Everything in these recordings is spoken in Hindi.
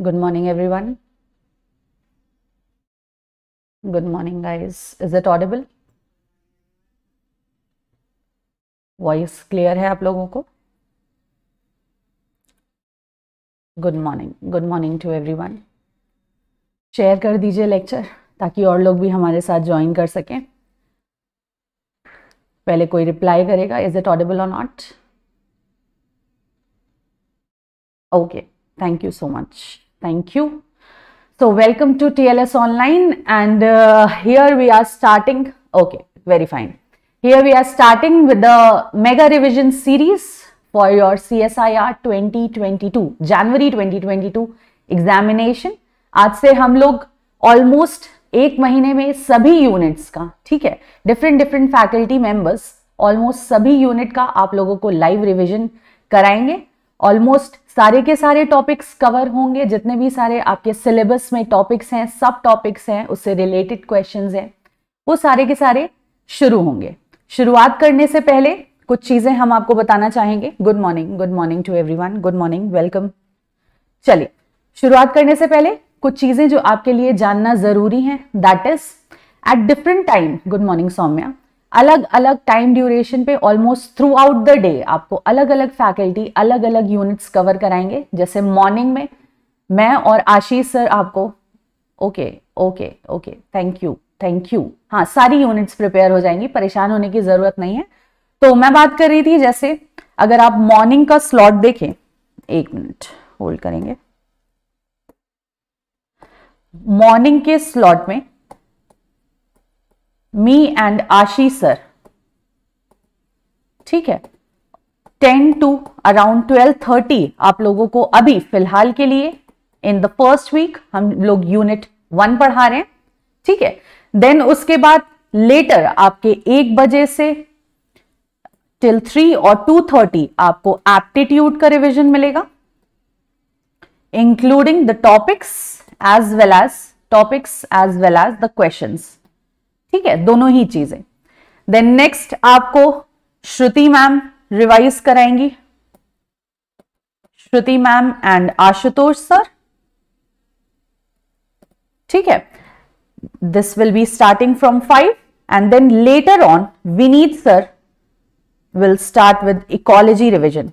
Good good morning everyone good morning guys is it audible voice clear है आप लोगों को good morning good morning to everyone share कर दीजिए लेक्चर ताकि और लोग भी हमारे साथ ज्वाइन कर सकें पहले कोई रिप्लाई करेगा इज इट ऑडिबल और not okay thank you so much Thank you. So welcome to TLS online and uh, here we are starting. Okay, very fine. Here we are starting with the mega revision series for your CSIR 2022, January 2022 examination आज से हम लोग ऑलमोस्ट एक महीने में सभी यूनिट्स का ठीक है different different faculty members almost सभी यूनिट का आप लोगों को लाइव रिवीजन कराएंगे ऑलमोस्ट सारे के सारे टॉपिक्स कवर होंगे जितने भी सारे आपके सिलेबस में टॉपिक्स हैं सब टॉपिक्स हैं उससे रिलेटेड क्वेश्चन हैं वो सारे के सारे शुरू होंगे शुरुआत करने से पहले कुछ चीज़ें हम आपको बताना चाहेंगे good morning good morning to everyone good morning welcome चलिए शुरुआत करने से पहले कुछ चीज़ें जो आपके लिए जानना ज़रूरी हैं that is at different time good morning Saumya अलग अलग टाइम ड्यूरेशन पे almost throughout the day आपको अलग अलग फैकल्टी अलग अलग यूनिट्स कवर कराएंगे जैसे मॉर्निंग में मैं और आशीष सर आपको okay okay okay thank you thank you हाँ सारी यूनिट्स प्रिपेयर हो जाएंगी परेशान होने की जरूरत नहीं है तो मैं बात कर रही थी जैसे अगर आप मॉर्निंग का स्लॉट देखें एक मिनट होल्ड करेंगे मॉर्निंग के स्लॉट में मी एंड आशी सर ठीक है ten to around twelve thirty आप लोगों को अभी फिलहाल के लिए इन द फर्स्ट वीक हम लोग यूनिट वन पढ़ा रहे हैं ठीक है देन उसके बाद लेटर आपके एक बजे से टिल थ्री और टू थर्टी आपको एप्टीट्यूड का रिविजन मिलेगा including the topics as well as topics as well as the questions ठीक है दोनों ही चीजें देन नेक्स्ट आपको श्रुति मैम रिवाइज कराएंगी Shruti ma'am and Ashutosh sir ठीक है this will be starting from five and then later on Vineet sir will start with ecology revision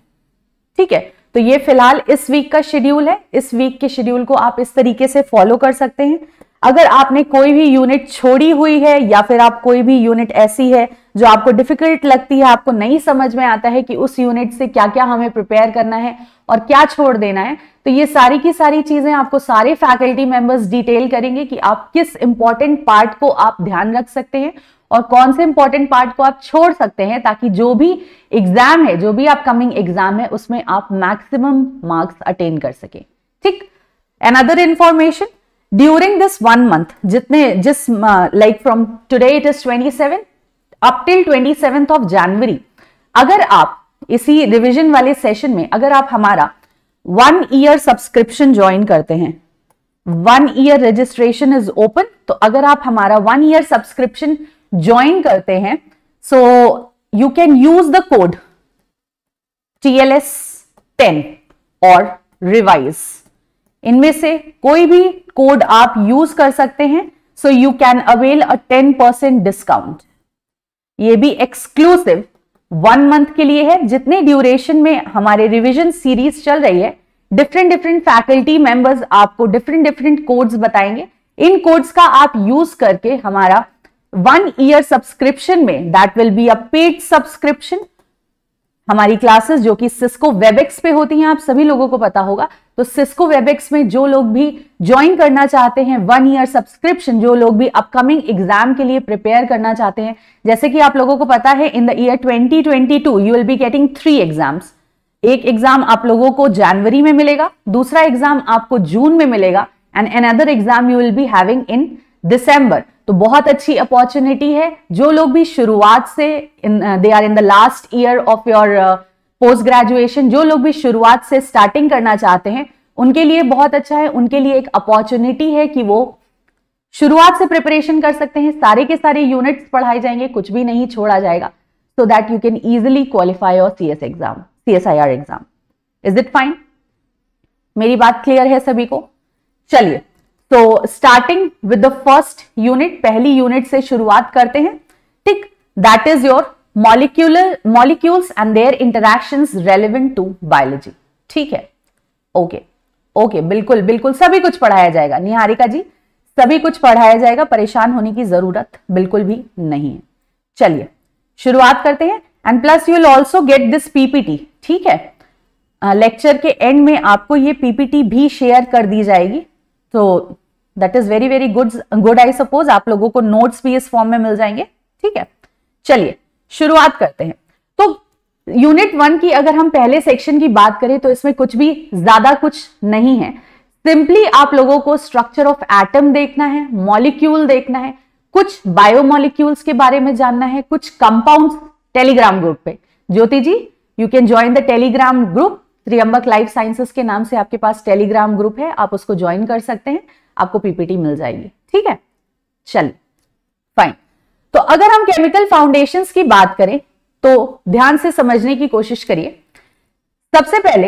ठीक है तो ये फिलहाल इस वीक का शेड्यूल है इस वीक के शेड्यूल को आप इस तरीके से फॉलो कर सकते हैं अगर आपने कोई भी यूनिट छोड़ी हुई है या फिर आप कोई भी यूनिट ऐसी है जो आपको डिफिकल्ट लगती है आपको नहीं समझ में आता है कि उस यूनिट से क्या क्या हमें प्रिपेयर करना है और क्या छोड़ देना है तो ये सारी की सारी चीजें आपको सारे फैकल्टी मेंबर्स डिटेल करेंगे कि आप किस इंपॉर्टेंट पार्ट को आप ध्यान रख सकते हैं और कौन से इंपॉर्टेंट पार्ट को आप छोड़ सकते हैं ताकि जो भी एग्जाम है जो भी अपकमिंग एग्जाम है उसमें आप मैक्सिमम मार्क्स अटेन कर सकें ठीक other information during this one month जितने जिस like from today it is twenty seven up till twenty seventh of January अगर आप इसी रिविजन वाले सेशन में अगर आप हमारा वन ईयर सब्सक्रिप्शन ज्वाइन करते हैं one year registration is open तो अगर आप हमारा वन ईयर सब्सक्रिप्शन ज्वाइन करते हैं so you can use the code T L S ten और रिवाइज इनमें से कोई भी कोड आप यूज कर सकते हैं so you can avail a ten percent discount ये भी एक्सक्लूसिव वन मंथ के लिए है जितने ड्यूरेशन में हमारे रिविजन सीरीज चल रही है डिफरेंट डिफरेंट फैकल्टी मेंबर्स आपको डिफरेंट डिफरेंट कोड्स बताएंगे इन कोड्स का आप यूज करके हमारा वन ईयर सब्सक्रिप्शन में that will be a paid subscription हमारी क्लासेस जो कि सिस्को वेबेक्स पे होती हैं आप सभी लोगों को पता होगा तो सिस्को वेबेक्स में जो लोग भी ज्वाइन करना चाहते हैं वन ईयर सब्सक्रिप्शन जो लोग भी अपकमिंग एग्जाम के लिए प्रिपेयर करना चाहते हैं जैसे कि आप लोगों को पता है in the year 2022 you will be getting three exams एक एग्जाम आप लोगों को जनवरी में मिलेगा दूसरा एग्जाम आपको जून में मिलेगा and other exam you will be having in December तो बहुत अच्छी अपॉर्चुनिटी है जो लोग भी शुरुआत से they are in the last year of your post graduation जो लोग भी शुरुआत से स्टार्टिंग करना चाहते हैं उनके लिए बहुत अच्छा है उनके लिए एक अपॉर्चुनिटी है कि वो शुरुआत से प्रिपरेशन कर सकते हैं सारे के सारे यूनिट्स पढ़ाए जाएंगे कुछ भी नहीं छोड़ा जाएगा so that you can easily qualify your C S exam C S I R exam is it fine मेरी बात क्लियर है सभी को चलिए तो starting with the first unit पहली यूनिट से शुरुआत करते हैं ठीक that is your molecular molecules and their interaction relevant to biology ठीक है ओके ओके बिल्कुल बिल्कुल सभी कुछ पढ़ाया जाएगा निहारिका जी सभी कुछ पढ़ाया जाएगा परेशान होने की जरूरत बिल्कुल भी नहीं है चलिए शुरुआत करते हैं and plus you will also get this PPT ठीक है लेक्चर के एंड में आपको ये पीपीटी भी शेयर कर दी जाएगी तो that is very very good good I suppose आप लोगों को नोट्स भी इस फॉर्म में मिल जाएंगे ठीक है चलिए शुरुआत करते हैं तो यूनिट वन की अगर हम पहले सेक्शन की बात करें तो इसमें कुछ भी ज्यादा कुछ नहीं है सिंपली आप लोगों को स्ट्रक्चर ऑफ एटम देखना है मॉलिक्यूल देखना है कुछ बायोमोलिक्यूल्स के बारे में जानना है कुछ कंपाउंड्स टेलीग्राम ग्रुप पे Jyoti ji you can join the Telegram group Triyambak life sciences के नाम से आपके पास टेलीग्राम ग्रुप है आप उसको ज्वाइन कर सकते हैं आपको पीपीटी मिल जाएगी ठीक है चलिए फाइन तो अगर हम केमिकल फाउंडेशंस की बात करें तो ध्यान से समझने की कोशिश करिए सबसे पहले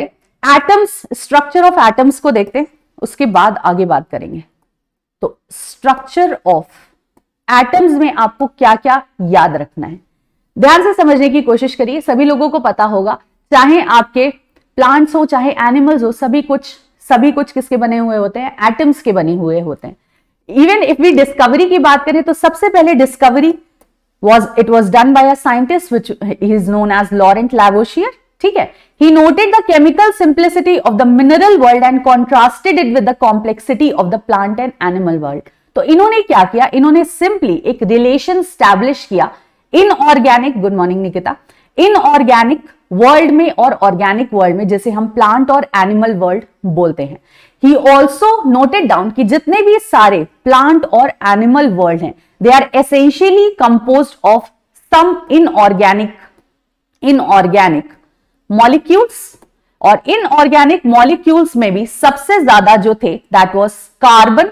एटम्स स्ट्रक्चर ऑफ एटम्स को देखते हैं उसके बाद आगे बात करेंगे तो स्ट्रक्चर ऑफ एटम्स में आपको क्या क्या याद रखना है ध्यान से समझने की कोशिश करिए सभी लोगों को पता होगा चाहे आपके प्लांट्स हो चाहे एनिमल्स हो सभी कुछ सभी कुछ किसके बने हुए होते हैं एटम्स के बने हुए होते हैं इवन इफ वी डिस्कवरी की बात करें तो सबसे पहले discovery was it was done by a scientist which is known as Laurent Lavoisier ठीक है he noted the chemical simplicity of the mineral world and contrasted it with the complexity of the plant and animal world तो इन्होंने क्या किया इन्होंने सिंपली एक रिलेशन स्टैब्लिश किया inorganic good morning Nikita inorganic world में और ऑर्गेनिक वर्ल्ड में जैसे हम प्लांट और एनिमल वर्ल्ड बोलते हैं ही ऑल्सो नोटेड डाउन कि जितने भी सारे प्लांट और एनिमल वर्ल्ड हैं they are essentially compose of some inorganic inorganic molecules और इनऑर्गेनिक मॉलिक्यूल्स में भी सबसे ज्यादा जो थे that was carbon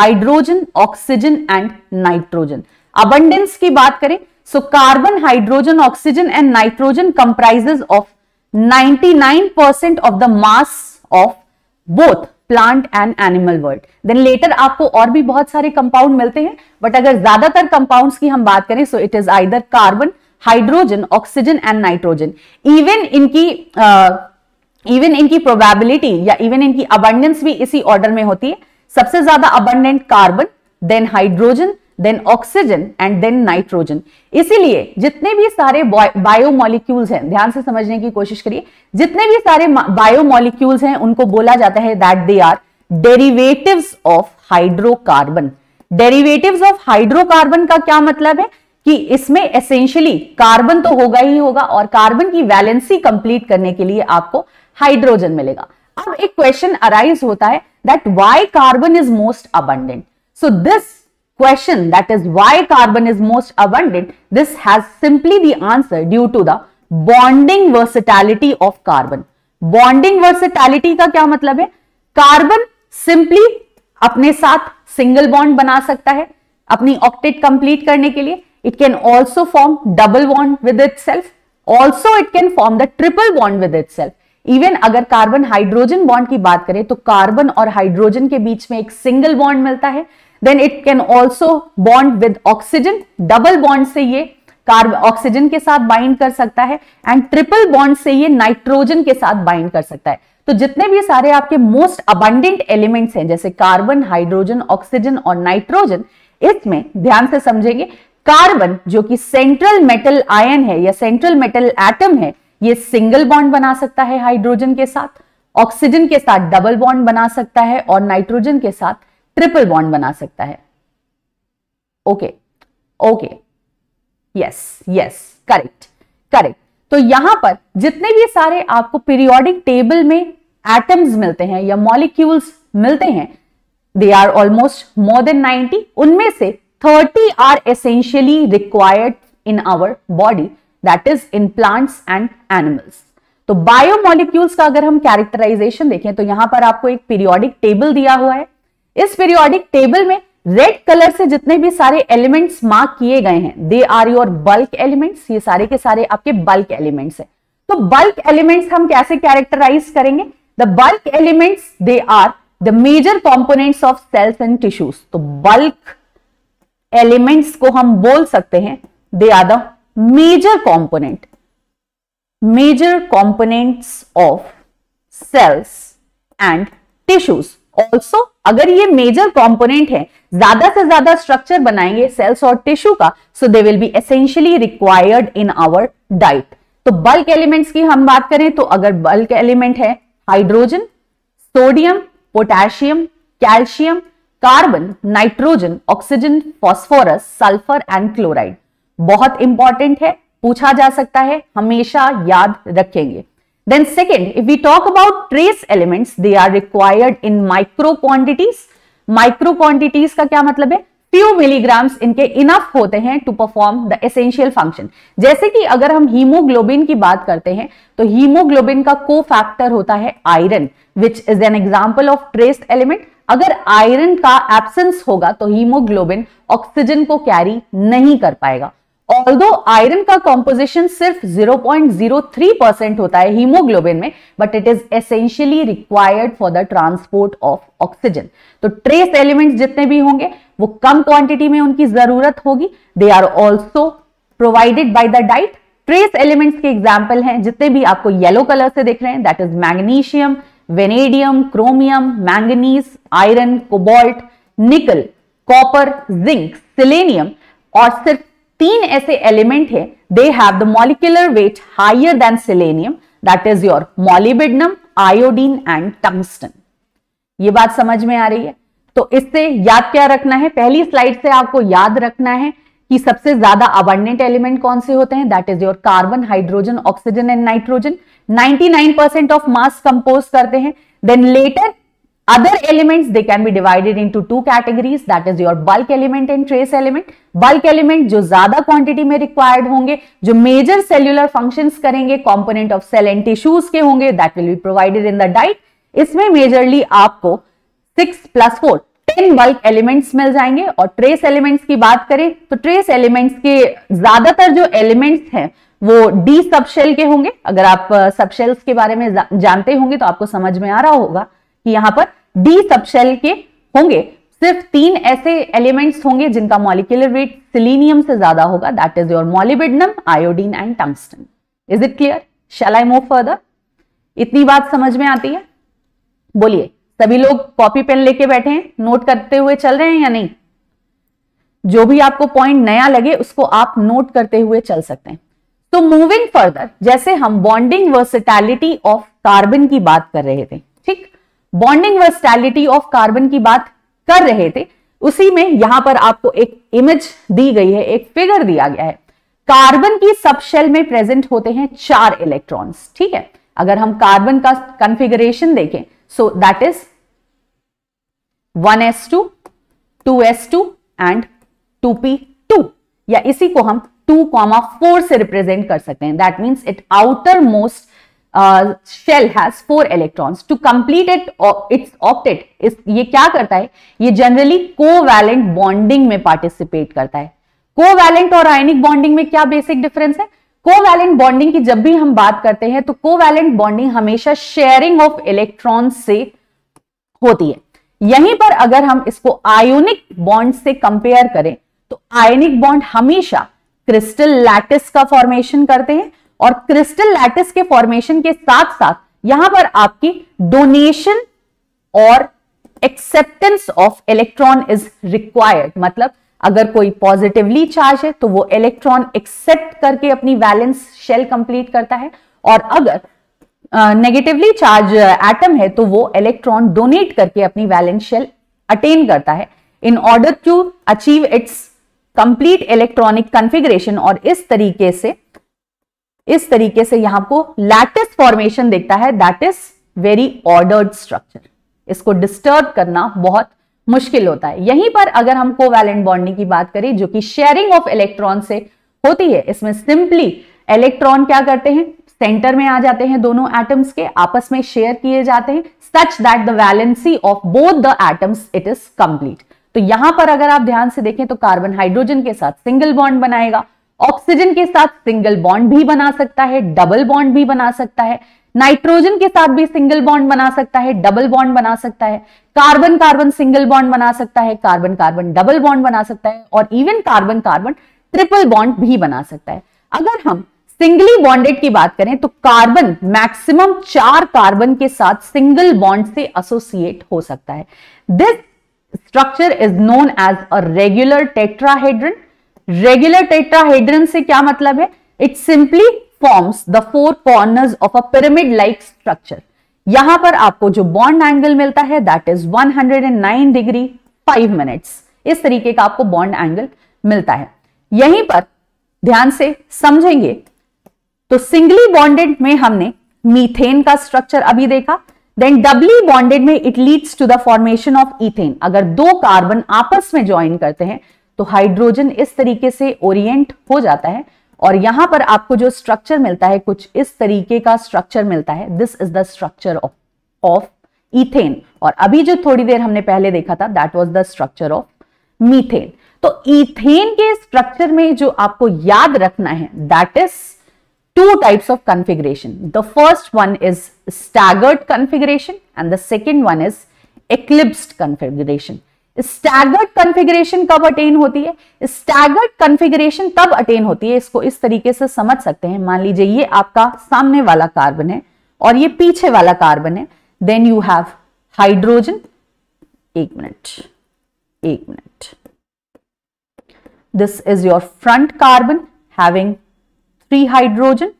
hydrogen oxygen and nitrogen abundance की बात करें So carbon, hydrogen, oxygen and nitrogen comprises of 99% of the mass of both plant and animal world then later आपको और भी बहुत सारे कंपाउंड मिलते हैं बट अगर ज्यादातर कंपाउंड की हम बात करें so it is either carbon hydrogen oxygen and nitrogen even इनकी इवन uh, इनकी प्रोबेबिलिटी या इवन इनकी अबंडेंस भी इसी ऑर्डर में होती है सबसे ज्यादा abundant carbon then hydrogen then oxygen and then nitrogen इसीलिए जितने भी सारे बायोमोलिक्यूल्स हैं ध्यान से समझने की कोशिश करिए जितने भी सारे बायोमोलिक्यूल्स हैं उनको बोला जाता है that they are derivatives of hydrocarbon derivatives of hydrocarbon का क्या मतलब है कि इसमें एसेंशियली कार्बन तो होगा ही होगा और कार्बन की वैलेंसी कंप्लीट करने के लिए आपको हाइड्रोजन मिलेगा अब एक क्वेश्चन अराइज होता है that why carbon is most abundant so this question that is why carbon is most abundant, this has simply the answer due to the bonding versatility of carbon. Bonding versatility का क्या मतलब है कार्बन सिंपली अपने साथ सिंगल बॉन्ड बना सकता है अपनी ऑक्टेट कंप्लीट करने के लिए it can also form double bond with itself also it can form the triple bond with itself even अगर कार्बन हाइड्रोजन बॉन्ड की बात करें तो कार्बन और हाइड्रोजन के बीच में एक सिंगल बॉन्ड मिलता है then it can also bond with oxygen double bond से ये कार्बन ऑक्सीजन के साथ बाइंड कर सकता है एंड ट्रिपल बॉन्ड से ये नाइट्रोजन के साथ बाइंड कर सकता है तो जितने भी सारे आपके मोस्ट अबंडेंट एलिमेंट्स हैं जैसे कार्बन हाइड्रोजन ऑक्सीजन और नाइट्रोजन इसमें ध्यान से समझेंगे कार्बन जो कि सेंट्रल मेटल आयन है या सेंट्रल मेटल एटम है ये सिंगल बॉन्ड बना सकता है हाइड्रोजन के साथ ऑक्सीजन के साथ डबल बॉन्ड बना सकता है और नाइट्रोजन के साथ ट्रिपल बॉन्ड बना सकता है okay okay yes yes correct correct तो यहां पर जितने भी सारे आपको पीरियोडिक टेबल में एटम्स मिलते हैं या मॉलिक्यूल्स मिलते हैं they are almost more than 90 उनमें से 30 are essentially required in our body that is in plants and animals तो बायोमोलिक्यूल्स का अगर हम कैरेक्टराइजेशन देखें तो यहां पर आपको एक पीरियोडिक टेबल दिया हुआ है इस पीरियोडिक टेबल में रेड कलर से जितने भी सारे एलिमेंट्स मार्क किए गए हैं they are your bulk elements ये सारे के सारे आपके बल्क एलिमेंट्स हैं तो बल्क एलिमेंट्स हम कैसे कैरेक्टराइज करेंगे the bulk elements they are the major components of cells and tissues तो बल्क एलिमेंट्स को हम बोल सकते हैं they are the major component major components of cells and tissues also अगर ये मेजर कॉम्पोनेंट है ज्यादा से ज्यादा स्ट्रक्चर बनाएंगे सेल्स और टिश्यू का so they will be essentially required in our diet तो बल्क एलिमेंट्स की हम बात करें तो अगर बल्क एलिमेंट है hydrogen sodium potassium calcium carbon nitrogen oxygen phosphorus sulphur and chloride बहुत इंपॉर्टेंट है पूछा जा सकता है हमेशा याद रखेंगे Then second, if we talk about trace elements, they are required in micro quantities. Micro quantities का क्या मतलब है फ्यू मिलीग्राम्स इनके इनफ होते हैं to perform the essential function जैसे कि अगर हम हीमोग्लोबिन की बात करते हैं तो हीमोग्लोबिन का को फैक्टर होता है iron which is an example of trace element अगर आयरन का एब्सेंस होगा तो हीमोग्लोबिन ऑक्सीजन को कैरी नहीं कर पाएगा ऑल्दो आयरन का कॉम्पोजिशन सिर्फ 0.03 परसेंट होता है हीमोग्लोबिन में but it is essentially required for the transport of oxygen तो ट्रेस एलिमेंट्स जितने भी होंगे वो कम क्वांटिटी में उनकी जरूरत होगी they are also provided by the diet trace elements के एग्जाम्पल हैं जितने भी आपको येलो कलर से देख रहे हैं that is magnesium vanadium chromium manganese iron cobalt nickel copper zinc selenium और सिर्फ तीन ऐसे एलिमेंट है they have the molecular weight higher than selenium that is your molybdenum iodine and tungsten ये बात समझ में आ रही है तो इससे याद क्या रखना है पहली स्लाइड से आपको याद रखना है कि सबसे ज्यादा अबंडेंट एलिमेंट कौन से होते हैं that is your carbon hydrogen oxygen and nitrogen 99% of mass compose करते हैं then later other elements they can be divided into two categories that is your bulk element and trace element bulk element जो ज्यादा quantity में required होंगे जो major cellular functions करेंगे component of cell and tissues के होंगे that will be provided in the diet इसमें majorly आपको 6 plus 4 10 बल्क एलिमेंट्स मिल जाएंगे और ट्रेस एलिमेंट्स की बात करें तो ट्रेस एलिमेंट्स के ज्यादातर जो एलिमेंट्स हैं वो डी सबशेल के होंगे अगर आप सबशेल्स के बारे में जानते होंगे तो आपको समझ में आ रहा होगा कि यहां पर डी सबशेल के होंगे सिर्फ तीन ऐसे एलिमेंट्स होंगे जिनका मॉलिकुलर वेट सिलीनियम से ज्यादा होगा that is your molybdenum iodine and tungsten is it clear shall I move further इतनी बात समझ में आती है बोलिए सभी लोग कॉपी पेन लेके बैठे हैं नोट करते हुए चल रहे हैं या नहीं जो भी आपको पॉइंट नया लगे उसको आप नोट करते हुए चल सकते हैं तो मूविंग फर्दर जैसे हम बॉन्डिंग वर्सिटैलिटी ऑफ कार्बन की बात कर रहे थे ठीक बॉन्डिंग वर्स्टैलिटी ऑफ कार्बन की बात कर रहे थे उसी में यहां पर आपको एक इमेज दी गई है एक फिगर दिया गया है कार्बन की सबशेल में प्रेजेंट होते हैं चार इलेक्ट्रॉन्स ठीक है अगर हम कार्बन का कॉन्फ़िगरेशन देखें सो that is 1s2 2s2 and 2p2 या इसी को हम 2.4 से रिप्रेजेंट कर सकते हैं that means it outermost uh, shell has four electrons. To complete it, its octet, इस ये क्या करता है ये generally covalent bonding में participate करता है कोवैलेंट और आयनिक बॉन्डिंग में क्या बेसिक डिफरेंस है कोवैलेंट बॉन्डिंग की जब भी हम बात करते हैं तो कोवैलेंट बॉन्डिंग हमेशा शेयरिंग ऑफ इलेक्ट्रॉन से होती है यहीं पर अगर हम इसको आयोनिक बॉन्ड से कंपेयर करें तो आयोनिक बॉन्ड हमेशा क्रिस्टल लैटिस का फॉर्मेशन करते हैं और क्रिस्टल लैटिस के फॉर्मेशन के साथ साथ यहां पर आपकी डोनेशन और acceptance of electron is required मतलब अगर कोई पॉजिटिवली चार्ज है तो वो इलेक्ट्रॉन एक्सेप्ट करके अपनी वैलेंस शेल कंप्लीट करता है और अगर नेगेटिवली चार्ज एटम है तो वो इलेक्ट्रॉन डोनेट करके अपनी वैलेंस शेल अटेन करता है in order to achieve its complete electronic configuration और इस तरीके से इस तरीके से यहां को लैटिस फॉर्मेशन देखता है that is very ordered structure इसको डिस्टर्ब करना बहुत मुश्किल होता है यहीं पर अगर हम कोवैलेंट बॉन्डिंग की बात करें जो कि शेयरिंग ऑफ इलेक्ट्रॉन से होती है इसमें सिंपली इलेक्ट्रॉन क्या करते हैं सेंटर में आ जाते हैं दोनों एटम्स के आपस में शेयर किए जाते हैं such that the valency of both the atoms it is complete तो यहां पर अगर आप ध्यान से देखें तो कार्बन हाइड्रोजन के साथ सिंगल बॉन्ड बनाएगा ऑक्सीजन के साथ सिंगल बॉन्ड भी बना सकता है डबल बॉन्ड भी बना सकता है नाइट्रोजन के साथ भी सिंगल बॉन्ड बना सकता है डबल बॉन्ड बना सकता है कार्बन कार्बन सिंगल बॉन्ड बना सकता है कार्बन कार्बन डबल बॉन्ड बना सकता है और even carbon carbon triple bond भी बना सकता है अगर हम सिंगली बॉन्डेड की बात करें तो कार्बन मैक्सिमम चार कार्बन के साथ सिंगल बॉन्ड से एसोसिएट हो सकता है this structure is known as a regular tetrahedron regular tetrahedron से क्या मतलब है it simply forms the four corners of a pyramid like structure यहां पर आपको जो बॉन्ड एंगल मिलता है दैट इज 109 डिग्री 5 मिनट्स इस तरीके का आपको बॉन्ड एंगल मिलता है यहीं पर ध्यान से समझेंगे तो सिंगली बॉन्डेड में हमने मीथेन का स्ट्रक्चर अभी देखा देन डबली बॉन्डेड में it leads to the formation of ethane अगर दो कार्बन आपस में ज्वाइन करते हैं तो हाइड्रोजन इस तरीके से ओरिएंट हो जाता है और यहां पर आपको जो स्ट्रक्चर मिलता है कुछ इस तरीके का स्ट्रक्चर मिलता है this is the structure of ethane और अभी जो थोड़ी देर हमने पहले देखा था that was the structure of methane तो इथेन के स्ट्रक्चर में जो आपको याद रखना है that is two types of configuration the first one is staggered configuration and the second one is eclipse configuration staggered configuration कब अटेन होती है स्टैगर्ड कॉन्फ़िगरेशन तब अटेन होती है इसको इस तरीके से समझ सकते हैं मान लीजिए ये आपका सामने वाला कार्बन है और ये पीछे वाला कार्बन है देन यू हैव हाइड्रोजन एक मिनट एक minute this is your front carbon having three hydrogen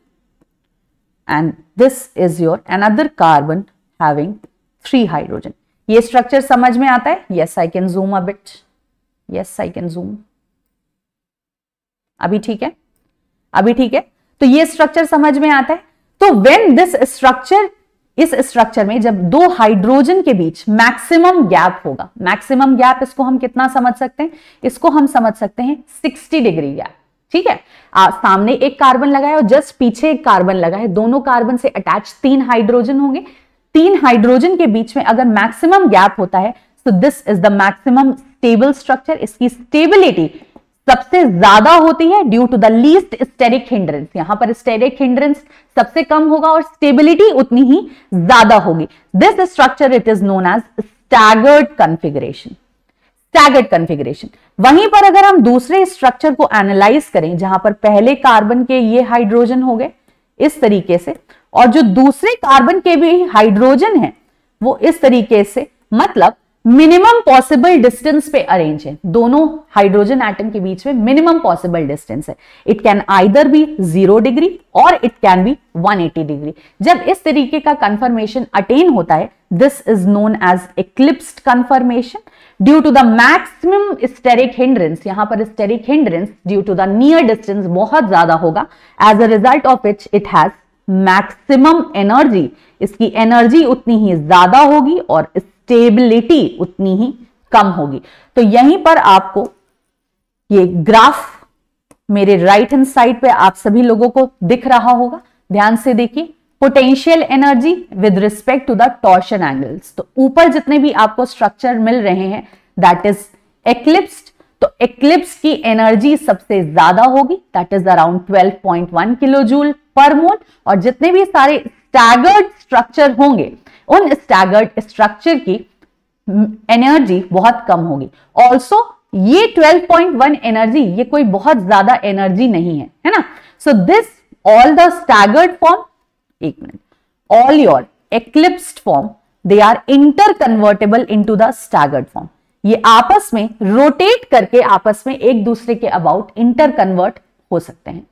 and this is your another carbon having three hydrogen ये स्ट्रक्चर समझ में आता है यस आई कैन जूम अब it yes I can zoom अभी ठीक है अभी ठीक है तो ये स्ट्रक्चर समझ में आता है तो वेन दिस स्ट्रक्चर इस स्ट्रक्चर में जब दो हाइड्रोजन के बीच मैक्सिमम गैप होगा मैक्सिमम गैप इसको हम कितना समझ सकते हैं इसको हम समझ सकते हैं 60 डिग्री गैप ठीक है आ, सामने एक कार्बन लगा है और जस्ट पीछे एक कार्बन लगा है दोनों कार्बन से अटैच तीन हाइड्रोजन होंगे तीन हाइड्रोजन के बीच में अगर मैक्सिमम गैप होता है तो this is the maximum stable structure इसकी स्टेबिलिटी सबसे ज्यादा होती है due to the least steric hindrance यहां पर स्टेरिक हिंड्रेंस सबसे कम होगा और स्टेबिलिटी उतनी ही ज्यादा होगी this structure it is known as staggered configuration staggered configuration वहीं पर अगर हम दूसरे स्ट्रक्चर को एनालाइज करें जहां पर पहले कार्बन के ये हाइड्रोजन हो गए इस तरीके से और जो दूसरे कार्बन के भी हाइड्रोजन है वो इस तरीके से मतलब मिनिमम पॉसिबल डिस्टेंस पे अरेंज है दोनों हाइड्रोजन एटम के बीच में मिनिमम पॉसिबल डिस्टेंस है it can either be zero degree और इट कैन बी 180 डिग्री जब इस तरीके का कंफर्मेशन अटेन होता है this is known as eclipsed conformation due to the maximum steric hindrance यहां पर steric hindrance due to the near distance बहुत ज्यादा होगा as a result of which it has maximum energy इसकी एनर्जी उतनी ही ज्यादा होगी और स्टेबिलिटी उतनी ही कम होगी तो यहीं पर आपको ये ग्राफ मेरे राइट हैंड साइड पे आप सभी लोगों को दिख रहा होगा ध्यान से देखिए potential energy with respect to the torsion angles तो ऊपर जितने भी आपको स्ट्रक्चर मिल रहे हैं दैट इज एक्लिप्स तो एक्लिप्स की एनर्जी सबसे ज्यादा होगी that is around 12.1 kilo joule per mole और जितने भी सारे स्टैगर्ड स्ट्रक्चर होंगे उन स्टैगर्ड स्ट्रक्चर की एनर्जी बहुत कम होगी ऑल्सो ये 12.1 एनर्जी ये कोई बहुत ज्यादा एनर्जी नहीं है है ना so this all the staggered form एक minute all your eclipsed form they are interconvertible into the staggered form ये आपस में रोटेट करके आपस में एक दूसरे के अबाउट इंटर कन्वर्ट हो सकते हैं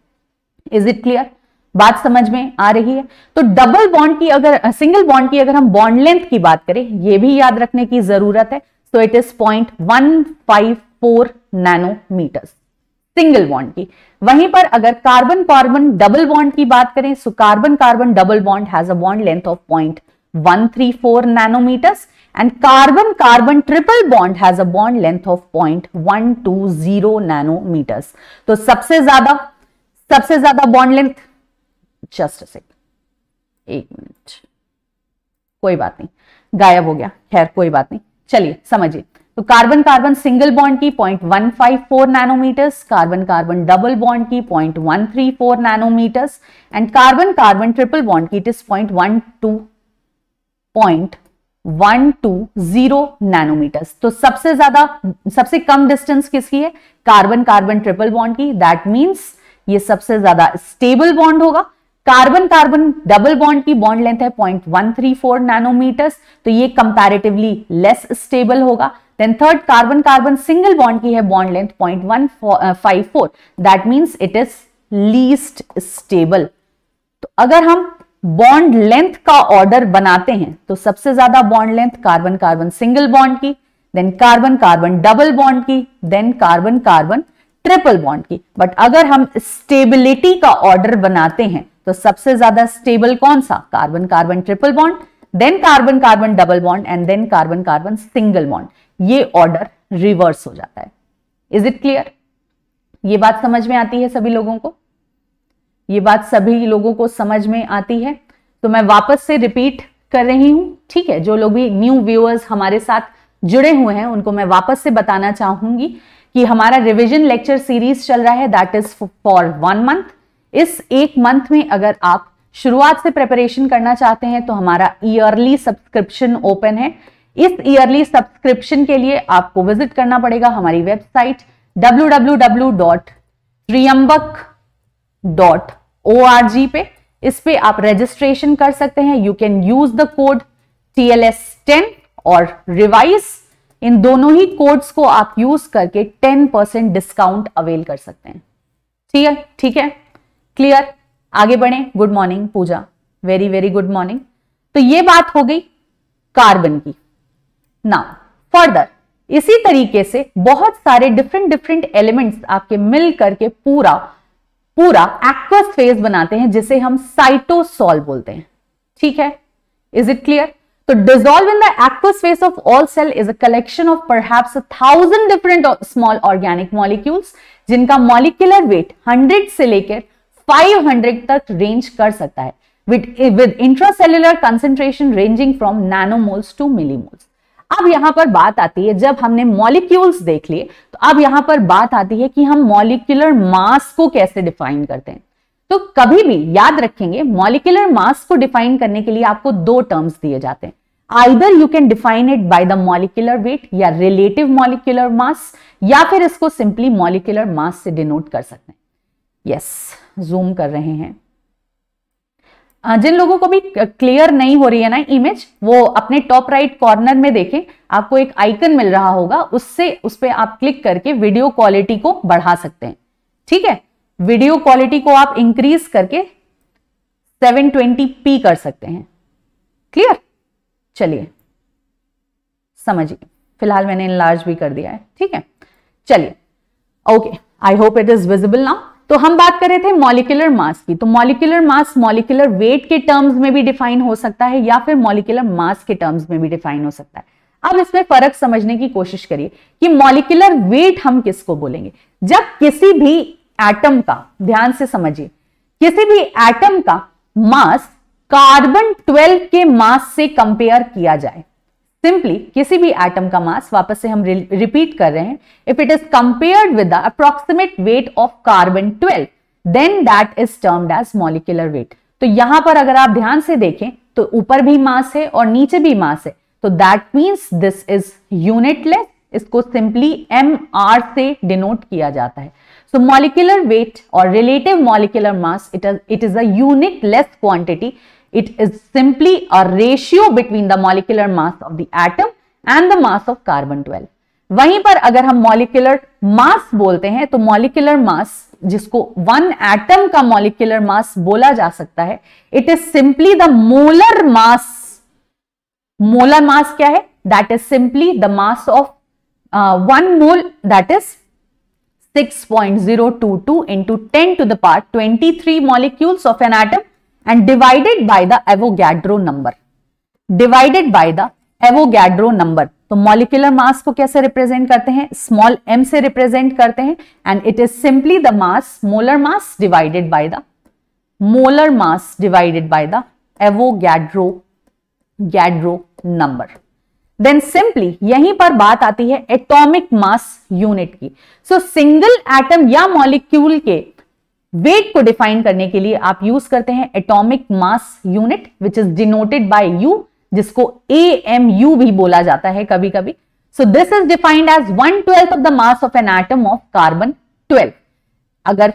इज इट क्लियर बात समझ में आ रही है तो डबल बॉन्ड की अगर सिंगल बॉन्ड की अगर हम बॉन्ड लेंथ की बात करें ये भी याद रखने की जरूरत है तो it is point one five four nanometres single bond की वहीं पर अगर कार्बन कार्बन डबल बॉन्ड की बात करें so carbon carbon double bond has a bond length of point one three four nanometres and carbon carbon triple bond has a bond length of point one two zero nanometres तो सबसे ज्यादा सबसे ज्यादा bond length just a second एक मिनट कोई बात नहीं गायब हो गया खैर कोई बात नहीं चलिए समझिए तो कार्बन कार्बन सिंगल बॉन्ड की 0.154 nanometres carbon carbon double bond की 0.134 nanometres and carbon carbon triple bond की इट इज 0.12 0.120 नैनोमीटर्स तो सबसे ज्यादा सबसे कम डिस्टेंस किसकी है कार्बन कार्बन ट्रिपल बॉन्ड की दैट मींस ये सबसे ज्यादा स्टेबल बॉन्ड होगा कार्बन कार्बन डबल बॉन्ड की बॉन्ड लेंथ है 0.134 नैनोमीटर्स तो ये कंपैरेटिवली लेस स्टेबल होगा then third carbon carbon single bond की है bond length 0.154 that means it is least stable तो अगर हम बॉन्ड लेंथ का ऑर्डर बनाते हैं तो सबसे ज्यादा bond length carbon carbon single bond की then carbon carbon double bond की then carbon carbon triple bond की बट अगर हम स्टेबिलिटी का ऑर्डर बनाते हैं तो सबसे ज्यादा स्टेबल कौन सा carbon carbon triple bond then carbon carbon double bond and then carbon carbon single bond ये ऑर्डर रिवर्स हो जाता है इज इट क्लियर ये बात समझ में आती है सभी लोगों को ये बात सभी लोगों को समझ में आती है तो मैं वापस से रिपीट कर रही हूं ठीक है जो लोग भी न्यू व्यूअर्स हमारे साथ जुड़े हुए हैं उनको मैं वापस से बताना चाहूंगी कि हमारा रिवीजन लेक्चर सीरीज चल रहा है that is for one month इस एक मंथ में अगर आप शुरुआत से प्रेपरेशन करना चाहते हैं तो हमारा ईयरली सब्सक्रिप्शन ओपन है इस ईयरली सब्सक्रिप्शन के लिए आपको विजिट करना पड़ेगा हमारी वेबसाइट www.triambak.org पे इस पे आप रजिस्ट्रेशन कर सकते हैं you can use the code T L S ten और रिवाइज इन दोनों ही कोड्स को आप यूज करके टेन परसेंट डिस्काउंट अवेल कर सकते हैं ठीक है ठीक है क्लियर आगे बढ़े good morning Pooja very very good morning तो ये बात हो गई कार्बन की नाउ फर्दर इसी तरीके से बहुत सारे डिफरेंट डिफरेंट एलिमेंट्स आपके मिल करके पूरा पूरा एक्वस फेज बनाते हैं जिसे हम साइटोसॉल बोलते हैं ठीक है इज इट क्लियर तो dissolve in the aqueous phase of all cell is a collection of perhaps thousand different small organic molecules जिनका मॉलिक्यूलर वेट हंड्रेड से लेकर 500 तक रेंज कर सकता है with intracellular concentration ranging from nanomoles to millimoles अब यहां पर बात आती है जब हमने मॉलिक्यूल्स देख लिए तो अब यहां पर बात आती है कि हम मॉलिक्यूलर मास को कैसे डिफाइन करते हैं तो कभी भी याद रखेंगे मॉलिक्यूलर मास को डिफाइन करने के लिए आपको दो टर्म्स दिए जाते हैं either you can define it by the molecular weight या रिलेटिव मॉलिक्यूलर मास या फिर इसको सिंपली मॉलिक्यूलर मास से डिनोट कर सकते हैं यस yes. जूम कर रहे हैं जिन लोगों को भी क्लियर नहीं हो रही है ना इमेज वो अपने टॉप राइट कॉर्नर में देखें आपको एक आइकन मिल रहा होगा उससे उस पर आप क्लिक करके वीडियो क्वालिटी को बढ़ा सकते हैं ठीक है वीडियो क्वालिटी को आप इंक्रीज करके 720p कर सकते हैं क्लियर चलिए समझिए फिलहाल मैंने इनलार्ज भी कर दिया है ठीक है चलिए okay I hope it is visible now तो हम बात कर रहे थे मॉलिकुलर मास की तो मॉलिकुलर मास मॉलिकुलर वेट के टर्म्स में भी डिफाइन हो सकता है या फिर मॉलिकुलर मास के टर्म्स में भी डिफाइन हो सकता है अब इसमें फर्क समझने की कोशिश करिए कि मॉलिकुलर वेट हम किसको बोलेंगे जब किसी भी एटम का ध्यान से समझिए किसी भी एटम का मास कार्बन 12 के मास से कंपेयर किया जाए सिंपली किसी भी एटम का मास वापस से हम रिपीट कर रहे हैं if it is compared with the approximate weight of carbon 12 then that is termed as molecular weight तो यहां पर अगर आप ध्यान से देखें तो ऊपर भी मास है और नीचे भी मास है तो that means this is unitless इसको सिंपली एम आर से डिनोट किया जाता है सो मॉलिकुलर वेट और relative molecular mass it is a unitless quantity It is simply a ratio between the molecular mass of the atom and the mass of carbon 12. वहीं पर अगर हम मॉलिक्यूलर मास बोलते हैं तो मॉलिक्यूलर मास जिसको वन एटम का मॉलिक्यूलर मास बोला जा सकता है it is simply the molar mass molar mass क्या है that is simply the mass of one mole that is 6.022 into 10 to the power 23 molecules of an atom and divided by the Avogadro number divided by the Avogadro number तो मॉलिकुलर मास को कैसे रिप्रेजेंट करते हैं स्मॉल एम से रिप्रेजेंट करते हैं and it is simply the mass molar mass divided by the molar mass divided by the Avogadro गैड्रो नंबर देन सिंपली यहीं पर बात आती है एटॉमिक मास यूनिट की सो सिंगल एटम या मॉलिक्यूल के वेट को डिफाइन करने के लिए आप यूज करते हैं atomic mass unit which is denoted by u जिसको ए एम यू भी बोला जाता है कभी कभी so this is defined as one twelfth of the mass of an atom of carbon twelve अगर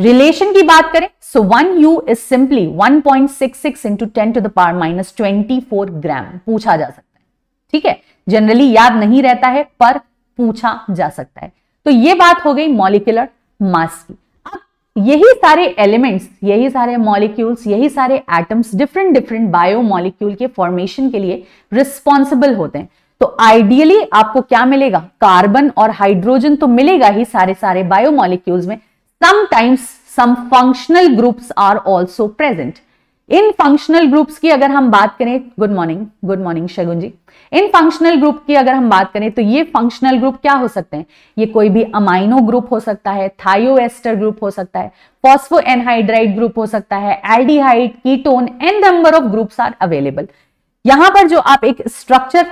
रिलेशन की बात करें so one u is simply 1.66 point six six into ten to the power minus twenty four gram पूछा जा सकता है ठीक है जनरली याद नहीं रहता है पर पूछा जा सकता है तो ये बात हो गई मॉलिकुलर मास की अब यही सारे एलिमेंट्स यही सारे मॉलिक्यूल्स यही सारे atoms different different biomolecule के फॉर्मेशन के लिए रिस्पॉन्सिबल होते हैं तो आइडियली आपको क्या मिलेगा कार्बन और हाइड्रोजन तो मिलेगा ही सारे सारे बायोमोलिक्यूल्स में sometimes some functional groups are also present in functional groups की अगर हम बात करें good morning good morning Shagun ji इन फंक्शनल ग्रुप की अगर हम बात करें तो ये फंक्शनल ग्रुप क्या हो सकते हैं ये कोई भी अमाइनो ग्रुप हो सकता है थायोएस्टर ग्रुप हो सकता है फॉस्फो एनहाइड्राइट ग्रुप हो सकता है aldehyde ketone and number of groups are available यहां पर जो आप एक स्ट्रक्चर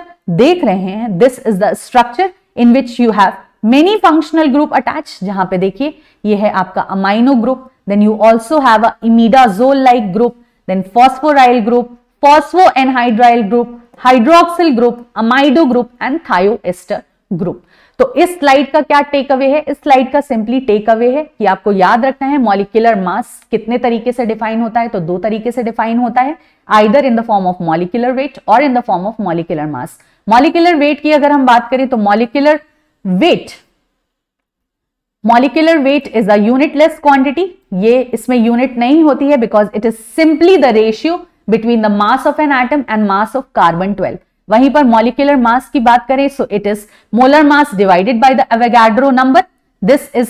देख रहे हैं this is the structure in which you have many functional group attach जहां पे देखिए ये है आपका amino group then you also have a like group then phosphoryl group, phosphoanhydryl group, hydroxyl group amido group and thioester group तो इस स्लाइड का क्या टेक अवे है इस स्लाइड का सिंपली टेक अवे है कि आपको याद रखना है मॉलिकुलर मास कितने तरीके से डिफाइन होता है तो दो तरीके से डिफाइन होता है either in the form of molecular weight और in the form of molecular mass molecular weight की अगर हम बात करें तो molecular weight molecular weight is a unitless quantity ये इसमें यूनिट नहीं होती है because it is simply the ratio between the mass of an atom and mass of carbon twelve वहीं पर मॉलिकुलर मास की बात करें so it is molar mass divided by the Avogadro number this is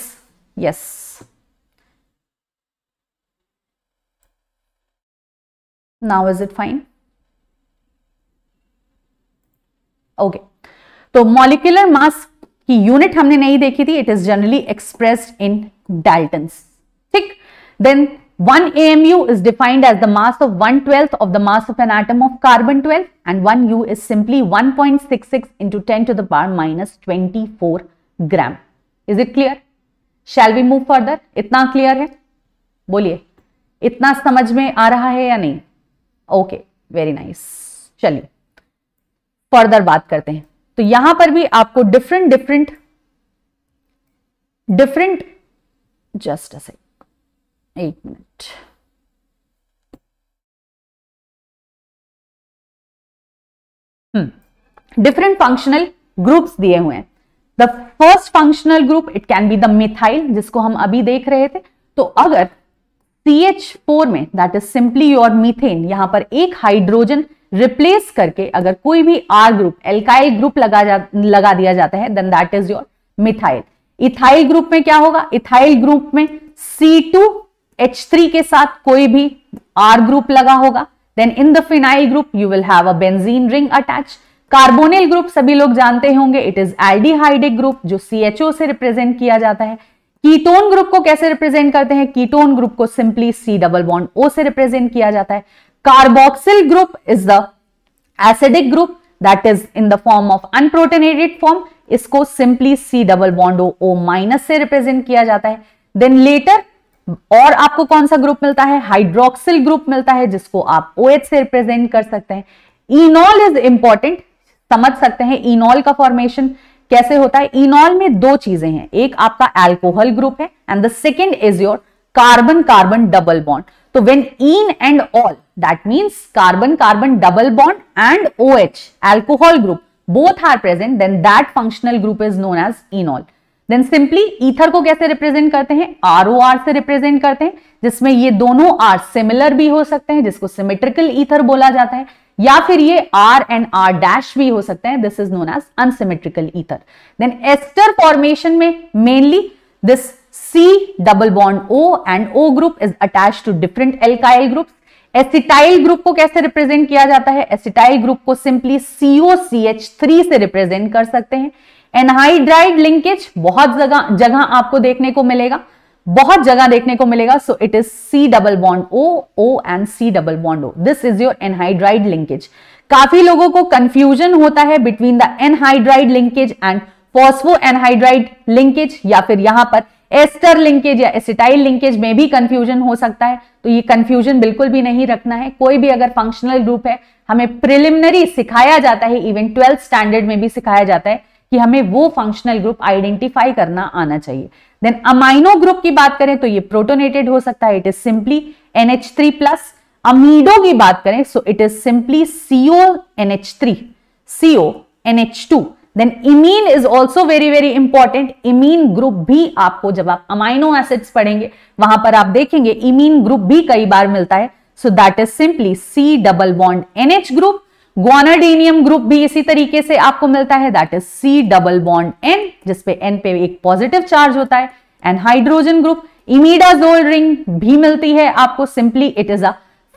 yes now is it fine okay तो मॉलिकुलर मास कि यूनिट हमने नहीं देखी थी it is generally express in dalton ठीक then one A M U is defined as the mass of one twelfth of the mass of an atom of carbon twelve and one u is simply one point six six into ten to the minus twenty four gram is it clear shell we move further इतना क्लियर है बोलिए इतना समझ में आ रहा है या नहीं ओके वेरी नाइस चलिए फर्दर बात करते हैं तो यहां पर भी आपको different different different just a sec एक मिनट डिफरेंट फंक्शनल ग्रुप्स दिए हुए हैं the first functional group it can be the methyl जिसको हम अभी देख रहे थे तो अगर CH4 में that is simply your methane यहां पर एक हाइड्रोजन रिप्लेस करके अगर कोई भी आर ग्रुप एल्काइल ग्रुप लगा जा लगा दिया जाता है then that is your methyl ethyl group में क्या होगा इथाइल ग्रुप में C2H3 के साथ कोई भी R ग्रुप लगा होगा then in the phenyl group you will have a benzene ring attach carbonyl group सभी लोग जानते होंगे इट इज एल्डिहाइडिक ग्रुप जो CHO से रिप्रेजेंट किया जाता है कीटोन ग्रुप को कैसे रिप्रेजेंट करते हैं कीटोन ग्रुप को simply C double bond O से रिप्रेजेंट किया जाता है carboxyl group is the acidic group that is in the form of unprotonated form इसको simply C double bond O minus से रिप्रेजेंट किया जाता है देन लेटर और आपको कौन सा ग्रुप मिलता है हाइड्रोक्सिल ग्रुप मिलता है जिसको आप ओ OH से रिप्रेजेंट कर सकते हैं इनॉल इज इंपॉर्टेंट समझ सकते हैं इनॉल का फॉर्मेशन कैसे होता है इनॉल में दो चीजें हैं एक आपका एल्कोहल ग्रुप है and the second is your carbon carbon double bond तो when in and all that means carbon carbon double bond and O H alcohol group both are present then that functional group is known as enol then simply ether को कैसे रिप्रेजेंट करते हैं आर ओ आर से रिप्रेजेंट करते हैं जिसमें ये दोनों आर सिमिलर भी हो सकते हैं जिसको सिमेट्रिकल ईथर बोला जाता है या फिर ये आर एंड आर डैश भी हो सकते हैं this is known as unsymmetrical ether then ester formation में mainly this C double bond O and O group is attach to different alkyl group acetyl group को कैसे रिप्रेजेंट किया जाता है एसिटाइल ग्रुप को सिंपली सी एच थ्री से रिप्रेजेंट कर सकते हैं एनहाइड्राइड लिंकेज बहुत जगह जगह आपको देखने को मिलेगा बहुत जगह देखने को मिलेगा so it is C double bond O O and C double bond O this is your anhydride linkage काफी लोगों को कंफ्यूजन होता है between the anhydride linkage and phosphoanhydride linkage या फिर यहां पर एस्टर लिंकेज या एसिटाइल लिंकेज में भी कंफ्यूजन हो सकता है तो ये कंफ्यूजन बिल्कुल भी नहीं रखना है कोई भी अगर फंक्शनल ग्रुप है हमें प्रिलिमिनरी सिखाया जाता है इवन ट्वेल्थ स्टैंडर्ड में भी सिखाया जाता है कि हमें वो फंक्शनल ग्रुप आइडेंटिफाई करना आना चाहिए देन अमाइनो ग्रुप की बात करें तो ये प्रोटोनेटेड हो सकता है it is simply NH three plus amido की बात करें so it is simply CO N H three CO N H two then imine is also very very important imine group भी आपको जब आप अमाइनो एसिड्स पढ़ेंगे वहां पर आप देखेंगे इमीन ग्रुप भी कई बार मिलता है so that is simply C double bond NH group guanidinium group भी इसी तरीके से आपको मिलता है that is C double bond N जिसपे एन पे एक पॉजिटिव चार्ज होता है and hydrogen group imidazole ring भी मिलती है आपको simply it is a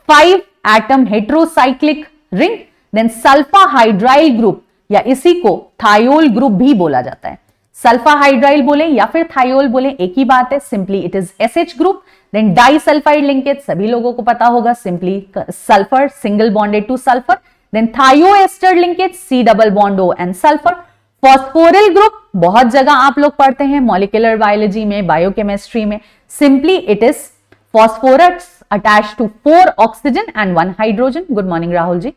five atom heterocyclic ring then sulfhydryl group या इसी को थायोल ग्रुप भी बोला जाता है सल्फा हाइड्राइल बोले या फिर थायोल बोले एक ही बात है simply it is S H group then disulfide linkage सभी लोगों को पता होगा simply sulphur single bonded to sulphur then thioester linkage C double bond O and sulphur phosphoryl group बहुत जगह आप लोग पढ़ते हैं मॉलिकुलर बायोलॉजी में बायोकेमिस्ट्री में simply it is phosphorus attach to four oxygen and one hydrogen good morning Rahul ji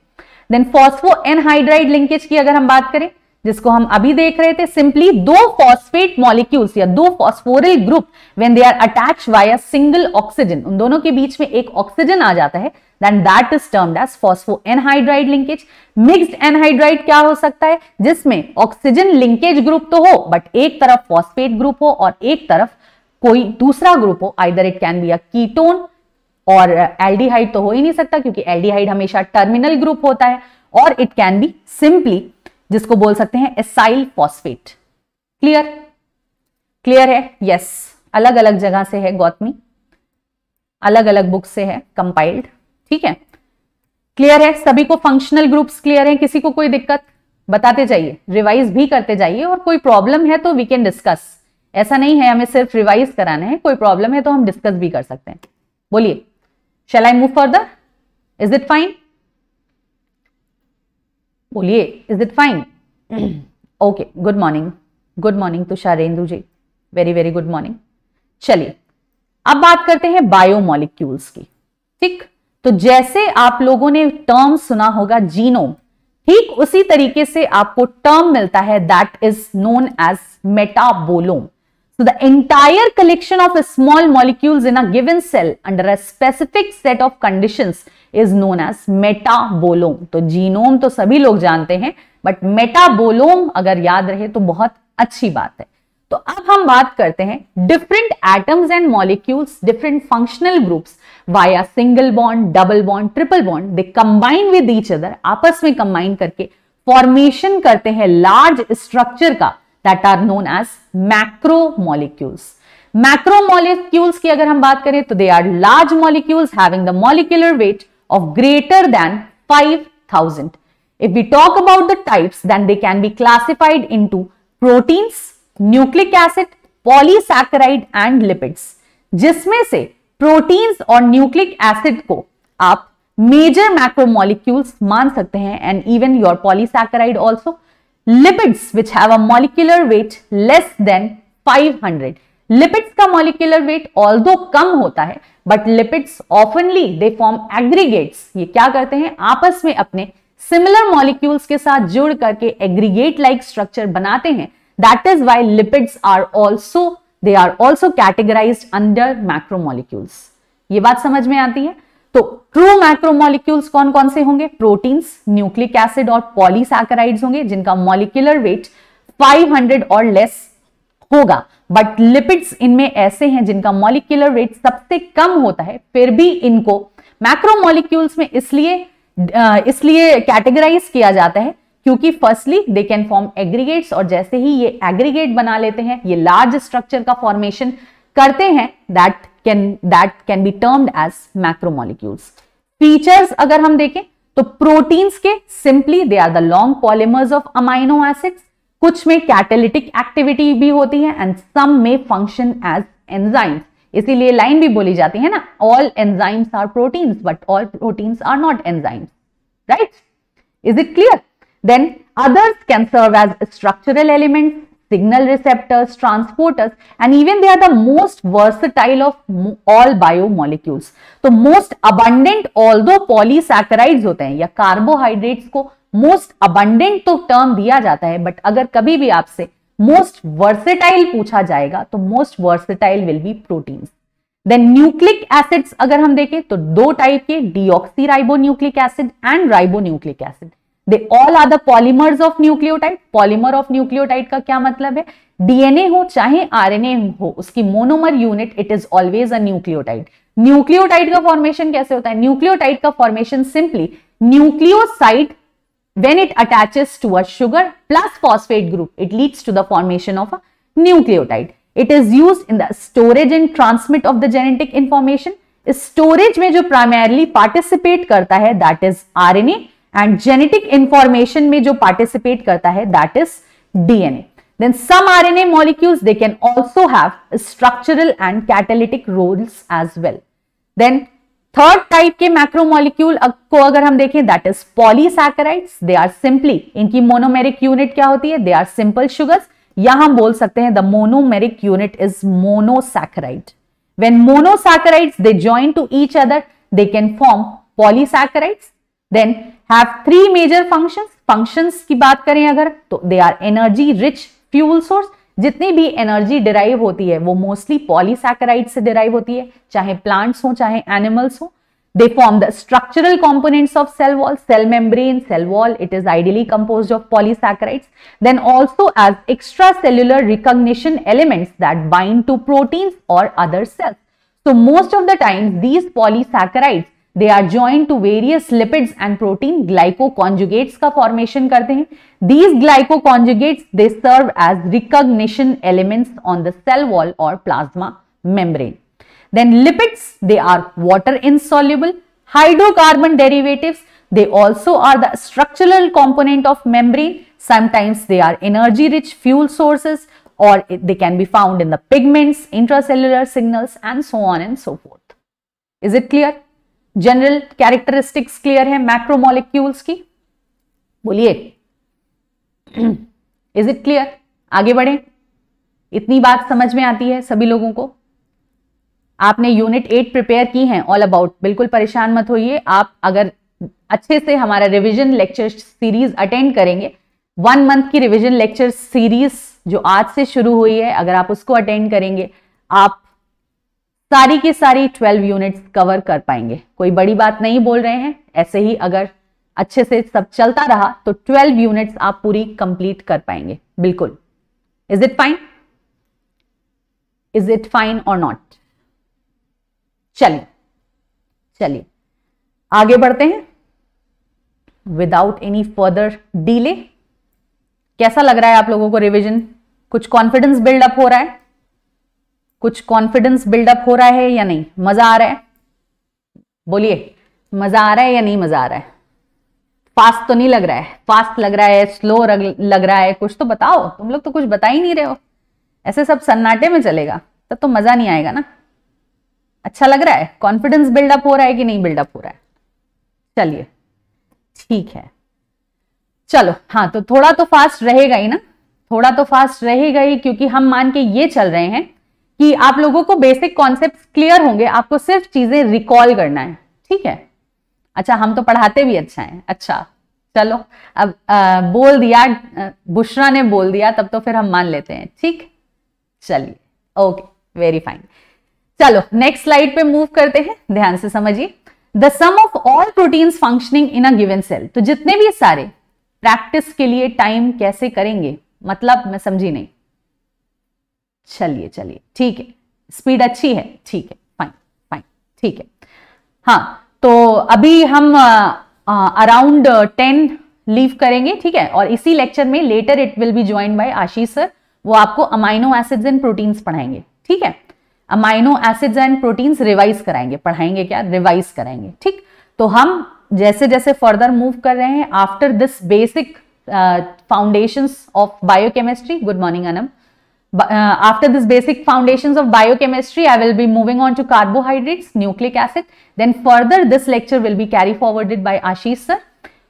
then phosphoanhydride linkage की अगर हम बात करें जिसको हम अभी देख रहे थे सिंपली दो फॉस्फेट मॉलिक्यूल्स या दो phosphoryl group when they are attach via single oxygen उन दोनों के बीच में एक ऑक्सीजन आ जाता है then that is termed as phosphoanhydride linkage mixed anhydride क्या हो सकता है जिसमें ऑक्सीजन लिंकेज ग्रुप तो हो बट एक तरफ फॉस्फेट ग्रुप हो और एक तरफ कोई दूसरा ग्रुप हो either it can be a ketone और एल्डिहाइड तो हो ही नहीं सकता क्योंकि एल्डिहाइड हमेशा टर्मिनल ग्रुप होता है और इट कैन बी सिंपली जिसको बोल सकते हैं एसाइल फॉस्फेट क्लियर क्लियर है यस अलग अलग जगह से है गौतमी अलग अलग बुक से है कंपाइल्ड ठीक है क्लियर है सभी को फंक्शनल ग्रुप्स क्लियर है किसी को कोई दिक्कत बताते जाइए रिवाइज भी करते जाइए और कोई प्रॉब्लम है तो वी कैन डिस्कस ऐसा नहीं है हमें सिर्फ रिवाइज कराना है कोई प्रॉब्लम है तो हम डिस्कस भी कर सकते हैं बोलिए shall I move further is it fine बोलिए is it fine okay good morning good morning Tusharendu ji very very good morning चलिए अब बात करते हैं बायोमोलिक्यूल्स की ठीक तो जैसे आप लोगों ने टर्म सुना होगा जीनोम ठीक उसी तरीके से आपको टर्म मिलता है that is known as metabolome so the entire collection of small molecules in a given cell under a specific set of conditions is known as metabolome तो जीनोम तो सभी लोग जानते हैं बट मेटाबोलोम अगर याद रहे तो बहुत अच्छी बात है तो अब हम बात करते हैं different atoms and molecules different functional groups via single bond double bond triple bond they combine with each other आपस में कंबाइन करके फॉर्मेशन करते हैं लार्ज स्ट्रक्चर का that are known as macromolecules macromolecules की अगर हम बात करें तो they are large molecules having the molecular weight of greater than 5000. If we talk about the types, then they can be classified into proteins, nucleic acid, polysaccharide and lipids जिसमें से प्रोटीन्स और न्यूक्लिक एसिड को आप मेजर मैक्रोमोलिक्यूल्स मान सकते हैं and even your polysaccharide also lipids which have a molecular weight less than 500 lipids का मॉलिक्यूलर वेट ऑल्दो कम होता है बट लिपिड्स ऑफनली दे फॉर्म एग्रीगेट्स ये क्या करते हैं आपस में अपने सिमिलर मॉलिक्यूल्स के साथ जुड़ करके एग्रीगेट लाइक स्ट्रक्चर बनाते हैं that is why lipids are also they are also categorise under macromolecules ये बात समझ में आती है तो ट्रू मैक्रोमोलिक्यूल्स कौन कौन से होंगे प्रोटीन्स न्यूक्लिक एसिड और पॉलीसैकेराइड्स होंगे जिनका मॉलिक्यूलर वेट 500 और लेस होगा बट लिपिड्स इनमें ऐसे हैं जिनका मॉलिक्यूलर वेट सबसे कम होता है फिर भी इनको मैक्रोमोलिक्यूल्स में इसलिए इसलिए कैटेगराइज किया जाता है क्योंकि firstly they can form aggregates और जैसे ही ये एग्रीगेट बना लेते हैं ये लार्ज स्ट्रक्चर का फॉर्मेशन करते हैं that can that can be termed as macromolecules features अगर हम देखें तो प्रोटीन्स के simply they are the long polymers of amino acids कुछ में कैटेलिटिक एक्टिविटी भी होती है एंड सम में फंक्शन एज एंजाइम्स इसीलिए लाइन भी बोली जाती है ना all enzymes are proteins but all proteins are not enzymes right is it clear then others can serve as structural element signal receptors transporters and even they are the most versatile of all biomolecules तो most abundant although polysaccharide होते हैं या कार्बोहाइड्रेट्स को मोस्ट अबंडेंट तो टर्म दिया जाता है बट अगर कभी भी आपसे मोस्ट वर्सेटाइल पूछा जाएगा तो most versatile will be protein then nucleic acids अगर हम देखें तो दो टाइप के ribo nucleic acid and ribo nucleic acid they all are the polymers of nucleotide polymer of nucleotide का क्या मतलब है डीएनए हो चाहे आरएनए हो उसकी monomer unit it is always a nucleotide nucleotide का फॉर्मेशन कैसे होता है न्यूक्लियोटाइड का formation simply nucleoside When it attaches to a sugar plus phosphate group, it leads to the formation of a nucleotide. It is used in the storage and transmit of the genetic information. Storage में jo primarily participate karta hai that is RNA and genetic information में jo participate karta hai that is DNA. Then some RNA molecules, they can also have structural and catalytic roles as well. Then third type के मैक्रोमोलिक्यूल को अगर हम देखें that is polysaccharides they are simply इनकी मोनोमेरिक यूनिट क्या होती है दे आर सिंपल शुगर्स या हम बोल सकते हैं the monomeric unit is monosaccharide when monosaccharides they join to each other they can form polysaccharides then have three major function functions की बात करें अगर तो they are energy rich fuel source जितनी भी एनर्जी डिराइव होती है वो मोस्टली पॉलीसैकराइड से डिराइव होती है चाहे प्लांट्स हो चाहे एनिमल्स हो they form the structural components of cell wall cell membrane cell wall it is ideally compose of polysaccharides then also as extra cellular recognition elements that bind to proteins और other cells so most of the time these polysaccharides They are joined to various lipids and protein glycoconjugates. का फॉर्मेशन करते हैं these glycoconjugates they serve as recognition elements on the cell wall और plasma membrane then lipids they are water insoluble hydrocarbon derivatives they also are the structural component of membrane sometimes they are energy rich fuel sources or they can be found in the pigments intracellular signals and so on and so forth is it clear general characteristics clear है मैक्रोमोलिक्यूल्स की बोलिए इज इट क्लियर आगे बढ़े इतनी बात समझ में आती है सभी लोगों को आपने यूनिट एट प्रिपेयर की है ऑल अबाउट बिल्कुल परेशान मत होइए आप अगर अच्छे से हमारा रिवीजन लेक्चर सीरीज अटेंड करेंगे वन मंथ की रिवीजन लेक्चर सीरीज जो आज से शुरू हुई है अगर आप उसको अटेंड करेंगे आप सारी की सारी 12 यूनिट्स कवर कर पाएंगे कोई बड़ी बात नहीं बोल रहे हैं ऐसे ही अगर अच्छे से सब चलता रहा तो 12 यूनिट्स आप पूरी कंप्लीट कर पाएंगे बिल्कुल is it fine is it fine और नॉट चलिए चलिए आगे बढ़ते हैं विदाउट एनी फर्दर डीले कैसा लग रहा है आप लोगों को रिविजन कुछ कॉन्फिडेंस बिल्डअप हो रहा है कुछ कॉन्फिडेंस बिल्डअप हो रहा है या नहीं मजा आ रहा है बोलिए मजा आ रहा है या नहीं मजा आ रहा है फास्ट तो नहीं लग रहा है फास्ट लग रहा है स्लो लग रहा है कुछ तो बताओ तुम लोग तो कुछ बता ही नहीं रहे हो ऐसे सब सन्नाटे में चलेगा तब तो मजा नहीं आएगा ना अच्छा लग रहा है कॉन्फिडेंस बिल्डअप हो रहा है कि नहीं बिल्डअप हो रहा है चलिए ठीक है चलो हाँ तो थोड़ा तो फास्ट रहेगा ही ना थोड़ा तो फास्ट रहेगा ही क्योंकि हम मान के ये चल रहे हैं कि आप लोगों को बेसिक कॉन्सेप्ट क्लियर होंगे आपको सिर्फ चीजें रिकॉल करना है ठीक है अच्छा हम तो पढ़ाते भी अच्छा है अच्छा चलो अब आ, बोल दिया बुशरा ने बोल दिया तब तो फिर हम मान लेते हैं ठीक चलिए ओके वेरी फाइन चलो नेक्स्ट स्लाइड पे मूव करते हैं ध्यान से समझिए the sum of all proteins functioning in a given cell तो जितने भी सारे प्रैक्टिस के लिए टाइम कैसे करेंगे मतलब मैं समझी नहीं चलिए चलिए ठीक है स्पीड अच्छी है ठीक है फाइन फाइन ठीक है हाँ तो अभी हम अराउंड टेन लीव करेंगे ठीक है और इसी लेक्चर में later it will be join by Ashish sir वो आपको अमाइनो एसिड्स एंड प्रोटीन्स पढ़ाएंगे ठीक है amino acids and proteins revise कराएंगे पढ़ाएंगे क्या रिवाइज कराएंगे ठीक तो हम जैसे जैसे फर्दर मूव कर रहे हैं after this basic foundations of biochemistry good morning Anam Uh, after this basic foundations of biochemistry, I will be moving on to carbohydrates, nucleic acid. Then further, this lecture will be carry forwarded by Ashish sir.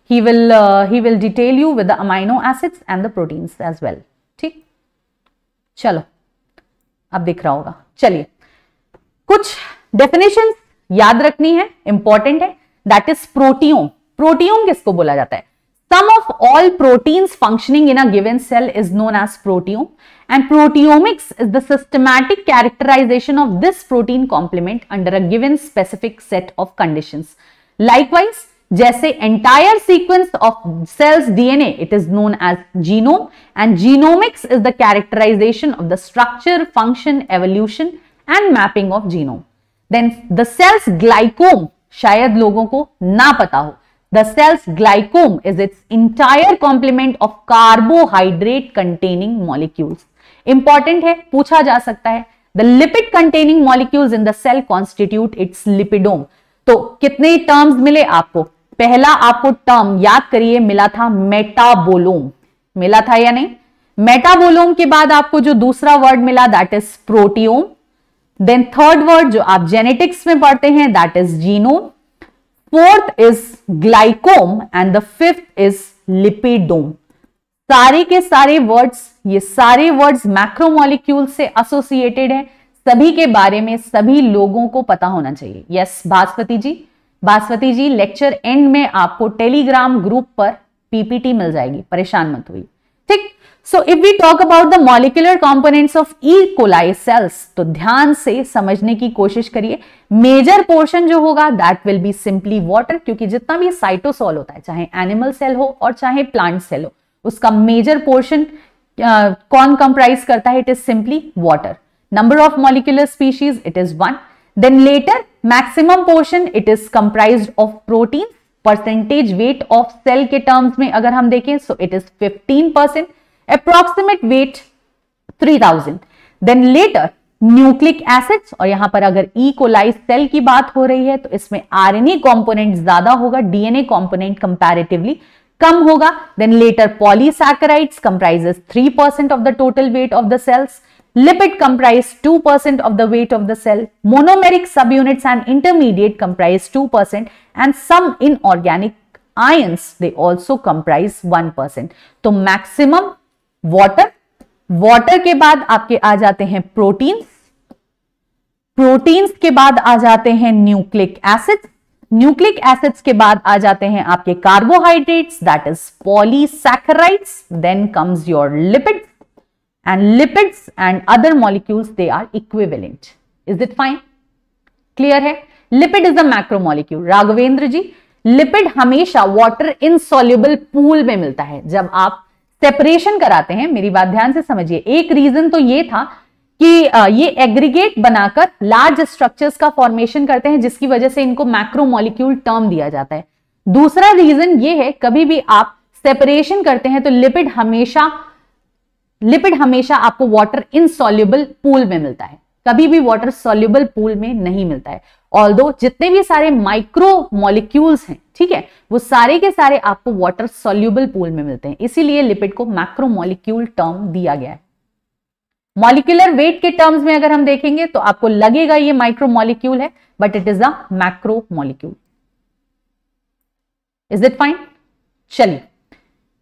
He will, uh, he will detail you with the amino acids and the proteins as well. ठीक चलो अब दिख रहा होगा चलिए कुछ डेफिनेशन याद रखनी है इंपॉर्टेंट है दैट इज प्रोटियोम प्रोटियोम किसको बोला जाता है Sum of all proteins functioning in a given cell is known as proteome and proteomics is the systematic characterization of this protein complement under a given specific set of conditions. Likewise, जैसे entire sequence of cells DNA it is known as genome and genomics is the characterization of the structure, function, evolution and mapping of genome. Then the cells glycome शायद लोगों को ना पता हो the cell's glycome is its entire complement of carbohydrate containing molecules important है पूछा जा सकता है the lipid containing molecules in the cell constitute its lipidome तो कितने टर्म्स मिले आपको पहला आपको टर्म याद करिए मिला था मेटाबोलोम मिला था या नहीं मेटाबोलोम के बाद आपको जो दूसरा वर्ड मिला that is proteome then third word जो आप जेनेटिक्स में पढ़ते हैं that is genome fourth is glycome and the fifth is lipidome सारे के सारे वर्ड्स ये सारे वर्ड्स मैक्रोमोलिक्यूल से एसोसिएटेड हैं सभी के बारे में सभी लोगों को पता होना चाहिए यस yes, जी बासवती जी लेक्चर एंड में आपको टेलीग्राम ग्रुप पर पीपीटी मिल जाएगी परेशान मत हुई ठीक so if we talk about the molecular component of E coli cells तो ध्यान से समझने की कोशिश करिए मेजर पोर्शन जो होगा that will be simply water क्योंकि जितना भी साइटोसॉल होता है चाहे एनिमल सेल हो और चाहे प्लांट सेल हो उसका मेजर पोर्शन कौन कंप्राइज करता है it is simply water number of molecular species it is one then later maximum portion it is comprise of protein percentage weight of cell के टर्म्स में अगर हम देखें so it is fifteen percent approximate weight 3000 then लेटर न्यूक्लिक एसिड्स और यहां पर अगर इकोलाइज e सेल की बात हो रही है तो इसमें आरएनए कंपोनेंट ज्यादा होगा डीएनए कंपोनेंट कंपैरेटिवली कम होगा then later polysaccharides comprises 3% of the total weight of the cells lipid comprise two percent of the weight of the cell monomeric subunit and intermediate comprise two percent and some inorganic organic ions they also comprise one तो मैक्सिमम वाटर वाटर के बाद आपके आ जाते हैं प्रोटीन्स प्रोटीन्स के बाद आ जाते हैं न्यूक्लिक एसिड न्यूक्लिक एसिड्स के बाद आ जाते हैं आपके carbohydrates that is polysaccharides then comes your lipid and lipids and other molecules they are equivalent is it fine clear है lipid is a molecule Raghavendra ji lipid हमेशा वाटर इनसॉल्यूबल पूल में मिलता है जब आप सेपरेशन कराते हैं मेरी बात ध्यान से समझिए एक रीजन तो ये था कि ये एग्रीगेट बनाकर लार्ज स्ट्रक्चर्स का फॉर्मेशन करते हैं जिसकी वजह से इनको मैक्रोमोलिक्यूल टर्म दिया जाता है दूसरा रीजन ये है कभी भी आप सेपरेशन करते हैं तो लिपिड हमेशा लिपिड हमेशा आपको वाटर इनसॉल्युबल पूल में मिलता है कभी भी वाटर सोल्यूबल पूल में नहीं मिलता है ऑल जितने भी सारे माइक्रो मॉलिक्यूल्स हैं ठीक है वो सारे के सारे आपको वाटर सोल्यूबल पूल में मिलते हैं इसीलिए लिपिड को मैक्रोमोलिक्यूल टर्म दिया गया है मॉलिक्यूलर वेट के टर्म्स में अगर हम देखेंगे तो आपको लगेगा ये माइक्रोमोलिक्यूल है but it is a molecule is it fine चलिए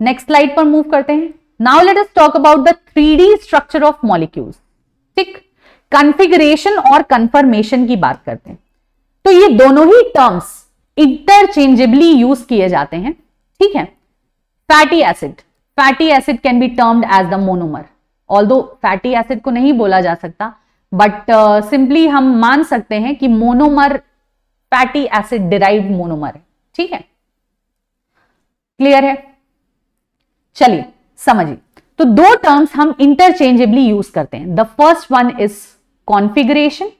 नेक्स्ट स्लाइड पर मूव करते हैं now let us talk about the three structure of molecules ठीक कॉन्फ़िगरेशन और कंफर्मेशन की बात करते हैं तो ये दोनों ही टर्म्स इंटरचेंजेबली यूज किए जाते हैं ठीक है fatty acid fatty acid can be termed as the monomer all दो फैटी एसिड को नहीं बोला जा सकता बट सिंपली uh, हम मान सकते हैं कि monomer fatty acid derive monomer है ठीक है क्लियर है चलिए समझिए तो दो टर्म्स हम इंटरचेंजेबली यूज करते हैं the first one is configuration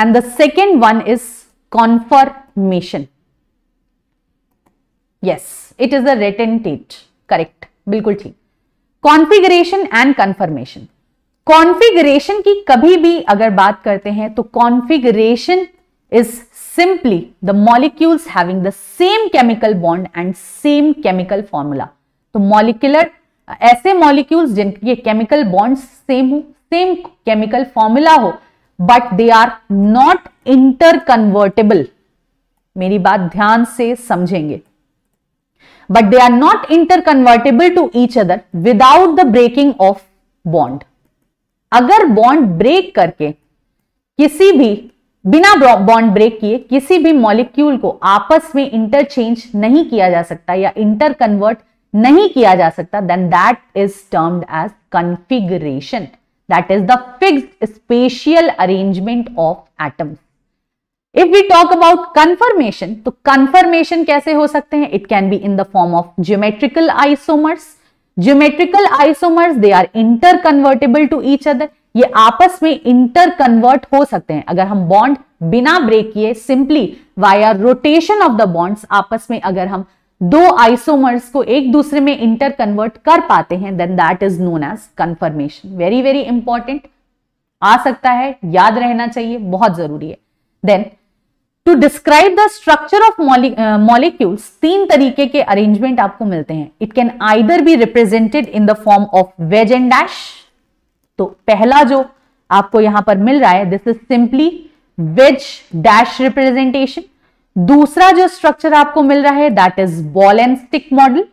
and the second one is conformation yes it is the retentate correct बिल्कुल ठीक कॉन्फ़िगरेशन एंड कंफर्मेशन कॉन्फ़िगरेशन की कभी भी अगर बात करते हैं तो configuration is simply the molecules having the same chemical bond and same chemical formula तो मॉलिक्यूलर ऐसे मॉलिक्यूल्स जिनके केमिकल बॉन्ड सेम हो सेम केमिकल फॉर्मूला हो but they are not interconvertible मेरी बात ध्यान से समझेंगे but they are not interconvertible to each other without the breaking of bond अगर बॉन्ड ब्रेक करके किसी भी बिना बॉन्ड ब्रेक किए किसी भी मॉलिक्यूल को आपस में इंटरचेंज नहीं किया जा सकता या इंटरकन्वर्ट नहीं किया जा सकता then that is termed as configuration that is the fixed spatial arrangement of atoms if we talk about conformation तो कंफर्मेशन कैसे हो सकते हैं it can be in the form of geometrical isomers geometrical isomers they are interconvertible to each other ये आपस में इंटर कन्वर्ट हो सकते हैं अगर हम बॉन्ड बिना ब्रेक किए simply via rotation of the bonds आपस में अगर हम दो आइसोमर्स को एक दूसरे में इंटर कन्वर्ट कर पाते हैं then that is known as conformation very very important आ सकता है याद रहना चाहिए बहुत जरूरी है then to describe the structure of molecules तीन तरीके के अरेंजमेंट आपको मिलते हैं it can either be represented in the form of wedge and dash तो पहला जो आपको यहां पर मिल रहा है this is simply wedge dash representation दूसरा जो स्ट्रक्चर आपको मिल रहा है that is ball and stick model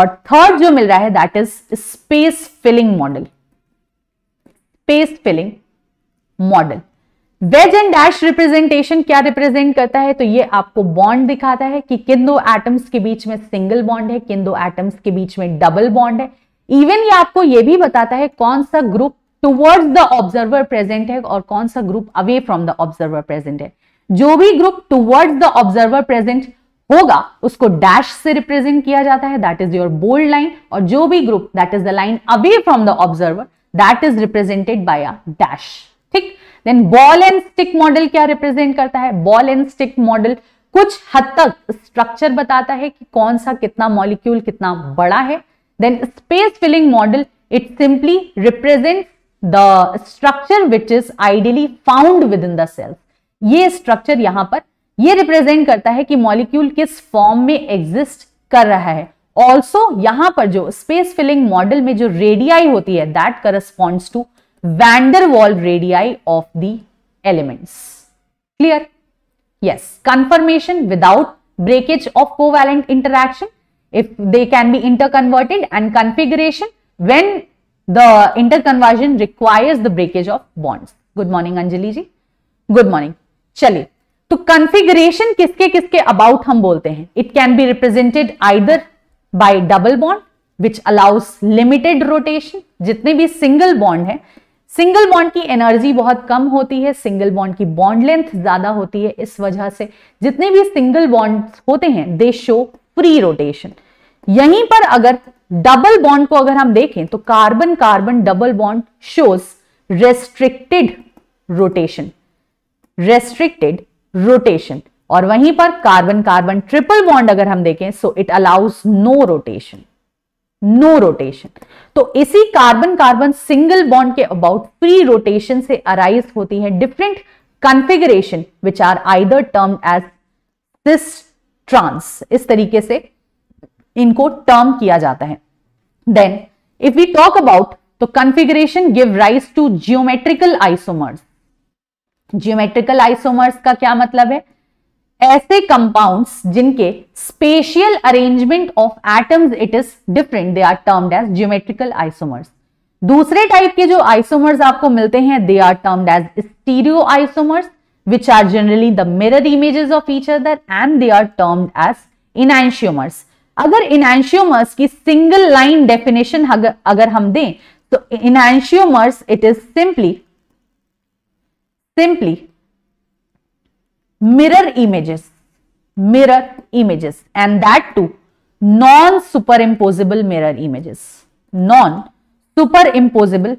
और थर्ड जो मिल रहा है that is space filling model space filling model wedge and dash representation क्या रिप्रेजेंट करता है तो ये आपको बॉन्ड दिखाता है कि किन दो एटम्स के बीच में सिंगल बॉन्ड है किन दो एटम्स के बीच में डबल बॉन्ड है इवन ये आपको ये भी बताता है कौन सा group towards the observer present है और कौन सा group away from the observer present है जो भी group towards the observer present होगा उसको डैश से रिप्रेजेंट किया जाता है that is your bold line और जो भी group that is the line away from the observer that is represented by a dash ठीक then ball and stick model क्या रिप्रेजेंट करता है बॉल एंड स्टिक मॉडल कुछ हद तक स्ट्रक्चर बताता है कि कौन सा कितना मॉलिक्यूल कितना बड़ा है then space filling model it simply represent the structure which is ideally found within the cells ये स्ट्रक्चर यहां पर ये रिप्रेजेंट करता है कि मॉलिक्यूल किस फॉर्म में एग्जिस्ट कर रहा है ऑल्सो यहां पर जो स्पेस फिलिंग मॉडल में जो रेडियाई होती है that corresponds to van der Waals radii of the elements clear yes conformation without breakage of covalent interaction if they can be interconverted and configuration when the interconversion requires the breakage of bonds good morning Anjali ji good morning चलिए तो कंफिगरेशन किसके किसके अबाउट हम बोलते हैं it can be represented either by double bond which allows limited rotation जितने भी सिंगल बॉन्ड है सिंगल बॉन्ड की एनर्जी बहुत कम होती है सिंगल बॉन्ड की बॉन्ड लेंथ ज्यादा होती है इस वजह से जितने भी सिंगल बॉन्ड होते हैं दे शो प्री रोटेशन यहीं पर अगर डबल बॉन्ड को अगर हम देखें तो carbon carbon double bond shows restricted rotation restricted rotation और वहीं पर कार्बन कार्बन ट्रिपल बॉन्ड अगर हम देखें so it allows no rotation no rotation तो इसी कार्बन कार्बन सिंगल बॉन्ड के अबाउट फ्री रोटेशन से अराइज होती है different configuration which are either term as cis trans इस तरीके से इनको टर्म किया जाता है then if we talk about तो configuration give rise to geometrical isomers geometrical isomers का क्या मतलब है ऐसे कंपाउंड जिनके spatial arrangement of atom it is different they are termed as geometrical isomers दूसरे टाइप के जो आइसोमर्स आपको मिलते हैं they are termed as stereoisomers which are generally the mirror images of each other and they are termed as enantiomers अगर इनशियोमर्स की सिंगल लाइन डेफिनेशन अगर हम दें तो enantiomers it is simply simply mirror images mirror images and that too non superimposable mirror images non superimposable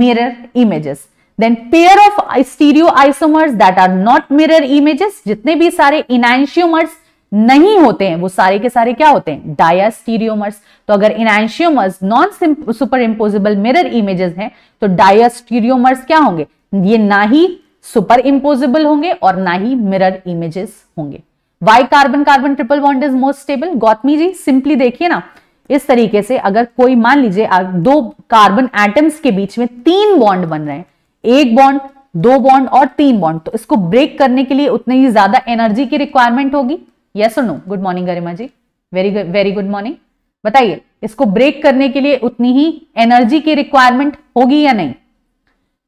mirror images then pair of stereo isomers that are not mirror images जितने भी सारे enantiomers नहीं होते हैं वो सारे के सारे क्या होते हैं डायस्टीरियोमर्स तो अगर enantiomers non superimposable mirror images हैं तो डायस्टीरियोमर्स क्या होंगे ये ना ही सुपर इम्पोजिबल होंगे और ना ही मिरर इमेजेस होंगे why carbon carbon triple bond is most stable Gautami ji simply देखिए ना इस तरीके से अगर कोई मान लीजिए दो कार्बन एटम्स के बीच में तीन बॉन्ड बन रहे हैं एक बॉन्ड दो बॉन्ड और तीन बॉन्ड तो इसको ब्रेक करने के लिए उतनी ही ज्यादा एनर्जी की रिक्वायरमेंट होगी यस और no good morning Garima ji very very good morning बताइए इसको ब्रेक करने के लिए उतनी ही एनर्जी की रिक्वायरमेंट होगी या नहीं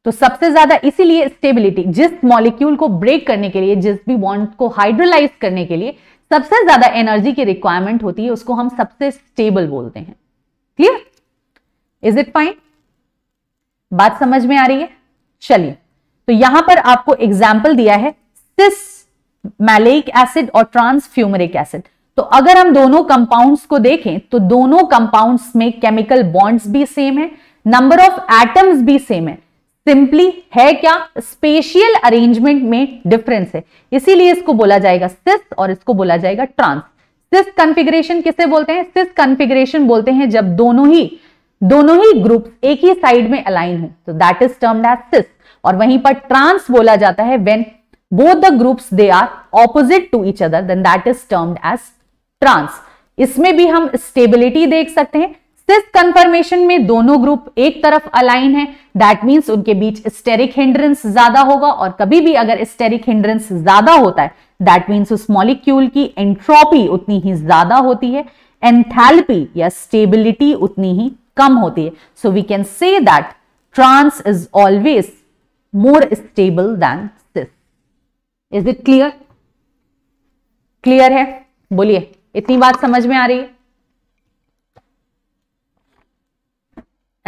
तो सबसे ज्यादा इसीलिए स्टेबिलिटी जिस मॉलिक्यूल को ब्रेक करने के लिए जिस भी बॉन्ड को हाइड्रोलाइज करने के लिए सबसे ज्यादा एनर्जी की रिक्वायरमेंट होती है उसको हम सबसे स्टेबल बोलते हैं क्लियर इज इट फाइन बात समझ में आ रही है चलिए तो यहां पर आपको एग्जाम्पल दिया है सिस मैलेक एसिड और ट्रांसफ्यूमरिक एसिड तो अगर हम दोनों कंपाउंड्स को देखें तो दोनों कंपाउंड्स में केमिकल बॉन्ड्स भी सेम है नंबर ऑफ एटम्स भी सेम है सिंपली है क्या स्पेशियल अरेंजमेंट में डिफरेंस है इसीलिए इसको बोला जाएगा सिस्ट और इसको बोला जाएगा ट्रांस सिस्ट कॉन्फ़िगरेशन किसे बोलते हैं सिस्ट कॉन्फ़िगरेशन बोलते हैं जब दोनों ही दोनों ही ग्रुप एक ही साइड में अलाइन हो तो that is termed as cis और वहीं पर ट्रांस बोला जाता है when both the groups they are opposite to each other then that is termed as trans इसमें भी हम स्टेबिलिटी देख सकते हैं सिस कंफर्मेशन में दोनों ग्रुप एक तरफ अलाइन है दैट मीन्स उनके बीच स्टेरिक हिंड्रेंस ज्यादा होगा और कभी भी अगर स्टेरिक हिंड्रेंस ज्यादा होता है दैट मीन्स उस मॉलिक्यूल की एंट्रोपी उतनी ही ज्यादा होती है एंथैल्पी या स्टेबिलिटी उतनी ही कम होती है so we can say that trans is always more stable than cis is it clear clear है बोलिए इतनी बात समझ में आ रही है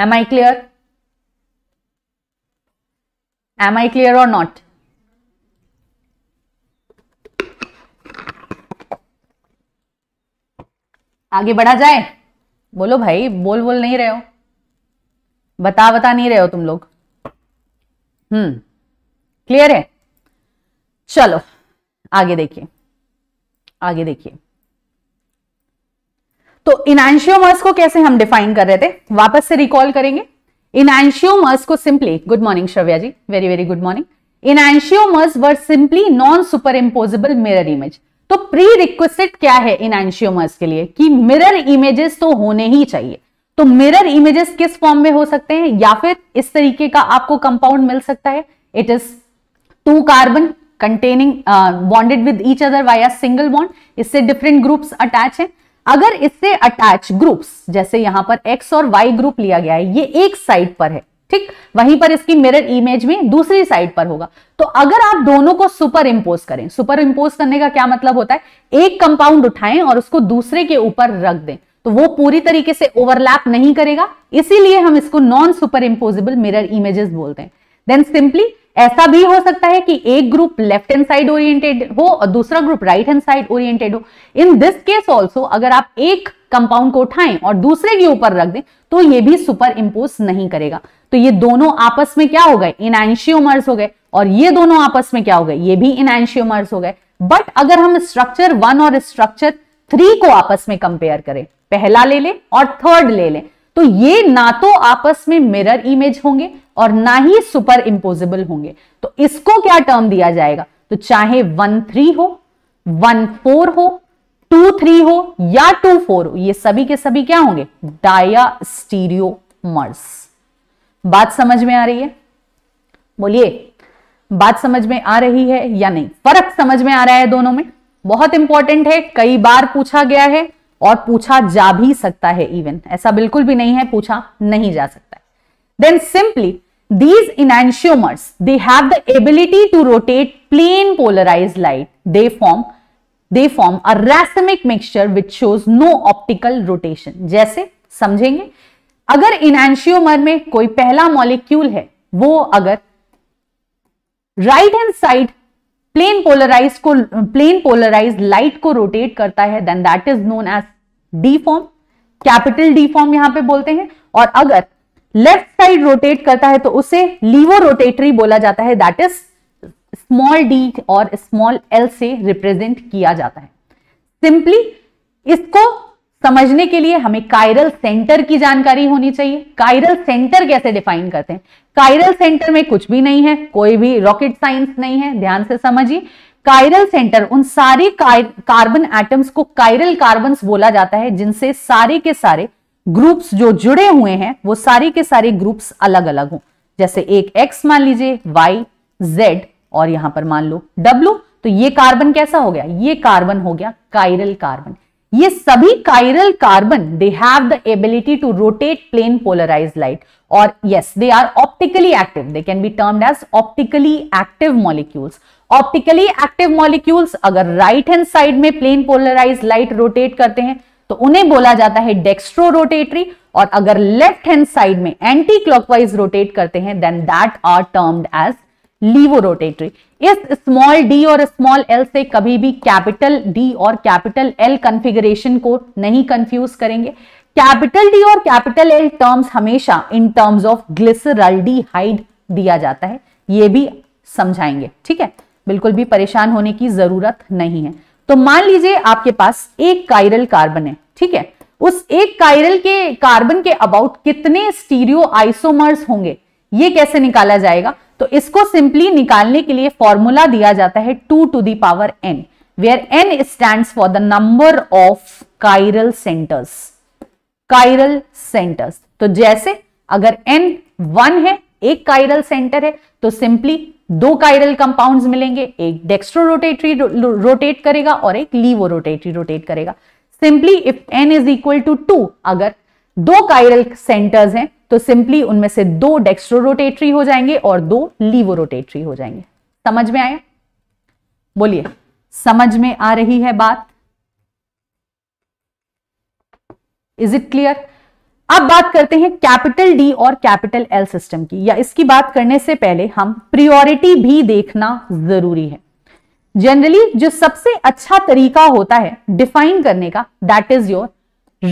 am i clear am i clear or not आगे बढ़ा जाए बोलो भाई बोल बोल नहीं रहे हो बता बता नहीं रहे हो तुम लोग हम्म क्लियर है चलो आगे देखिए आगे देखिए तो इनैंशियोमर्स को कैसे हम डिफाइन कर रहे थे वापस से रिकॉल करेंगे इनैंशियोमर्स को simply good morning Shravya ji very very good morning enantiomers were simply non superimposable mirror image तो प्री रिक्वेस्टेड क्या है इनैंशियोमर्स के लिए कि मिरर इमेजेस तो होने ही चाहिए तो मिरर इमेजेस किस फॉर्म में हो सकते हैं या फिर इस तरीके का आपको कंपाउंड मिल सकता है it is two carbon containing bonded with each other via single bond इससे डिफरेंट ग्रुप्स अटैच हैं अगर इससे अटैच ग्रुप्स जैसे यहां पर एक्स और वाई ग्रुप लिया गया है ये एक साइड पर है ठीक वहीं पर इसकी मिरर इमेज में दूसरी साइड पर होगा तो अगर आप दोनों को सुपर इम्पोज करें सुपर इम्पोज करने का क्या मतलब होता है एक कंपाउंड उठाएं और उसको दूसरे के ऊपर रख दें तो वो पूरी तरीके से ओवरलैप नहीं करेगा इसीलिए हम इसको non superimposable mirror images बोलते हैं देन सिंपली ऐसा भी हो सकता है कि एक group left hand side oriented हो और दूसरा group right hand side oriented हो इन दिस केस ऑल्सो अगर आप एक कंपाउंड को उठाएं और दूसरे के ऊपर रख दें तो ये भी सुपर इम्पोज नहीं करेगा तो ये दोनों आपस में क्या हो गए इनैंशियोमर्स हो गए और ये दोनों आपस में क्या हो गए ये भी इनैंशियोमर्स हो गए बट अगर हम स्ट्रक्चर वन और स्ट्रक्चर थ्री को आपस में कंपेयर करें पहला ले लें और थर्ड ले लें तो ये ना तो आपस में मिरर इमेज होंगे और ना ही सुपर इम्पोजिबल होंगे तो इसको क्या टर्म दिया जाएगा तो चाहे वन थ्री हो वन फोर हो टू थ्री हो या टू फोर हो ये सभी के सभी क्या होंगे डाया स्टीरियोमर्स बात समझ में आ रही है बोलिए बात समझ में आ रही है या नहीं फर्क समझ में आ रहा है दोनों में बहुत इंपॉर्टेंट है कई बार पूछा गया है और पूछा जा भी सकता है इवन ऐसा बिल्कुल भी नहीं है पूछा नहीं जा सकता then simply These enantiomers, they have the ability to rotate plane polarized light. They form they form a racemic mixture which shows no optical rotation. jaise samjhenge agar enantiomer mein koi pehla molecule hai wo agar right hand side plane polarized ko plane polarized light ko rotate karta hai then that is known as d form capital d form yahan pe bolte hain aur agar left side rotate करता है तो उसे लीवो रोटेटरी बोला जाता है दैट इज स्मॉल डी और स्मॉल एल से रिप्रेजेंट किया जाता है सिंपली इसको समझने के लिए हमें काइरल सेंटर की जानकारी होनी चाहिए कायरल सेंटर कैसे डिफाइन करते हैं कायरल सेंटर में कुछ भी नहीं है कोई भी रॉकेट साइंस नहीं है ध्यान से समझिए कायरल सेंटर उन सारे कार्बन एटम्स को कायरल कार्बन बोला जाता है जिनसे सारे के सारे ग्रुप्स जो जुड़े हुए हैं वो सारे के सारे ग्रुप्स अलग अलग हों जैसे एक एक्स मान लीजिए वाई जेड और यहां पर मान लो डब्लू तो ये कार्बन कैसा हो गया ये कार्बन हो गया काइरल कार्बन ये सभी chiral carbon they have the ability to rotate plane polarise light और yes they are optically active they can be termed as optically active molecules optically active molecules अगर राइट हैंड साइड में प्लेन पोलराइज लाइट रोटेट करते हैं तो उन्हें बोला जाता है डेक्स्ट्रो रोटेटरी और अगर लेफ्ट हैंड साइड में एंटी क्लॉकवाइज रोटेट करते हैं then that are termed as levo rotatory इस स्मॉल डी और स्मॉल एल से कभी भी कैपिटल डी और कैपिटल एल कॉन्फ़िगरेशन को नहीं कंफ्यूज करेंगे कैपिटल डी और कैपिटल एल टर्म्स हमेशा इन टर्म्स ऑफ ग्लिसरल्डिहाइड दिया जाता है ये भी समझाएंगे ठीक है बिल्कुल भी परेशान होने की जरूरत नहीं है तो मान लीजिए आपके पास एक काइरल कार्बन है ठीक है उस एक काइरल के कार्बन के अबाउट कितने स्टीरियो आइसोमर्स होंगे ये कैसे निकाला जाएगा तो इसको सिंपली निकालने के लिए फॉर्मूला दिया जाता है two to the power n where n stand for the number of chiral centres chiral centres तो जैसे अगर एन वन है एक कायरल सेंटर है तो सिंपली दो कायरल कंपाउंड्स मिलेंगे एक डेक्स्ट्रो रोटेटरी रोटेट करेगा और एक लीवो रोटेटरी रोटेट करेगा simply if n is equal to two अगर दो कायरल सेंटर्स हैं तो सिंपली उनमें से दो डेक्स्ट्रो रोटेटरी हो जाएंगे और दो लीवो रोटेटरी हो जाएंगे समझ में आया बोलिए समझ में आ रही है बात इज इट क्लियर अब बात करते हैं कैपिटल डी और कैपिटल एल सिस्टम की या इसकी बात करने से पहले हम प्रियोरिटी भी देखना जरूरी है जनरली जो सबसे अच्छा तरीका होता है डिफाइन करने का that is your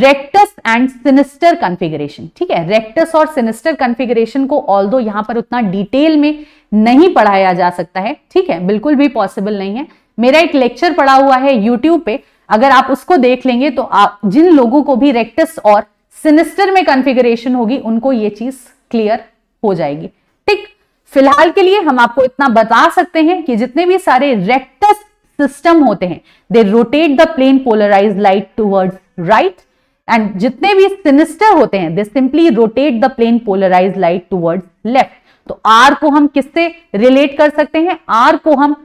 rectus and sinister configuration ठीक है रेक्टस और सिनिस्टर कॉन्फ़िगरेशन को ऑल दो यहां पर उतना डिटेल में नहीं पढ़ाया जा सकता है ठीक है बिल्कुल भी पॉसिबल नहीं है मेरा एक लेक्चर पड़ा हुआ है यूट्यूब पे अगर आप उसको देख लेंगे तो आप जिन लोगों को भी रेक्टस और सिनिस्टर में कॉन्फ़िगरेशन होगी उनको ये चीज क्लियर हो जाएगी ठीक फिलहाल के लिए हम आपको इतना बता सकते हैं कि जितने भी सारे रेक्टस सिस्टम होते हैं they rotate the plane polarise light towards right and जितने भी सिनिस्टर होते हैं they simply rotate the plane polarise light towards left तो आर को हम किससे रिलेट कर सकते हैं आर को हम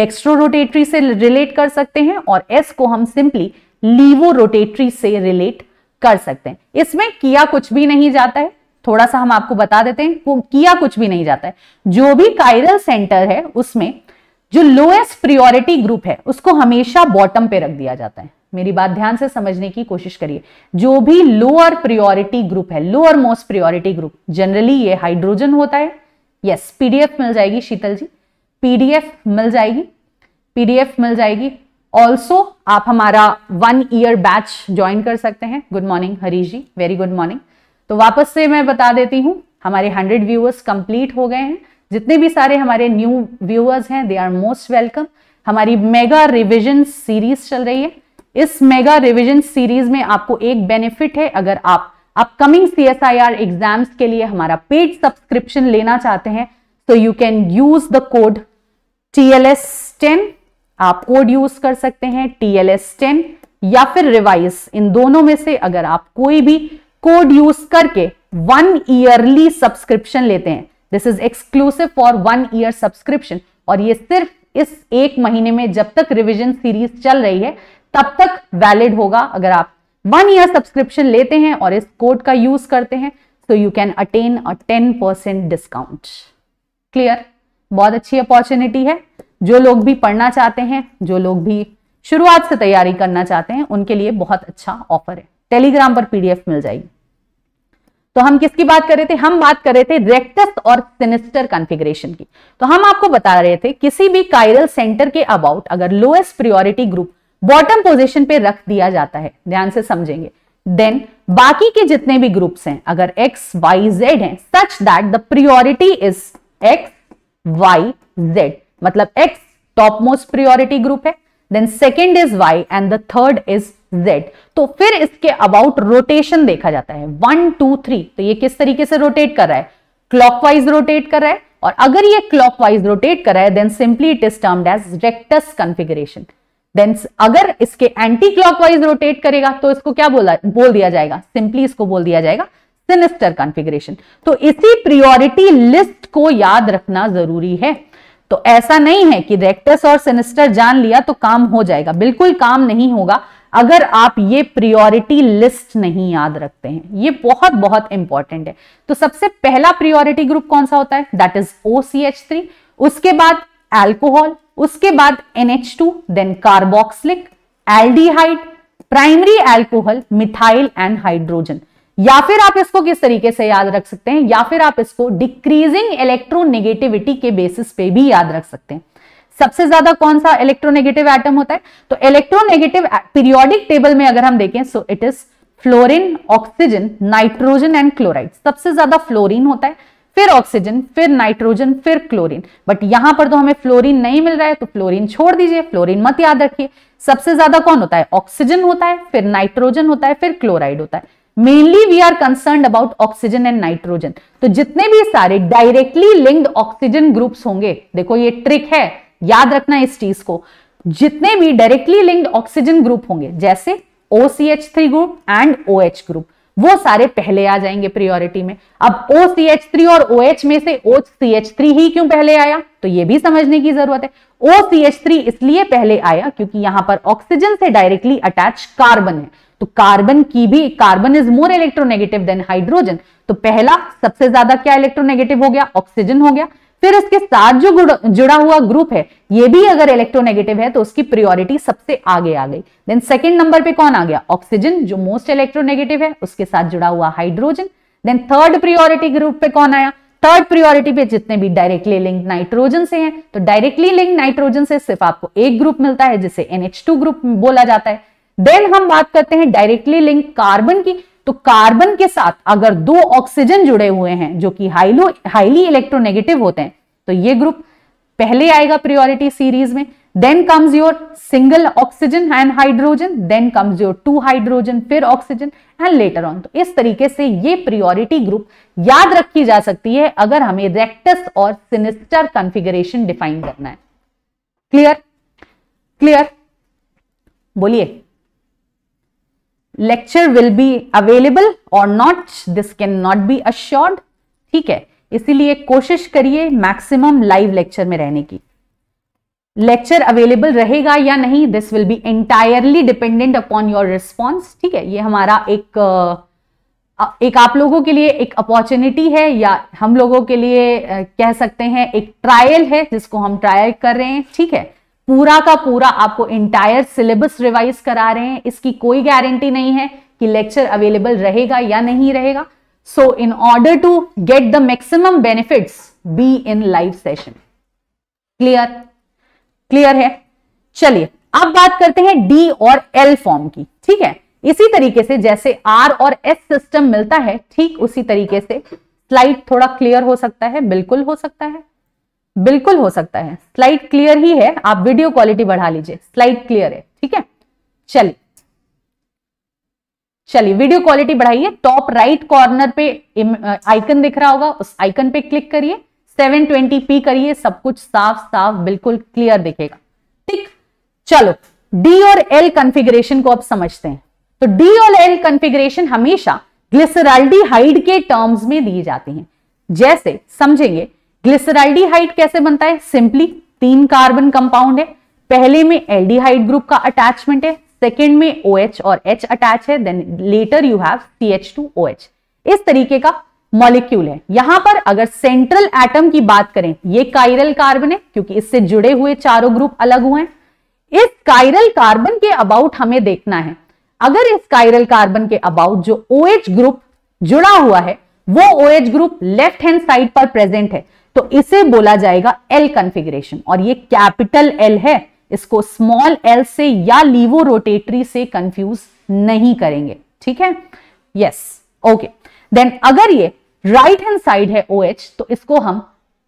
डेक्स्ट्रो रोटेटरी से रिलेट कर सकते हैं और एस को हम सिंपली लीवो रोटेटरी से रिलेट कर सकते हैं इसमें किया कुछ भी नहीं जाता है थोड़ा सा हम आपको बता देते हैं किया कुछ भी नहीं जाता है जो भी कायरल सेंटर है उसमें जो लोएस्ट प्रियोरिटी ग्रुप है उसको हमेशा बॉटम पे रख दिया जाता है मेरी बात ध्यान से समझने की कोशिश करिए जो भी लोअर प्रियोरिटी ग्रुप है lower most priority group generally ये हाइड्रोजन होता है यस पीडीएफ मिल जाएगी शीतल जी पीडीएफ मिल जाएगी पीडीएफ मिल जाएगी ऑल्सो आप हमारा वन ईयर बैच ज्वाइन कर सकते हैं good morning Harish ji very good morning तो वापस से मैं बता देती हूँ हमारे हंड्रेड व्यूअर्स कंप्लीट हो गए हैं जितने भी सारे हमारे न्यू व्यूअर्स हैं दे आर मोस्ट वेलकम हमारी मेगा रिविजन सीरीज चल रही है इस मेगा रिविजन सीरीज में आपको एक बेनिफिट है अगर आप upcoming C S I R exams के लिए हमारा पेड सब्सक्रिप्शन लेना चाहते हैं तो you can use the code T L S ten आप कोड यूज कर सकते हैं टीएलएस टेन या फिर रिवाइज इन दोनों में से अगर आप कोई भी कोड यूज करके वन ईयरली सब्सक्रिप्शन लेते हैं this is exclusive for one year subscription और ये सिर्फ इस एक महीने में जब तक रिविजन सीरीज चल रही है तब तक वैलिड होगा अगर आप वन ईयर सब्सक्रिप्शन लेते हैं और इस कोड का यूज करते हैं तो you can attain a ten percent discount clear बहुत अच्छी अपॉर्चुनिटी है जो लोग भी पढ़ना चाहते हैं जो लोग भी शुरुआत से तैयारी करना चाहते हैं उनके लिए बहुत अच्छा ऑफर है टेलीग्राम पर पीडीएफ मिल जाएगी तो हम किसकी बात कर रहे थे हम बात कर रहे थे रेक्टस और सिनिस्टर कॉन्फ़िगरेशन की तो हम आपको बता रहे थे किसी भी कायरल सेंटर के अबाउट अगर lowest priority group bottom position पे रख दिया जाता है ध्यान से समझेंगे देन बाकी के जितने भी ग्रुप्स हैं अगर एक्स वाई जेड है such that the priority is X Y Z मतलब X top most priority group है then second is Y and the third is Z. तो फिर इसके अबाउट रोटेशन देखा जाता है वन टू थ्री तो ये किस तरीके से रोटेट कर रहा है क्लॉकवाइज रोटेट कर रहा है और अगर ये क्लॉकवाइज रोटेट कर रहा है then simply it is termed as rectus configuration then अगर इसके एंटी क्लॉकवाइज रोटेट करेगा तो इसको क्या बोला बोल दिया जाएगा सिंपली इसको बोल दिया जाएगा सिनिस्टर कॉन्फ़िगरेशन तो इसी प्रायोरिटी लिस्ट को याद रखना जरूरी है तो ऐसा नहीं है कि रेक्टस और सिनिस्टर जान लिया तो काम हो जाएगा बिल्कुल काम नहीं होगा अगर आप ये प्रियोरिटी लिस्ट नहीं याद रखते हैं ये बहुत बहुत इंपॉर्टेंट है तो सबसे पहला प्रियोरिटी ग्रुप कौन सा होता है दैट इज ओ उसके बाद एल्कोहल उसके बाद NH2 then carboxylic aldehyde primary alcohol methyl and hydrogen या फिर आप इसको किस तरीके से याद रख सकते हैं या फिर आप इसको डिक्रीजिंग इलेक्ट्रोनेगेटिविटी के बेसिस पे भी याद रख सकते हैं सबसे ज्यादा कौन सा इलेक्ट्रोनेगेटिव एटम होता है तो इलेक्ट्रोनेगेटिव पीरियोडिक टेबल में अगर हम देखें so it is fluorine oxygen nitrogen and chloride सबसे ज्यादा फ्लोरिन होता है फिर ऑक्सीजन फिर नाइट्रोजन फिर क्लोरीन बट यहां पर तो हमें फ्लोरीन नहीं मिल रहा है तो फ्लोरीन छोड़ दीजिए फ्लोरीन मत याद रखिए सबसे ज्यादा कौन होता है ऑक्सीजन होता है फिर नाइट्रोजन होता है फिर क्लोराइड होता है mainly we are concern about oxygen and nitrogen तो जितने भी सारे डायरेक्टली लिंक्ड ऑक्सीजन ग्रुप्स होंगे देखो ये ट्रिक है याद रखना इस चीज को जितने भी डायरेक्टली लिंक्ड ऑक्सीजन ग्रुप होंगे जैसे O C H three group and O H group वो सारे पहले आ जाएंगे प्रियोरिटी में अब ओ सी एच थ्री और ओ OH एच में से ओ सी एच थ्री ही क्यों पहले आया तो ये भी समझने की जरूरत है ओ सी एच थ्री इसलिए पहले आया क्योंकि यहां पर ऑक्सीजन से डायरेक्टली अटैच कार्बन है तो कार्बन की भी carbon is more electronegative than hydrogen तो पहला सबसे ज्यादा क्या इलेक्ट्रोनेगेटिव हो गया ऑक्सीजन हो गया फिर इसके साथ जो जुड़ा हुआ ग्रुप है ये भी अगर इलेक्ट्रोनेगेटिव है तो उसकी प्रियोरिटी सबसे आगे आ गई देन सेकेंड नंबर पे कौन आ गया ऑक्सीजन जो मोस्ट इलेक्ट्रोनेगेटिव है उसके साथ जुड़ा हुआ hydrogen then third priority group पे कौन आया थर्ड प्रियोरिटी पे जितने भी डायरेक्टली लिंक नाइट्रोजन से हैं तो डायरेक्टली लिंक नाइट्रोजन से सिर्फ आपको एक ग्रुप मिलता है जिसे NH2 ग्रुप बोला जाता है देन हम बात करते हैं डायरेक्टली लिंक कार्बन की तो कार्बन के साथ अगर दो ऑक्सीजन जुड़े हुए हैं जो कि हाईलो हाईली इलेक्ट्रोनेगेटिव होते हैं तो ये ग्रुप पहले आएगा प्रियोरिटी सीरीज में then comes your single oxygen and hydrogen then comes your two hydrogen फिर ऑक्सीजन एंड लेटर ऑन तो इस तरीके से ये प्रियोरिटी ग्रुप याद रखी जा सकती है अगर हमें रेक्टस और सिनिस्टर कॉन्फ़िगरेशन डिफाइन करना है क्लियर क्लियर बोलिए लेक्चर विल बी अवेलेबल और not this can not be assured ठीक है इसीलिए कोशिश करिए मैक्सिमम लाइव लेक्चर में रहने की लेक्चर अवेलेबल रहेगा या नहीं this will be entirely dependent upon your response ठीक है ये हमारा एक एक आप लोगों के लिए एक अपॉर्चुनिटी है या हम लोगों के लिए कह सकते हैं एक ट्रायल है जिसको हम ट्रायल कर रहे हैं ठीक है पूरा का पूरा आपको इंटायर सिलेबस रिवाइज करा रहे हैं इसकी कोई गारंटी नहीं है कि लेक्चर अवेलेबल रहेगा या नहीं रहेगा so in order to get the maximum benefits be in live session clear clear है चलिए अब बात करते हैं डी और एल फॉर्म की ठीक है इसी तरीके से जैसे आर और एस सिस्टम मिलता है ठीक उसी तरीके से स्लाइड थोड़ा क्लियर हो सकता है बिल्कुल हो सकता है बिल्कुल हो सकता है स्लाइड क्लियर ही है आप वीडियो क्वालिटी बढ़ा लीजिए स्लाइड क्लियर है ठीक है चलिए चलिए वीडियो क्वालिटी बढ़ाइए टॉप राइट कॉर्नर पे आइकन दिख रहा होगा उस आइकन पे क्लिक करिए 720p करिए सब कुछ साफ साफ बिल्कुल क्लियर दिखेगा ठीक चलो डी और एल कॉन्फ़िगरेशन को आप समझते हैं तो डी और एल कॉन्फ़िगरेशन हमेशा ग्लिसराल्डी हाइड के टर्म्स में दी जाती है जैसे समझेंगे ग्लिसराइडीहाइड कैसे बनता है सिंपली तीन कार्बन कंपाउंड है पहले में एल्डिहाइड ग्रुप का अटैचमेंट है सेकेंड में ओ OH और एच अटैच है then later you have H इस तरीके का मॉलिक्यूल है यहां पर अगर सेंट्रल एटम की बात करें ये काइरल कार्बन है क्योंकि इससे जुड़े हुए चारों ग्रुप अलग हुए हैं इस काइरल कार्बन के अबाउट हमें देखना है अगर इस काइरल कार्बन के अबाउट जो ओ OH ग्रुप जुड़ा हुआ है वो O OH group left hand side पर प्रेजेंट है तो इसे बोला जाएगा एल कन्फिग्रेशन और ये कैपिटल एल है इसको स्मॉल एल से या लीवो रोटेटरी से कंफ्यूज नहीं करेंगे ठीक है यस ओके देन अगर ये राइट हैंड साइड है ओ OH, तो इसको हम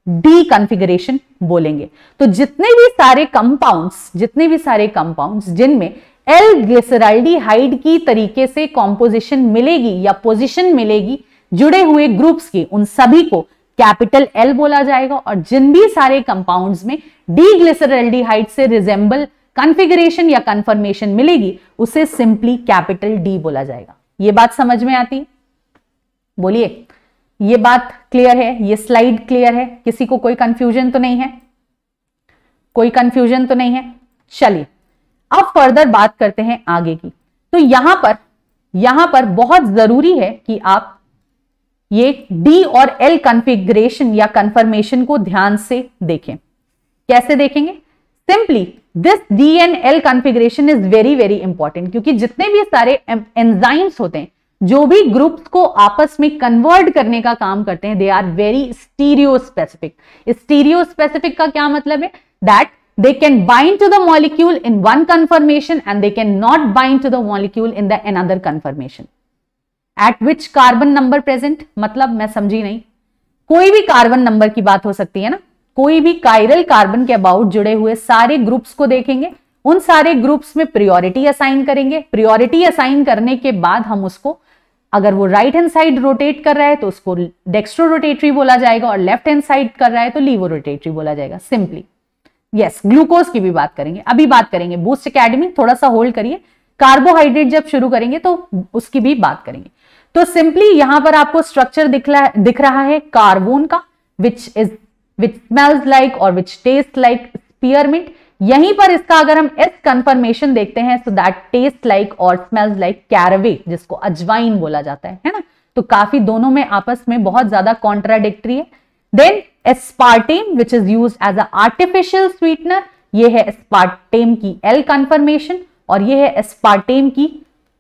डी कन्फिग्रेशन बोलेंगे तो जितने भी सारे कंपाउंड्स जितने भी सारे कंपाउंड्स जिनमें एल ग्लिसराइडीहाइड की तरीके से कॉम्पोजिशन मिलेगी या पोजिशन मिलेगी जुड़े हुए ग्रुप्स की उन सभी को कैपिटल एल बोला जाएगा और जिन भी सारे कंपाउंड्स में डी ग्लिसरल्डिहाइड से रिजेंबल कन्फिग्रेशन या कंफर्मेशन मिलेगी उसे सिंपली कैपिटल डी बोला जाएगा ये बात समझ में आती बोलिए ये बात क्लियर है ये स्लाइड क्लियर है किसी को कोई कंफ्यूजन तो नहीं है कोई कंफ्यूजन तो नहीं है चलिए अब फर्दर बात करते हैं आगे की तो यहां पर यहां पर बहुत जरूरी है कि आप ये डी और एल कॉन्फ़िगरेशन या कंफर्मेशन को ध्यान से देखें कैसे देखेंगे simply this D and L configuration is very very important क्योंकि जितने भी सारे एंजाइम्स होते हैं जो भी ग्रुप्स को आपस में कन्वर्ट करने का काम करते हैं they are very stereospecific stereospecific का क्या मतलब है that they can bind to the molecule in one conformation and they cannot bind to the molecule in the another conformation at which carbon number present मतलब मैं समझी नहीं कोई भी कार्बन नंबर की बात हो सकती है ना कोई भी कायरल कार्बन के अबाउट जुड़े हुए सारे ग्रुप्स को देखेंगे उन सारे ग्रुप्स में प्रियोरिटी असाइन करेंगे प्रियोरिटी असाइन करने के बाद हम उसको अगर वो राइट हैंड साइड रोटेट कर रहा है तो उसको डेक्स्ट्रो रोटेटरी बोला जाएगा और लेफ्ट हैंड साइड कर रहा है तो लीवो रोटेटरी बोला जाएगा सिंपली यस ग्लूकोज की भी बात करेंगे अभी बात करेंगे बूस्ट अकेडमी थोड़ा सा होल्ड करिए कार्बोहाइड्रेट जब शुरू करेंगे तो उसकी भी बात करेंगे तो सिंपली यहां पर आपको स्ट्रक्चर दिख रहा है कार्बोन का which is which smells like और विच टेस्ट लाइक स्पीयरमिंट यहीं पर इसका अगर हम एस कंफर्मेशन देखते हैं सो दैट टेस्ट लाइक और स्मेल्स लाइक कैरवे जिसको अजवाइन बोला जाता है है ना तो काफी दोनों में आपस में बहुत ज्यादा कॉन्ट्राडिक्ट्री है then aspartame which is use as a artificial sweetener ये है एस्पार्टेम की एल कंफर्मेशन और ये है एस्पार्टेम की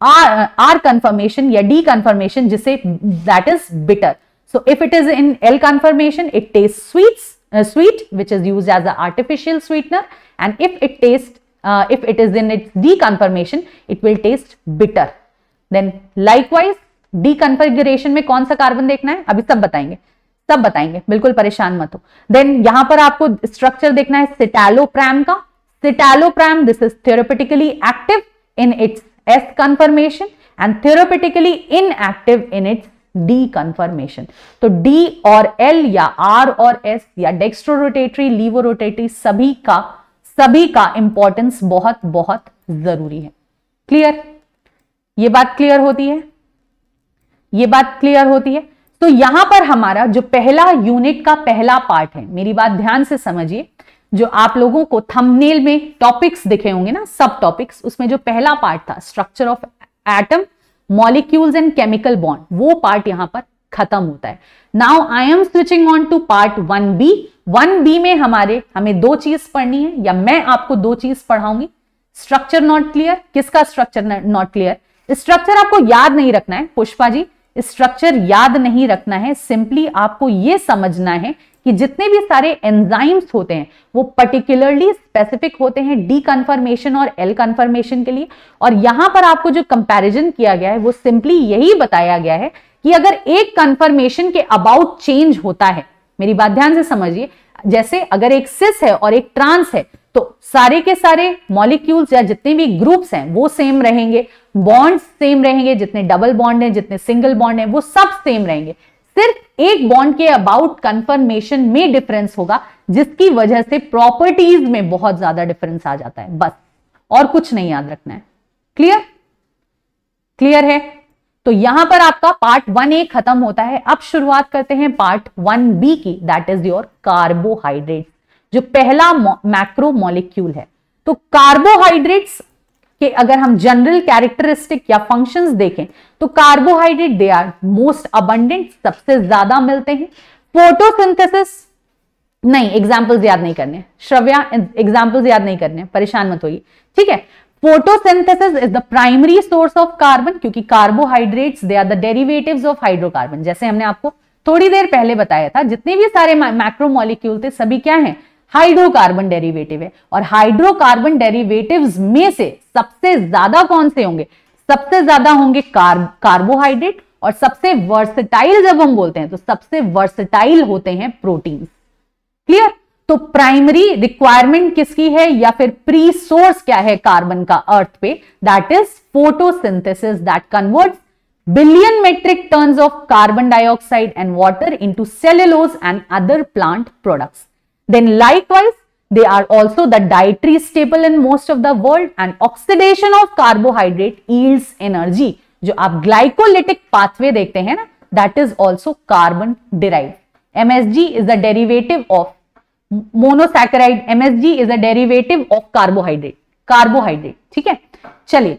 आर आर कंफर्मेशन या डी कंफर्मेशन जिसे that is bitter so if it is in L conformation it taste sweet sweet which is use as a sweetener and if it taste if it is in its D conformation it will taste bitter then likewise D configuration में कौन सा कार्बन देखना है अभी सब बताएंगे सब बताएंगे बिल्कुल परेशान मत हो देन यहां पर आपको स्ट्रक्चर देखना है सिटैलोप्रैम का citalopram this is therapeutically active in its S conformation and therapeutically inactive in its D conformation तो डी और एल या आर और एस या डेक्स्ट्रोरोटेटरी लीवोरोटेटरी सभी का सभी का इंपॉर्टेंस बहुत बहुत जरूरी है क्लियर ये बात क्लियर होती है ये बात क्लियर होती है तो यहां पर हमारा जो पहला यूनिट का पहला पार्ट है मेरी बात ध्यान से समझिए जो आप लोगों को थंबनेल में टॉपिक्स दिखे होंगे ना सब टॉपिक्स उसमें जो पहला पार्ट था structure of atom molecules and chemical bond वो पार्ट यहां पर खत्म होता है now I am switching on to part one B one B में हमारे हमें दो चीज पढ़नी है या मैं आपको दो चीज पढ़ाऊंगी स्ट्रक्चर नॉट क्लियर किसका स्ट्रक्चर नॉट क्लियर स्ट्रक्चर आपको याद नहीं रखना है पुष्पा जी स्ट्रक्चर याद नहीं रखना है सिंपली आपको यह समझना है कि जितने भी सारे एंजाइम्स होते हैं वो पर्टिकुलरली स्पेसिफिक होते हैं डी कन्फर्मेशन और एल कन्फर्मेशन के लिए और यहां पर आपको जो कंपेरिजन किया गया है वो सिंपली यही बताया गया है कि अगर एक कन्फर्मेशन के अबाउट चेंज होता है मेरी बात ध्यान से समझिए जैसे अगर एक सिस है और एक ट्रांस है तो सारे के सारे मॉलिक्यूल्स या जितने भी ग्रुप्स हैं वो सेम रहेंगे बॉन्ड्स सेम रहेंगे जितने डबल बॉन्ड हैं जितने सिंगल बॉन्ड हैं वो सब सेम रहेंगे सिर्फ एक बॉन्ड के अबाउट कंफर्मेशन में डिफरेंस होगा जिसकी वजह से प्रॉपर्टीज में बहुत ज्यादा डिफरेंस आ जाता है बस और कुछ नहीं याद रखना है क्लियर क्लियर है तो यहां पर आपका पार्ट वन ए खत्म होता है अब शुरुआत करते हैं पार्ट वन बी की दैट इज योर कार्बोहाइड्रेट जो पहला मैक्रो मॉलिक्यूल है तो कार्बोहाइड्रेट्स कि अगर हम जनरल कैरेक्टरिस्टिक या फंक्शंस देखें तो carbohydrate they are most abundant सबसे ज्यादा मिलते हैं फोटोसिंथेसिस नहीं एग्जाम्पल्स याद नहीं करने श्रव्या एग्जाम्पल्स याद नहीं करने परेशान मत होइए ठीक है photosynthesis is the primary source of carbon क्योंकि carbohydrates they are the derivative of hydrocarbon जैसे हमने आपको थोड़ी देर पहले बताया था जितने भी सारे मैक्रोमोलिक्यूल थे सभी क्या है हाइड्रोकार्बन डेरिवेटिव है और हाइड्रोकार्बन डेरिवेटिव्स में से सबसे ज्यादा कौन से होंगे सबसे ज्यादा होंगे कार्ब कार्बोहाइड्रेट और सबसे वर्सटाइल जब हम बोलते हैं तो सबसे वर्सटाइल होते हैं प्रोटीन क्लियर तो प्राइमरी रिक्वायरमेंट किसकी है या फिर प्री सोर्स क्या है कार्बन का अर्थ पे that is photosynthesis that converts billion metric tons of carbon dioxide and water into cellulose and other plant products. Then likewise, they are also the dietary staple in most of the world and oxidation of carbohydrate yields energy. jo aap glycolytic pathway dekhte hain na that is also carbon derived MSG is the derivative of monosaccharide. MSG is a derivative of carbohydrate. Carbohydrate. theek hai chaliye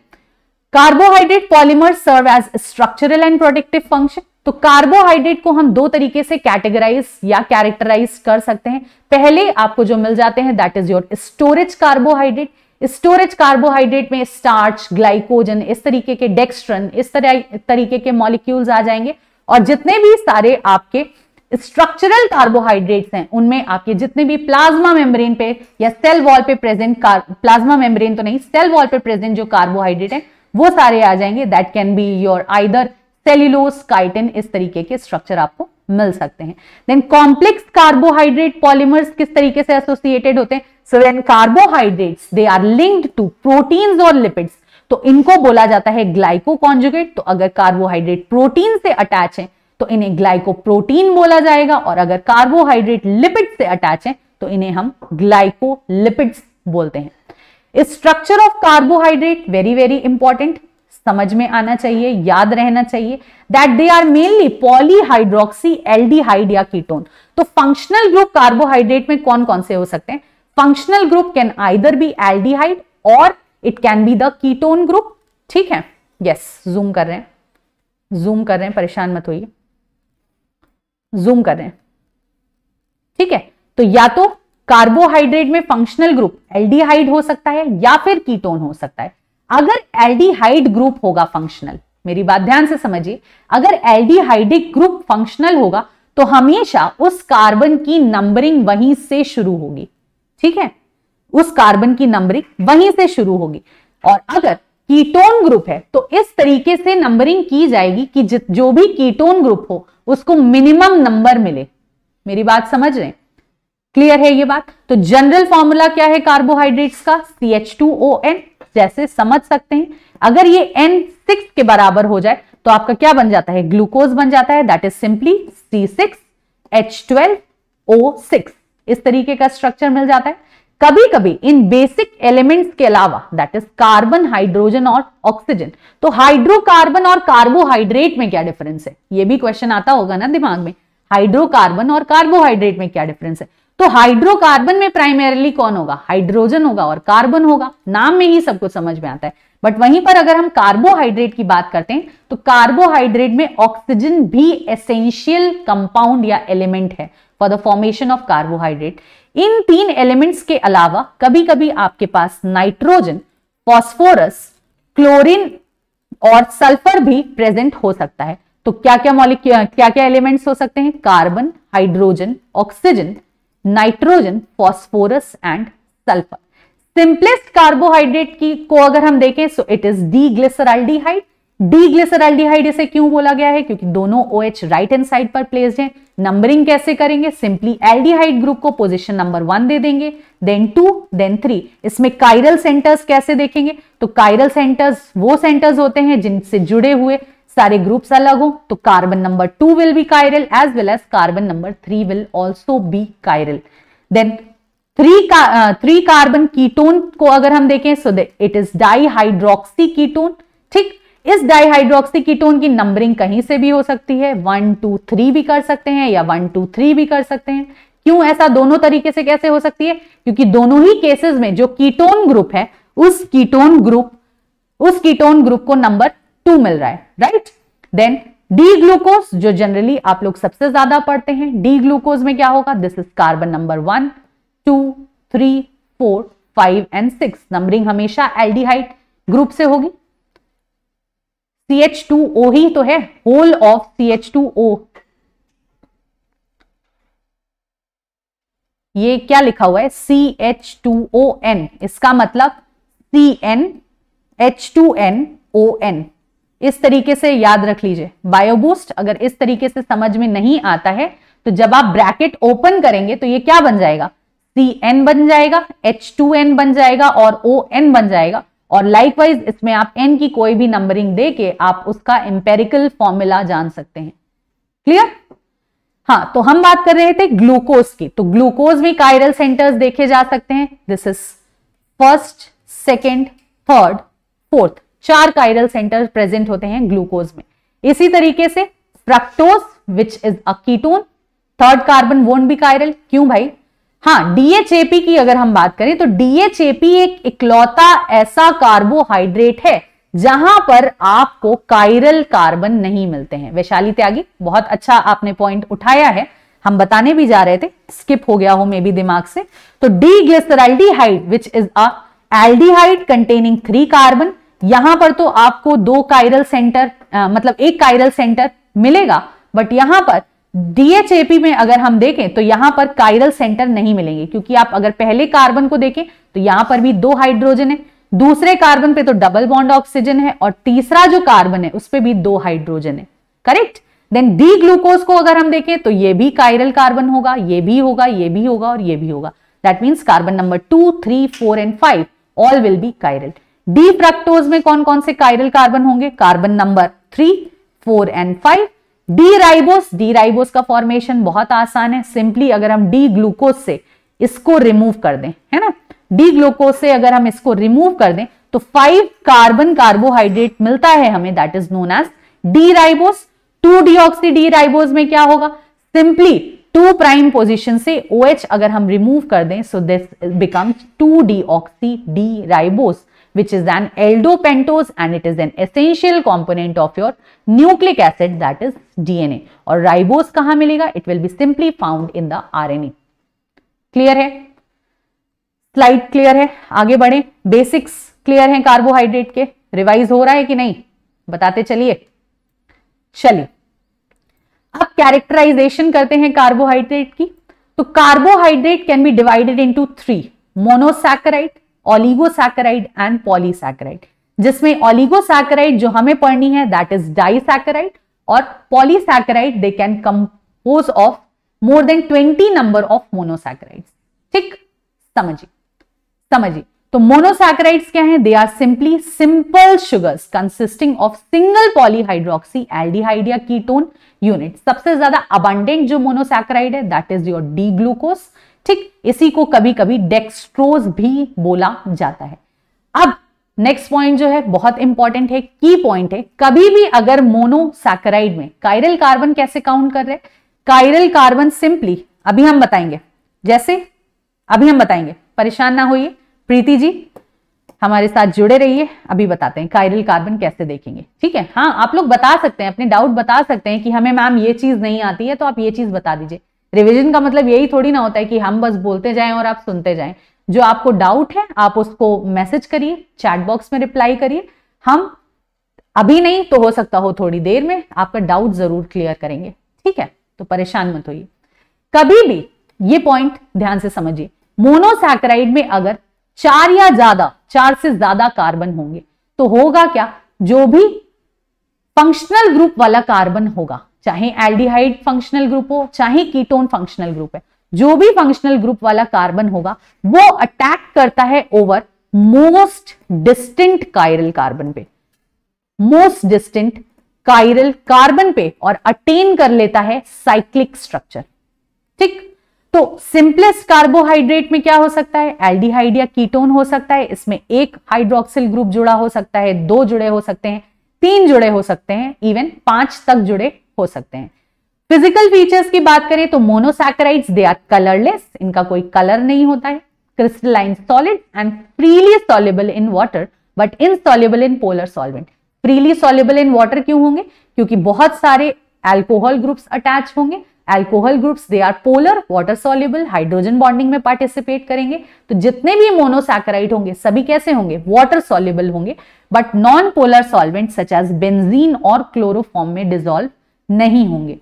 carbohydrate polymer serve as structural and protective function तो कार्बोहाइड्रेट को हम दो तरीके से कैटेगराइज या कैरेक्टराइज कर सकते हैं पहले आपको जो मिल जाते हैं that is your storage carbohydrate storage carbohydrate में स्टार्च ग्लाइकोजन इस तरीके के डेक्स्ट्रन इस तरह तरीके के मॉलिक्यूल्स आ जाएंगे और जितने भी सारे आपके स्ट्रक्चरल कार्बोहाइड्रेट्स हैं उनमें आपके जितने भी प्लाज्मा मेम्ब्रेन पे या सेल वॉल पे प्रेजेंट प्लाज्मा मेम्ब्रेन तो नहीं सेल वॉल पे प्रेजेंट जो कार्बोहाइड्रेट है वो सारे आ जाएंगे that can be your either cellulose chitin इस तरीके के स्ट्रक्चर आपको मिल सकते हैं देन कॉम्प्लेक्स कार्बोहाइड्रेट पॉलीमर्स किस तरीके से एसोसिएटेड होते हैं so then carbohydrates they are linked to proteins और लिपिड्स तो इनको बोला जाता है ग्लाइको कॉन्जुगेट तो अगर कार्बोहाइड्रेट प्रोटीन से अटैच है तो इन्हें ग्लाइको प्रोटीन बोला जाएगा और अगर कार्बोहाइड्रेट लिपिड से अटैच है तो इन्हें हम ग्लाइको लिपिड्स बोलते हैं structure of carbohydrate very very important समझ में आना चाहिए याद रहना चाहिए that they are mainly polyhydroxy aldehyde या कीटोन तो फंक्शनल ग्रुप कार्बोहाइड्रेट में कौन कौन से हो सकते हैं functional group can either be aldehyde और it can be the ketone group ठीक है यस yes, जूम कर रहे हैं जूम कर रहे हैं परेशान मत होइए जूम कर रहे हैं ठीक है तो या तो कार्बोहाइड्रेट में फंक्शनल ग्रुप एल्डिहाइड हो सकता है या फिर कीटोन हो सकता है अगर एल्डिहाइड ग्रुप होगा फंक्शनल मेरी बात ध्यान से समझिए अगर एल्डिहाइडिक ग्रुप फंक्शनल होगा तो हमेशा उस कार्बन की नंबरिंग वहीं से शुरू होगी ठीक है उस कार्बन की नंबरिंग वहीं से शुरू होगी और अगर कीटोन ग्रुप है तो इस तरीके से नंबरिंग की जाएगी कि जो भी कीटोन ग्रुप हो उसको मिनिमम नंबर मिले मेरी बात समझ रहे हैं क्लियर है ये बात तो जनरल फॉर्मूला क्या है कार्बोहाइड्रेट्स का C H two O N जैसे समझ सकते हैं अगर ये एन सिक्स के बराबर हो जाए तो आपका क्या बन जाता है ग्लूकोज बन जाता है that is simply C six H twelve O six इस तरीके का स्ट्रक्चर मिल जाता है कभी कभी इन बेसिक एलिमेंट्स के अलावा दैट इज कार्बन हाइड्रोजन और ऑक्सीजन तो हाइड्रोकार्बन और कार्बोहाइड्रेट में क्या डिफरेंस है ये भी क्वेश्चन आता होगा ना दिमाग में हाइड्रोकार्बन और कार्बोहाइड्रेट में क्या डिफरेंस है तो हाइड्रोकार्बन में प्राइमरली कौन होगा हाइड्रोजन होगा और कार्बन होगा नाम में ही सब कुछ समझ में आता है बट वहीं पर अगर हम कार्बोहाइड्रेट की बात करते हैं तो कार्बोहाइड्रेट में ऑक्सीजन भी एसेंशियल कंपाउंड या एलिमेंट है for the formation of carbohydrate इन तीन एलिमेंट्स के अलावा कभी कभी आपके पास नाइट्रोजन फॉस्फोरस क्लोरिन और सल्फर भी प्रेजेंट हो सकता है तो क्या क्या मॉलिक क्या क्या एलिमेंट्स हो सकते हैं carbon hydrogen oxygen nitrogen phosphorus and sulphur simplest carbohydrate की को अगर हम देखें so it is D glyceraldehyde D glyceraldehyde इसे क्यों बोला गया है क्योंकि दोनों O H right hand side पर प्लेस्ड हैं नंबरिंग कैसे करेंगे सिंपली एल्डिहाइड ग्रुप को पोजिशन नंबर वन दे देंगे देन टू देन थ्री इसमें काइरल सेंटर्स कैसे देखेंगे तो काइरल सेंटर्स वो सेंटर्स होते हैं जिनसे जुड़े हुए सारे ग्रुप्स अलग हो तो carbon number two will be chiral as well as carbon number three will also be chiral then three three carbon ketone को अगर हम देखें so they it is dihydroxy ketone ठीक इस डाईहाइड्रोक्सी कीटोन की नंबरिंग कहीं से भी हो सकती है वन टू थ्री भी कर सकते हैं या वन टू थ्री भी कर सकते हैं क्यों ऐसा दोनों तरीके से कैसे हो सकती है क्योंकि दोनों ही केसेस में जो कीटोन ग्रुप है उस कीटोन ग्रुप उस कीटोन ग्रुप को नंबर टू मिल रहा है राइट देन डी ग्लूकोज जो जनरली आप लोग सबसे ज्यादा पढ़ते हैं डी ग्लूकोज में क्या होगा this is carbon number one to three four five and six numbering हमेशा एल्डिहाइड ग्रुप से होगी सी एच टू ओ ही तो है whole of C H two O ये क्या लिखा हुआ है C H two O N इसका मतलब C N H two N O N इस तरीके से याद रख लीजिए बायोबूस्ट अगर इस तरीके से समझ में नहीं आता है तो जब आप ब्रैकेट ओपन करेंगे तो ये क्या बन जाएगा सी एन बन जाएगा एच टू एन बन जाएगा और ओ एन बन जाएगा और लाइकवाइज इसमें आप एन की कोई भी नंबरिंग दे के आप उसका एम्पेरिकल फॉर्मूला जान सकते हैं क्लियर हाँ तो हम बात कर रहे थे ग्लूकोज की तो ग्लूकोज में कायरल सेंटर्स देखे जा सकते हैं this is first second third fourth चार काइरल सेंटर प्रेजेंट होते हैं ग्लूकोज में इसी तरीके से fructose which is a ketone third carbon won't be chiral क्यों भाई हाँ डीएचएपी की अगर हम बात करें तो डीएचएपी एक इकलौता ऐसा कार्बोहाइड्रेट है जहां पर आपको काइरल कार्बन नहीं मिलते हैं वैशाली त्यागी बहुत अच्छा आपने पॉइंट उठाया है हम बताने भी जा रहे थे स्किप हो गया हो मे बी दिमाग से तो D glyceraldehyde which is a aldehyde containing three carbon यहां पर तो आपको दो कायरल सेंटर आ, मतलब एक कायरल सेंटर मिलेगा बट यहां पर डीएचएपी में अगर हम देखें तो यहां पर कायरल सेंटर नहीं मिलेंगे क्योंकि आप अगर पहले कार्बन को देखें तो यहां पर भी दो हाइड्रोजन है दूसरे कार्बन पे तो डबल बॉन्ड ऑक्सीजन है और तीसरा जो कार्बन है उस पर भी दो हाइड्रोजन है करेक्ट देन डी ग्लूकोज को अगर हम देखें तो ये भी कायरल कार्बन होगा ये भी होगा ये भी होगा और ये भी होगा that means carbon number two three four and five all will be chiral D fructose में कौन कौन से कायरल कार्बन होंगे carbon number three four and five D ribose D ribose का फॉर्मेशन बहुत आसान है सिंपली अगर हम डी ग्लूकोज से इसको रिमूव कर दें है ना डी ग्लूकोज से अगर हम इसको रिमूव कर दें तो फाइव कार्बन कार्बोहाइड्रेट मिलता है हमें that is known as D ribose two oxy D ribose में क्या होगा सिंपली टू प्राइम पोजिशन से ओ OH अगर हम रिमूव कर दें so this becomes two deoxy D ribose which is an aldopentose and it is an essential component of your nucleic acid that is DNA. और ribose कहाँ मिलेगा? It will be simply found in the RNA. Clear है? Slide clear है? आगे बढ़े Basics clear हैं carbohydrate के? Revise हो रहा है कि नहीं? बताते चलिए चलिए अब कैरेक्टराइजेशन करते हैं कार्बोहाइड्रेट की तो carbohydrate can be divided into three monosaccharide oligosaccharide and polysaccharide जिसमें ऑलिगोसैकराइड जो हमें पढ़नी है दैट इज डाइसैकराइड और polysaccharide they can compose of more than twenty number of monosaccharide ठीक समझिए समझिए तो मोनोसैकराइड्स क्या हैं they are simply simple sugars consisting of single polyhydroxy aldehyde या कीटोन यूनिट सबसे ज्यादा अबंडेंट जो मोनोसैकराइड है that is your D glucose ठीक इसी को कभी कभी डेक्सट्रोज भी बोला जाता है अब नेक्स्ट पॉइंट जो है बहुत इंपॉर्टेंट है की पॉइंट है कभी भी अगर मोनोसैकराइड में कायरल कार्बन कैसे काउंट कर रहे काइरल कायरल कार्बन सिंपली अभी हम बताएंगे जैसे अभी हम बताएंगे परेशान ना होइए प्रीति जी हमारे साथ जुड़े रहिए अभी बताते हैं कायरल कार्बन कैसे देखेंगे ठीक है हाँ आप लोग बता सकते हैं अपने डाउट बता सकते हैं कि हमें मैम ये चीज नहीं आती है तो आप ये चीज बता दीजिए रिविजन का मतलब यही थोड़ी ना होता है कि हम बस बोलते जाएं और आप सुनते जाएं जो आपको डाउट है आप उसको मैसेज करिए चैट बॉक्स में रिप्लाई करिए हम अभी नहीं तो हो सकता हो थोड़ी देर में आपका डाउट जरूर क्लियर करेंगे ठीक है तो परेशान मत होइए कभी भी ये पॉइंट ध्यान से समझिए मोनोसैक्राइड में अगर चार या ज्यादा चार से ज्यादा कार्बन होंगे तो होगा क्या जो भी फंक्शनल ग्रुप वाला कार्बन होगा चाहे एल्डिहाइड फंक्शनल ग्रुप हो चाहे कीटोन फंक्शनल ग्रुप है जो भी फंक्शनल ग्रुप वाला कार्बन होगा वो अटैक करता है over most distinct chiral carbon पे मोस्ट डिस्टिंक्ट काइरल कार्बन पे और अटेन कर लेता है साइक्लिक स्ट्रक्चर ठीक तो सिंपलेस्ट कार्बोहाइड्रेट में क्या हो सकता है एल्डिहाइड या कीटोन हो सकता है इसमें एक हाइड्रोक्सिल ग्रुप जुड़ा हो सकता है दो जुड़े हो सकते हैं तीन जुड़े हो सकते हैं इवन पांच तक जुड़े हो सकते हैं फिजिकल फीचर्स की बात करें तो मोनोसैक्राइड्स दे आर कलरलेस इनका कोई कलर नहीं होता है crystalline solid and freely soluble in water but insoluble in polar solvent freely soluble in water क्यों होंगे क्योंकि बहुत सारे एल्कोहल ग्रुप्स अटैच होंगे alcohol groups they are polar water soluble hydrogen bonding में पार्टिसिपेट करेंगे तो जितने भी मोनोसैकराइड होंगे सभी कैसे होंगे वाटर सॉल्युबल होंगे but non polar solvent such as benzene और क्लोरोफॉर्म में डिजोल्व नहीं होंगे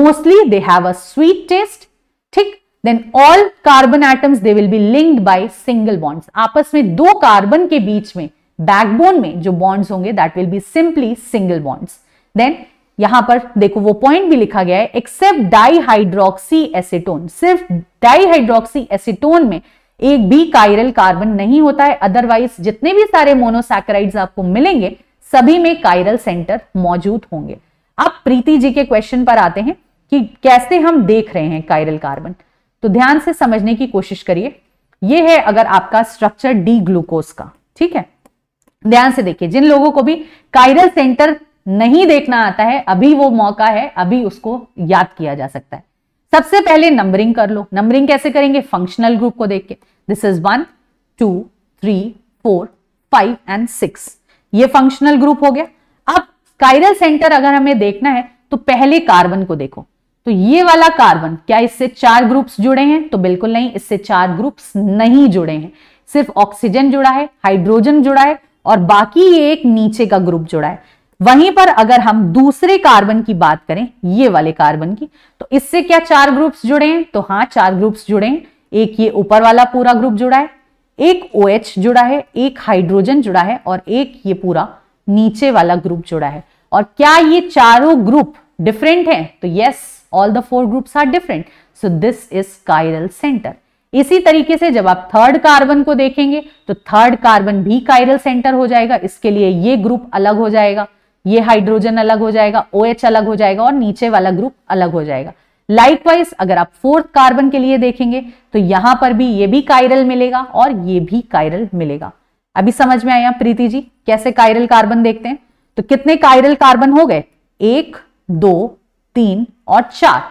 mostly they have a sweet taste ठीक then all carbon atoms they will be linked by single bonds आपस में दो कार्बन के बीच में बैकबोन में जो बॉन्ड्स होंगे that will be simply single bonds then यहां पर देखो वो पॉइंट भी लिखा गया है एक्सेप्ट डाईहाइड्रोक्सी एसिटोन सिर्फ डाइहाइड्रोक्सी एसिटोन में एक भी कायरल कार्बन नहीं होता है अदरवाइज जितने भी सारे मोनोसैकराइड्स आपको मिलेंगे सभी में कायरल सेंटर मौजूद होंगे अब प्रीति जी के क्वेश्चन पर आते हैं कि कैसे हम देख रहे हैं कायरल कार्बन तो ध्यान से समझने की कोशिश करिए यह है अगर आपका स्ट्रक्चर डी ग्लूकोज का ठीक है ध्यान से देखिए जिन लोगों को भी कायरल सेंटर नहीं देखना आता है अभी वो मौका है अभी उसको याद किया जा सकता है सबसे पहले नंबरिंग कर लो नंबरिंग कैसे करेंगे फंक्शनल ग्रुप को देख के this is one to three four five and six ये फंक्शनल ग्रुप हो गया काइरल सेंटर अगर हमें देखना है तो पहले कार्बन को देखो तो ये वाला कार्बन क्या इससे चार ग्रुप्स जुड़े हैं तो बिल्कुल नहीं इससे चार ग्रुप्स नहीं जुड़े हैं सिर्फ ऑक्सीजन जुड़ा है हाइड्रोजन जुड़ा है और बाकी ये एक नीचे का ग्रुप जुड़ा है वहीं पर अगर हम दूसरे कार्बन की बात करें ये वाले कार्बन की तो इससे क्या चार ग्रुप्स जुड़े हैं तो हाँ चार ग्रुप्स जुड़े हैं एक ये ऊपर वाला पूरा ग्रुप जुड़ा है एक ओ OH जुड़ा है एक हाइड्रोजन जुड़ा है और एक ये पूरा नीचे वाला ग्रुप जुड़ा है और क्या ये चारों ग्रुप डिफरेंट हैं तो yes all the four groups are different so this is chiral centre इसी तरीके से जब आप थर्ड कार्बन को देखेंगे तो थर्ड कार्बन भी काइरल सेंटर हो जाएगा इसके लिए ये ग्रुप अलग हो जाएगा ये हाइड्रोजन अलग हो जाएगा ओ OH अलग हो जाएगा और नीचे वाला ग्रुप अलग हो जाएगा लाइकवाइज अगर आप फोर्थ कार्बन के लिए देखेंगे तो यहां पर भी ये भी काइरल मिलेगा और ये भी काइरल मिलेगा अभी समझ में आया प्रीति जी कैसे कायरल कार्बन देखते हैं तो कितने कायरल कार्बन हो गए एक दो तीन और चार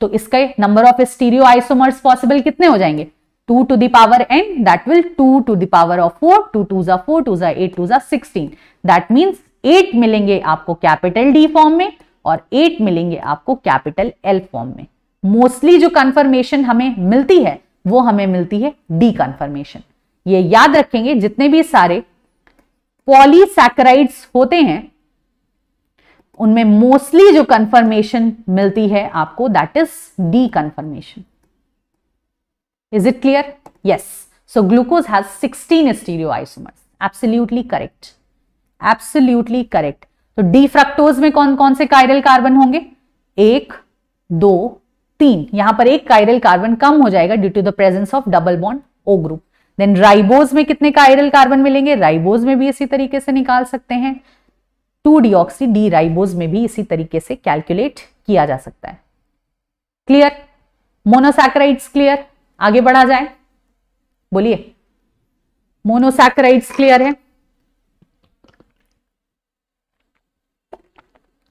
तो इसके number of stereo isomers possible कितने हो जाएंगे two to the power n that will two to the power of four two two जा फोर टू जा एट टू जा सिक्सटीन दैट मीन्स एट मिलेंगे आपको कैपिटल डी फॉर्म में और एट मिलेंगे आपको कैपिटल एल फॉर्म में मोस्टली जो कंफर्मेशन हमें मिलती है वो हमें मिलती है डी कंफर्मेशन ये याद रखेंगे जितने भी सारे पॉलीसैक्राइड्स होते हैं उनमें मोस्टली जो कंफर्मेशन मिलती है आपको that is D conformation is it clear yes so glucose has 16 stereo isomers absolutely correct absolutely correct तो डी फ्रक्टोज में कौन कौन से कायरल कार्बन होंगे एक दो तीन यहां पर एक कायरल कार्बन कम हो जाएगा due to the presence of double bond O group then ribose में कितने आयरल कार्बन मिलेंगे राइबोज में भी इसी तरीके से निकाल सकते हैं टू डीऑक्सी डी राइबोज में भी इसी तरीके से कैलकुलेट किया जा सकता है क्लियर मोनोसैक्राइड्स क्लियर आगे बढ़ा जाए बोलिए मोनोसैक्राइड्स क्लियर है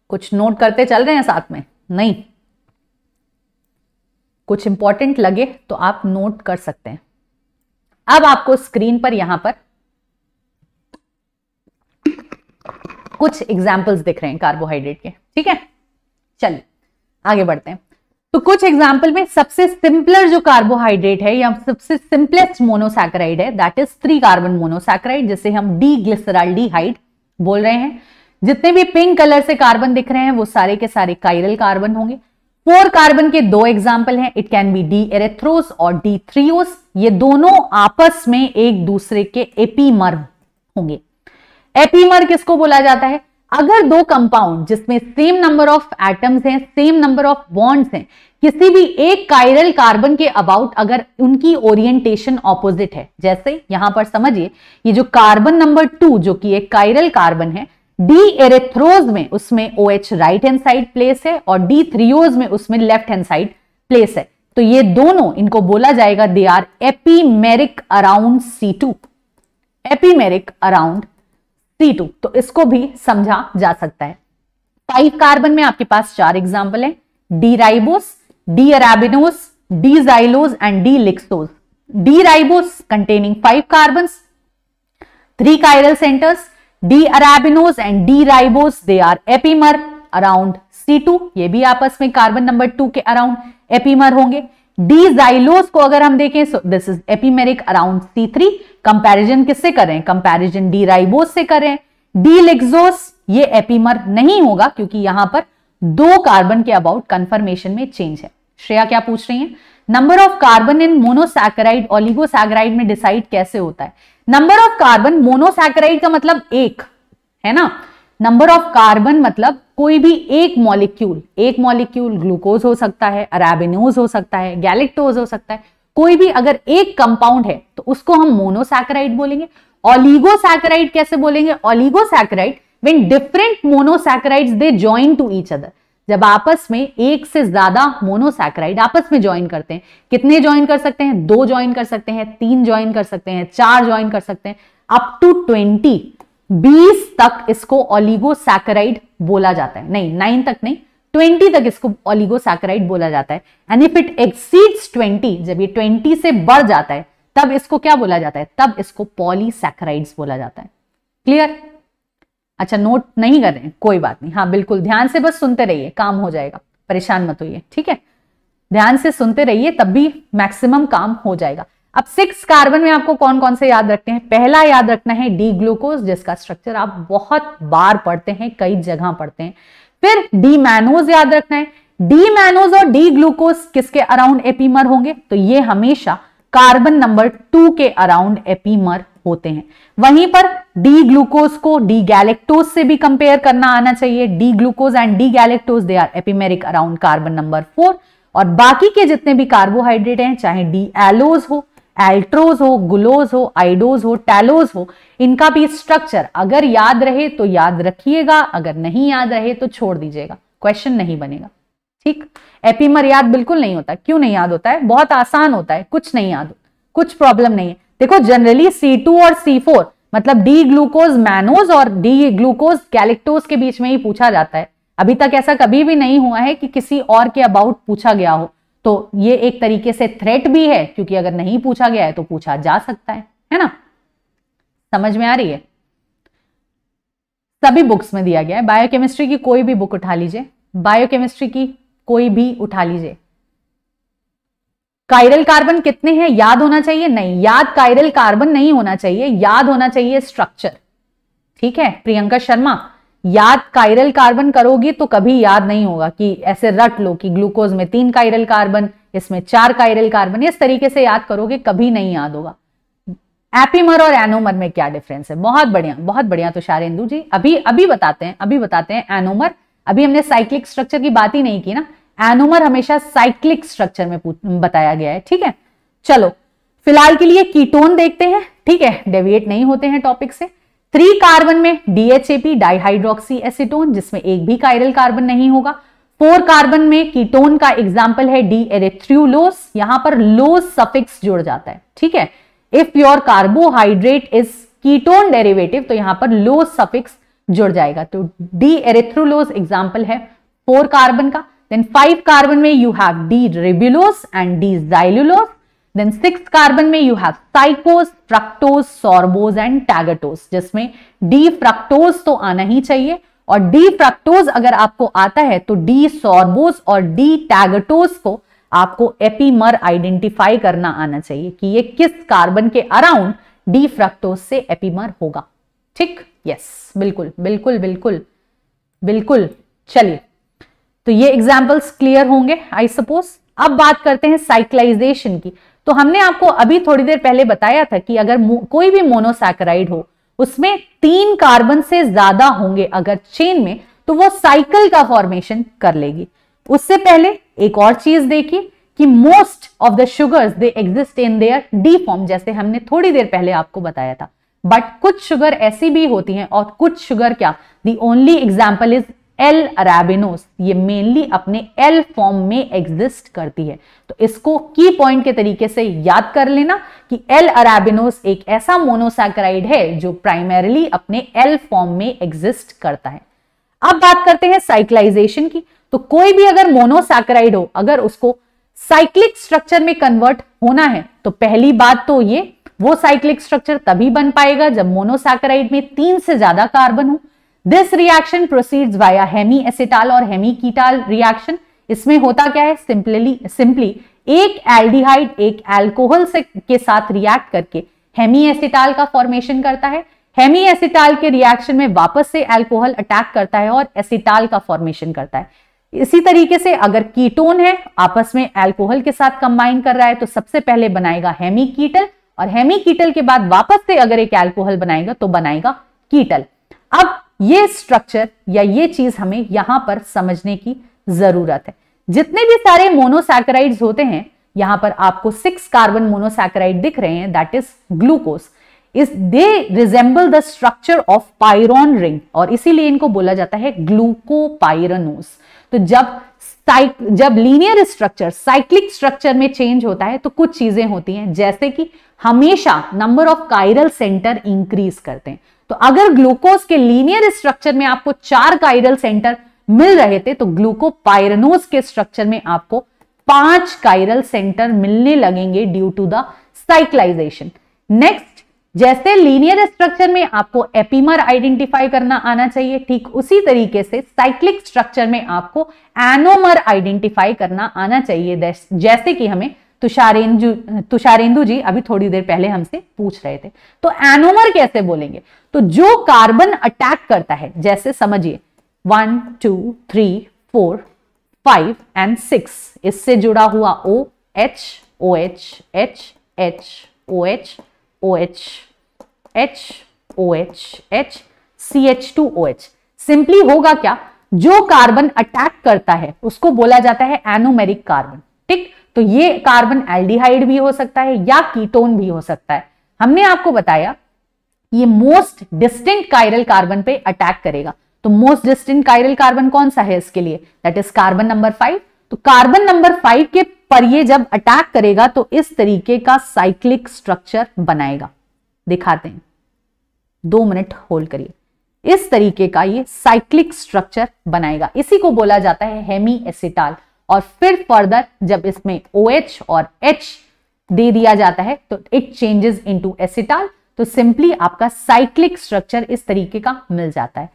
कुछ नोट करते चल रहे हैं साथ में नहीं कुछ इंपॉर्टेंट लगे तो आप नोट कर सकते हैं अब आपको स्क्रीन पर यहां पर कुछ एग्जाम्पल्स दिख रहे हैं कार्बोहाइड्रेट के ठीक है चलिए आगे बढ़ते हैं तो कुछ एग्जाम्पल में सबसे सिंपलर जो कार्बोहाइड्रेट है या सबसे सिंपलेस्ट मोनोसैक्राइड है that is three carbon monosaccharide जिसे हम डी ग्लिसराल्डिहाइड बोल रहे हैं जितने भी पिंक कलर से कार्बन दिख रहे हैं वो सारे के सारे काइरल कार्बन होंगे फोर कार्बन के दो एग्जाम्पल हैं it can be D erythrose और डी थ्रियोस ये दोनों आपस में एक दूसरे के एपीमर होंगे एपीमर किसको बोला जाता है अगर दो कंपाउंड जिसमें सेम नंबर ऑफ एटम्स हैं सेम नंबर ऑफ बॉन्ड्स हैं किसी भी एक कायरल कार्बन के अबाउट अगर उनकी ओरिएंटेशन ऑपोजिट है जैसे यहां पर समझिए ये जो कार्बन नंबर टू जो कि एक कायरल कार्बन है डी एरेथ्रोज में उसमें O H right hand side place है और डी थ्रियोज में उसमें लेफ्ट हैंड साइड प्लेस है तो ये दोनों इनको बोला जाएगा they are epimeric around C two epimeric around C two तो इसको भी समझा जा सकता है फाइव कार्बन में आपके पास चार एग्जाम्पल है D ribose D arabinose D xylose and D lyxose D ribose containing five carbon three chiral centres D arabinose and D ribose they are epimer around C two ये भी आपस में कार्बन नंबर टू के अराउंड एपीमर होंगे डी जाइलोज को अगर हम देखें so this is epimeric around C three comparison किससे करें कंपेरिजन डी राइबोस से करें डी डीलेक्सोस ये एपीमर नहीं होगा क्योंकि यहां पर दो कार्बन के अबाउट कंफर्मेशन में चेंज है श्रेया क्या पूछ रही है number of carbon in monosaccharide oligosaccharide में डिसाइड कैसे होता है नंबर ऑफ कार्बन मोनोसैक्राइड का मतलब एक है ना नंबर ऑफ कार्बन मतलब कोई भी एक मॉलिक्यूल एक मॉलिक्यूल ग्लूकोज हो सकता है अराबिनोज हो सकता है गैलेक्टोज हो सकता है कोई भी अगर एक कंपाउंड है तो उसको हम मोनोसैक्राइड बोलेंगे ऑलिगोसैक्राइड कैसे बोलेंगे oligosaccharide when different monosaccharides they join to each other जब आपस में एक से ज्यादा मोनोसैक्राइड आपस में ज्वाइन करते हैं कितने ज्वाइन कर सकते हैं दो ज्वाइन कर सकते हैं तीन ज्वाइन कर सकते हैं चार ज्वाइन कर सकते हैं अप टू ट्वेंटी बीस तक इसको ओलिगोसैक्राइड बोला जाता है नहीं नाइन तक नहीं ट्वेंटी तक इसको ओलिगोसैक्राइड बोला जाता है and if it exceeds twenty जब ये ट्वेंटी से बढ़ जाता है तब इसको क्या बोला जाता है तब इसको पॉलीसैक्राइड्स बोला जाता है क्लियर अच्छा नोट नहीं कर रहे हैं कोई बात नहीं हाँ बिल्कुल ध्यान से बस सुनते रहिए काम हो जाएगा परेशान मत होइए ठीक है ध्यान से सुनते रहिए तब भी मैक्सिमम काम हो जाएगा अब सिक्स कार्बन में आपको कौन कौन से याद रखते हैं पहला याद रखना है डी ग्लूकोज जिसका स्ट्रक्चर आप बहुत बार पढ़ते हैं कई जगह पढ़ते हैं फिर डी मैनोज याद रखना है डी मैनोज और डी ग्लूकोज किसके अराउंड एपीमर होंगे तो ये हमेशा कार्बन नंबर टू के अराउंड एपीमर होते हैं वहीं पर डी ग्लूकोज को डी गैलेक्टोज से भी कंपेयर करना आना चाहिए D glucose and D galactose they are epimeric around carbon number four और बाकी के जितने भी कार्बोहाइड्रेट हैं चाहे डी एलोज हो एल्ट्रोज हो ग्लूकोज हो आइडोज हो टैलोज हो इनका भी स्ट्रक्चर अगर याद रहे तो याद रखिएगा अगर नहीं याद रहे तो छोड़ दीजिएगा क्वेश्चन नहीं बनेगा ठीक एपीमर याद बिल्कुल नहीं होता क्यों नहीं याद होता है बहुत आसान होता है कुछ नहीं याद कुछ प्रॉब्लम नहीं है देखो जनरली सी टू और सी फोर मतलब डी ग्लूकोज मैनोज और डी ग्लूकोज कैलेक्टोज के बीच में ही पूछा जाता है अभी तक ऐसा कभी भी नहीं हुआ है कि किसी और के अबाउट पूछा गया हो तो ये एक तरीके से थ्रेट भी है क्योंकि अगर नहीं पूछा गया है तो पूछा जा सकता है है ना समझ में आ रही है सभी बुक्स में दिया गया है बायोकेमिस्ट्री की कोई भी बुक उठा लीजिए बायोकेमिस्ट्री की कोई भी उठा लीजिए कायरल कार्बन कितने हैं याद होना चाहिए नहीं याद कायरल कार्बन नहीं होना चाहिए याद होना चाहिए स्ट्रक्चर ठीक है प्रियंका शर्मा याद कायरल कार्बन करोगे तो कभी याद नहीं होगा कि ऐसे रट लो कि ग्लूकोज में तीन कायरल कार्बन इसमें चार कायरल कार्बन इस तरीके से याद करोगे कभी नहीं याद होगा एपीमर और एनोमर में क्या डिफरेंस है बहुत बढ़िया बहुत बढ़िया तो इंदू जी अभी अभी बताते हैं अभी बताते हैं एनोमर अभी हमने साइक्लिक स्ट्रक्चर की बात ही नहीं की ना एनोमर हमेशा साइक्लिक स्ट्रक्चर में बताया गया है ठीक है चलो फिलहाल के लिए कीटोन देखते हैं ठीक है डेविएट नहीं होते हैं टॉपिक से थ्री कार्बन में डीएचएपी डाइहाइड्रोक्सी एसिटोन जिसमें एक भी काइरल कार्बन नहीं होगा फोर कार्बन में कीटोन का एग्जाम्पल है डी एरेथ्रियोलोस यहां पर लोस सफिक्स जुड़ जाता है ठीक है if pure carbohydrate is ketone derivative तो यहां पर लोस सफिक्स जुड़ जाएगा तो डी एरेथ्रोलोस एग्जाम्पल है फोर कार्बन का Then 5 carbon में you have D-ribulose and D-xylulose. Then 6 carbon में you have cycose, fructose, sorbose and tagatose. jisme D-fructose तो आना ही चाहिए और डी फ्रक्टोज अगर आपको आता है तो डी सॉर्बोस और डी टैगटोस को आपको एपीमर आइडेंटिफाई करना आना चाहिए कि ये किस कार्बन के अराउंड डी फ्रक्टोस से एपीमर होगा ठीक यस बिल्कुल बिल्कुल बिल्कुल बिल्कुल चलिए तो ये एग्जाम्पल्स क्लियर होंगे आई सपोज अब बात करते हैं साइक्लाइजेशन की तो हमने आपको अभी थोड़ी देर पहले बताया था कि अगर कोई भी मोनोसैकराइड हो उसमें तीन कार्बन से ज्यादा होंगे अगर चेन में तो वो साइकिल का फॉर्मेशन कर लेगी उससे पहले एक और चीज देखिए कि most of the sugars they exist in their D form जैसे हमने थोड़ी देर पहले आपको बताया था बट कुछ शुगर ऐसी भी होती हैं और कुछ शुगर क्या the only example is L arabinose ये मेनली अपने एल फॉर्म में एग्जिस्ट करती है तो इसको की पॉइंट के तरीके से याद कर लेना कि एल अराबिनोस एक ऐसा मोनोसैक्राइड है जो प्राइमरली अपने एल फॉर्म में एग्जिस्ट करता है अब बात करते हैं साइक्लाइजेशन की तो कोई भी अगर मोनोसैक्राइड हो अगर उसको साइक्लिक स्ट्रक्चर में कन्वर्ट होना है तो पहली बात तो ये वो साइक्लिक स्ट्रक्चर तभी बन पाएगा जब मोनोसैक्राइड में तीन से ज्यादा कार्बन हो this reaction proceeds via hemi acetal और हेमी कीटाल रिएक्शन इसमें होता क्या है सिंपली सिंपली एक एल्डिहाइड एक एल्कोहल से के साथ रिएक्ट करके हेमी एसिटाल का फॉर्मेशन करता है हेमी एसिटाल के रिएक्शन में वापस से एल्कोहल अटैक करता है और एसिटाल का फॉर्मेशन करता है इसी तरीके से अगर कीटोन है आपस में एल्कोहल के साथ कंबाइन कर रहा है तो सबसे पहले बनाएगा हेमी कीटल और हेमी कीटल के बाद वापस से अगर एक एल्कोहल बनाएगा तो बनाएगा कीटल अब ये स्ट्रक्चर या ये चीज हमें यहां पर समझने की जरूरत है जितने भी सारे मोनोसैकराइड्स होते हैं यहां पर आपको सिक्स कार्बन मोनोसैक्राइड दिख रहे हैं that is glucose is they resemble the structure of pyran ring और इसीलिए इनको बोला जाता है ग्लूकोपायरनोज तो जब जब लीनियर स्ट्रक्चर साइक्लिक स्ट्रक्चर में चेंज होता है तो कुछ चीजें होती हैं जैसे कि हमेशा number of chiral centre increase करते हैं तो अगर ग्लूकोज के लीनियर स्ट्रक्चर में आपको चार काइरल सेंटर मिल रहे थे तो ग्लूकोपायरनोज के स्ट्रक्चर में आपको पांच काइरल सेंटर मिलने लगेंगे due to the cyclisation next जैसे लीनियर स्ट्रक्चर में आपको एपीमर आइडेंटिफाई करना आना चाहिए ठीक उसी तरीके से साइक्लिक स्ट्रक्चर में आपको एनोमर आइडेंटिफाई करना आना चाहिए जैसे कि हमें तुषारेंदु तुषारेंदु जी अभी थोड़ी देर पहले हमसे पूछ रहे थे तो एनोमर कैसे बोलेंगे तो जो कार्बन अटैक करता है जैसे समझिए one to three four five and six इससे जुड़ा हुआ O H O H H H O H O H H O H H C H two O H simply होगा क्या जो कार्बन अटैक करता है उसको बोला जाता है एनोमेरिक कार्बन ठीक तो ये कार्बन एल्डिहाइड भी हो सकता है या कीटोन भी हो सकता है हमने आपको बताया ये मोस्ट डिस्टेंट काइरल कार्बन पे अटैक करेगा तो मोस्ट डिस्टेंट काइरल कार्बन कौन सा है इसके लिए that is carbon number five तो कार्बन नंबर फाइव के पर ये जब अटैक करेगा तो इस तरीके का साइक्लिक स्ट्रक्चर बनाएगा दिखाते हैं दो मिनट होल्ड करिए इस तरीके का ये साइक्लिक स्ट्रक्चर बनाएगा इसी को बोला जाता है हेमी एसिटाल और फिर फर्दर जब इसमें ओ OH और एच दे दिया जाता है तो इट चेंजेस इनटू एसिटाल तो सिंपली आपका साइक्लिक स्ट्रक्चर इस तरीके का मिल जाता है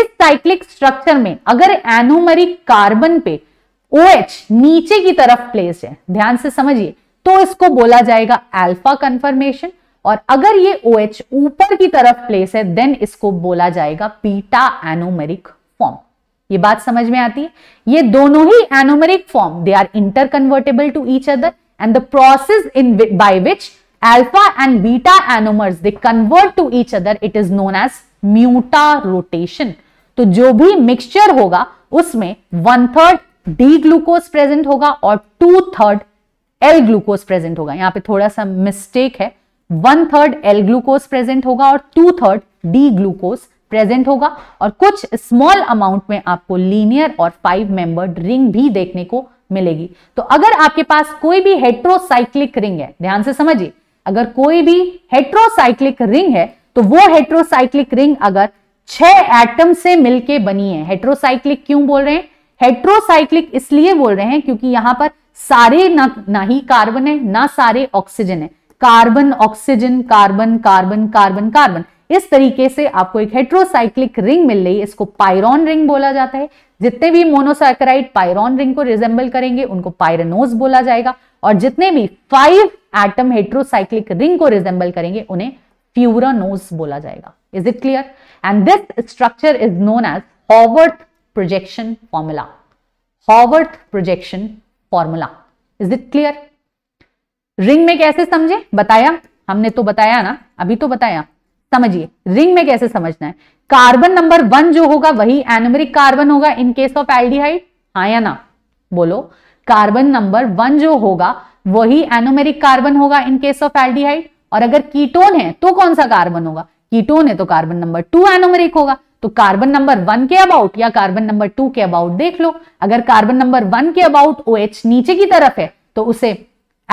इस साइक्लिक स्ट्रक्चर में अगर एनोमरिक कार्बन पे ओ OH नीचे की तरफ प्लेस है ध्यान से समझिए तो इसको बोला जाएगा एल्फा कंफर्मेशन और अगर ये ओ OH ऊपर की तरफ प्लेस है देन इसको बोला जाएगा पीटा एनोमेरिक फॉर्म ये बात समझ में आती है ये दोनों ही anomeric form they are interconvertible to each other and the process in by which alpha and beta anomers they convert to each other it is known as mutarotation तो जो भी मिक्सचर होगा उसमें one third D glucose present होगा और two third L glucose present होगा यहां पे थोड़ा सा मिस्टेक है one third L glucose present होगा और two third D glucose present होगा और कुछ स्मॉल अमाउंट में आपको लीनियर और फाइव मेंबर्ड रिंग भी देखने को मिलेगी तो अगर आपके पास कोई भी हेट्रोसाइक्लिक रिंग है ध्यान से समझिए अगर कोई भी हेट्रोसाइक्लिक रिंग है तो वो हेट्रोसाइक्लिक रिंग अगर छह एटम से मिलके बनी है हेट्रोसाइक्लिक क्यों बोल रहे हैं हेट्रोसाइक्लिक इसलिए बोल रहे हैं क्योंकि यहां पर सारे ना ना ही कार्बन है ना सारे ऑक्सीजन है carbon oxygen carbon carbon carbon carbon इस तरीके से आपको एक हेट्रोसाइक्लिक रिंग मिल रही है इसको पायरॉन रिंग बोला जाता है जितने भी मोनोसैकराइड पायरॉन रिंग को रिजेंबल करेंगे उनको पायरनोज बोला जाएगा और जितने भी फाइव एटम हेट्रोसाइक्लिक रिंग को रिजेंबल करेंगे उन्हें फ्यूरानोज बोला जाएगा is it clear and this structure is known as Haworth projection formula Haworth projection formula is it clear ring में कैसे समझे बताया हमने तो बताया ना अभी तो बताया समझिए रिंग में कैसे समझना है कार्बन नंबर वन जो होगा वही एनोमरिक कार्बन होगा इन केस ऑफ एल्डिहाइड हाँ या ना बोलो कार्बन नंबर वन जो होगा वही एनोमेरिक कार्बन होगा इन केस ऑफ एल्डिहाइड और अगर कीटोन है तो कौन सा कार्बन होगा कीटोन है तो कार्बन नंबर टू एनोमेरिक होगा तो कार्बन नंबर वन के अबाउट या कार्बन नंबर टू के अबाउट देख लो अगर कार्बन नंबर वन के अबाउट ओ OH नीचे की तरफ है तो उसे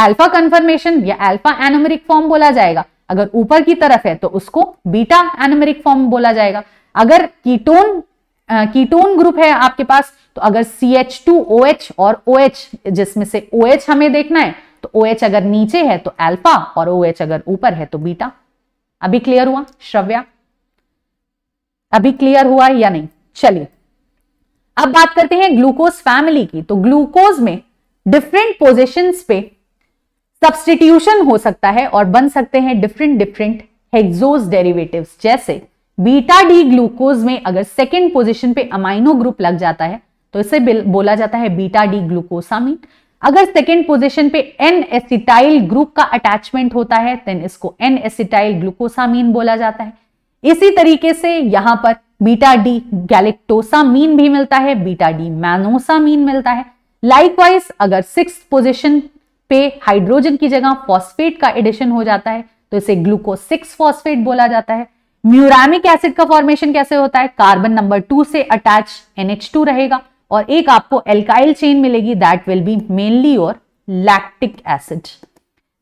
एल्फा कंफर्मेशन या एल्फा एनोमेरिक फॉर्म बोला जाएगा अगर ऊपर की तरफ है तो उसको बीटा एनमेरिक फॉर्म बोला जाएगा अगर कीटोन कीटोन ग्रुप है आपके पास तो अगर C H two O H और ओ एच जिसमें से ओ एच हमें देखना है तो ओ एच अगर नीचे है तो एल्फा और ओ एच अगर ऊपर है तो बीटा अभी क्लियर हुआ श्रव्या अभी क्लियर हुआ या नहीं चलिए अब बात करते हैं ग्लूकोज फैमिली की तो ग्लूकोज में डिफरेंट पोजिशन पे सब्सटीट्यूशन हो सकता है और बन सकते हैं डिफरेंट डिफरेंट हेक्सोज डेरिवेटिव्स जैसे बीटा डी ग्लूकोज में अगर सेकेंड पोजिशन पे अमाइनो ग्रुप लग जाता है तो इसे बोला जाता है बीटा डी ग्लूकोसामिन अगर सेकेंड पोजिशन पे एन एसिटाइल ग्रुप का अटैचमेंट होता है देन इसको एन एसिटाइल ग्लूकोसामीन बोला जाता है इसी तरीके से यहां पर बीटा डी गैलेक्टोसामीन भी मिलता है बीटा डी मैनोसामीन मिलता है लाइकवाइज अगर सिक्स पोजिशन पे हाइड्रोजन की जगह फॉस्फेट का एडिशन हो जाता है तो इसे ग्लूकोज सिक्स फॉस्फेट बोला जाता है म्यूरामिक एसिड का फॉर्मेशन कैसे होता है कार्बन नंबर टू से अटैच टू रहेगा और एक आपको एल्काइल चेन मिलेगी that will be mainly your lactic acid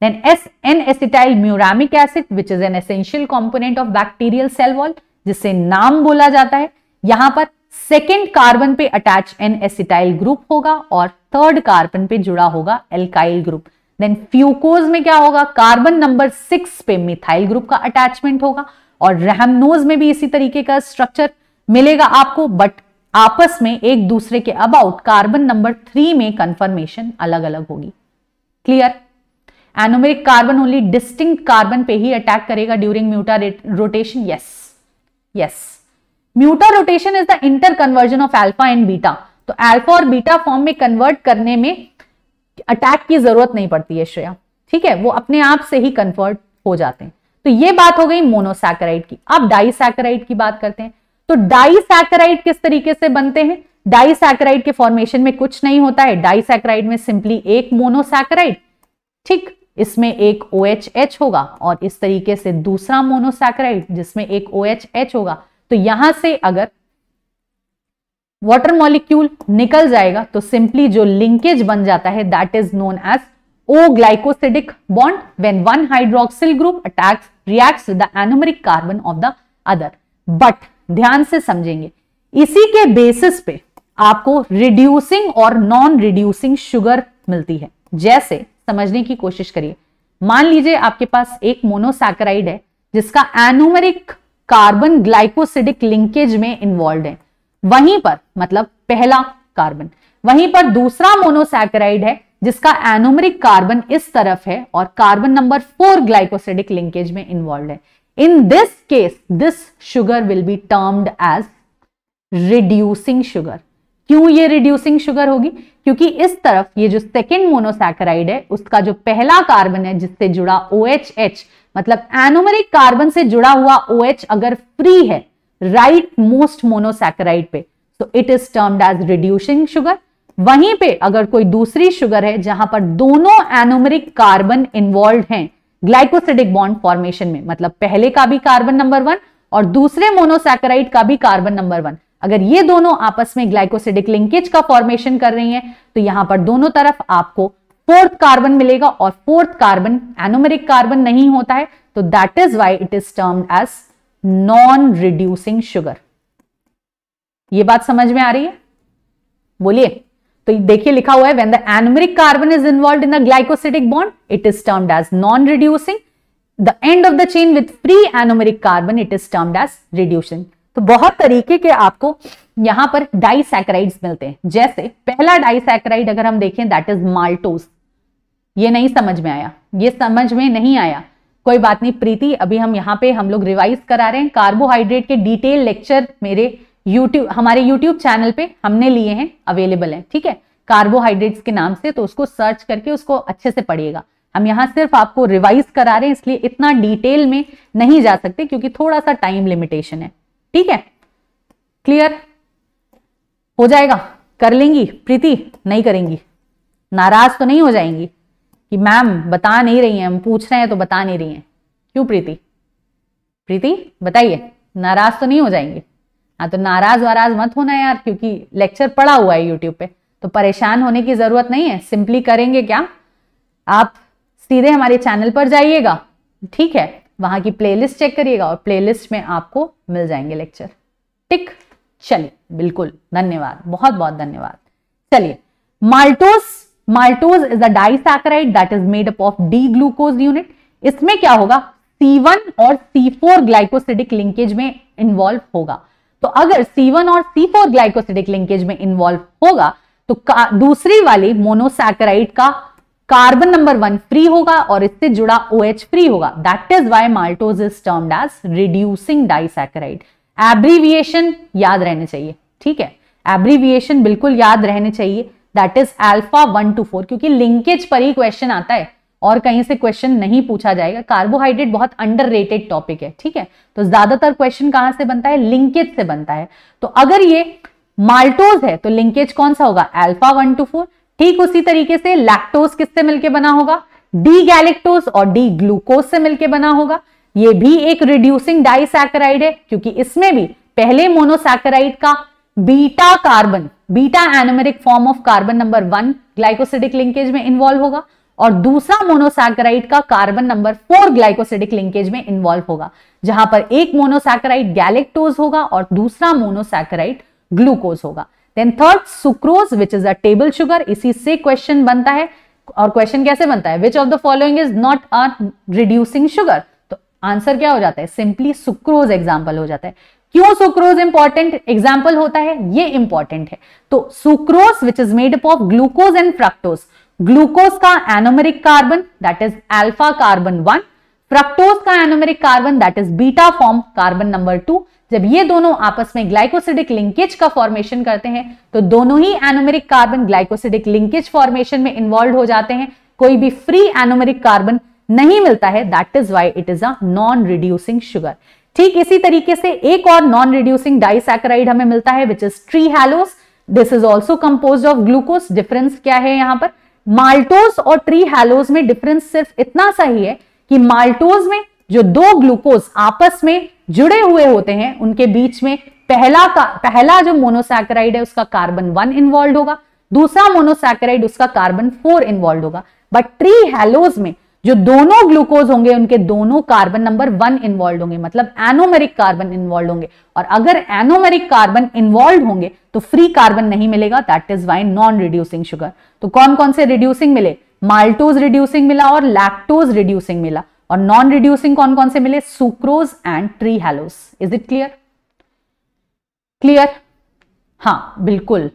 then is N acetyl muramic acid which is an essential component of bacterial cell wall जिसे नाम बोला जाता है यहां पर सेकेंड कार्बन पे अटैच एन एसिटाइल ग्रुप होगा और थर्ड कार्बन पे जुड़ा होगा एल्काइल ग्रुप देन फ्यूकोज में क्या होगा कार्बन नंबर सिक्स पे मिथाइल ग्रुप का अटैचमेंट होगा और रेहमनोज में भी इसी तरीके का स्ट्रक्चर मिलेगा आपको बट आपस में एक दूसरे के अबाउट कार्बन नंबर थ्री में कंफर्मेशन अलग अलग होगी clear anomeric carbon only distinct carbon पे ही अटैक करेगा during mutarotation yes yes mutarotation is the interconversion of alpha and beta तो एल्फा और बीटा फॉर्म में कन्वर्ट करने में अटैक की जरूरत नहीं पड़ती है श्रेया ठीक है वो अपने आप से ही कन्वर्ट हो जाते हैं तो ये बात हो गई मोनोसैकराइड की अब डाइसैकराइड की बात करते हैं तो डाइसैकराइड किस तरीके से बनते हैं डाइसैकराइड के फॉर्मेशन में कुछ नहीं होता है डाइसैकराइड में सिंपली एक मोनोसैकराइड ठीक इसमें एक ओ OH होगा और इस तरीके से दूसरा मोनोसैकराइड जिसमें एक ओ OH होगा तो यहां से अगर वाटर मॉलिक्यूल निकल जाएगा तो सिंपली जो लिंकेज बन जाता है that is known as O glycosidic bond when one hydroxyl group attacks reacts the anomeric carbon of the other. But ध्यान से समझेंगे इसी के बेसिस पे आपको रिड्यूसिंग और नॉन रिड्यूसिंग शुगर मिलती है जैसे समझने की कोशिश करिए मान लीजिए आपके पास एक मोनोसैकराइड है जिसका एनोमरिक कार्बन ग्लाइकोसिडिक लिंकेज में इन्वॉल्व है वहीं पर मतलब पहला कार्बन वहीं पर दूसरा मोनोसैकराइड है जिसका एनोमरिक कार्बन इस तरफ है और carbon number four glycosidic linkage में इन्वॉल्व है in this case this sugar will be termed as reducing sugar क्यों ये रिड्यूसिंग शुगर होगी क्योंकि इस तरफ ये जो सेकेंड मोनोसैकराइड है उसका जो पहला कार्बन है जिससे जुड़ा ओ OH, मतलब एनोमरिक कार्बन से जुड़ा हुआ ओ OH अगर फ्री है राइट मोस्ट मोनोसैकराइड पे तो it is termed as reducing sugar वहीं पे अगर कोई दूसरी शुगर है जहां पर दोनों एनोमरिक कार्बन इन्वॉल्व हैं ग्लाइकोसिडिक बॉन्ड फॉर्मेशन में मतलब पहले का भी कार्बन नंबर वन और दूसरे मोनोसैकराइड का भी कार्बन नंबर वन अगर ये दोनों आपस में ग्लाइकोसिडिक लिंकेज का फॉर्मेशन कर रही हैं तो यहां पर दोनों तरफ आपको फोर्थ कार्बन मिलेगा और फोर्थ कार्बन एनोमेरिक कार्बन नहीं होता है तो that is why it is termed as non reducing sugar ये बात समझ में आ रही है बोलिए तो देखिए लिखा हुआ है when the anomeric carbon is involve in the glycosidic bond it is termed as non reducing the end of the chain with free anomeric carbon it is termed as reducing तो बहुत तरीके के आपको यहां पर डाइसैक्राइड्स मिलते हैं जैसे पहला डाइसैक्राइड अगर हम देखें दैट इज माल्टोस ये नहीं समझ में आया ये समझ में नहीं आया कोई बात नहीं प्रीति अभी हम यहाँ पे हम लोग रिवाइज करा रहे हैं कार्बोहाइड्रेट के डिटेल लेक्चर मेरे यूट्यूब हमारे यूट्यूब चैनल पे हमने लिए हैं अवेलेबल है ठीक है कार्बोहाइड्रेट्स के नाम से तो उसको सर्च करके उसको अच्छे से पढ़िएगा हम यहाँ सिर्फ आपको रिवाइज करा रहे हैं इसलिए इतना डिटेल में नहीं जा सकते क्योंकि थोड़ा सा टाइम लिमिटेशन है ठीक है क्लियर हो जाएगा कर लेंगी प्रीति नहीं करेंगी नाराज तो नहीं हो जाएंगी कि मैम बता नहीं रही हैं हम पूछ रहे हैं तो बता नहीं रही हैं क्यों प्रीति प्रीति बताइए नाराज तो नहीं हो जाएंगे हाँ तो नाराज वाराज मत होना यार क्योंकि लेक्चर पड़ा हुआ है यूट्यूब पे तो परेशान होने की जरूरत नहीं है सिंपली करेंगे क्या आप सीधे हमारे चैनल पर जाइएगा ठीक है वहाँ की प्लेलिस्ट चेक करिएगा और प्लेलिस्ट में आपको मिल जाएंगे लेक्चर टिक चलिए बिल्कुल धन्यवाद बहुत बहुत धन्यवाद चलिए maltose maltose is a disaccharide that is made up of D glucose unit इसमें क्या होगा C1 और C4 ग्लाइकोसिडिक लिंकेज में इन्वॉल्व होगा तो अगर C1 और C4 ग्लाइकोसिडिक लिंकेज में इन्वॉल्व होगा तो दूसरी वाली मोनोसैक्राइड का कार्बन नंबर वन फ्री होगा और इससे जुड़ा ओ OH फ्री होगा that is why maltose is term as reducing disaccharide abbreviation याद रहने चाहिए ठीक है एब्रीविएशन बिल्कुल याद रहने चाहिए that is alpha one to four क्योंकि लिंकेज पर ही क्वेश्चन आता है और कहीं से क्वेश्चन नहीं पूछा जाएगा कार्बोहाइड्रेट बहुत अंडर टॉपिक है ठीक है तो ज्यादातर क्वेश्चन कहां से बनता है लिंकेज से बनता है तो अगर ये माल्टोज है तो लिंकेज कौन सा होगा एल्फा वन टू फोर ठीक उसी तरीके से लैक्टोज किससे मिलके बना होगा डी गैलेक्टोज और डी ग्लूकोज से मिलके बना होगा ये भी एक रिड्यूसिंग डाइसैकराइड है क्योंकि इसमें भी पहले मोनोसैकराइड का beta carbon beta anomeric form of carbon number one glycosidic linkage में इन्वॉल्व होगा और दूसरा मोनोसैकराइड का carbon number four glycosidic linkage में इन्वॉल्व होगा जहां पर एक मोनोसैकराइड गैलेक्टोज होगा और दूसरा मोनोसैकराइड ग्लूकोज होगा then third sucrose which is a table sugar इसी से क्वेश्चन बनता है और क्वेश्चन कैसे बनता है which of the following is not a reducing sugar तो आंसर क्या हो जाता है सिंपली सुक्रोज एग्जाम्पल हो जाता है क्यों सुक्रोज इंपॉर्टेंट एग्जाम्पल होता है ये इंपॉर्टेंट है तो sucrose which is made up of glucose and fructose glucose का anomeric carbon that is alpha carbon one fructose का anomeric carbon that is beta form carbon number two जब ये दोनों आपस में ग्लाइकोसिडिक लिंकेज का फॉर्मेशन करते हैं तो दोनों ही anomeric carbon glycosidic linkage formation में इन्वॉल्व हो जाते हैं कोई भी फ्री एनोमेरिक कार्बन नहीं मिलता है that is why it is a non reducing sugar ठीक इसी तरीके से एक और नॉन रिड्यूसिंग डाइसैकराइड हमें मिलता है which is trehalose this is also compose of glucose difference क्या है यहां पर माल्टोज और ट्री हैलोज में डिफरेंस सिर्फ इतना सा ही है कि माल्टोज में जो दो ग्लूकोज आपस में जुड़े हुए होते हैं उनके बीच में पहला का पहला जो मोनोसैक्राइड है उसका कार्बन वन इन्वॉल्व होगा दूसरा मोनोसैक्राइड उसका कार्बन फोर इन्वॉल्व होगा बट ट्री हेलोज में जो दोनों ग्लूकोज होंगे उनके दोनों कार्बन नंबर वन इन्वॉल्व होंगे मतलब एनोमेरिक कार्बन इन्वॉल्व होंगे और अगर एनोमेरिक कार्बन इन्वॉल्व होंगे तो फ्री कार्बन नहीं मिलेगा that is why non reducing sugar तो कौन कौन से रिड्यूसिंग मिले माल्टोज रिड्यूसिंग मिला और लैक्टोज रिड्यूसिंग मिला और नॉन रिड्यूसिंग कौन कौन से मिले sucrose and trehalose is it clear clear हाँ बिल्कुल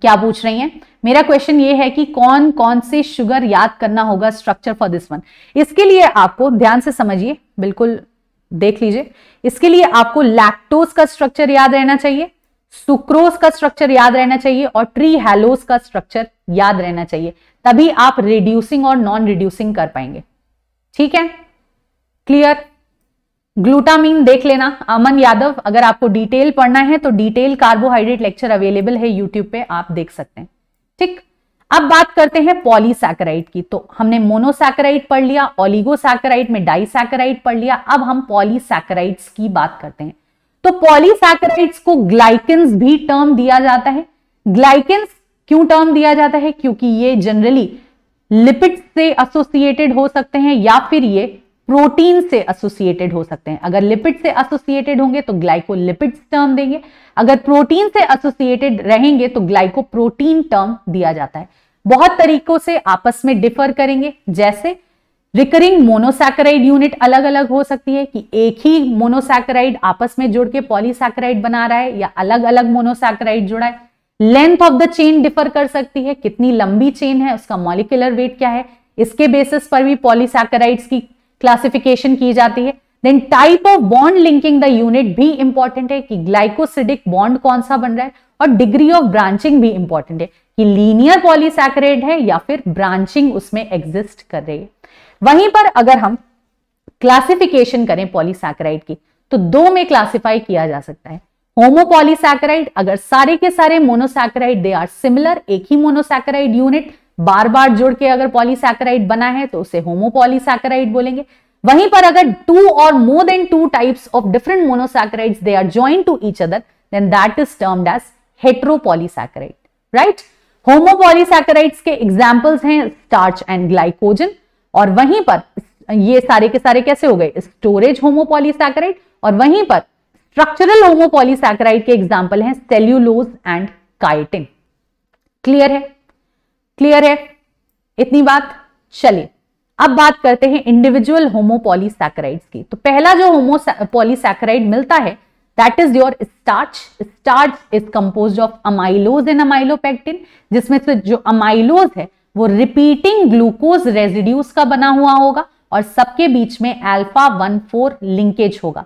क्या पूछ रही हैं मेरा क्वेश्चन ये है कि कौन कौन से शुगर याद करना होगा स्ट्रक्चर फॉर दिस वन इसके लिए आपको ध्यान से समझिए बिल्कुल देख लीजिए इसके लिए आपको लैक्टोज का स्ट्रक्चर याद रहना चाहिए सुक्रोज का स्ट्रक्चर याद रहना चाहिए और ट्री हेलोज का स्ट्रक्चर याद रहना चाहिए तभी आप रिड्यूसिंग और नॉन रिड्यूसिंग कर पाएंगे ठीक है क्लियर ग्लूटामीन देख लेना अमन यादव अगर आपको डिटेल पढ़ना है तो डिटेल कार्बोहाइड्रेट लेक्चर अवेलेबल है यूट्यूब पे आप देख सकते हैं ठीक अब बात करते हैं पॉलीसैकराइड की तो हमने मोनोसैकराइड पढ़ लिया ओलिगोसैकराइड में डाइसैकराइड पढ़ लिया अब हम पॉलीसैकराइड्स की बात करते हैं तो पॉलीसैकराइड्स को ग्लाइकेंस भी टर्म दिया जाता है ग्लाइकेंस क्यों टर्म दिया जाता है क्योंकि ये जनरली लिपिड से एसोसिएटेड हो सकते हैं या फिर ये प्रोटीन से एसोसिएटेड हो सकते हैं अगर लिपिड से एसोसिएटेड होंगे तो ग्लाइकोलिपिड्स टर्म देंगे अगर प्रोटीन से एसोसिएटेड रहेंगे तो ग्लाइकोप्रोटीन टर्म दिया जाता है बहुत तरीकों से आपस में डिफर करेंगे जैसे रिकरिंग मोनोसैक्राइड यूनिट अलग अलग हो सकती है कि एक ही मोनोसैक्राइड आपस में जुड़ के पॉलीसैक्राइड बना रहा है या अलग अलग मोनोसैक्राइड जुड़ा है length of the chain differ कर सकती है कितनी लंबी चेन है उसका मॉलिकुलर वेट क्या है इसके बेसिस पर भी पॉलीसैकेराइड्स की क्लासिफिकेशन की जाती है then type of bond linking the unit भी इंपॉर्टेंट है कि ग्लाइकोसिडिक बॉन्ड कौन सा बन रहा है और डिग्री ऑफ ब्रांचिंग भी इंपॉर्टेंट है कि लीनियर पॉलीसैकराइड है या फिर ब्रांचिंग उसमें एग्जिस्ट कर रही है वहीं पर अगर हम क्लासिफिकेशन करें पॉलीसैकराइड की तो दो में क्लासिफाई किया जा सकता है होमोपॉलीसैकेराइड अगर सारे के सारे मोनोसैकेराइड दे आर सिमिलर एक ही मोनोसैकेराइड यूनिट बार बार जुड़ के अगर पॉलीसैकेराइड बना है तो उसे होमोपॉलीसैकेराइड बोलेंगे वहीं पर अगर टू और more than two types of different monosaccharides they are join to each other then that is termed as heteropolysaccharide right homopolysaccharides के एग्जाम्पल्स हैं स्टार्च एंड ग्लाइकोजन और वहीं पर ये सारे के सारे कैसे हो गए स्टोरेज होमोपॉलीसैकेराइड और वहीं पर स्ट्रक्चरल होमोपॉलीसैक्राइड के एग्जाम्पल हैं सेल्यूलोज एंड काइटिन क्लियर है क्लियर है इतनी बात चलिए अब बात करते हैं इंडिविजुअल होमोपॉलीसैक्राइड्स की तो पहला जो होमोपॉलीसैक्राइड मिलता है that is your starch starch is compose of amylose and amylopectin जिसमें से जो अमाइलोज है वो रिपीटिंग ग्लूकोज रेजिड्यूस का बना हुआ होगा और सबके बीच में अल्फा वन फोर लिंकेज होगा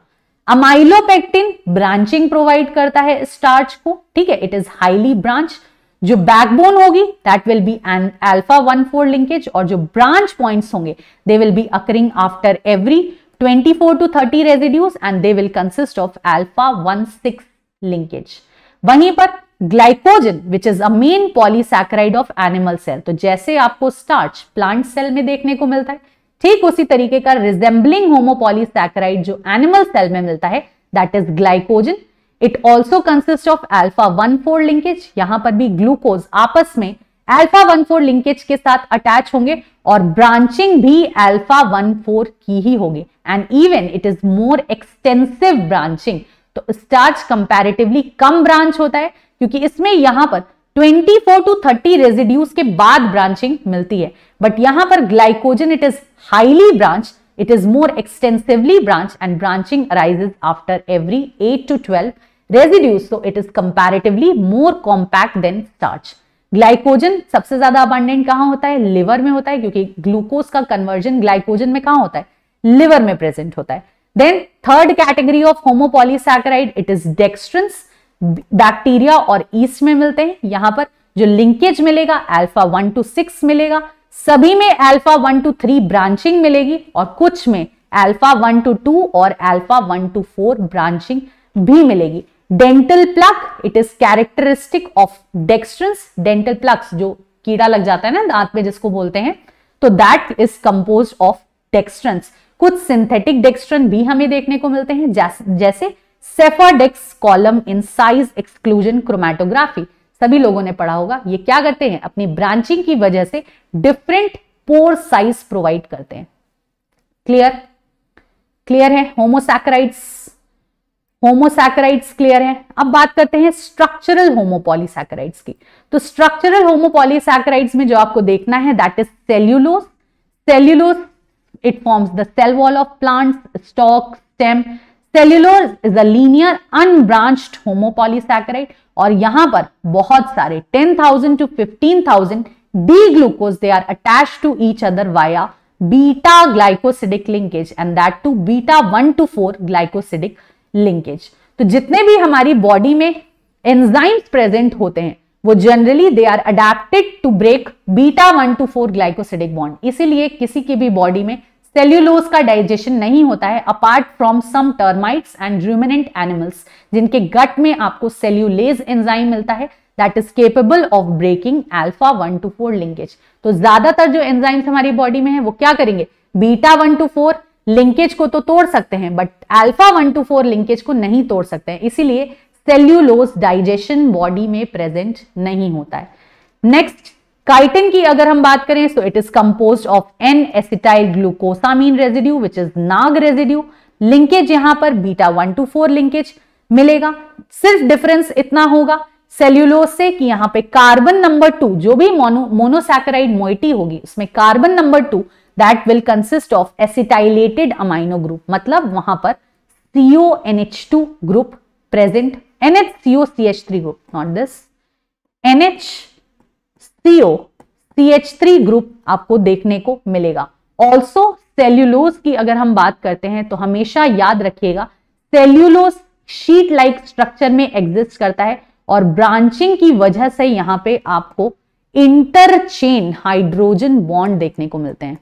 अमाइलोपेक्टिन ब्रांचिंग प्रोवाइड करता है स्टार्च को ठीक है इट इज हाईली ब्रांच जो बैकबोन होगी that will be an alpha one four linkage और जो ब्रांच पॉइंट्स होंगे they will be occurring after every 24 to 30 residues and they will consist of alpha one six linkage वहीं पर glycogen which is a main polysaccharide of animal cell तो जैसे आपको स्टार्च प्लांट सेल में देखने को मिलता है ठीक उसी तरीके का रिजेंबलिंग होमोपोलीसैक्राइड जो एनिमल सेल में मिलता है that is glycogen it also consist of alpha one four linkage यहां पर भी ग्लूकोज आपस में एल्फा वन फोर लिंकेज के साथ अटैच होंगे और ब्रांचिंग भी एल्फा वन फोर की ही होगी and even it is more extensive branching तो स्टार्च कंपैरेटिवली कम ब्रांच होता है क्योंकि इसमें यहां पर 24 टू 30 रेजिड्यूज के बाद ब्रांचिंग मिलती है बट यहां पर glycogen it is highly branch it is more extensively branch and branching arises after every 8 to 12 residues so it is comparatively more compact than starch glycogen सबसे ज्यादा अबांडेंट कहां होता है लिवर में होता है क्योंकि ग्लूकोज का कन्वर्जन ग्लाइकोजन में कहां होता है लिवर में प्रेजेंट होता है then third category of homopolysaccharide it is dextrans bacteria और ईस्ट में मिलते हैं यहां पर जो लिंकेज मिलेगा अल्फा वन टू सिक्स मिलेगा सभी में alpha one to three branching मिलेगी और कुछ में अल्फा वन टू टू और alpha one to four branching भी मिलेगी dental plaque it is characteristic of dextrans dental plaques जो कीड़ा लग जाता है ना दांत में जिसको बोलते हैं तो that is compose of dextrans कुछ सिंथेटिक डेक्स्ट्रन भी हमें देखने को मिलते हैं जैसे Sephadex column in size exclusion chromatography सभी लोगों ने पढ़ा होगा ये क्या करते हैं अपनी ब्रांचिंग की वजह से डिफरेंट पोर साइज प्रोवाइड करते हैं क्लियर क्लियर है होमोसैक्राइड्स होमोसैक्राइड्स क्लियर है अब बात करते हैं स्ट्रक्चरल होमोपोलीसैक्राइड्स की तो स्ट्रक्चरल होमोपोलीसैक्राइड्स में जो आपको देखना है that is cellulose cellulose it forms the cell wall of plants stalk stem cellulose is a linear unbranched homopolysaccharide और यहां पर बहुत सारे 10,000 to 15,000 D glucose they are attach to each other via beta glycosidic linkage and that too beta one to four glycosidic linkage तो जितने भी हमारी बॉडी में एंजाइम्स प्रेजेंट होते हैं वो generally they are adapted to break beta one to four glycosidic bond इसीलिए किसी की भी बॉडी में सेल्यूलोज का डाइजेशन नहीं होता है apart from some termites and ruminant animals जिनके गट में आपको सेल्यूलेज एंजाइम मिलता है that is capable of breaking alpha one to four linkage तो ज्यादातर जो एंजाइम्स हमारी बॉडी में है वो क्या करेंगे beta one to four linkage को तो तोड़ सकते हैं but alpha one to four linkage को नहीं तोड़ सकते हैं इसीलिए सेल्यूलोज डाइजेशन बॉडी में प्रेजेंट नहीं होता है नेक्स्ट काइटिन की अगर हम बात करें so it is compose of N acetyl glucosamine residue which is NAG residue linkage यहां पर beta one to four linkage मिलेगा सिर्फ डिफरेंस इतना होगा सेल्यूलोस से कि यहां पे कार्बन नंबर टू जो भी मोनो मोनोसैकराइड मोइटी होगी उसमें carbon number two that will consist of acetylated amino group मतलब वहां पर CO N H two group present NH CO C H three group not this NH CO C H three group आपको देखने को मिलेगा ऑल्सो सेल्यूलोज की अगर हम बात करते हैं तो हमेशा याद रखिएगा सेल्यूलोज शीट लाइक स्ट्रक्चर में एग्जिस्ट करता है और ब्रांचिंग की वजह से यहां पे आपको इंटरचेन हाइड्रोजन बॉन्ड देखने को मिलते हैं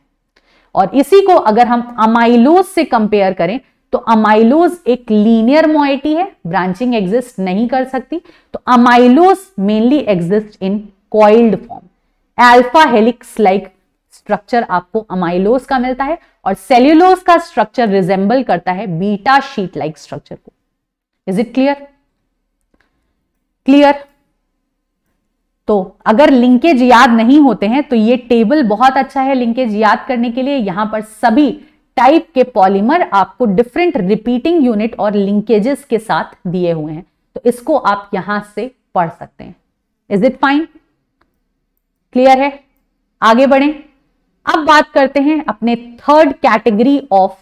और इसी को अगर हम अमाइलोज से कंपेयर करें तो अमाइलोज एक लीनियर मोइटी है ब्रांचिंग एग्जिस्ट नहीं कर सकती तो amylose mainly exist in coiled form alpha helix like structure आपको अमाइलोस का मिलता है और सेल्यूलोस का स्ट्रक्चर रिजेंबल करता है बीटा शीट लाइक स्ट्रक्चर को इज इट क्लियर क्लियर तो अगर लिंकेज याद नहीं होते हैं तो ये टेबल बहुत अच्छा है लिंकेज याद करने के लिए यहां पर सभी टाइप के पॉलीमर आपको डिफरेंट रिपीटिंग यूनिट और लिंकेजेस के साथ दिए हुए हैं तो इसको आप यहां से पढ़ सकते हैं इज इट फाइन क्लियर है आगे बढ़े अब बात करते हैं अपने third category of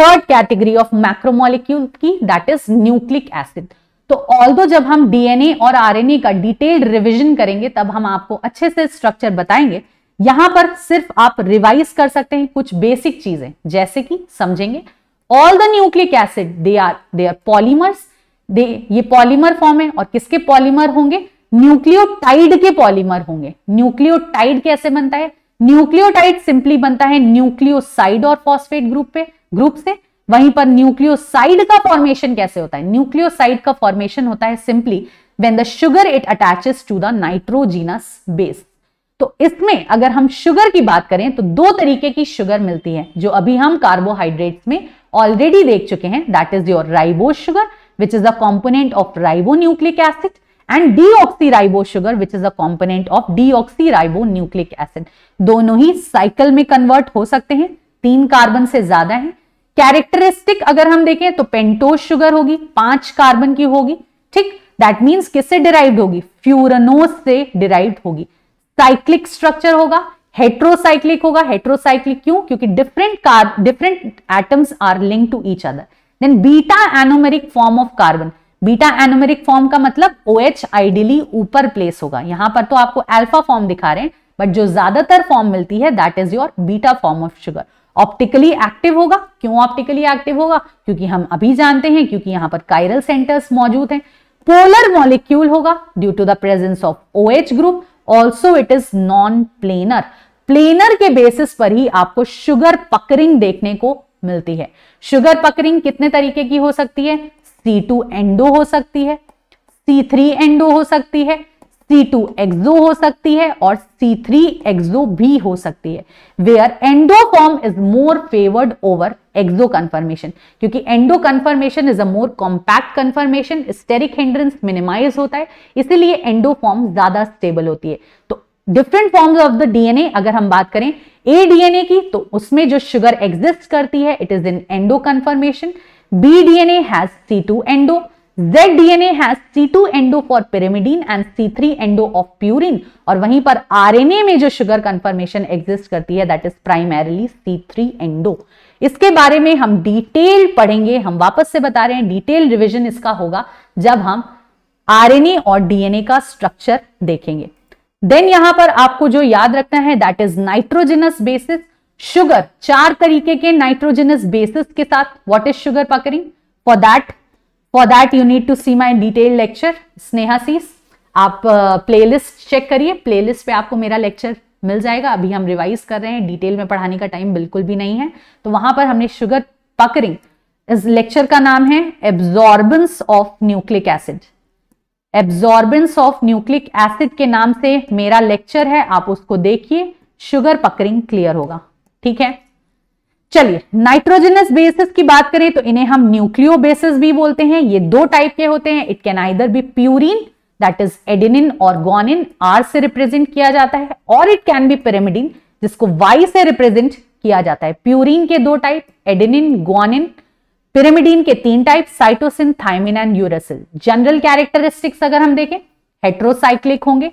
third category of macromolecule की दैट इज न्यूक्लिक एसिड तो ऑल जब हम डीएनए और आरएनए का डिटेल्ड रिविजन करेंगे तब हम आपको अच्छे से स्ट्रक्चर बताएंगे यहां पर सिर्फ आप रिवाइज कर सकते हैं कुछ बेसिक चीजें जैसे कि समझेंगे all the nucleic acid they are they are polymers they ये पॉलीमर फॉर्म है और किसके पॉलीमर होंगे न्यूक्लियोटाइड के पॉलीमर होंगे न्यूक्लियोटाइड कैसे बनता है न्यूक्लियोटाइड सिंपली बनता है न्यूक्लियोसाइड और फॉस्फेट ग्रुप पे ग्रुप से वहीं पर न्यूक्लियोसाइड का फॉर्मेशन कैसे होता है न्यूक्लियोसाइड का फॉर्मेशन होता है simply when the sugar it attaches to the nitrogenous base तो इसमें अगर हम शुगर की बात करें तो दो तरीके की शुगर मिलती है जो अभी हम कार्बोहाइड्रेट में ऑलरेडी देख चुके हैं that is your ribo sugar which is the component of ribo nucleic acid and deoxyribo sugar which is a component of deoxyribo nucleic acid दोनों ही साइकिल में कन्वर्ट हो सकते हैं तीन कार्बन से ज्यादा है कैरेक्टरिस्टिक अगर हम देखें तो पेंटोस शुगर होगी पांच कार्बन की होगी ठीक दैट मीन्स किससे डिराइव्ड होगी फ्यूरनोस से डिराइव्ड होगी साइक्लिक स्ट्रक्चर होगा हेट्रोसाइक्लिक होगा हेट्रोसाइक्लिक क्यों क्योंकि different carb different atoms are link to each other then beta anomeric form of carbon beta anomeric form का मतलब ओ एच आइडियली ऊपर प्लेस होगा यहां पर तो आपको एल्फा फॉर्म दिखा रहे हैं बट जो ज्यादातर फॉर्म मिलती है that is your beta form of sugar optically active होगा क्यों ऑप्टिकली एक्टिव होगा क्योंकि हम अभी जानते हैं क्योंकि यहां पर कायरल सेंटर्स मौजूद हैं पोलर मॉलिक्यूल होगा due to the presence of O H group also it is non planar planar के बेसिस पर ही आपको शुगर पकरिंग देखने को मिलती है शुगर पकरिंग कितने तरीके की हो सकती है सी टू एंडो हो सकती है सी थ्री एंडो हो सकती है सी टू एक्सो हो सकती है और सी थ्री एक्सो भी हो सकती है where form is more favoured over exo conformation क्योंकि endo conformation is a more compact conformation steric hindrance minimise होता है इसीलिए एंडो फॉर्म ज्यादा स्टेबल होती है तो different forms of the DNA अगर हम बात करें ए डीएनए की तो उसमें जो शुगर एग्जिस्ट करती है it is in endo conformation B DNA has C2 endo. Z DNA has C2 endo for pyrimidine and C3 endo of purine और वहीं पर ए में जो शुगर कंफर्मेशन एग्जिस्ट करती है that is primarily C3 endo इसके बारे में हम डिटेल पढ़ेंगे हम वापस से बता रहे हैं डिटेल रिवीजन इसका होगा जब हम आरएनए और डीएनए का स्ट्रक्चर देखेंगे देन यहां पर आपको जो याद रखना है that is nitrogenous bases sugar चार तरीके के नाइट्रोजनस बेसिस के साथ what is sugar puckering for that for that you need to see my detail lecture Sneha सीस आप प्लेलिस्ट uh, चेक करिए प्लेलिस्ट पे आपको मेरा लेक्चर मिल जाएगा अभी हम रिवाइज कर रहे हैं डिटेल में पढ़ाने का टाइम बिल्कुल भी नहीं है तो वहां पर हमने शुगर पकड़िंग इस लेक्चर का नाम है absorbance of nucleic acid absorbance of nucleic acid के नाम से मेरा लेक्चर है आप उसको देखिए शुगर पकड़िंग क्लियर होगा ठीक है चलिए नाइट्रोजनस बेसिस की बात करें तो इन्हें हम न्यूक्लियो बेसिस भी बोलते हैं ये दो टाइप के होते हैं it can either be purine that is adenine और गोनिन आर से रिप्रेजेंट किया जाता है और इट कैन बी पिरामिडिन जिसको वाई से रिप्रेजेंट किया जाता है प्यूरिन के दो टाइप एडिनिन गोनिन पिरामिडिन के तीन type cytosine thymine and uracil general characteristics अगर हम देखें हेट्रोसाइक्लिक होंगे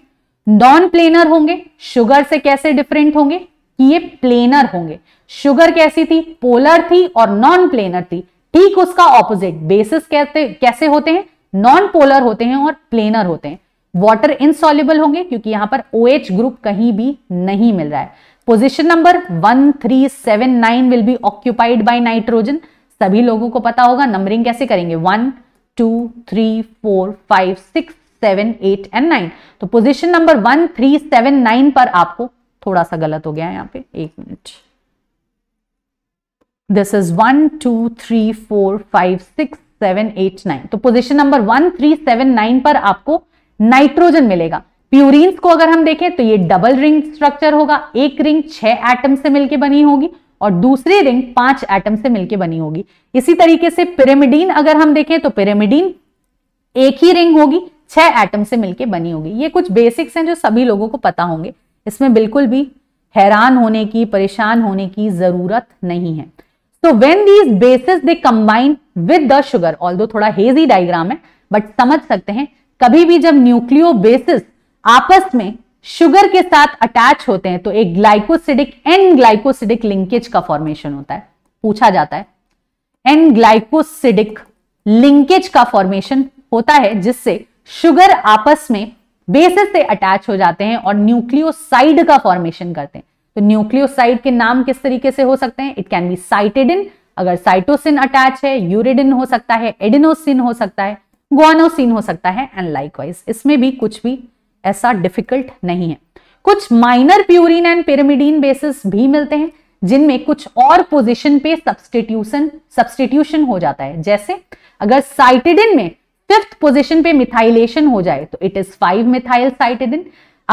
नॉन प्लेनर होंगे शुगर से कैसे डिफरेंट होंगे कि ये प्लेनर होंगे शुगर कैसी थी पोलर थी और नॉन प्लेनर थी ठीक उसका ऑपोजिट बेसिस कहते कैसे होते हैं नॉन पोलर होते हैं और प्लेनर होते हैं वाटर इनसॉल्यूबल होंगे क्योंकि यहां पर ओ OH ग्रुप कहीं भी नहीं मिल रहा है position number one three seven nine will be occupied by nitrogen सभी लोगों को पता होगा नंबरिंग कैसे करेंगे one to three four five six seven eight and nine तो position number one three seven nine पर आपको थोड़ा सा गलत हो गया यहाँ पे एक minute this is one to three four five six seven eight nine तो position number one three seven nine पर आपको नाइट्रोजन मिलेगा प्यूरिन को अगर हम देखें तो ये डबल रिंग स्ट्रक्चर होगा एक रिंग छह एटम से मिलकर बनी होगी और दूसरी रिंग पांच एटम से मिलकर बनी होगी इसी तरीके से पिरामिडीन अगर हम देखें तो पिरामिडीन एक ही रिंग होगी छह एटम से मिलकर बनी होगी ये कुछ बेसिक्स हैं जो सभी लोगों को पता होंगे इसमें बिल्कुल भी हैरान होने की परेशान होने की जरूरत नहीं है so when these bases they combine with the sugar although थोड़ा हेजी डायग्राम है बट समझ सकते हैं कभी भी जब न्यूक्लियो बेसिस आपस में शुगर के साथ अटैच होते हैं तो एक ग्लाइकोसिडिक एन ग्लाइकोसिडिक लिंकेज का फॉर्मेशन होता है पूछा जाता है एन ग्लाइकोसिडिक लिंकेज का फॉर्मेशन होता है जिससे शुगर आपस में बेसिस से अटैच हो जाते हैं और न्यूक्लियोसाइड का फॉर्मेशन करते हैं तो न्यूक्लियोसाइड के नाम किस तरीके से हो सकते हैं इट कैन बी साइटेडिन अगर साइटोसिन अटैच है यूरिडिन हो सकता है एडिनोसिन हो सकता है गोनोसिन हो सकता है एंड लाइकवाइज इसमें भी कुछ भी ऐसा डिफिकल्ट नहीं है कुछ minor purine and pyrimidine bases भी मिलते हैं जिनमें कुछ और पोजीशन पे सब्सटीट्यूशन सब्सटीट्यूशन हो जाता है जैसे अगर साइटिडिन में फिफ्थ पोजिशन पे मिथाइलेशन हो जाए तो it is five methyl cytidine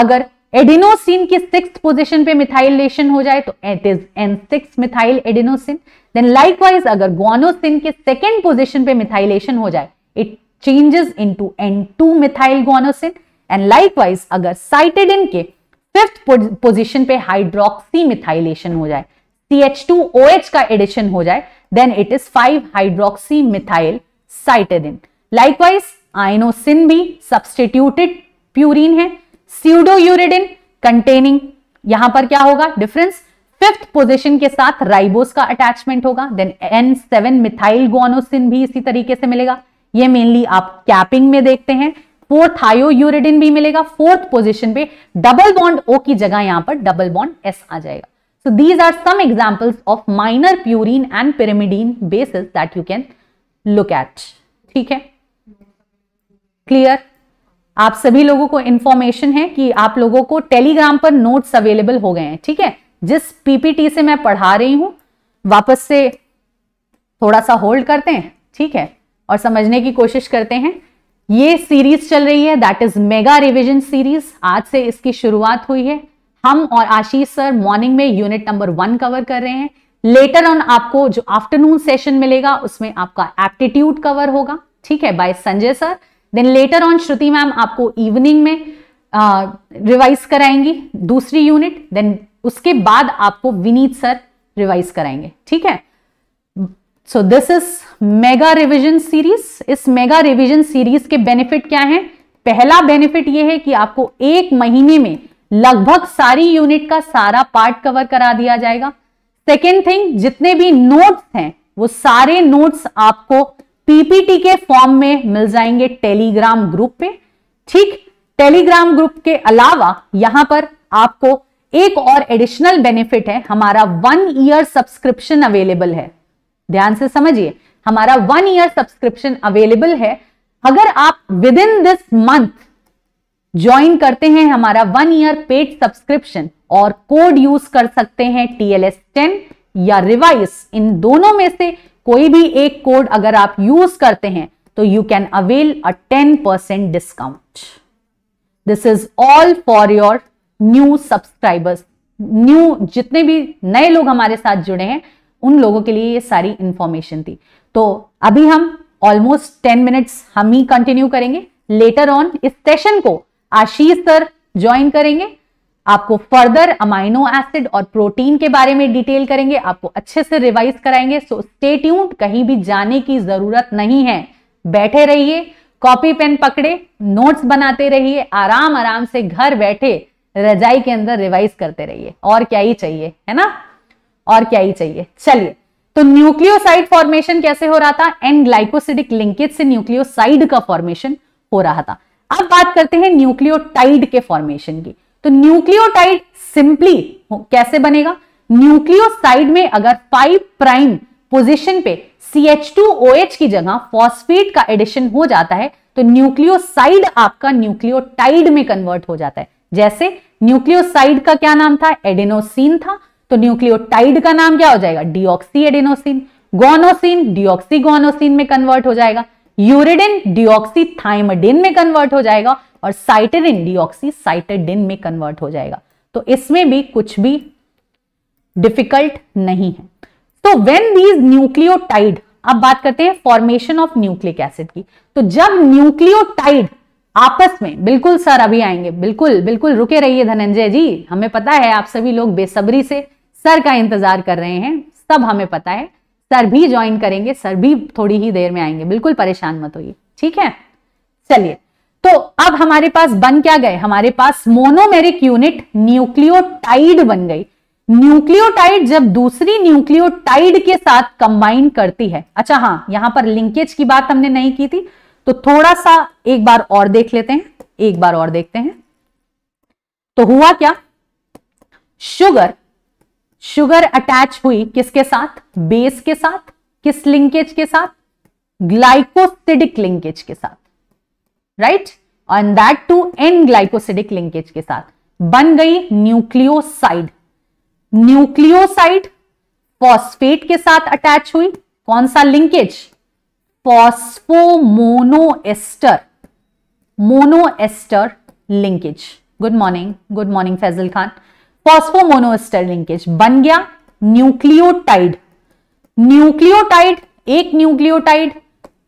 अगर एडिनोसिन की सिक्स पोजिशन पे मिथाइलेशन हो जाए तो it is N six methyl adenosine then likewise अगर ग्वानोसिन के सेकेंड पोजिशन पे मिथाइलेशन हो जाए it changes into N two methyl guanosine and likewise अगर साइटेडिन के फिफ्थ पोजिशन पे हाइड्रोक्सी मिथाइलेशन हो जाए C H two O H का एडिशन हो जाए then it is five hydroxy methyl cytidine likewise inosine भी सब्सटीट्यूटेड प्यूरिन है सीडो यूरिडिन कंटेनिंग यहां पर क्या होगा डिफरेंस फिफ्थ पोजीशन के साथ राइबोस का अटैचमेंट होगा then N seven methyl guanosine भी इसी तरीके से मिलेगा ये मेनली आप कैपिंग में देखते हैं फोर्थ आयो यूरिडिन भी मिलेगा फोर्थ पोजीशन पे डबल बॉन्ड ओ की जगह यहां पर डबल बॉन्ड एस आ जाएगा so these are some examples of minor purine and pyrimidine bases that you can look at ठीक है क्लियर आप सभी लोगों को इंफॉर्मेशन है कि आप लोगों को टेलीग्राम पर नोट्स अवेलेबल हो गए हैं ठीक है जिस पीपीटी से मैं पढ़ा रही हूं वापस से थोड़ा सा होल्ड करते हैं ठीक है और समझने की कोशिश करते हैं ये सीरीज चल रही है that is mega revision series आज से इसकी शुरुआत हुई है हम और आशीष सर मॉर्निंग में यूनिट नंबर वन कवर कर रहे हैं लेटर ऑन आपको जो आफ्टरनून सेशन मिलेगा उसमें आपका एप्टीट्यूड कवर होगा ठीक है by Sanjay sir then later on Shruti ma'am आपको इवनिंग में रिवाइज कराएंगी दूसरी यूनिट देन उसके बाद आपको विनीत सर रिवाइज कराएंगे ठीक है so this is mega revision series इस मेगा रिविजन सीरीज के बेनिफिट क्या है पहला बेनिफिट यह है कि आपको एक महीने में लगभग सारी यूनिट का सारा पार्ट कवर करा दिया जाएगा सेकेंड थिंग जितने भी नोट्स हैं वो सारे नोट्स आपको पीपीटी के फॉर्म में मिल जाएंगे टेलीग्राम ग्रुप में ठीक टेलीग्राम ग्रुप के अलावा यहां पर आपको एक और एडिशनल बेनिफिट है हमारा वन ईयर सब्सक्रिप्शन अवेलेबल है ध्यान से समझिए हमारा वन ईयर सब्सक्रिप्शन अवेलेबल है अगर आप within this month join करते हैं हमारा वन ईयर पेड सब्सक्रिप्शन और कोड यूज कर सकते हैं टीएलएस टेन या रिवाइस इन दोनों में से कोई भी एक कोड अगर आप यूज करते हैं तो you can avail a ten percent discount this is all for your new subscribers new जितने भी नए लोग हमारे साथ जुड़े हैं उन लोगों के लिए ये सारी इंफॉर्मेशन थी तो अभी हम ऑलमोस्ट टेन मिनट्स हम ही कंटिन्यू करेंगे लेटर ऑन इस सेशन को आशीष सर ज्वाइन करेंगे आपको फर्दर अमाइनो एसिड और प्रोटीन के बारे में डिटेल करेंगे आपको अच्छे से रिवाइज कराएंगे सो स्टेट्यूट कहीं भी जाने की जरूरत नहीं है बैठे रहिए कॉपी पेन पकड़े नोट्स बनाते रहिए आराम आराम से घर बैठे रजाई के अंदर रिवाइज करते रहिए और क्या ही चाहिए है ना और क्या ही चाहिए चलिए तो न्यूक्लियोसाइड फॉर्मेशन कैसे हो रहा था एंड ग्लाइकोसिडिक लिंकेज से न्यूक्लियोसाइड का फॉर्मेशन हो रहा था अब बात करते हैं न्यूक्लियोटाइड के फॉर्मेशन की तो न्यूक्लियोटाइड सिंपली कैसे बनेगा न्यूक्लियोसाइड में अगर फाइव प्राइम पोजीशन पे CH2OH की जगह फॉस्फेट का एडिशन हो जाता है तो न्यूक्लियोसाइड आपका न्यूक्लियोटाइड में कन्वर्ट हो जाता है जैसे न्यूक्लियोसाइड का क्या नाम था एडेनोसिन था तो न्यूक्लियोटाइड का नाम क्या हो जाएगा deoxy adenosine guanosine deoxy guanosine में कन्वर्ट हो जाएगा यूरिडिन डिऑक्सी थाइमडिन में कन्वर्ट हो जाएगा और साइटेडिन डिओक्सी साइटेडिन में कन्वर्ट हो जाएगा तो इसमें भी कुछ भी डिफिकल्ट नहीं है तो वेन दीज न्यूक्लियोटाइड अब बात करते हैं फॉर्मेशन ऑफ न्यूक्लिक एसिड की तो जब न्यूक्लियोटाइड आपस में बिल्कुल सर अभी आएंगे बिल्कुल बिल्कुल रुके रहिए धनंजय जी हमें पता है आप सभी लोग बेसब्री से सर का इंतजार कर रहे हैं सब हमें पता है सर भी ज्वाइन करेंगे सर भी थोड़ी ही देर में आएंगे बिल्कुल परेशान मत होइए ठीक है चलिए तो अब हमारे पास बन क्या गए हमारे पास मोनोमेरिक यूनिट न्यूक्लियोटाइड बन गई न्यूक्लियोटाइड जब दूसरी न्यूक्लियोटाइड के साथ कंबाइन करती है अच्छा हाँ यहां पर लिंकेज की बात हमने नहीं की थी तो थोड़ा सा एक बार और देख लेते हैं एक बार और देखते हैं तो हुआ क्या शुगर शुगर अटैच हुई किसके साथ बेस के साथ किस लिंकेज के साथ ग्लाइकोसिडिक लिंकेज के साथ right on that to N glycosidic linkage के साथ बन गई न्यूक्लियोसाइड न्यूक्लियोसाइड फॉस्फेट के साथ अटैच हुई कौन सा linkage phosphomonoester monoester linkage good morning good morning Faizal Khan phosphomonoester linkage बन गया न्यूक्लियोटाइड न्यूक्लियोटाइड एक न्यूक्लियोटाइड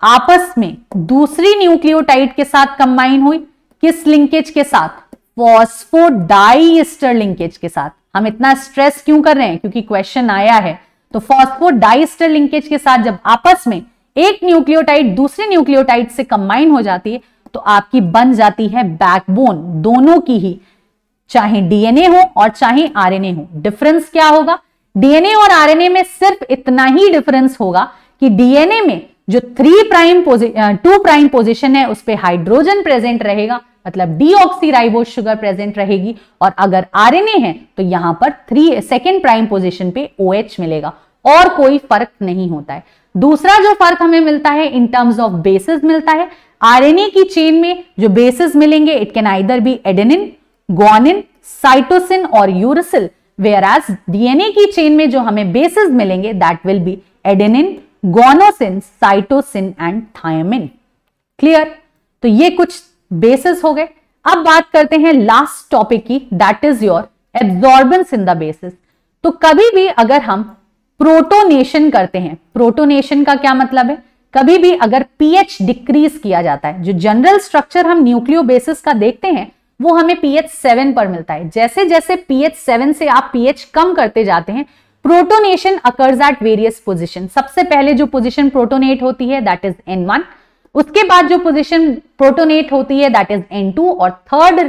आपस में दूसरी न्यूक्लियोटाइड के साथ कंबाइन हुई किस लिंकेज के साथ फॉस्फोडाइस्टर लिंकेज के साथ हम इतना स्ट्रेस क्यों कर रहे हैं क्योंकि क्वेश्चन आया है तो फॉस्फोडाइस्टर लिंकेज के साथ जब आपस में एक न्यूक्लियोटाइड दूसरे न्यूक्लियोटाइड से कंबाइन हो जाती है तो आपकी बन जाती है बैकबोन दोनों की ही चाहे डीएनए हो और चाहे आरएनए हो डिफरेंस क्या होगा डीएनए और आरएनए में सिर्फ इतना ही डिफरेंस होगा कि डीएनए में जो three prime two prime position है उस पर हाइड्रोजन प्रेजेंट रहेगा मतलब डीऑक्सीराइबोज शुगर प्रेजेंट रहेगी और अगर आरएनए है तो यहां पर थ्री सेकेंड प्राइम पोजिशन पे ओएच OH मिलेगा और कोई फर्क नहीं होता है दूसरा जो फर्क हमें मिलता है इन टर्म्स ऑफ बेसिस मिलता है आरएनए की चेन में जो बेसिस मिलेंगे it can either be adenine guanine cytosine और यूरसिल वेयर एज डीएनए की चेन में जो हमें बेसिस मिलेंगे that will be adenine guanosine cytosine and thymine clear तो ये कुछ बेसिस हो गए अब बात करते हैं लास्ट टॉपिक की that is your absorbance in the bases तो कभी भी अगर हम प्रोटोनेशन करते हैं प्रोटोनेशन का क्या मतलब है कभी भी अगर पीएच डिक्रीज किया जाता है जो जनरल स्ट्रक्चर हम न्यूक्लियो बेसिस का देखते हैं वो हमें पीएच सेवन पर मिलता है जैसे जैसे पीएच सेवन से आप पीएच कम करते जाते हैं protonation occurs at various position सबसे पहले जो पोजिशन प्रोटोनेट होती है दैट इज एन वन उसके बाद जो पोजिशन प्रोटोनेट होती है दैट इज एन टू और थर्ड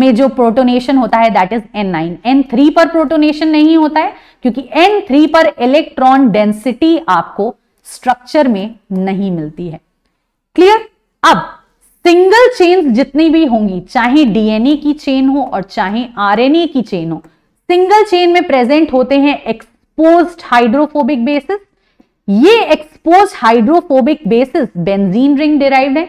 में जो प्रोटोनेशन होता है that is N nine N three पर प्रोटोनेशन नहीं होता है क्योंकि एन थ्री पर इलेक्ट्रॉन डेंसिटी आपको स्ट्रक्चर में नहीं मिलती है क्लियर अब सिंगल चेन जितनी भी होंगी चाहे डीएनए की चेन हो और चाहे आरएनए की चेन हो सिंगल चेन में प्रेजेंट होते हैं एक्सपोज हाइड्रोफोबिक बेसिस ये expose hydrophobic bases benzene ring derived है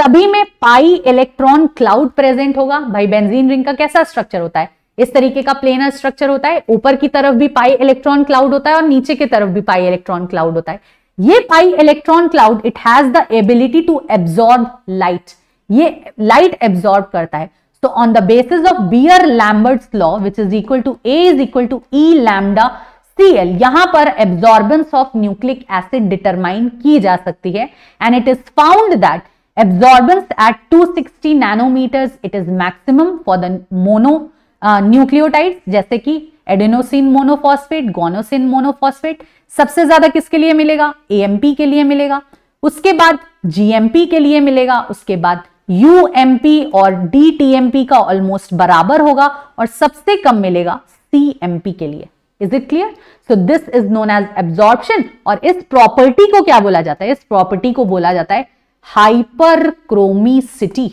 सभी में पाई इलेक्ट्रॉन क्लाउड प्रेजेंट होगा भाई बेंजीन रिंग का कैसा स्ट्रक्चर होता है इस तरीके का प्लेनर स्ट्रक्चर होता है ऊपर की तरफ भी पाई इलेक्ट्रॉन क्लाउड होता है और नीचे की तरफ भी पाई इलेक्ट्रॉन क्लाउड होता है ये pi electron cloud it has the ability to absorb light ये लाइट एब्सॉर्ब करता है So on the basis of Beer-Lambert's law, which is equal to A is equal to E lambda Cl, यहां पर absorbance of nucleic acid determine की जा सकती है and it is found that absorbance at 260 nanometers it is maximum for the mono uh, nucleotides जैसे कि एडेनोसिन मोनोफॉस्फेट गोनोसिन मोनोफॉस्फेट सबसे ज्यादा किसके लिए मिलेगा एएमपी के लिए मिलेगा उसके बाद जीएमपी के लिए मिलेगा उसके बाद यूएमपी और डीटीएमपी का ऑलमोस्ट बराबर होगा और सबसे कम मिलेगा सीएमपी के लिए is it clear so this is known as absorption और इस प्रॉपर्टी को क्या बोला जाता है इस प्रॉपर्टी को बोला जाता है हाइपरक्रोमिसिटी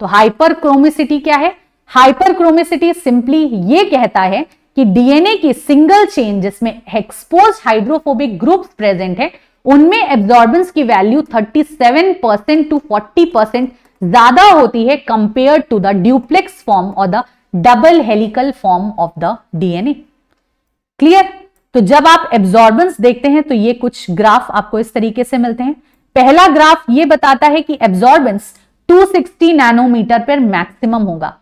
तो हाइपरक्रोमिसिटी क्या है हाइपरक्रोमिसिटी सिंपली ये कहता है कि डीएनए की सिंगल चेन जिसमें एक्सपोज हाइड्रोफोबिक ग्रुप्स प्रेजेंट है उनमें एब्जॉर्बेंस की वैल्यू 37 परसेंट टू 40 परसेंट ज्यादा होती है compare to the duplex form और the double helical form of the DNA clear तो जब आप एब्जॉर्बेंस देखते हैं तो ये कुछ ग्राफ आपको इस तरीके से मिलते हैं पहला ग्राफ ये बताता है कि एब्जॉर्बेंस 260 नैनोमीटर पर मैक्सिमम होगा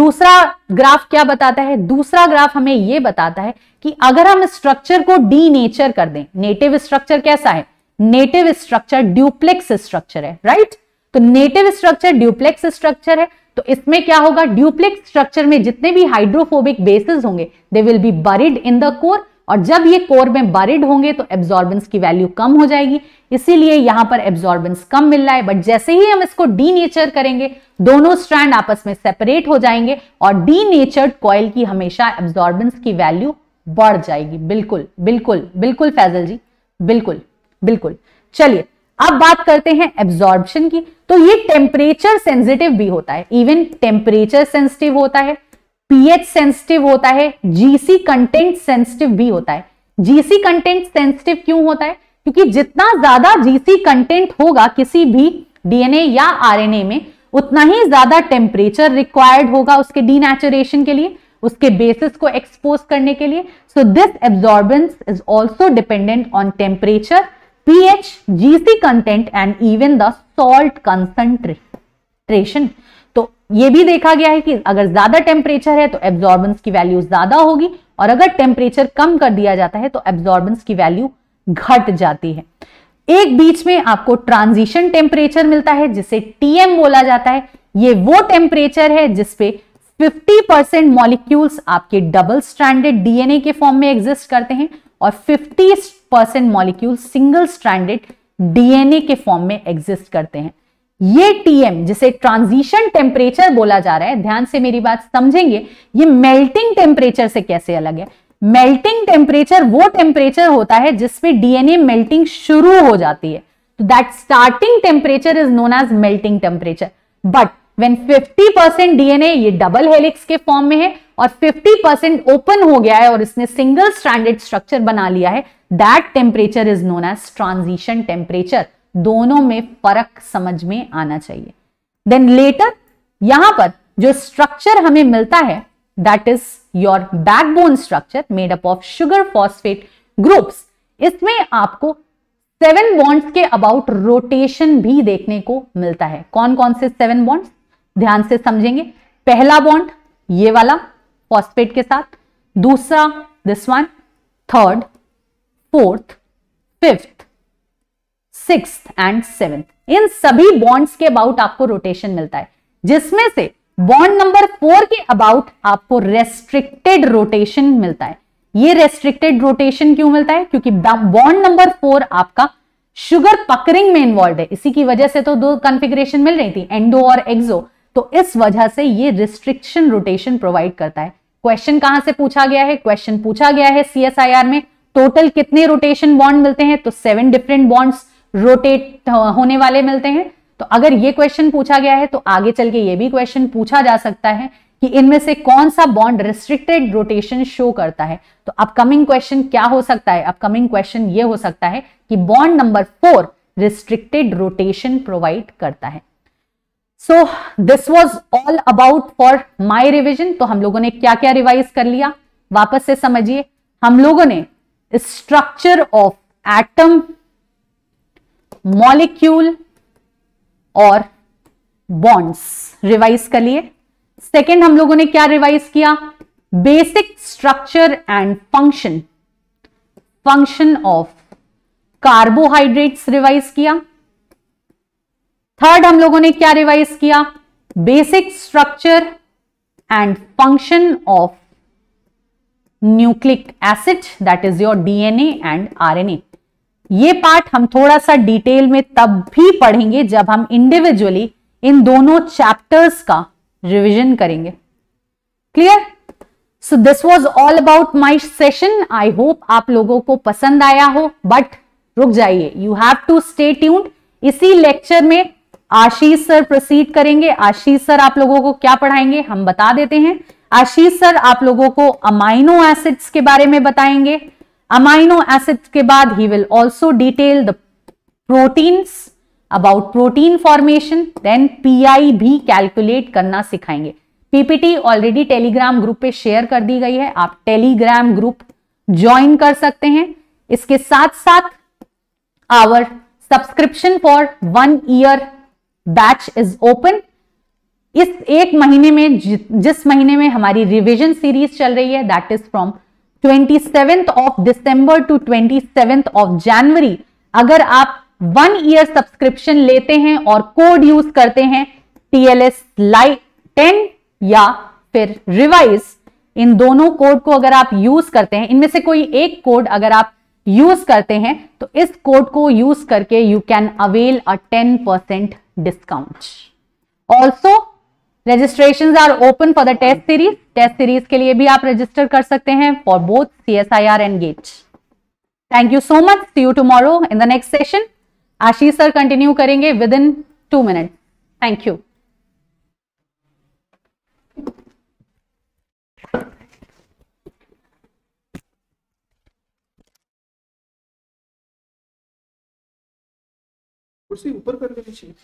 दूसरा ग्राफ क्या बताता है दूसरा ग्राफ हमें यह बताता है कि अगर हम स्ट्रक्चर को डी नेचर कर दें नेटिव स्ट्रक्चर कैसा है नेटिव स्ट्रक्चर ड्यूप्लेक्स स्ट्रक्चर है राइट right? तो नेटिव स्ट्रक्चर ड्यूप्लेक्स स्ट्रक्चर है तो इसमें क्या होगा ड्यूप्लेक्स स्ट्रक्चर में जितने भी हाइड्रोफोबिक बेसिस होंगे they will be buried in the core और जब ये कोर में बरिड होंगे तो एब्जॉर्बेंस की वैल्यू कम हो जाएगी इसीलिए यहां पर एब्जॉर्बेंस कम मिल रहा है बट जैसे ही हम इसको डीनेचर करेंगे दोनों स्ट्रैंड आपस में सेपरेट हो जाएंगे और डी नेचर कॉयल की हमेशा एब्जॉर्बेंस की वैल्यू बढ़ जाएगी बिल्कुल बिल्कुल बिल्कुल फैजल जी बिल्कुल बिल्कुल चलिए अब बात करते हैं एब्जॉर्बशन की तो ये टेम्परेचर सेंसिटिव भी होता है इवन टेम्परेचर सेंसिटिव होता है पीएच सेंसिटिव होता है जीसी कंटेंट सेंसिटिव भी होता है जीसी कंटेंट सेंसिटिव क्यों होता है क्योंकि जितना ज्यादा जीसी कंटेंट होगा किसी भी डीएनए या आरएनए में उतना ही ज्यादा टेम्परेचर रिक्वायर्ड होगा उसके डीनेचुरेशन के लिए उसके बेसिस को एक्सपोज करने के लिए so this absorbance is also dependent on temperature pH GC content and even the salt concentration तो ये भी देखा गया है कि अगर ज्यादा टेम्परेचर है तो एब्जॉर्बेंस की वैल्यू ज्यादा होगी और अगर टेम्परेचर कम कर दिया जाता है तो एब्जॉर्बेंस की वैल्यू घट जाती है एक बीच में आपको ट्रांजिशन टेम्परेचर मिलता है जिसे टीएम बोला जाता है ये वो टेम्परेचर है जिसपे 50% मॉलिक्यूल्स आपके डबल स्टैंडर्ड डीएनए के फॉर्म में एग्जिस्ट करते हैं और 50 percent molecule single stranded DNA के फॉर्म में एग्जिस्ट करते हैं ये टीएम जिसे ट्रांजिशन टेम्परेचर बोला जा रहा है ध्यान से मेरी बात समझेंगे ये मेल्टिंग टेम्परेचर से कैसे अलग है मेल्टिंग टेम्परेचर वो टेम्परेचर होता है जिसपे डीएनए मेल्टिंग शुरू हो जाती है तो that starting temperature is known as melting temperature but when 50 percent DNA ये डबल हेलिक्स के फॉर्म में है और 50 परसेंट ओपन हो गया है और इसने सिंगल स्टैंडर्ड स्ट्रक्चर बना लिया है that temperature is known as transition temperature दोनों में फर्क समझ में आना चाहिए देन लेटर यहां पर जो स्ट्रक्चर हमें मिलता है that is your backbone structure made up of sugar phosphate groups इसमें आपको सेवन बॉन्ड्स के अबाउट रोटेशन भी देखने को मिलता है कौन कौन से सेवन बॉन्ड्स ध्यान से समझेंगे पहला बॉन्ड ये वाला फॉस्फेट के साथ दूसरा this one third fourth fifth six and seventh इन सभी बॉन्ड्स के अबाउट आपको रोटेशन मिलता है जिसमें से बॉन्ड नंबर फोर के अबाउट आपको रेस्ट्रिक्टेड रोटेशन मिलता है ये रेस्ट्रिक्टेड रोटेशन क्यों मिलता है क्योंकि बॉन्ड नंबर फोर आपका शुगर पकरिंग में इन्वॉल्व है इसी की वजह से तो दो कॉन्फ़िगरेशन मिल रही थी एंडो और एक्सो तो इस वजह से ये रिस्ट्रिक्शन रोटेशन प्रोवाइड करता है क्वेश्चन कहां से पूछा गया है क्वेश्चन पूछा गया है सीएसआईआर में टोटल कितने रोटेशन बॉन्ड मिलते हैं तो सेवन डिफरेंट बॉन्ड्स रोटेट होने वाले मिलते हैं तो अगर ये क्वेश्चन पूछा गया है तो आगे चल के ये भी क्वेश्चन पूछा जा सकता है कि इनमें से कौन सा बॉन्ड रिस्ट्रिक्टेड रोटेशन शो करता है तो अपकमिंग क्वेश्चन क्या हो सकता है अपकमिंग क्वेश्चन ये हो सकता है कि bond number four restricted rotation provide करता है so this was all about for my revision तो हम लोगों ने क्या क्या रिवाइज कर लिया वापस से समझिए हम लोगों ने स्ट्रक्चर ऑफ एटम मॉलिक्यूल और बॉन्ड्स रिवाइज कर लिए सेकेंड हम लोगों ने क्या रिवाइज किया basic structure and function function of carbohydrates revise किया थर्ड हम लोगों ने क्या रिवाइज किया basic structure and function of nucleic acid that is your DNA and RNA ये पार्ट हम थोड़ा सा डिटेल में तब भी पढ़ेंगे जब हम इंडिविजुअली इन दोनों चैप्टर्स का रिवीजन करेंगे clear so this was all about my session I hope आप लोगों को पसंद आया हो बट रुक जाइए you have to stay tuned इसी लेक्चर में आशीष सर प्रोसीड करेंगे आशीष सर आप लोगों को क्या पढ़ाएंगे हम बता देते हैं आशीष सर आप लोगों को अमाइनो एसिड्स के बारे में बताएंगे अमाइनो एसिड के बाद ही will also detail the proteins about protein formation then I भी कैलकुलेट करना सिखाएंगे पीपीटी ऑलरेडी टेलीग्राम ग्रुप पे शेयर कर दी गई है आप टेलीग्राम ग्रुप ज्वाइन कर सकते हैं इसके साथ साथ our subscription for one year batch is open इस एक महीने में जिस महीने में हमारी रिविजन सीरीज चल रही है that is from twenty seventh of December to twenty seventh of January अगर आप वन ईयर सब्सक्रिप्शन लेते हैं और कोड यूज करते हैं टीएलएस लाइट टेन या फिर रिवाइज इन दोनों कोड को अगर आप यूज करते हैं इनमें से कोई एक कोड अगर आप यूज करते हैं तो इस कोड को यूज करके you can avail a ten percent discount also registration are open for the test series test series के लिए भी आप रजिस्टर कर सकते हैं for both C S I R and GATE thank you so much see you tomorrow in the next session Ashish sir continue करेंगे with in two minute thank you कुर्सी ऊपर कर देनी चाहिए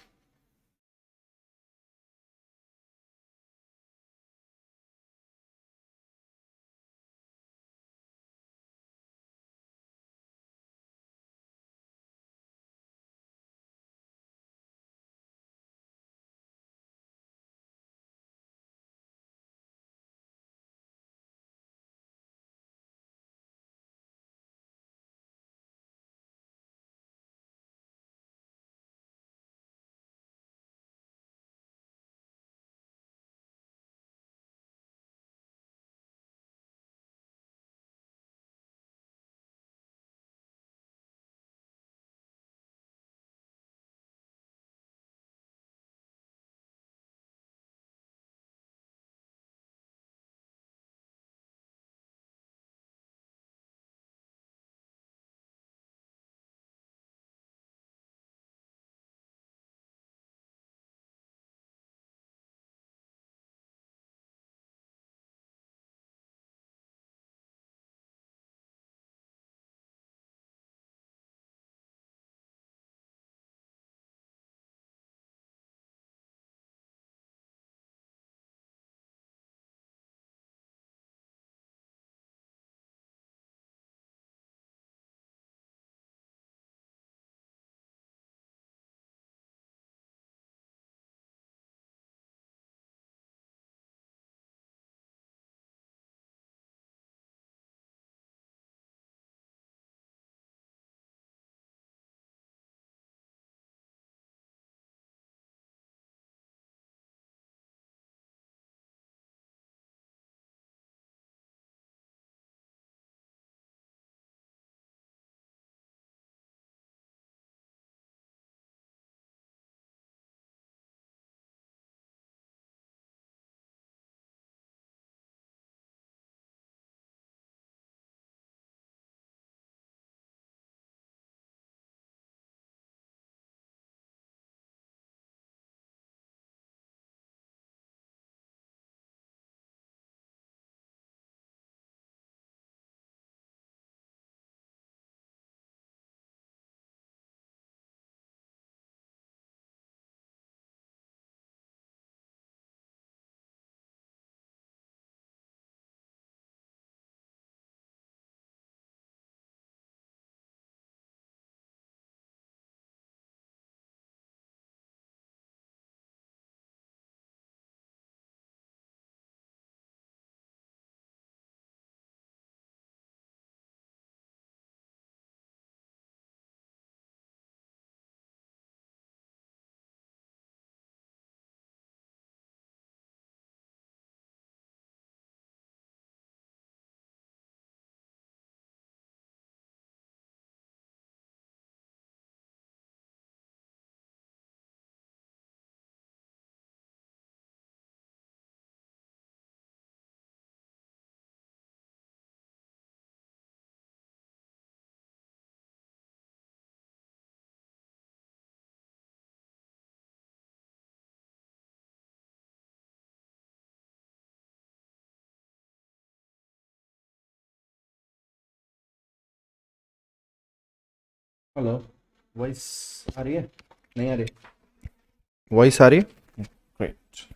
हेलो वॉइस आ रही है नहीं आ रही वॉइस आ रही है great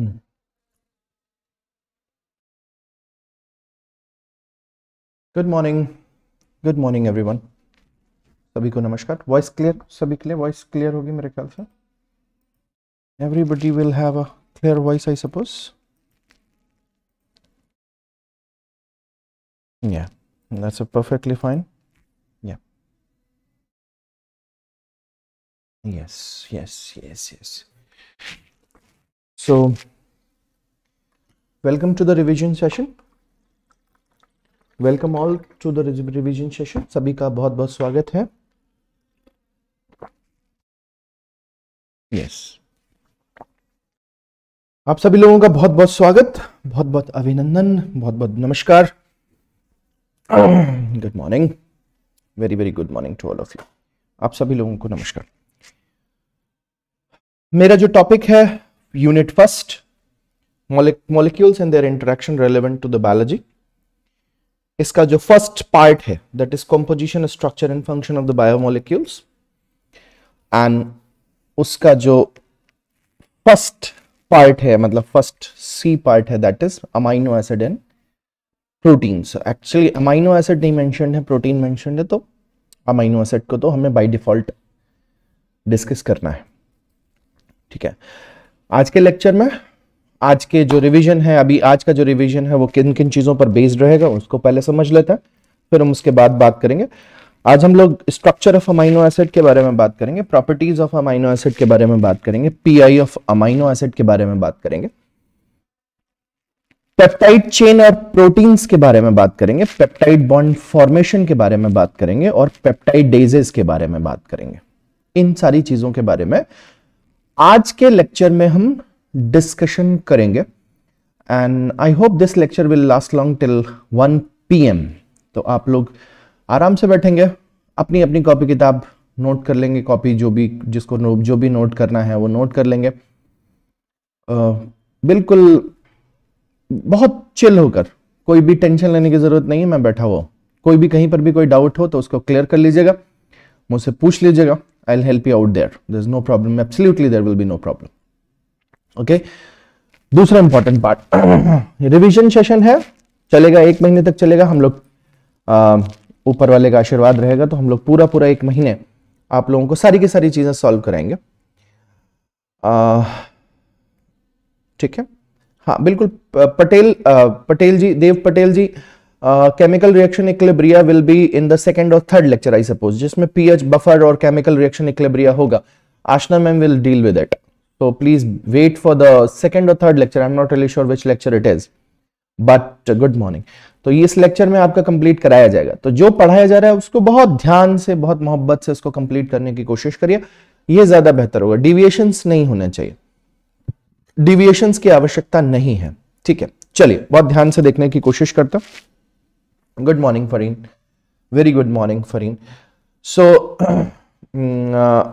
Hmm. Good morning good morning everyone सभी को नमस्कार वॉइस क्लियर सभी के लिए वॉइस क्लियर होगी मेरे ख्याल से everybody will have a clear voice I suppose yeah that's a perfectly fine yeah yes yes yes yes So, welcome to the revision session. Welcome all to the revision session सभी का बहुत बहुत स्वागत है yes. आप सभी लोगों का बहुत बहुत स्वागत बहुत बहुत अभिनंदन बहुत बहुत नमस्कार good morning very very good morning to all of you आप सभी लोगों को नमस्कार मेरा जो टॉपिक है unit first, mole molecules and their interaction relevant to the biology. इसका जो फर्स्ट पार्ट है that is composition structure and function of the biomolecules and उसका जो फर्स्ट पार्ट है मतलब फर्स्ट सी पार्ट है that is amino acid and proteins actually amino acid नहीं मेंशन है प्रोटीन मेंशन है तो अमाइनो एसिड को तो हमें बाय डिफॉल्ट डिस्कस करना है ठीक है आज के लेक्चर में आज के जो रिवीजन है अभी आज का जो रिवीजन है वो किन किन चीज़ों पर बेस्ड रहेगा उसको पहले समझ लेते हैं फिर हम उसके बाद बात करेंगे आज हम लोग स्ट्रक्चर ऑफ अमाइनो एसिड के बारे में बात करेंगे प्रॉपर्टीज ऑफ अमाइनो एसिड के बारे में बात करेंगे पीआई ऑफ अमाइनो एसिड के बारे में बात करेंगे पेप्टाइड चेन और प्रोटीन्स के बारे में बात करेंगे पेप्टाइड बॉन्ड फॉर्मेशन के बारे में बात करेंगे और पेप्टाइड डेजेस के बारे में बात करेंगे इन सारी चीजों के बारे में आज के लेक्चर में हम डिस्कशन करेंगे and I hope this lecture will last long till 1 PM तो आप लोग आराम से बैठेंगे अपनी अपनी कॉपी किताब नोट कर लेंगे कॉपी जो भी जिसको जो भी नोट करना है वो नोट कर लेंगे आ, बिल्कुल बहुत चिल होकर कोई भी टेंशन लेने की ज़रूरत नहीं है मैं बैठा हुआ कोई भी कहीं पर भी कोई डाउट हो तो उसको क्लियर कर लीजिएगा मुझसे पूछ लीजिएगा I'll help you out there. There's no problem. Absolutely, there will be no problem. Okay. दूसरा इंपॉर्टेंट पार्ट रिविजन सेशन है चलेगा एक महीने तक चलेगा हम लोग ऊपर वाले का आशीर्वाद रहेगा तो हम लोग पूरा पूरा एक महीने आप लोगों को सारी की सारी चीजें सॉल्व कराएंगे ठीक है हाँ बिल्कुल Patel Patel ji Dev Patel ji chemical reaction equilibria will be in the second और थर्ड लेक्चर आई सपोज जिसमें पीएच बफर और केमिकल रिएक्शन इक्लेब्रिया होगा Aashna ma'am will deal with it please wait for the second और third lecture I am not really sure which lecture it is but good morning तो ये इस लेक्चर में आपका कंप्लीट कराया जाएगा तो जो पढ़ाया जा रहा है उसको बहुत ध्यान से बहुत मोहब्बत से उसको कंप्लीट करने की कोशिश करिए ये ज्यादा बेहतर होगा डिविएशंस नहीं होने चाहिए डिविएशंस की आवश्यकता नहीं है ठीक है चलिए बहुत ध्यान से देखने की कोशिश करता हूं good morning Fareen very good morning Fareen so mm, uh,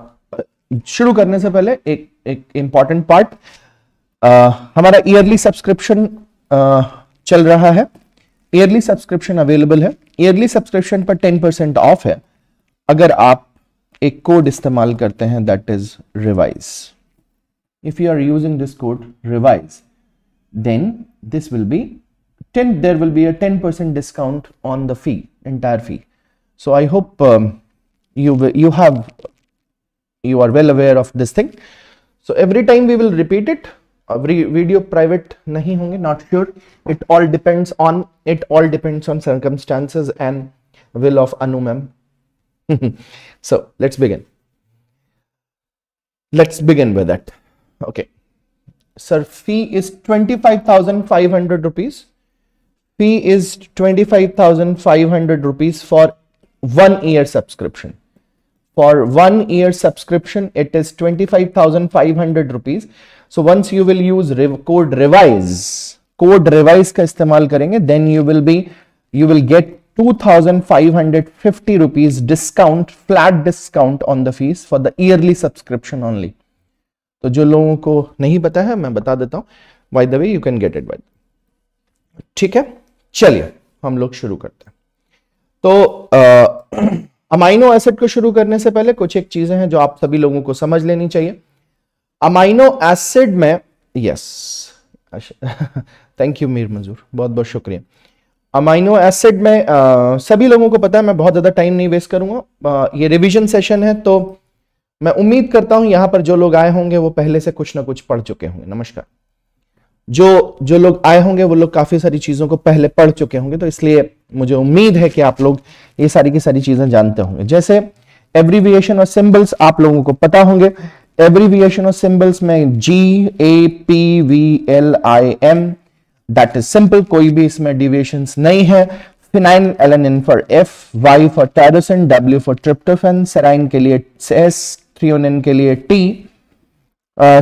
शुरू करने से पहले एक एक इंपॉर्टेंट पार्ट uh, हमारा ईयरली सब्सक्रिप्शन uh, चल रहा है ईयरली सब्सक्रिप्शन अवेलेबल है ईयरली सब्सक्रिप्शन पर टेन परसेंट ऑफ है अगर आप एक कोड इस्तेमाल करते हैं that is revise if you are using this code revise then this will be 10 there will be a 10% discount on the fee entire fee so i hope um, you you have you are well aware of this thing so every time we will repeat it every video private nahi honge not sure it all depends on it all depends on circumstances and will of anu ma'am so let's begin let's begin with that okay sir fee is 25500 rupees fee is 25,500 rupees for one year subscription. For one year subscription, it is 25,500 rupees. So once you will use rev code revise, code revise का इस्तेमाल करेंगे, then you will be, you will get 2,550 rupees discount, flat discount on the fees for the yearly subscription only. तो जो लोगों को नहीं पता है मैं बता देता हूँ by the way you can get it by ठीक है चलिए हम लोग शुरू करते हैं तो अमाइनो एसिड को शुरू करने से पहले कुछ एक चीजें हैं जो आप सभी लोगों को समझ लेनी चाहिए अमाइनो एसिड में yes thank you Mir Manzoor बहुत बहुत शुक्रिया अमाइनो एसिड में आ, सभी लोगों को पता है मैं बहुत ज्यादा टाइम नहीं वेस्ट करूंगा ये रिविजन सेशन है तो मैं उम्मीद करता हूं यहां पर जो लोग आए होंगे वो पहले से कुछ ना कुछ पढ़ चुके होंगे नमस्कार जो जो लोग आए होंगे वो लोग काफी सारी चीजों को पहले पढ़ चुके होंगे तो इसलिए मुझे उम्मीद है कि आप लोग ये सारी की सारी चीजें जानते होंगे जैसे एब्रीविएशन और सिंबल्स आप लोगों को पता होंगे एब्रीविएशन और सिंबल्स में G A P V L I M that is simple कोई भी इसमें डिविएशन नहीं है phenylalanine for F Y for tyrosine W for tryptophan serine के लिए एस थ्रियोन के लिए टी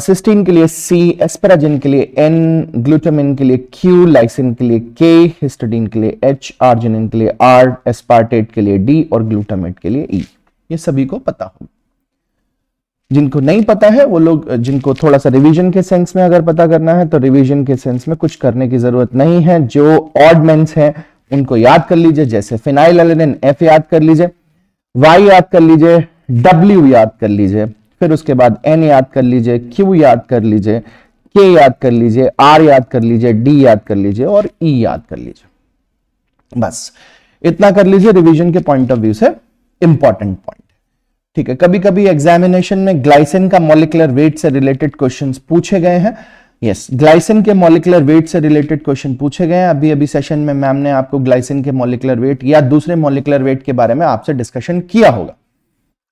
सिस्टीन के लिए सी एस्पेराजिन के लिए एन ग्लूटामिन के लिए क्यू लाइसिन के लिए के हिस्टोडीन के लिए एच आर्जिनिन के लिए आर एस्पार्टेट के लिए डी और ग्लूटामेट के लिए ई e. ये सभी को पता हो जिनको नहीं पता है वो लोग जिनको थोड़ा सा रिवीजन के सेंस में अगर पता करना है तो रिवीजन के सेंस में कुछ करने की जरूरत नहीं है जो ऑर्डमेंट्स हैं उनको याद कर लीजिए जैसे फिनाइल एफ याद कर लीजिए वाई याद कर लीजिए डब्ल्यू याद कर लीजिए फिर उसके बाद एन याद कर लीजिए क्यू याद कर लीजिए के याद कर लीजिए आर याद कर लीजिए डी याद कर लीजिए और ई e याद कर लीजिए बस इतना कर लीजिए रिवीजन के पॉइंट ऑफ व्यू से इंपॉर्टेंट पॉइंट ठीक है कभी कभी एग्जामिनेशन में ग्लाइसिन का मोलिकुलर वेट से रिलेटेड क्वेश्चन पूछे गए हैं यस ग्लाइसिन के मोलिकुलर वेट से रिलेटेड क्वेश्चन पूछे गए हैं अभी अभी सेशन में मैम ने आपको ग्लाइसिन के मोलिकुलर वेट या दूसरे मोलिकुलर वेट के बारे में आपसे डिस्कशन किया होगा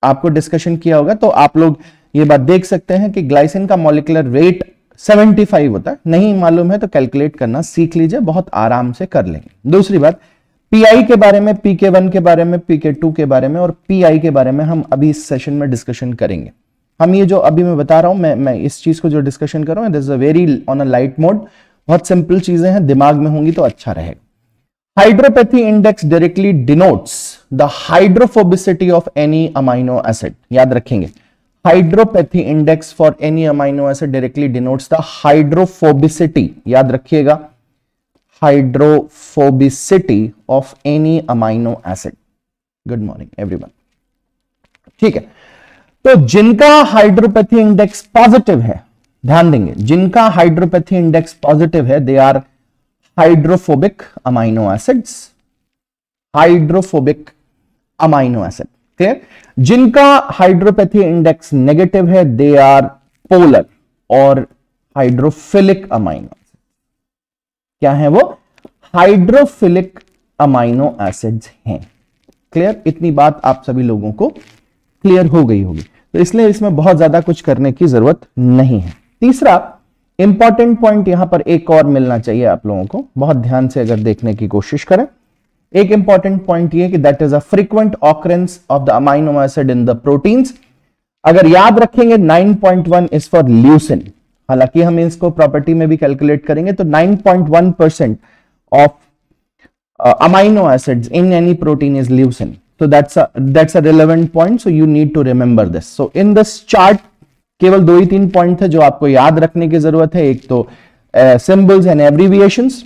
आपको डिस्कशन किया होगा तो आप लोग ये बात देख सकते हैं कि ग्लाइसिन का मोलिकुलर रेट 75 होता है नहीं मालूम है तो कैलकुलेट करना सीख लीजिए बहुत आराम से कर लेंगे दूसरी बात पीआई के बारे में पीके वन के बारे में पीके टू के बारे में और पीआई के बारे में हम अभी इस सेशन में डिस्कशन करेंगे हम ये जो अभी मैं बता रहा हूं मैं मैं इस चीज को जो डिस्कशन कर रहा हूं this a very on a light mode बहुत सिंपल चीजें हैं दिमाग में होंगी तो अच्छा रहेगा hydropathy index directly denotes the hydrophobicity of any amino acid याद रखेंगे hydropathy index for any amino acid directly denotes the hydrophobicity याद रखिएगा hydrophobicity of any amino acid good morning everyone ठीक है तो जिनका हाइड्रोपैथी इंडेक्स पॉजिटिव है ध्यान देंगे जिनका हाइड्रोपैथी इंडेक्स पॉजिटिव है they are hydrophobic amino acids hydrophobic amino acid clear जिनका हाइड्रोपैथी इंडेक्स नेगेटिव है दे आर पोलर और हाइड्रोफिलिक अमाइनो क्या है वो हाइड्रोफिलिक अमाइनो एसिड्स हैं क्लियर इतनी बात आप सभी लोगों को क्लियर हो गई होगी तो इसलिए इसमें बहुत ज्यादा कुछ करने की जरूरत नहीं है तीसरा इंपॉर्टेंट पॉइंट यहां पर एक और मिलना चाहिए आप लोगों को बहुत ध्यान से अगर देखने की कोशिश करें एक इंपॉर्टेंट पॉइंट ये कि that is a frequent occurrence of the amino acid in the proteins अगर याद रखेंगे 9.1 पॉइंट इज फॉर ल्यूसिन हालांकि हम इसको प्रॉपर्टी में भी कैलकुलेट करेंगे तो 9.1 percent of amino acids in any protein is leucine तो that's a that's a relevant point so you need to remember this so in this केवल दो ही तीन पॉइंट थे जो आपको याद रखने की जरूरत है एक तो सिंबल्स एंड एब्रीविएशंस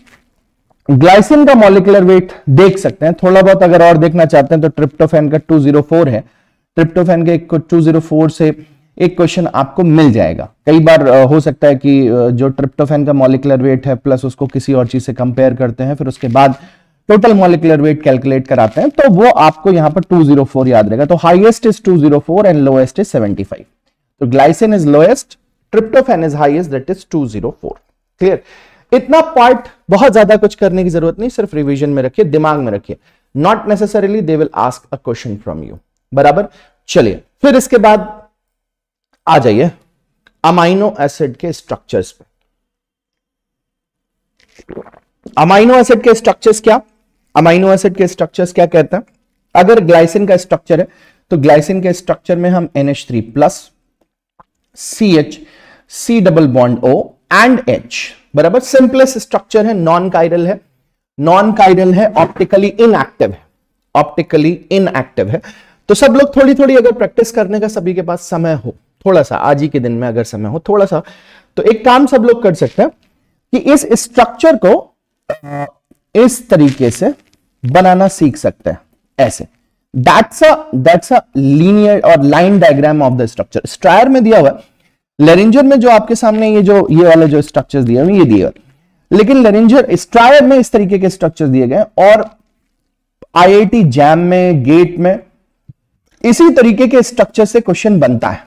ग्लाइसिन का मॉलिकुलर वेट देख सकते हैं थोड़ा बहुत अगर और देखना चाहते हैं तो ट्रिप्टोफेन का 204 है ट्रिप्टोफेन के 204 से एक क्वेश्चन आपको मिल जाएगा कई बार हो सकता है कि जो ट्रिप्टोफेन का मॉलिकुलर वेट है प्लस उसको किसी और चीज से कंपेयर करते हैं फिर उसके बाद टोटल मॉलिकुलर वेट कैलकुलेट कराते हैं तो वो आपको यहां पर 204 याद रहेगा तो highest is 204 and lowest is 75 तो glycine is lowest tryptophan is highest that is 204 clear इतना पार्ट बहुत ज्यादा कुछ करने की जरूरत नहीं सिर्फ रिविजन में रखिए दिमाग में रखिए not necessarily they will ask a question from you बराबर चलिए फिर इसके बाद आ जाइए अमाइनो एसिड के स्ट्रक्चर्स पे अमाइनो एसिड के स्ट्रक्चर्स क्या अमाइनो एसिड के स्ट्रक्चर्स क्या कहते हैं अगर ग्लाइसिन का स्ट्रक्चर है तो ग्लाइसिन के स्ट्रक्चर में हम NH3 plus C H C double bond O and H बराबर सिंपलेस्ट स्ट्रक्चर है नॉन कायरल है नॉन काइरल है ऑप्टिकली इनएक्टिव है ऑप्टिकली इनएक्टिव है तो सब लोग थोड़ी थोड़ी अगर प्रैक्टिस करने का सभी के पास समय हो थोड़ा सा आज ही के दिन में अगर समय हो थोड़ा सा तो एक काम सब लोग कर सकते हैं कि इस स्ट्रक्चर को इस तरीके से बनाना सीख सकते हैं ऐसे that's a that's a linear और line diagram of the structure Stryer में दिया हुआ है लेरेंजर में जो आपके सामने ये जो ये वाले जो स्ट्रक्चर दिए हुए ये दिए हुए लेकिन लेरेंजर स्ट्रायर में इस तरीके के स्ट्रक्चर दिए गए और आईआईटी जैम में गेट में इसी तरीके के स्ट्रक्चर से क्वेश्चन बनता है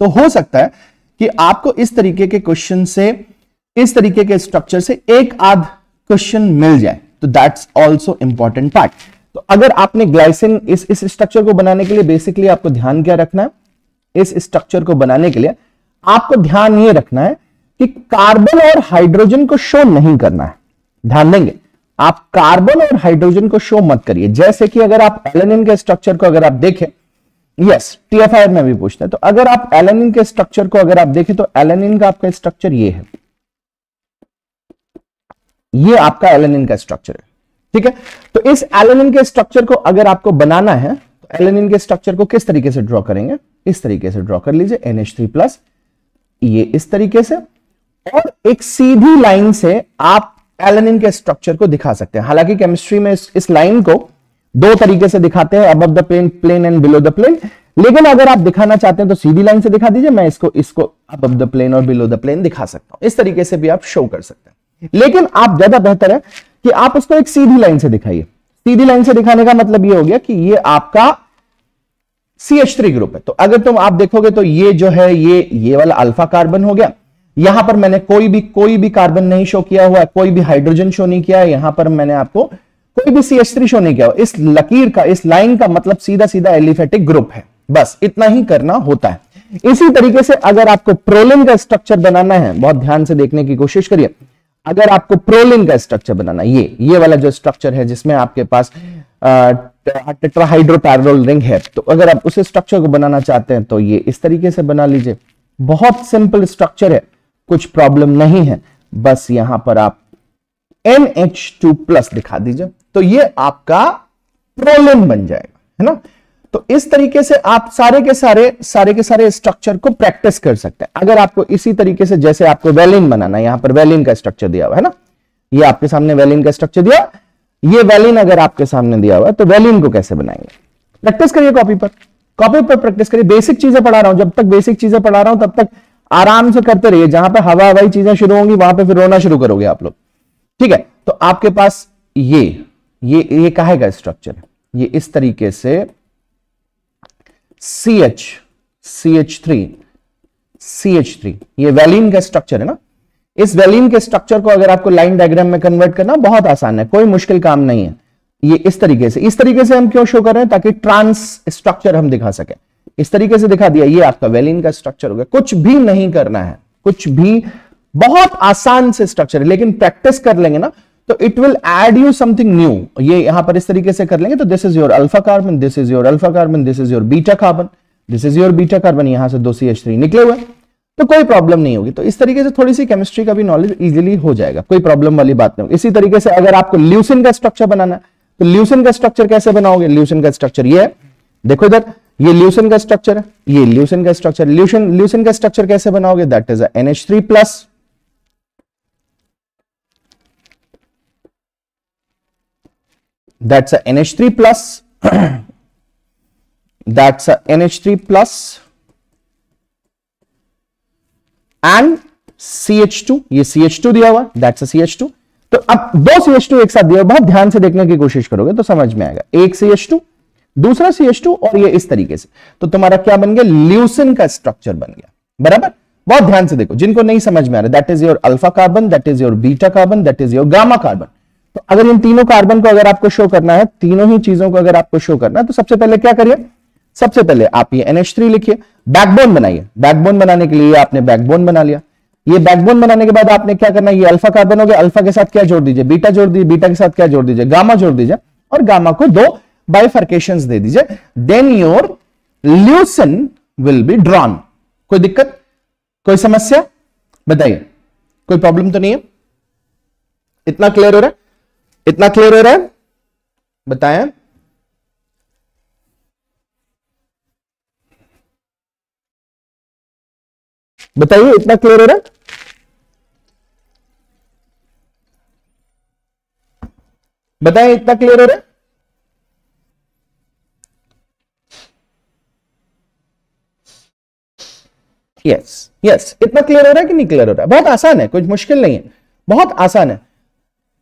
तो हो सकता है कि आपको इस तरीके के क्वेश्चन से इस तरीके के स्ट्रक्चर से एक आध क्वेश्चन मिल जाए तो दैट्स ऑल्सो इंपॉर्टेंट पार्ट तो अगर आपने ग्लाइसिन इस इस स्ट्रक्चर को बनाने के लिए बेसिकली आपको ध्यान क्या रखना है इस स्ट्रक्चर को बनाने के लिए आपको ध्यान ये रखना है कि कार्बन और हाइड्रोजन को शो नहीं करना है ध्यान देंगे आप कार्बन और हाइड्रोजन को शो मत करिए जैसे कि अगर आप एलेनिन के स्ट्रक्चर को अगर आप देखें यस टीएफआई में भी पूछते हैं तो अगर आप एलेनिन के स्ट्रक्चर को अगर आप देखें तो एलेनिन का आपका स्ट्रक्चर ये है ये आपका एलेनिन का स्ट्रक्चर है ठीक है तो इस एलेनिन के स्ट्रक्चर को अगर आपको बनाना है तो एलेनिन के स्ट्रक्चर को किस तरीके से ड्रॉ करेंगे इस तरीके से ड्रॉ कर लीजिए एनएच थ्री प्लस ये इस तरीके से और एक सीधी लाइन से आप एलेनिन के स्ट्रक्चर को दिखा सकते हैं हालांकि केमिस्ट्री में इस, इस लाइन को दो तरीके से दिखाते हैं above the plane plane and below the plane लेकिन अगर आप दिखाना चाहते हैं तो सीधी लाइन से दिखा दीजिए मैं इसको इसको अबव द प्लेन और बिलो द प्लेन दिखा सकता हूं इस तरीके से भी आप शो कर सकते हैं लेकिन आप ज्यादा बेहतर है कि आप उसको एक सीधी लाइन से दिखाइए सीधी लाइन से दिखाने का मतलब ये हो गया कि ये आपका सी एच थ्री ग्रुप है तो अगर तुम आप देखोगे तो ये जो है ये ये वाला अल्फा कार्बन हो गया यहां पर मैंने कोई भी कोई भी कार्बन नहीं शो किया हुआ कोई भी हाइड्रोजन शो नहीं किया यहां पर मैंने आपको कोई भी सी एच थ्री शो नहीं किया इस लकीर का इस लाइन का मतलब सीधा सीधा एलिफेटिक ग्रुप है बस इतना ही करना होता है इसी तरीके से अगर आपको प्रोलिन का स्ट्रक्चर बनाना है बहुत ध्यान से देखने की कोशिश करिए अगर आपको प्रोलिन का स्ट्रक्चर बनाना ये ये वाला जो स्ट्रक्चर है जिसमें आपके पास टेट्राहाइड्रोपैरोल रिंग है तो अगर आप उस स्ट्रक्चर को बनाना चाहते हैं तो ये इस तरीके से बना लीजिए बहुत सिंपल स्ट्रक्चर है कुछ प्रॉब्लम नहीं है बस यहां पर आप NH2 प्लस दिखा दीजिए तो ये आपका प्रोलिन बन जाएगा है ना तो इस तरीके से आप सारे के सारे सारे के सारे स्ट्रक्चर को प्रैक्टिस कर सकते हैं अगर आपको इसी तरीके से जैसे आपको वेलिन बनाना यहां पर वेलिन का स्ट्रक्चर दिया हुआ है ना ये आपके सामने वेलिन का स्ट्रक्चर दिया ये वैलिन अगर आपके सामने दिया हुआ है तो वैलिन को कैसे बनाएंगे प्रैक्टिस करिए कॉपी पर कॉपी पर प्रैक्टिस करिए बेसिक चीजें पढ़ा रहा हूं जब तक बेसिक चीजें पढ़ा रहा हूं तब तक आराम से करते रहिए जहां पर हवा हवाई चीजें शुरू होंगी वहां पर फिर रोना शुरू करोगे आप लोग ठीक है तो आपके पास ये ये ये काहे का स्ट्रक्चर है ये इस तरीके से C H C H three C H three ये वैलिन का स्ट्रक्चर है ना इस वेलिन के स्ट्रक्चर को अगर आपको लाइन डायग्राम में कन्वर्ट करना बहुत आसान है कोई मुश्किल काम नहीं है ये इस तरीके से इस तरीके से हम क्यों शो कर रहे हैं ताकि ट्रांस स्ट्रक्चर हम दिखा सके इस तरीके से दिखा दिया ये आपका वेलिन का स्ट्रक्चर हो गया कुछ भी नहीं करना है कुछ भी बहुत आसान से स्ट्रक्चर है लेकिन प्रैक्टिस कर लेंगे ना तो it will add you something new ये यहां पर इस तरीके से कर लेंगे तो this is your alpha carbon this is your alpha carbon this is your beta carbon this is your beta carbon यहां से दो सी एच थ्री निकले हुए तो कोई प्रॉब्लम नहीं होगी तो इस तरीके से थोड़ी सी केमिस्ट्री का भी नॉलेज इजीली हो जाएगा कोई प्रॉब्लम वाली बात नहीं होगी इसी तरीके से अगर आपको ल्यूसिन का स्ट्रक्चर बनाना है तो ल्यूसिन का स्ट्रक्चर कैसे बनाओगे ल्यूसिन का स्ट्रक्चर ये है देखो इधर ये ल्यूसिन का स्ट्रक्चर है ये ल्यूसिन का स्ट्रक्चर ल्यूसिन ल्यूसिन का स्ट्रक्चर कैसे बनाओगे that is H three plus that's NH three plus that's N H three plus and C H two ये सी एच टू दिया हुआ दैट्स सी एच टू तो अब दो सी एच टू एक साथ दिया हुआ बहुत ध्यान से देखने की कोशिश करोगे तो समझ में आएगा एक सी एच टू दूसरा सी एच टू और ये इस तरीके से तो तुम्हारा क्या बन गया ल्यूसिन का स्ट्रक्चर बन गया बराबर बहुत ध्यान से देखो जिनको नहीं समझ में आ रहा that is your alpha carbon that is your beta carbon that is your gamma carbon तो अगर इन तीनों कार्बन को अगर आपको शो करना है तीनों ही चीजों को अगर आपको शो करना है तो सबसे पहले क्या करिए सबसे पहले आप ये एनएच थ्री लिखिए बैकबोन बनाइए बैकबोन बनाने के लिए आपने बैकबोन बना लिया ये बैकबोन बनाने के बाद आपने क्या करना ये अल्फा कार्बन हो गया अल्फा के साथ क्या जोड़ दीजिए बीटा जोड़ दीजिए बीटा के साथ क्या जोड़ दीजिए गामा जोड़ दीजिए और गामा को दो बाइफर्केशन दे दीजिए then your leucine will be drawn कोई दिक्कत कोई समस्या बताइए कोई प्रॉब्लम तो नहीं है इतना क्लियर हो रहा है इतना क्लियर हो रहा है बताएं बताइए इतना क्लियर हो रहा है बताएं इतना क्लियर हो रहा है यस yes, यस yes. इतना क्लियर हो रहा है कि नहीं क्लियर हो रहा है बहुत आसान है कुछ मुश्किल नहीं है बहुत आसान है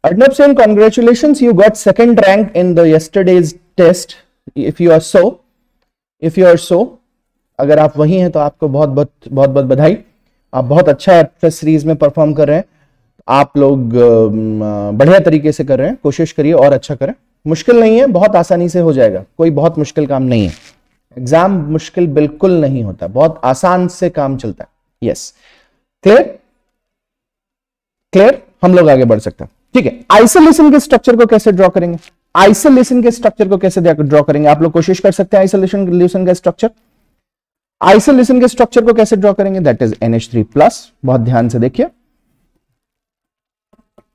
Arnab Sen congratulation you got second rank in the yesterday's test if you are so if you are so अगर आप वही हैं तो आपको बहुत बहुत बहुत बहुत बधाई आप बहुत अच्छा प्रेस सीरीज में परफॉर्म कर रहे हैं आप लोग बढ़िया तरीके से कर रहे हैं कोशिश करिए और अच्छा करें मुश्किल नहीं है बहुत आसानी से हो जाएगा कोई बहुत मुश्किल काम नहीं है एग्जाम मुश्किल बिल्कुल नहीं होता बहुत आसान से काम चलता है यस क्लियर क्लियर हम लोग आगे बढ़ सकते हैं ठीक है आइसोलेशन के स्ट्रक्चर को कैसे ड्रॉ करेंगे आइसोलेशन के स्ट्रक्चर को कैसे ड्रॉ करेंगे आप लोग कोशिश कर सकते हैं आइसोलेशन का स्ट्रक्चर आइसोलेशन के स्ट्रक्चर को कैसे ड्रॉ करेंगे that is NH three plus बहुत ध्यान से देखिए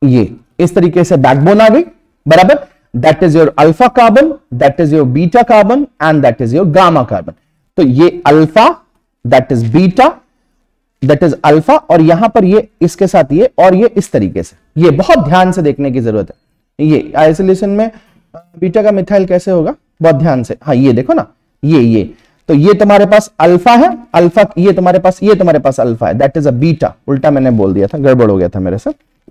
ये इस तरीके से बैकबोन आ गई बराबर that is your alpha carbon that is your beta carbon and that is your gamma carbon तो ये alpha that is beta that is alpha और यहां पर ये इसके साथ ये और ये इस तरीके से ये बहुत ध्यान से देखने की जरूरत है ये आइसोलेशन में बीटा का मिथाइल कैसे होगा बहुत ध्यान से हाँ ये देखो ना ये ये तो ये तुम्हारे पास अल्फा है अल्फा ये तुम्हारे पास ये तुम्हारे पास अल्फा है दैट इज अ बीटा उल्टा मैंने बोल दिया था गड़बड़ हो गया था मेरे से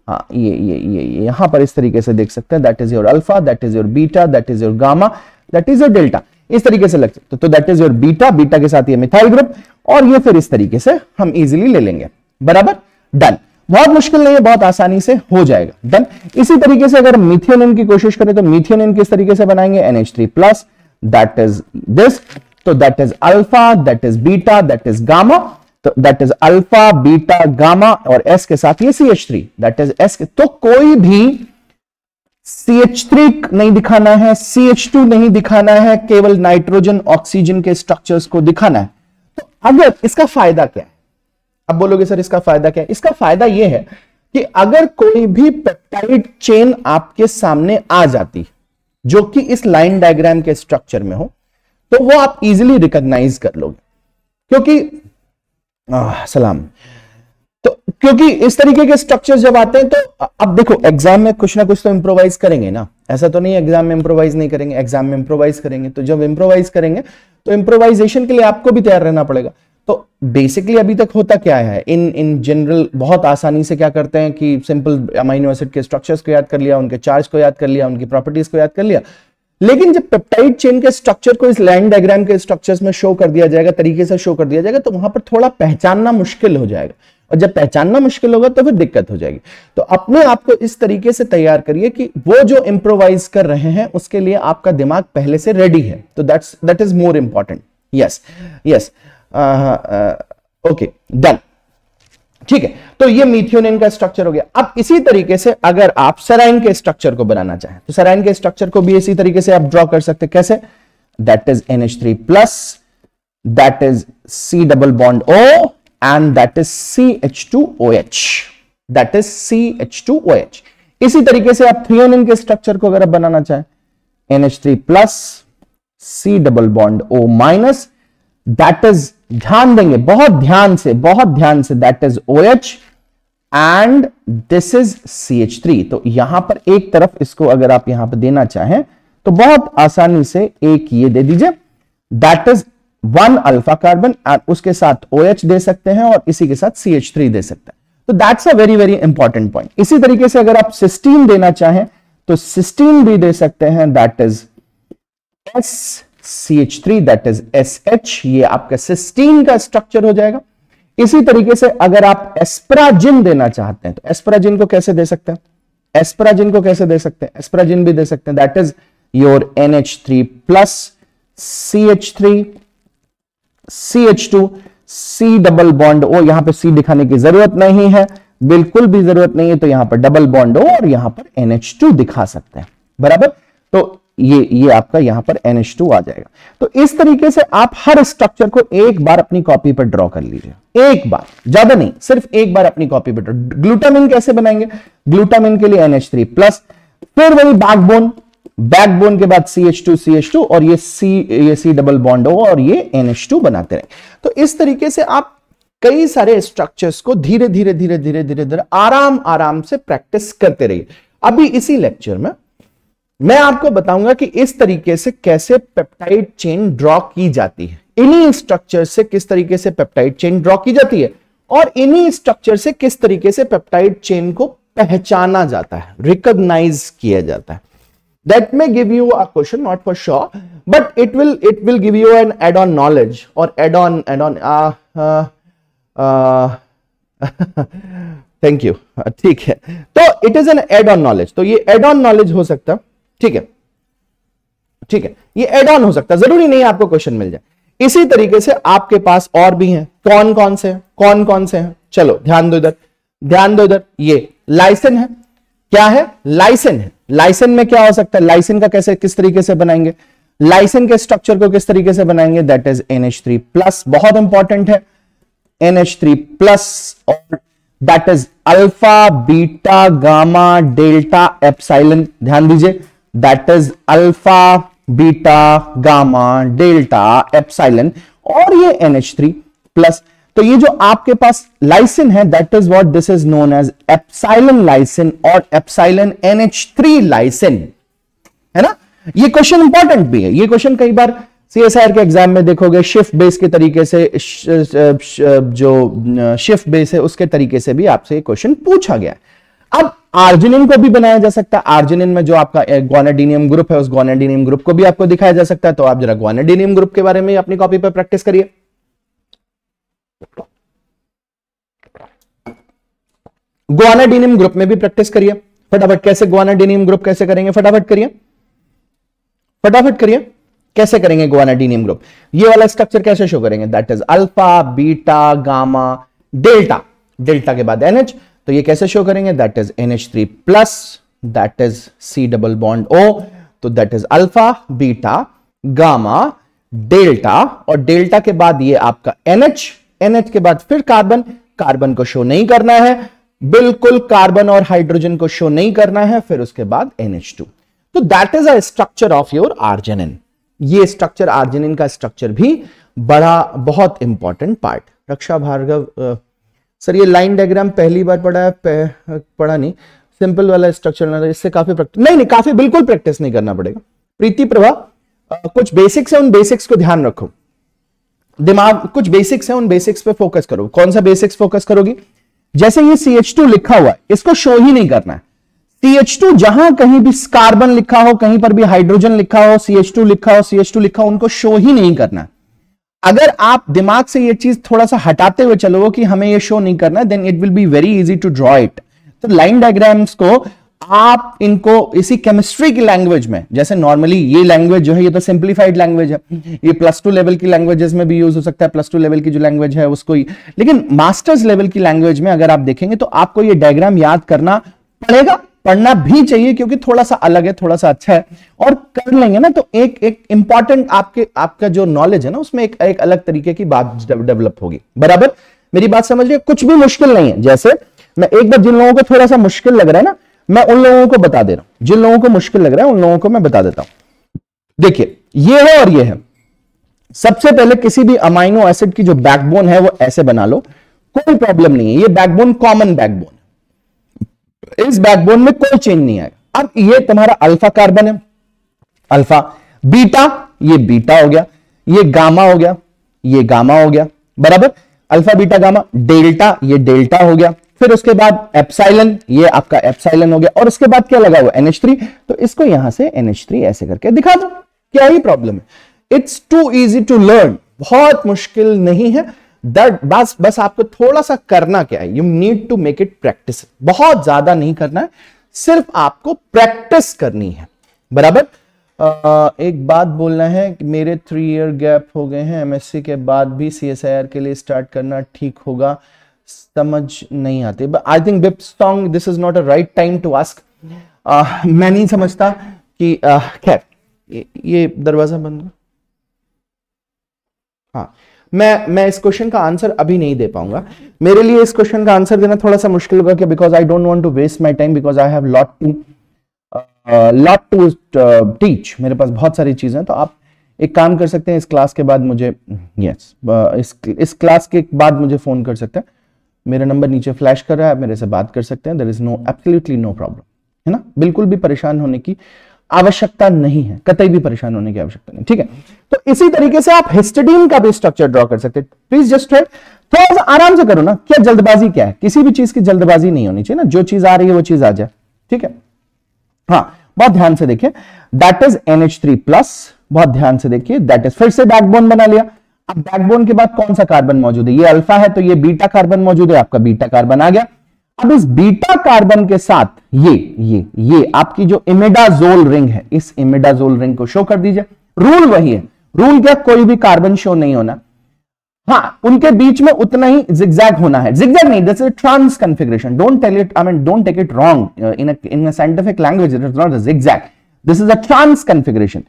हाँ ये ये ये ये यहां पर इस तरीके से देख सकते हैं that is your alpha that is your beta that is your gamma that is your delta इस तरीके से लग सकते तो that is your beta beta के साथ ये मिथाइल ग्रुप और ये फिर इस तरीके से हम इजिली ले लेंगे बराबर डन बहुत मुश्किल नहीं है बहुत आसानी से हो जाएगा डन इसी तरीके से अगर मिथियोनिन की कोशिश करें तो मिथियोनिन किस तरीके से बनाएंगे NH three plus that is this तो that is alpha that is beta that is gamma तो that is alpha beta gamma और एस के साथ ये C H three that is S तो कोई भी सी एच थ्री नहीं दिखाना है सी एच टू नहीं दिखाना है केवल नाइट्रोजन ऑक्सीजन के स्ट्रक्चर्स को दिखाना है तो अगर इसका फायदा क्या है अब बोलोगे सर इसका फायदा क्या है इसका फायदा यह है कि अगर कोई भी पेप्टाइड चेन आपके सामने आ जाती जो कि इस लाइन डायग्राम के स्ट्रक्चर में हो तो वो आप इजिली रिकॉग्नाइज कर लोगे क्योंकि आ, सलाम तो क्योंकि इस तरीके के स्ट्रक्चर जब आते हैं तो अब देखो एग्जाम में कुछ ना कुछ तो इंप्रोवाइज करेंगे ना ऐसा तो नहीं एग्जाम में इंप्रोवाइज नहीं करेंगे एग्जाम में इंप्रोवाइज करेंगे तो जब इंप्रोवाइज करेंगे तो इंप्रोवाइजेशन के लिए आपको भी तैयार रहना पड़ेगा तो बेसिकली अभी तक होता क्या है इन इन जनरल बहुत आसानी से क्या करते हैं कि सिंपल अमाइनो एसिड के स्ट्रक्चर्स को याद कर लिया उनके चार्ज को याद कर लिया उनकी प्रॉपर्टीज को याद कर लिया लेकिन जब पेप्टाइड चेन के स्ट्रक्चर को इस लाइन डायग्राम के स्ट्रक्चर्स में शो कर दिया जाएगा तरीके से शो कर दिया जाएगा तो वहां पर थोड़ा पहचानना मुश्किल हो जाएगा और जब पहचानना मुश्किल होगा तो फिर दिक्कत हो जाएगी तो अपने आप को इस तरीके से तैयार करिए कि वो जो इंप्रोवाइज कर रहे हैं उसके लिए आपका दिमाग पहले से रेडी है तो that's that is more important yes yes okay done ठीक है तो ये मीथियोन का स्ट्रक्चर हो गया अब इसी तरीके से अगर आप सराइन के स्ट्रक्चर को बनाना चाहें तो सराइन के स्ट्रक्चर को भी इसी तरीके से आप ड्रॉ कर सकते कैसे that is N H three plus that is C double bond O and that is C H two O H that is C H two O H इसी तरीके से आप थ्री के स्ट्रक्चर को अगर आप बनाना चाहें N H three plus C double bond O minus that is ध्यान देंगे बहुत ध्यान से बहुत ध्यान से that is O H and this is C H three तो यहां पर एक तरफ इसको अगर आप यहां पर देना चाहें तो बहुत आसानी से एक ये दे दीजिए that is one alpha carbon and उसके साथ ओ OH दे सकते हैं और इसी के साथ सी एच थ्री दे सकते हैं तो that's a very very important point इसी तरीके से अगर आप सिस्टीन देना चाहें तो सिस्टीन भी दे सकते हैं that is S C H three that is S H ये आपका सिस्टीन का स्ट्रक्चर हो जाएगा इसी तरीके से अगर आप एस्प्राजिन देना चाहते हैं तो एस्प्राजिन को कैसे दे सकते हैं एस्प्राजिन को कैसे दे सकते हैं एस्प्राजिन भी दे सकते हैं that is your N H three plus C C H three H two C double bond O यहां पे सी दिखाने की जरूरत नहीं है बिल्कुल भी जरूरत नहीं है तो यहां पर डबल बॉन्ड ओ और यहां पर एनएच टू दिखा सकते हैं बराबर तो ये ये आपका यहां पर NH2 आ जाएगा तो इस तरीके से आप हर स्ट्रक्चर को एक बार अपनी कॉपी पर ड्रॉ कर लीजिए एक बार ज्यादा नहीं सिर्फ एक बार अपनी कॉपी पर ग्लूटामिन कैसे बनाएंगे ग्लूटामिन के लिए NH3 प्लस फिर वही बैकबोन बैकबोन के बाद CH2 CH2 और ये C ये C डबल बॉन्ड हो और ये NH2 बनाते रहे तो इस तरीके से आप कई सारे स्ट्रक्चर्स को धीरे धीरे धीरे धीरे धीरे धीरे आराम आराम से प्रैक्टिस करते रहिए अभी इसी लेक्चर में मैं आपको बताऊंगा कि इस तरीके से कैसे पेप्टाइड चेन ड्रॉ की जाती है इन्हीं स्ट्रक्चर से किस तरीके से पेप्टाइड चेन ड्रॉ की जाती है और इन्हीं स्ट्रक्चर से किस तरीके से पेप्टाइड चेन को पहचाना जाता है रिकॉग्नाइज किया जाता है that may give you a question not for sure but it will it will give you an add on knowledge और add on add on thank you ठीक है तो it is an add on knowledge तो ये एड ऑन नॉलेज हो सकता है ठीक है ठीक है ये एड ऑन हो सकता है जरूरी नहीं आपको क्वेश्चन मिल जाए इसी तरीके से आपके पास और भी हैं कौन कौन से हैं कौन कौन से हैं चलो ध्यान दो इधर ध्यान दो इधर ये लाइसेन है क्या है लाइसेन है लाइसेन में क्या हो सकता है लाइसेन का कैसे किस तरीके से बनाएंगे लाइसेन के स्ट्रक्चर को किस तरीके से बनाएंगे दैट इज थ्री प्लस बहुत इंपॉर्टेंट है थ्री प्लस और that is alpha beta gamma delta epsilon ध्यान दीजिए that is alpha beta gamma delta epsilon और ये NH3 प्लस तो ये जो आपके पास लाइसिन है that is what this is known as epsilon lysine और एप्साइलन NH3 लाइसिन है ना ये क्वेश्चन इंपॉर्टेंट भी है ये क्वेश्चन कई बार सीएसआर के एग्जाम में देखोगे शिफ्ट बेस के तरीके से जो शिफ्ट बेस है उसके तरीके से भी आपसे क्वेश्चन पूछा गया अब आर्जिनिन को भी बनाया जा सकता है आर्जिनिन में जो आपका ग्वानाडीनियम ग्रुप है उस ग्वानाडीनियम ग्रुप को भी आपको दिखाया जा सकता है तो आप जरा ग्वानाडीनियम ग्रुप के बारे में अपनी कॉपी पर प्रैक्टिस करिए ग्वानाडीनियम ग्रुप में भी प्रैक्टिस करिए फटाफट कैसे ग्वानाडीनियम ग्रुप कैसे करेंगे फटाफट करिए फटाफट करिए कैसे करेंगे ग्वानाडीनियम ग्रुप ये वाला स्ट्रक्चर कैसे शो करेंगे that is alpha beta gamma delta delta के बाद एनएच तो ये कैसे शो करेंगे that is N H three plus that is C double bond O तो that is alpha beta gamma delta और डेल्टा के बाद ये आपका एनएच एनएच के बाद फिर कार्बन कार्बन को शो नहीं करना है बिल्कुल कार्बन और हाइड्रोजन को शो नहीं करना है फिर उसके बाद टू तो that is a structure of your arginine ये स्ट्रक्चर आर्जेनिन का स्ट्रक्चर भी बड़ा बहुत important part Raksha Bhargav sir ये लाइन डायग्राम पहली बार पढ़ा है पढ़ा नहीं सिंपल वाला स्ट्रक्चर इससे काफी प्रैक्टिस नहीं नहीं काफी बिल्कुल प्रैक्टिस नहीं करना पड़ेगा प्रीति प्रभा कुछ बेसिक्स है उन बेसिक्स को ध्यान रखो दिमाग कुछ बेसिक्स है उन बेसिक्स पे फोकस करो कौन सा बेसिक्स फोकस करोगी जैसे ये टू लिखा हुआ है इसको शो ही नहीं करना है टू जहां कहीं भी कार्बन लिखा हो कहीं पर भी हाइड्रोजन लिखा हो टू लिखा हो टू लिखा हो उनको शो ही नहीं करना है अगर आप दिमाग से ये चीज थोड़ा सा हटाते हुए चलो कि हमें ये शो नहीं करना then it will be very easy to draw it तो लाइन डायग्राम्स को आप इनको इसी केमिस्ट्री की लैंग्वेज में जैसे नॉर्मली ये लैंग्वेज जो है ये तो सिंप्लीफाइड लैंग्वेज है ये प्लस टू लेवल की लैंग्वेजेस में भी यूज हो सकता है प्लस टू लेवल की जो लैंग्वेज है उसको ही लेकिन मास्टर्स लेवल की लैंग्वेज में अगर आप देखेंगे तो आपको ये डायग्राम याद करना पड़ेगा पढ़ना भी चाहिए क्योंकि थोड़ा सा अलग है थोड़ा सा अच्छा है और कर लेंगे ना तो एक एक इंपॉर्टेंट आपके आपका जो नॉलेज है ना उसमें एक एक अलग तरीके की बात डेवलप होगी बराबर मेरी बात समझ रही कुछ भी मुश्किल नहीं है जैसे मैं एक बार जिन लोगों को थोड़ा सा मुश्किल लग रहा है ना मैं उन लोगों को बता दे रहा हूं जिन लोगों को मुश्किल लग रहा है उन लोगों को मैं बता देता हूं देखिए ये है और ये है सबसे पहले किसी भी अमाइनो एसिड की जो बैकबोन है वो ऐसे बना लो कोई प्रॉब्लम नहीं है ये बैकबोन कॉमन बैकबोन इस बैकबोन में कोई चेंज नहीं आएगा अब ये तुम्हारा अल्फा कार्बन है अल्फा बीटा ये बीटा हो गया ये गामा हो गया ये गामा हो गया बराबर अल्फा बीटा गामा डेल्टा ये डेल्टा हो गया फिर उसके बाद एप्साइलन ये आपका एप्साइलन हो गया और उसके बाद क्या लगा हुआ NH3 तो इसको यहां से NH3 ऐसे करके दिखा दो क्या ही प्रॉब्लम है it's too easy to learn बहुत मुश्किल नहीं है दैट बस बस आपको थोड़ा सा करना क्या है you need to make it practice बहुत ज्यादा नहीं करना है सिर्फ आपको प्रैक्टिस करनी है बराबर Uh, एक बात बोलना है कि मेरे थ्री ईयर गैप हो गए हैं एमएससी के बाद भी सीएसआईआर के लिए स्टार्ट करना ठीक होगा समझ नहीं आती but I think be strong this is not a right time to ask मैं नहीं समझता कि खैर ये, ये दरवाजा बंद हाँ मैं मैं इस क्वेश्चन का आंसर अभी नहीं दे पाऊंगा मेरे लिए इस क्वेश्चन का आंसर देना थोड़ा सा मुश्किल होगा क्या because I don't want to waste my time because I have lot to lot to teach मेरे पास बहुत सारी चीजें तो आप एक काम कर सकते हैं इस क्लास के बाद मुझे यस yes, uh, इस इस क्लास के बाद मुझे फोन कर सकते हैं मेरा नंबर नीचे फ्लैश कर रहा है आप मेरे से बात कर सकते हैं there is no absolutely no problem है ना बिल्कुल भी परेशान होने की आवश्यकता नहीं है कतई भी परेशान होने की आवश्यकता नहीं ठीक है तो इसी तरीके से आप हिस्टडीन का भी स्ट्रक्चर ड्रॉ कर सकते प्लीज जस्ट वेट थोड़ा सा आराम से करो ना क्या जल्दबाजी क्या है किसी भी चीज की जल्दबाजी नहीं होनी चाहिए ना जो चीज आ रही है वो चीज आ जाए ठीक है हाँ बहुत ध्यान से देखिए दैट इज थ्री प्लस बहुत ध्यान से देखिए दैट इज फिर से बैकबोन बना लिया अब बैकबोन के बाद कौन सा कार्बन मौजूद है ये अल्फा है तो ये बीटा कार्बन मौजूद है आपका बीटा कार्बन आ गया अब इस बीटा कार्बन के साथ ये ये ये आपकी जो इमेडाजोल रिंग है इस इमेडाजोल रिंग को शो कर दीजिए रूल वही है रूल क्या कोई भी कार्बन शो नहीं होना हाँ उनके बीच में उतना ही जिग्जैग होना है जिग्जैग नहीं this is trans configuration don't tell it I mean don't take it wrong in in scientific language it is not zigzag this is a trans configuration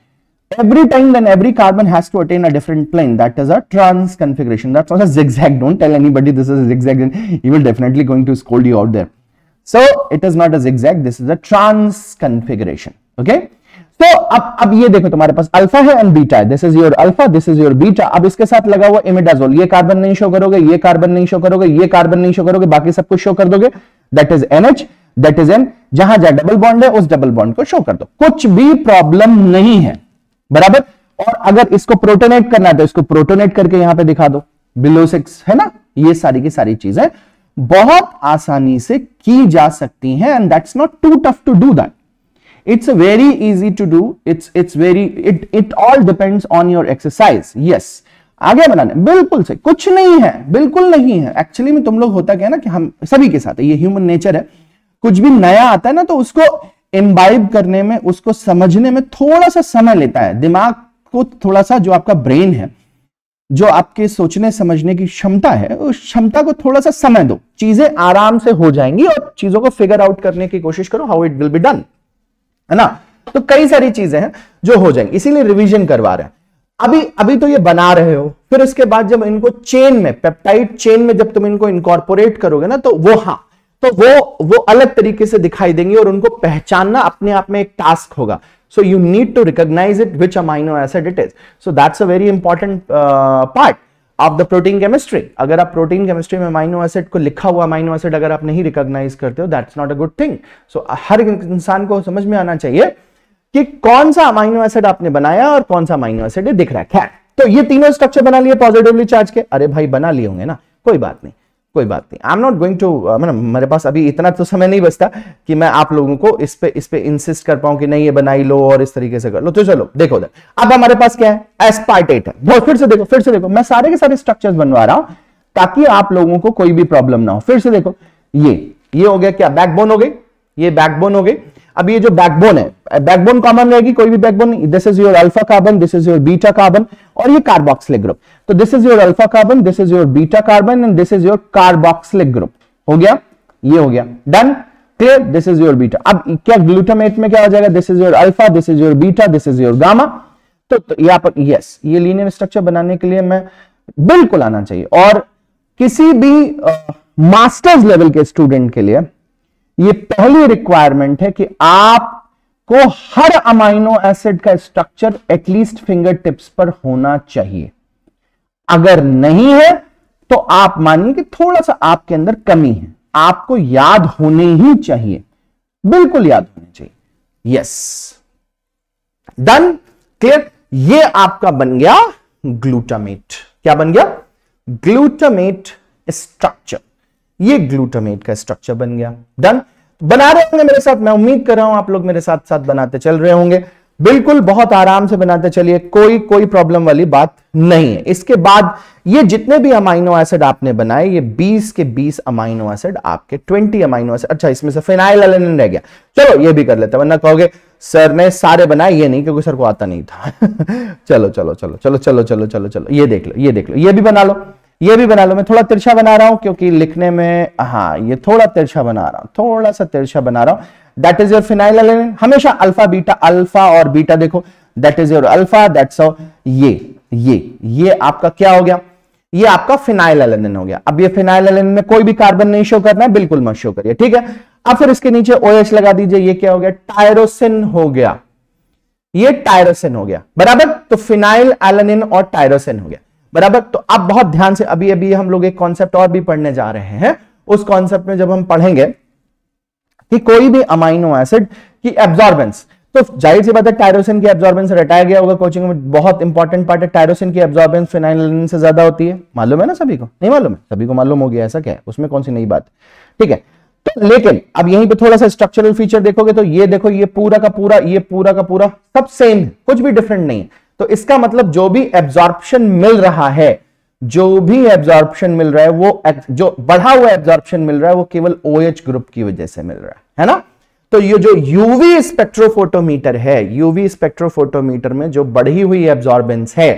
every time then every carbon has to attain a different plane that is a trans configuration that's not a zigzag don't tell anybody this is a zigzag he will definitely going to scold you out there so it is not a zigzag this is a trans configuration okay तो अब अब ये देखो तुम्हारे पास अल्फा है एंड बीटा है this is your alpha this is your beta अब इसके साथ लगा हुआ इमिडाजोल ये कार्बन नहीं शो करोगे ये कार्बन नहीं शो करोगे ये कार्बन नहीं शो करोगे बाकी सब कुछ शो कर दोगे that is NH that is N जहां जहां डबल बॉन्ड है उस डबल बॉन्ड को शो कर दो कुछ भी प्रॉब्लम नहीं है बराबर और अगर इसको प्रोटोनेट करना है तो इसको प्रोटोनेट करके यहां पे दिखा दो बिलो सिक्स है ना ये सारी की सारी चीजें बहुत आसानी से की जा सकती है and that's not too tough to do that it's very easy to do it's it's very it it all depends on your exercise yes आगे बनाने बिल्कुल से कुछ नहीं है बिल्कुल नहीं है एक्चुअली में तुम लोग होता क्या ना कि हम सभी के साथ ये ह्यूमन नेचर है कुछ भी नया आता है ना तो उसको इम्बाइब करने में उसको समझने में थोड़ा सा समय लेता है दिमाग को थोड़ा सा जो आपका ब्रेन है जो आपके सोचने समझने की क्षमता है उस क्षमता को थोड़ा सा समय दो चीजें आराम से हो जाएंगी और चीजों को फिगर आउट करने की कोशिश करो how it will be done है ना तो कई सारी चीजें हैं जो हो जाएंगी इसीलिए रिवीजन करवा रहे हैं अभी अभी तो ये बना रहे हो फिर उसके बाद जब इनको चेन में पेप्टाइड चेन में जब तुम इनको इनकॉर्पोरेट करोगे ना तो वो हाँ तो वो वो अलग तरीके से दिखाई देंगे और उनको पहचानना अपने आप में एक टास्क होगा so you need to recognize it which amino acid it is so that's a very important part of the protein chemistry अगर आप प्रोटीन केमिस्ट्री में माइनो एसिड को लिखा हुआ माइनो एसिड अगर आप नहीं रिकॉग्नाइज करते हो that's not a good thing so हर इंसान को समझ में आना चाहिए कि कौन सा अमाइनो एसिड आपने बनाया और कौन सा अमाइनो एसिड दिख रहा है तो ये तीनों स्ट्रक्चर बना लिए पॉजिटिवली चार्ज के अरे भाई बना लिए होंगे ना कोई बात नहीं कोई बात नहीं I am not going to मैं मेरे पास अभी इतना तो समय नहीं बचता कि मैं आप लोगों को इस पे इस पे इंसिस्ट कर पाऊं कि नहीं ये बनाई लो और इस तरीके से कर लो तो चलो देखो उधर अब हमारे पास क्या है एस्पार्टेट है बहुत फिर से देखो फिर से देखो मैं सारे के सारे स्ट्रक्चर बनवा रहा हूं ताकि आप लोगों को कोई भी प्रॉब्लम ना हो फिर से देखो ये ये हो गया क्या बैकबोन हो गई ये बैकबोन हो गई अब ये जो बैकबोन है बैकबोन कॉमन रहेगी कोई भी backbone this is your alpha carbon this is your beta carbon और ये कार्बोक्सिलिक ग्रुप तो this is your alpha carbon this is your beta carbon and this is your carboxylic group हो गया ये हो गया done clear this is your beta अब क्या ग्लूटामेट में क्या हो जाएगा this is your alpha this is your beta this is your gamma तो, तो यहाँ पर यस ये लीनियर स्ट्रक्चर बनाने के लिए मैं बिल्कुल आना चाहिए और किसी भी मास्टर्स लेवल के स्टूडेंट के लिए ये पहली रिक्वायरमेंट है कि आपको हर अमाइनो एसिड का स्ट्रक्चर एटलीस्ट फिंगर टिप्स पर होना चाहिए अगर नहीं है तो आप मानिए कि थोड़ा सा आपके अंदर कमी है आपको याद होने ही चाहिए बिल्कुल याद होने चाहिए यस डन क्लियर ये आपका बन गया ग्लूटामेट क्या बन गया ग्लूटामेट स्ट्रक्चर ये ग्लूटामेट का स्ट्रक्चर बन गया डन बना रहे होंगे मेरे साथ मैं उम्मीद कर रहा हूं आप लोग मेरे साथ साथ बनाते चल रहे होंगे बिल्कुल बहुत आराम से बनाते चलिए कोई कोई प्रॉब्लम वाली बात नहीं है इसके बाद ये जितने भी अमाइनो एसिड आपने बनाए ये 20 के 20 अमाइनो एसिड आपके 20 अमाइनो एसिड अच्छा इसमें से फिनाइल एलेनिन रह गया चलो ये भी कर लेते हैं वरना कहोगे सर ने सारे बनाए ये नहीं क्योंकि सर को आता नहीं था चलो चलो चलो चलो चलो चलो चलो चलो ये देख लो ये देख लो ये भी बना लो ये भी बना लो मैं थोड़ा तिरछा बना रहा हूं क्योंकि लिखने में हाँ ये थोड़ा तिरछा बना रहा हूं थोड़ा सा तिरछा बना रहा हूं दैट इज योर फिनाइल हमेशा अल्फा बीटा अल्फा और बीटा देखो that is your alpha that's ये ये ये आपका क्या हो गया ये आपका फिनाइल एलेनिन हो गया अब ये फिनाइल एलेनिन में कोई भी कार्बन नहीं शो करना है बिल्कुल मत शो करिए ठीक है अब फिर इसके नीचे ओएच OH लगा दीजिए ये क्या हो गया टायरोसिन हो गया ये टायरोसिन हो गया बराबर तो फिनाइल एलेनिन और टायरोसिन हो गया बराबर तो आप बहुत ध्यान से अभी अभी हम लोग एक कॉन्सेप्ट और भी पढ़ने जा रहे हैं उस कॉन्सेप्ट में जब हम पढ़ेंगे कि कोई भी अमाइनो एसिड की एब्जॉर्बेंस तो जाहिर सी बात है टायरोसिन की एब्जॉर्बेंस रटाया गया होगा कोचिंग में बहुत इंपॉर्टेंट पार्ट है टायरोसिन की एब्जॉर्बेंस फिनाइल से ज्यादा होती है मालूम है ना सभी को नहीं मालूम है सभी को मालूम हो गया ऐसा क्या है उसमें कौन सी नई बात ठीक है तो लेकिन अब यहीं पे थोड़ा सा स्ट्रक्चरल फीचर देखोगे तो ये देखो ये पूरा का पूरा ये पूरा का पूरा सब सेम है कुछ भी डिफरेंट नहीं है तो इसका मतलब जो भी एब्जॉर्प्शन मिल रहा है जो भी एब्जॉर्प्शन मिल रहा है वो जो बढ़ा हुआ एब्जॉर्प्शन मिल रहा है वो केवल OH ग्रुप की वजह से मिल रहा है है ना तो ये जो यूवी स्पेक्ट्रोफोटोमीटर है यूवी स्पेक्ट्रोफोटोमीटर में जो बढ़ी हुई एब्जॉर्बेंस है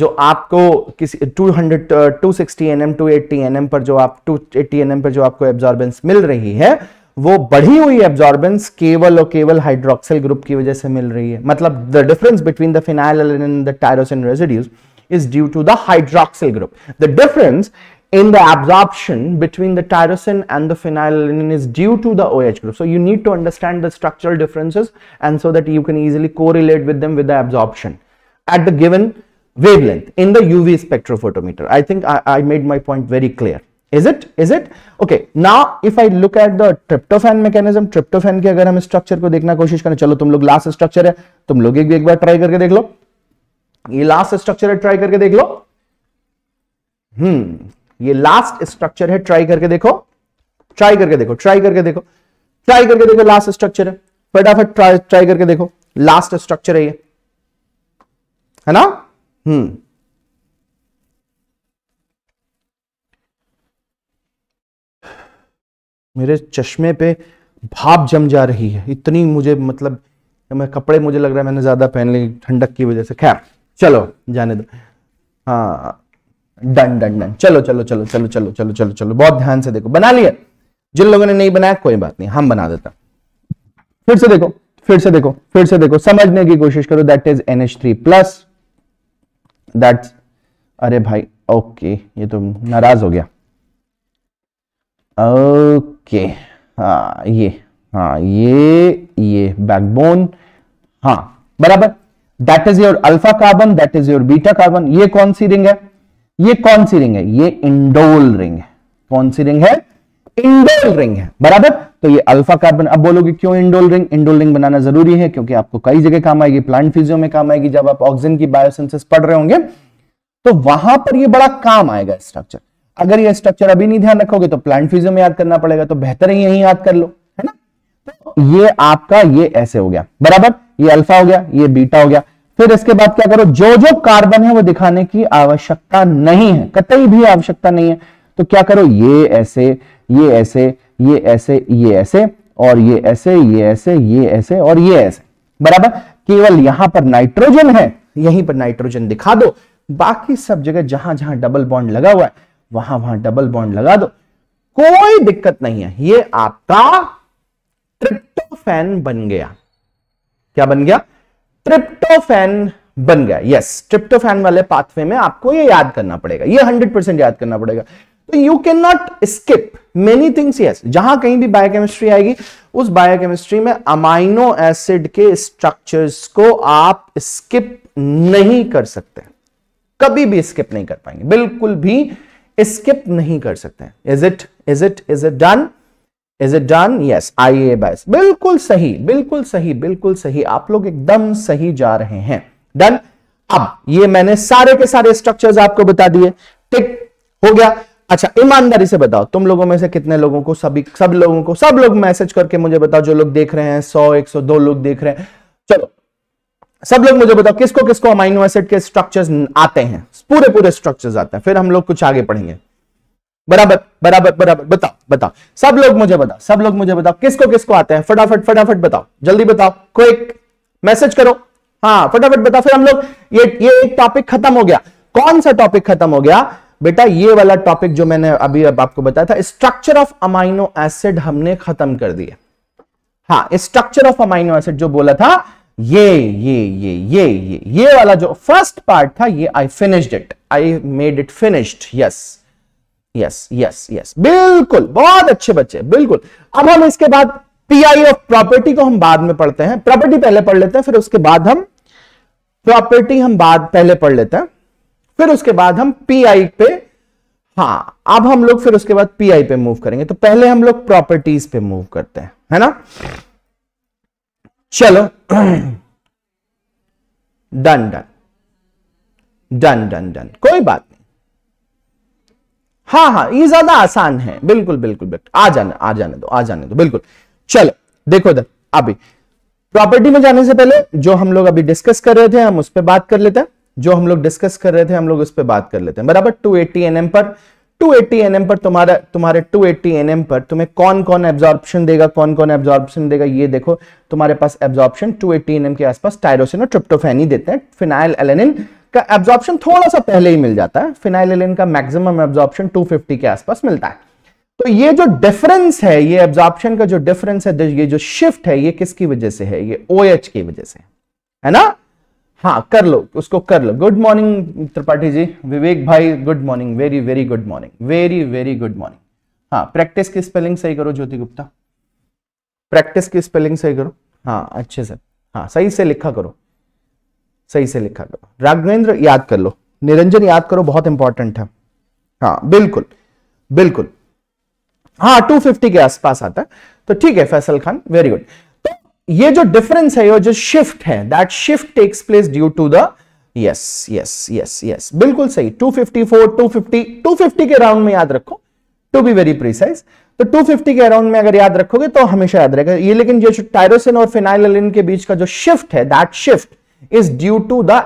जो आपको किसी 200 260 एनएम 280 एनएम पर जो आप 280 एनएम पर जो आपको एब्जॉर्बेंस मिल रही है वो बढ़ी हुई एब्जॉर्बेंस केवल और केवल हाइड्रोक्सिल ग्रुप की वजह से मिल रही है मतलब the difference between the phenyl and the tyrosine residues is due to the hydroxyl group. The difference in the absorption between the tyrosine and the phenylalanine is due to the OH group. So you need to understand the structural differences and so that you can easily correlate with them with the absorption at the given wavelength in the UV spectrophotometer. I think I, I made my point very clear. Is it is it okay now if I look at the tryptophan mechanism tryptophan के अगर हम स्ट्रक्चर को देखना कोशिश करें चलो तुम लोग लास्ट स्ट्रक्चर है तुम लोग एक भी एक बार ट्राई करके देख लो ये लास्ट स्ट्रक्चर है ट्राई करके देख लो हम्म ये लास्ट स्ट्रक्चर है ट्राई करके देखो ट्राई करके देखो ट्राई करके देखो ट्राई करके देखो लास्ट स्ट्रक्चर है फटाफट ट्राई ट्राई करके देखो लास्ट स्ट्रक्चर है ये है ना हम्म मेरे चश्मे पे भाप जम जा रही है इतनी मुझे मतलब मैं कपड़े मुझे लग रहा है मैंने ज़्यादा पहन ली ठंडक की वजह से खैर चलो जाने दो हाँ डन डन डन चलो चलो चलो चलो चलो चलो चलो चलो बहुत ध्यान से देखो बना लिया जिन लोगों ने नहीं बनाया कोई बात नहीं हम बना देता फिर से देखो फिर से देखो फिर से देखो समझने की कोशिश करो that is N H three plus that अरे भाई ओके ये तो नाराज हो गया ओके हाँ ये हाँ ये ये बैकबोन हाँ बराबर that is your alpha carbon that is your beta carbon ये कौन सी रिंग है ये कौन सी रिंग है ये इंडोल रिंग है कौन सी रिंग है इंडोल रिंग है बराबर तो ये अल्फा कार्बन अब बोलोगे क्यों इंडोल रिंग इंडोल रिंग बनाना जरूरी है क्योंकि आपको कई जगह काम आएगी प्लांट फिजियो में काम आएगी जब आप ऑक्सीजन की बायोसेंसिस पढ़ रहे होंगे तो वहां पर ये बड़ा काम आएगा स्ट्रक्चर अगर ये स्ट्रक्चर अभी नहीं ध्यान रखोगे तो प्लांट फिजियो में याद करना पड़ेगा तो बेहतर है यही याद कर लो है ना तो ये आपका ये ऐसे हो गया बराबर ये अल्फा हो गया ये बीटा हो गया फिर इसके बाद क्या करो जो जो कार्बन है वो दिखाने की आवश्यकता नहीं है कतई भी आवश्यकता नहीं है तो क्या करो ये ऐसे ये ऐसे ये ऐसे ये ऐसे और ये ऐसे ये ऐसे ये ऐसे और ये ऐसे बराबर केवल यहां पर नाइट्रोजन है यहीं पर नाइट्रोजन दिखा दो बाकी सब जगह जहां जहां डबल बॉन्ड लगा हुआ है वहां वहां डबल बॉन्ड लगा दो कोई दिक्कत नहीं है ये आपका ट्रिप्टोफैन बन गया क्या बन गया ट्रिप्टोफैन बन गया यस ट्रिप्टोफैन वाले पाथवे में आपको ये याद करना पड़ेगा ये हंड्रेड परसेंट याद करना पड़ेगा तो you can not skip many things yes जहां कहीं भी बायोकेमिस्ट्री आएगी उस बायोकेमिस्ट्री में अमाइनो एसिड के स्ट्रक्चर्स को आप स्किप नहीं कर सकते कभी भी स्किप नहीं कर पाएंगे बिल्कुल भी स्किप नहीं कर सकते is it is it is it done is it done yes I ए बस बिल्कुल सही बिल्कुल सही बिल्कुल सही आप लोग एकदम सही जा रहे हैं डन अब ये मैंने सारे के सारे स्ट्रक्चर्स आपको बता दिए टिक हो गया अच्छा ईमानदारी से बताओ तुम लोगों में से कितने लोगों को सभी सब लोगों को सब लोग मैसेज करके मुझे बताओ जो लोग देख रहे हैं सौ एक सौ दो लोग देख रहे हैं चलो सब लोग मुझे बताओ किसको किसको अमाइनो एसिड के स्ट्रक्चर्स आते हैं पूरे पूरे स्ट्रक्चर आते हैं फिर हम लोग कुछ आगे पढ़ेंगे बराबर बराबर बराबर बताओ बताओ सब लोग मुझे बताओ सब लोग मुझे बताओ किसको किसको आते हैं फटाफट फटाफट बताओ जल्दी बताओ क्विक मैसेज करो हाँ फटाफट बताओ फिर हम लोग ये ये एक टॉपिक खत्म हो गया कौन सा टॉपिक खत्म हो गया बेटा ये वाला टॉपिक जो मैंने अभी अब आपको बताया था स्ट्रक्चर ऑफ अमाइनो एसिड हमने खत्म कर दिया हाँ स्ट्रक्चर ऑफ अमाइनो एसिड जो बोला था ये ये ये ये ये ये वाला जो फर्स्ट पार्ट था ये I finished it I made it finished yes yes yes yes बिल्कुल बहुत अच्छे बच्चे बिल्कुल अब हम इसके बाद पीआई ऑफ प्रॉपर्टी को हम बाद में पढ़ते हैं प्रॉपर्टी पहले पढ़ लेते हैं फिर उसके बाद हम प्रॉपर्टी हम बाद पहले पढ़ लेते हैं फिर उसके बाद हम पीआई पे हाँ अब हम लोग फिर उसके बाद पीआई पे मूव करेंगे तो पहले हम लोग प्रॉपर्टीज पे मूव करते हैं है ना चलो done done done done done कोई बात नहीं हाँ हाँ ये ज्यादा आसान है बिल्कुल बिल्कुल बिल्कुल आ जाने आ जाने दो आ जाने दो बिल्कुल चलो देखो इधर अभी प्रॉपर्टी में जाने से पहले जो हम लोग अभी डिस्कस कर रहे थे हम उस पर बात कर लेते हैं जो हम लोग डिस्कस कर रहे थे हम लोग उस पर बात कर लेते हैं बराबर 280 एनएम पर 280 nm पर तुम्हारा तुम्हारे 280 nm पर तुम्हें कौन कौन एब्जॉर्प्शन देगा कौन कौन एब्जॉर्प्शन देगा ये देखो तुम्हारे पास एब्जॉर्प्शन 280 nm के आसपास टायरोसिन और ट्रिप्टोफेन ही देते हैं फिनाइल एलेनिन का एब्जॉर्प्शन थोड़ा सा पहले ही मिल जाता है फिनाइल एलेन का मैक्सिमम एब्जॉर्प्शन 250 के आसपास मिलता है तो ये जो डिफरेंस है ये एब्जॉर्प्शन का जो डिफरेंस है ये जो शिफ्ट है ये किसकी वजह से है ये ओ OH की वजह से है ना हाँ कर लो उसको कर लो गुड मॉर्निंग त्रिपाठी जी विवेक भाई good morning very very good morning very very good morning हाँ प्रैक्टिस की स्पेलिंग सही करो ज्योति गुप्ता प्रैक्टिस की स्पेलिंग सही करो हाँ अच्छे से हाँ सही से लिखा करो सही से लिखा करो राघवेंद्र याद कर लो निरंजन याद करो बहुत इंपॉर्टेंट है हाँ बिल्कुल बिल्कुल हाँ फिफ्टी के आसपास आता है तो ठीक है फैसल खान वेरी गुड ये जो डिफरेंस है ये जो शिफ्ट है that shift takes place due to the yes yes yes yes बिल्कुल सही 254 250 250 के राउंड में याद रखो टू बी वेरी प्रिसाइज तो 250 के अराउंड में अगर याद रखोगे तो हमेशा याद रहेगा ये लेकिन जो टायरोसिन और फिनाइलिन के बीच का जो शिफ्ट है that shift is due to the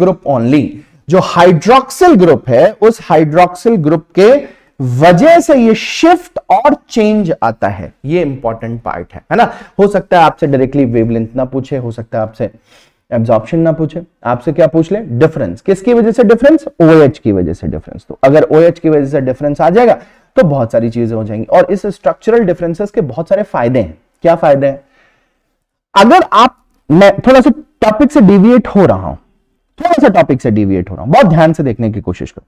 group only जो हाइड्रोक्सिल ग्रुप है उस हाइड्रोक्सिल ग्रुप के वजह से ये शिफ्ट और चेंज आता है ये इंपॉर्टेंट पार्ट है है ना हो सकता है आपसे डायरेक्टली वेवलेंथ ना पूछे हो सकता है आपसे एब्जॉर्प्शन ना पूछे आपसे क्या पूछ ले डिफरेंस किसकी वजह से डिफरेंस ओएच की वजह से डिफरेंस तो अगर ओएच की वजह से डिफरेंस आ जाएगा तो बहुत सारी चीजें हो जाएंगी और इस स्ट्रक्चरल डिफरेंसेस के बहुत सारे फायदे हैं क्या फायदे हैं अगर आप मैं थोड़ा सा टॉपिक से डिविएट हो रहा हूं थोड़ा सा टॉपिक से डिविएट हो रहा हूं बहुत ध्यान से देखने की कोशिश करूं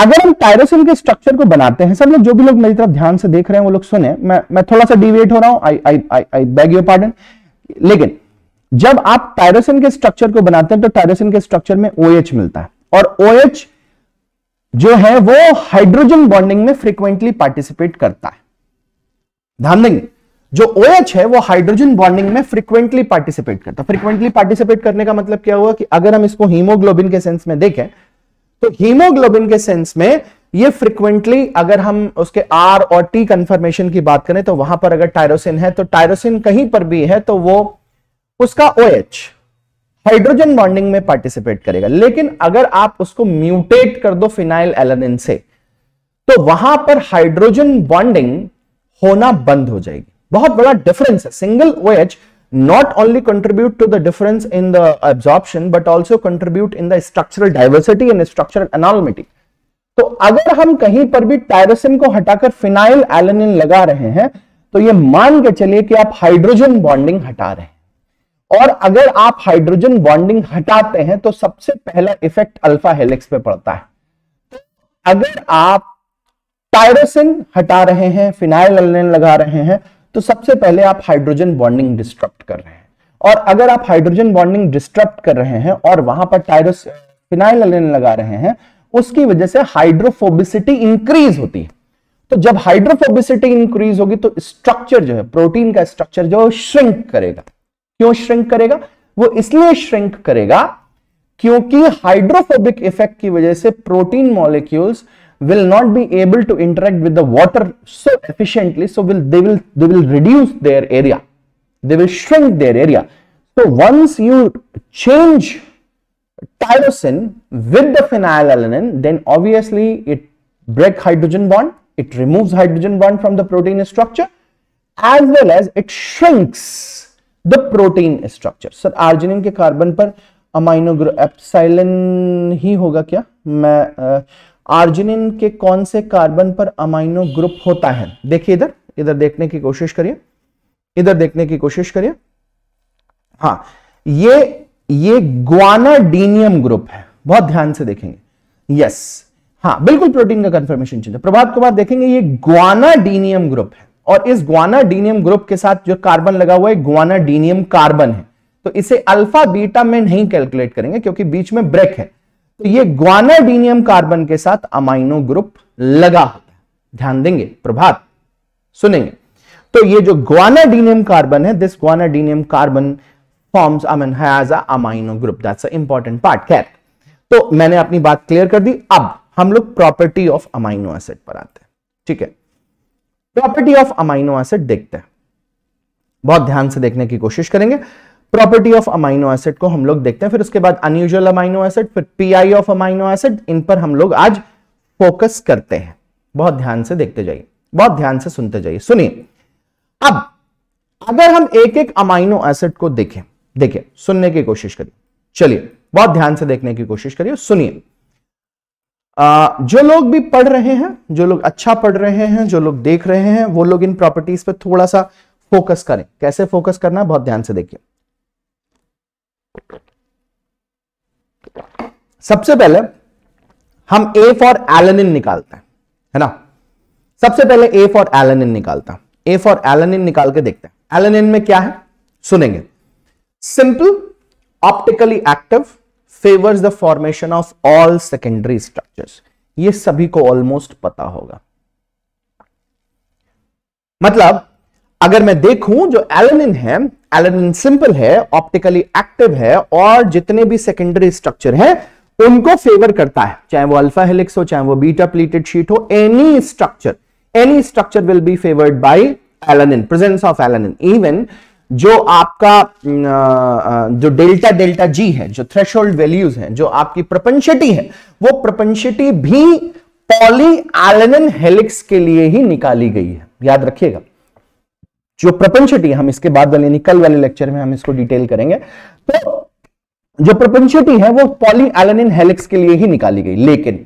अगर हम टायरोसिन के स्ट्रक्चर को बनाते हैं सब लोग जो भी लोग मेरी तरफ ध्यान से देख रहे हैं वो लोग सुने मैं मैं थोड़ा सा डिवेट हो रहा हूं I I I beg your pardon लेकिन जब आप टायरोसिन के स्ट्रक्चर को बनाते हैं तो टायरोसिन के स्ट्रक्चर में ओ OH मिलता है और ओ OH जो है वो हाइड्रोजन बॉन्डिंग में फ्रीक्वेंटली पार्टिसिपेट करता है ध्यान देंगे जो ओ OH है वो हाइड्रोजन बॉन्डिंग में फ्रीक्वेंटली पार्टिसिपेट करता है फ्रीक्वेंटली पार्टिसिपेट करने का मतलब क्या हुआ कि अगर हम इसको हीमोग्लोबिन के सेंस में देखें तो हीमोग्लोबिन के सेंस में ये फ्रिक्वेंटली अगर हम उसके आर और टी कंफर्मेशन की बात करें तो वहां पर अगर टायरोसिन है तो टायरोसिन कहीं पर भी है तो वो उसका ओ OH, हाइड्रोजन बॉन्डिंग में पार्टिसिपेट करेगा लेकिन अगर आप उसको म्यूटेट कर दो फिनाइल एलनिन से तो वहां पर हाइड्रोजन बॉन्डिंग होना बंद हो जाएगी बहुत बड़ा डिफरेंस है single O OH not only contribute to the difference in the absorption but also contribute in the structural diversity and structural anonymity तो अगर हम कहीं पर भी टायरोसिन को हटाकर फिनाइल एलेनिन लगा रहे हैं तो ये मान के चलिए कि आप हाइड्रोजन बॉन्डिंग हटा रहे हैं और अगर आप हाइड्रोजन बॉन्डिंग हटाते हैं तो सबसे पहला इफेक्ट अल्फा हेलिक्स पे पड़ता है तो अगर आप टायरोसिन हटा रहे हैं फिनाइल एलेनिन लगा रहे हैं तो सबसे पहले आप हाइड्रोजन बॉन्डिंग डिस्ट्रप्ट कर रहे हैं और अगर आप हाइड्रोजन बॉन्डिंग डिस्ट्रप्ट कर रहे हैं और वहां पर टायरोस फिनाइल लगा रहे हैं उसकी वजह से हाइड्रोफोबिसिटी इंक्रीज होती है तो जब हाइड्रोफोबिसिटी इंक्रीज होगी तो स्ट्रक्चर जो है प्रोटीन का स्ट्रक्चर जो श्रिंक करेगा क्यों श्रिंक करेगा वो इसलिए श्रिंक करेगा क्योंकि हाइड्रोफोबिक इफेक्ट की वजह से protein molecules will not be able to interact with the water so efficiently so will they will they will reduce their area they will shrink their area so once you change tyrosine with the phenylalanine then obviously it break hydrogen bond it removes hydrogen bond from the protein structure as well as it shrinks the protein structure sir arginine के carbon पर amino group epsilon ही होगा क्या मैं आर्जिनिन के कौन से कार्बन पर अमाइनो ग्रुप होता है देखिए इधर इधर देखने की कोशिश करिए इधर देखने की कोशिश करिए हाँ ये ये ग्वानाडीनियम ग्रुप है बहुत ध्यान से देखेंगे यस हाँ बिल्कुल प्रोटीन का कंफर्मेशन चाहिए प्रभात कुमार देखेंगे ये ग्वानाडीनियम ग्रुप है और इस ग्वानाडीनियम ग्रुप के साथ जो कार्बन लगा हुआ है ग्वानाडीनियम कार्बन है तो इसे अल्फा बीटा में नहीं कैलकुलेट करेंगे क्योंकि बीच में ब्रेक है तो ये ग्वानाडीनियम कार्बन के साथ अमाइनो ग्रुप लगा होता है ध्यान देंगे प्रभात सुनेंगे तो ये जो ग्वानाडीनियम कार्बन है this guanidinium carbon forms I mean has a amino group that's a important part खैर तो मैंने अपनी बात क्लियर कर दी अब हम लोग प्रॉपर्टी ऑफ अमाइनो एसिड पर आते हैं ठीक है प्रॉपर्टी ऑफ अमाइनो एसिड देखते हैं बहुत ध्यान से देखने की कोशिश करेंगे प्रॉपर्टी ऑफ अमाइनो एसिड को हम लोग देखते हैं फिर उसके बाद अनयूजल अमाइनो एसिड फिर पीआई ऑफ अमाइनो एसिड इन पर हम लोग आज फोकस करते हैं बहुत ध्यान से देखते जाइए बहुत ध्यान से सुनते जाइए सुनिए अब अगर हम एक एक अमाइनो एसिड को देखें देखिए सुनने की कोशिश करिए चलिए बहुत ध्यान से देखने की कोशिश करिए सुनिए जो लोग भी पढ़ रहे हैं जो लोग अच्छा पढ़ रहे हैं जो लोग देख रहे हैं वो लोग इन प्रॉपर्टीज पर थोड़ा सा फोकस करें कैसे फोकस करना बहुत ध्यान से देखिए सबसे पहले हम ए फॉर एलेनिन निकालते हैं है ना सबसे पहले ए फॉर एलेनिन निकालता हूं ए फॉर एलेनिन निकाल के देखते हैं एलेनिन में क्या है सुनेंगे simple optically active favours the formation of all secondary structures ये सभी को ऑलमोस्ट पता होगा मतलब अगर मैं देखूं जो एलेनिन है एलन सिंपल है ऑप्टिकली एक्टिव है और जितने भी सेकेंडरी स्ट्रक्चर है उनको फेवर करता है चाहे वो अल्फा हेलिक्स हो चाहे वो बीटा प्लीटेड शीट हो any structure any structure will be favoured by alanine presence of alanine even जो आपका जो डेल्टा डेल्टा जी है जो थ्रेश वैल्यूज है जो आपकी प्रपंशिटी है वो प्रपंशिटी भी पॉली एलानिन हेलिक्स के लिए ही निकाली गई है याद रखिएगा जो प्रपंचटी हम इसके बाद वाले कल वाले लेक्चर में हम इसको डिटेल करेंगे तो जो प्रपंचटी है वो पॉली एलेनिन हेलिक्स के लिए ही निकाली गई लेकिन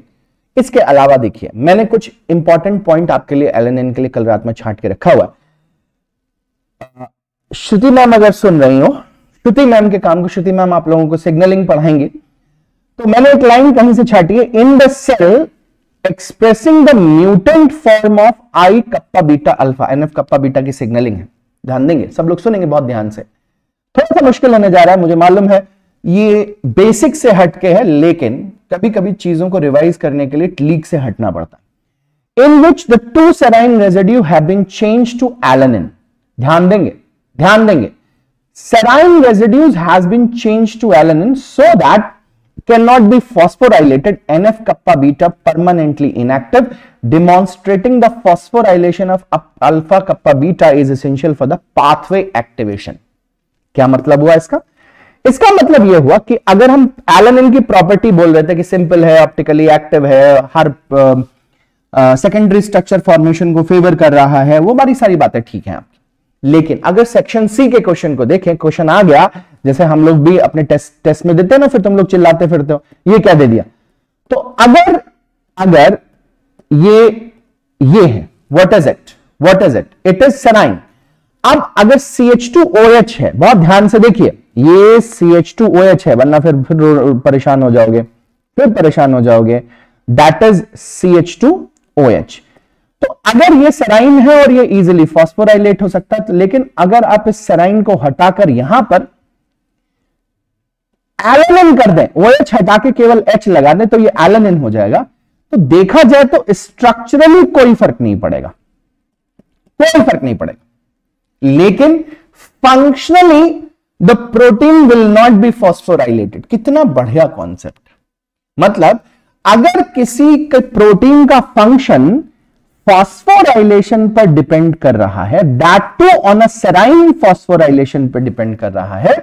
इसके अलावा देखिए मैंने कुछ इंपॉर्टेंट पॉइंट आपके लिए एलेनिन के लिए कल रात में छांट के रखा हुआ श्रुति मैम अगर सुन रही हो श्रुति मैम के काम को श्रुति मैम आप लोगों को सिग्नलिंग पढ़ाएंगे तो मैंने एक लाइन कहीं से छाटी है in the cell expressing the mutant form of I kappa beta alpha NF kappa beta की सिग्नलिंग है ध्यान देंगे सब लोग सुनेंगे बहुत ध्यान से थोड़ा सा मुश्किल होने जा रहा है मुझे मालूम है ये बेसिक से हटके है लेकिन कभी कभी चीजों को रिवाइज करने के लिए लीक से हटना पड़ता है in which the two serine residue have been change to alanine ध्यान देंगे ध्यान देंगे serine residues has been change to alanine so that can not be phosphorylated N F kappa beta permanently inactive demonstrating the phosphorylation of alpha kappa beta is essential for the pathway activation क्या मतलब हुआ इसका इसका मतलब यह हुआ कि अगर हम एलनिन की प्रॉपर्टी बोल रहे थे कि सिंपल है ऑप्टिकली एक्टिव है हर सेकेंडरी स्ट्रक्चर फॉर्मेशन को फेवर कर रहा है वो हमारी सारी बातें ठीक है लेकिन अगर सेक्शन सी के क्वेश्चन को देखें क्वेश्चन आ गया जैसे हम लोग भी अपने टेस्ट टेस्ट में देते हैं ना फिर तुम लोग चिल्लाते फिरते हो ये क्या दे दिया तो अगर अगर ये ये है what is it what is it it is serine अब अगर C H two O H है बहुत ध्यान से देखिए ये C H two O H है वरना फिर फिर परेशान हो जाओगे फिर परेशान हो जाओगे that is C H two O H तो अगर ये सराइन है और ये इजिली फॉस्फोराइलेट हो सकता है तो लेकिन अगर आप इस सराइन को हटाकर यहां पर एलन कर दें वो एच हटा के केवल एच लगा दें तो ये एलन हो जाएगा तो देखा जाए तो स्ट्रक्चरली कोई फर्क नहीं पड़ेगा कोई फर्क नहीं पड़ेगा लेकिन functionally the protein will not be phosphorylated कितना बढ़िया कॉन्सेप्ट मतलब अगर किसी के प्रोटीन का फंक्शन फॉस्फोराइलेशन पर डिपेंड कर रहा है that too on a serine phosphorylation पर डिपेंड कर रहा है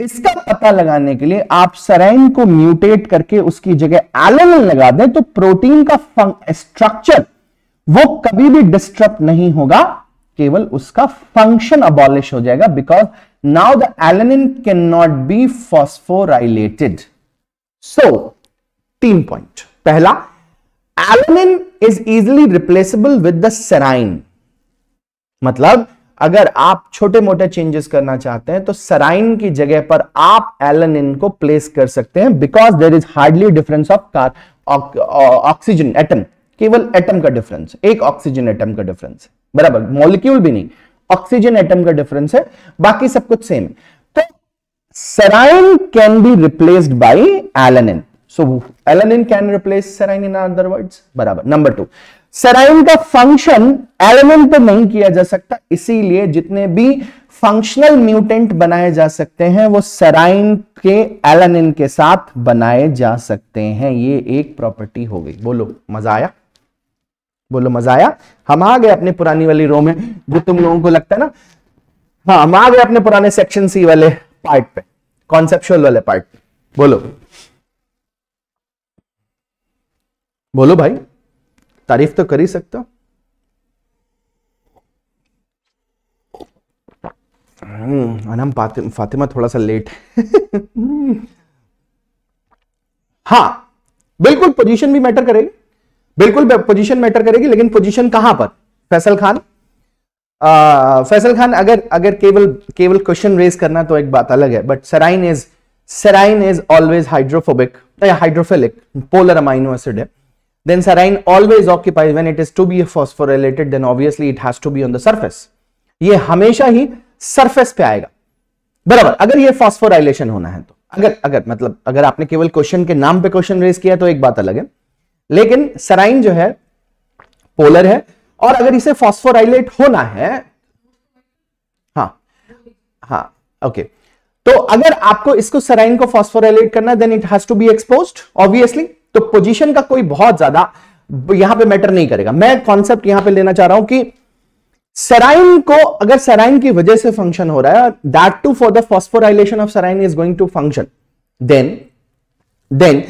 इसका पता लगाने के लिए आप सराइन को म्यूटेट करके उसकी जगह एलोनिन लगा दें तो प्रोटीन का स्ट्रक्चर वो कभी भी डिस्टर्ब नहीं होगा केवल उसका फंक्शन अबॉलिश हो जाएगा because now the alanine can not be phosphorylated so तीन पॉइंट पहला alanine is easily replaceable with the serine मतलब अगर आप छोटे मोटे चेंजेस करना चाहते हैं तो सराइन की जगह पर आप एलन को प्लेस कर सकते हैं because there is hardly difference of car oxygen atom केवल एटम का डिफरेंस एक ऑक्सीजन एटम का डिफरेंस बराबर मॉलिक्यूल भी नहीं ऑक्सीजन एटम का डिफरेंस है बाकी सब कुछ सेम तो serine can be replaced by alanine so alanine can replace serine in other word बराबर नंबर टू सेराइन का फंक्शन एलिमेंट पे नहीं किया जा सकता इसीलिए जितने भी फंक्शनल म्यूटेंट बनाए जा सकते हैं वो सराइन के एलानिन के साथ बनाए जा सकते हैं ये एक प्रॉपर्टी हो गई बोलो मजा आया बोलो मजा आया हम आ गए अपने पुरानी वाली रो में जो तुम लोगों को लगता है ना हाँ हम आ गए अपने पुराने सेक्शन सी वाले पार्ट पे कॉन्सेप्चुअल वाले पार्ट पे बोलो बोलो भाई तारीफ तो कर ही सकता हम्म, हम फातिमा थोड़ा सा लेट हा बिल्कुल पोजीशन भी मैटर करेगी बिल्कुल पोजीशन मैटर करेगी लेकिन पोजीशन कहां पर फैसल खान आ, फैसल खान अगर अगर केवल केवल क्वेश्चन रेज करना तो एक बात अलग है but serine is serine is always hydrophobic hydrophilic polar amino acid है then serine always occupies when it is to be phosphorylated then obviously it has to be on the surface ये हमेशा ही सरफेस पे आएगा बराबर अगर ये फॉस्फोराइलेशन होना है तो अगर अगर मतलब अगर आपने केवल क्वेश्चन के नाम पे क्वेश्चन रेज किया तो एक बात अलग है लेकिन सराइन जो है पोलर है और अगर इसे फॉस्फोराइलेट होना है हाँ हाँ ओके तो अगर आपको इसको सराइन को फॉस्फोराइलेट करना then it has to be exposed obviously तो पोजीशन का कोई बहुत ज्यादा यहां पे मैटर नहीं करेगा मैं कॉन्सेप्ट यहां पे लेना चाह रहा हूं कि सराइन को अगर सराइन की वजह से फंक्शन हो रहा है that too for the phosphorylation of serine is going to function then then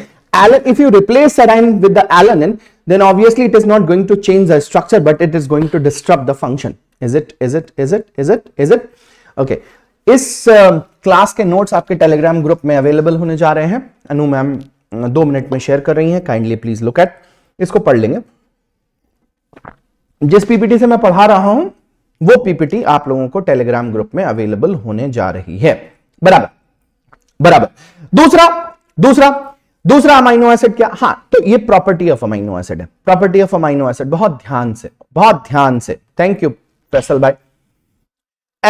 alanine if you replace serine with the alanine then obviously it is not going to change the structure but it is going to disturb the function is it is it is it is it is it is it class uh, के नोट्स आपके टेलीग्राम ग्रुप में अवेलेबल होने जा रहे हैं अनु मैम दो मिनट में शेयर कर रही हैं काइंडली प्लीज लुक एट इसको पढ़ लेंगे जिस पीपीटी से मैं पढ़ा रहा हूं वो पीपीटी आप लोगों को टेलीग्राम ग्रुप में अवेलेबल होने जा रही है बराबर बराबर दूसरा दूसरा दूसरा अमाइनो एसिड क्या हाँ तो ये प्रॉपर्टी ऑफ अमाइनो एसिड है प्रॉपर्टी ऑफ अमाइनो एसिड बहुत ध्यान से बहुत ध्यान से थैंक यू फैसल भाई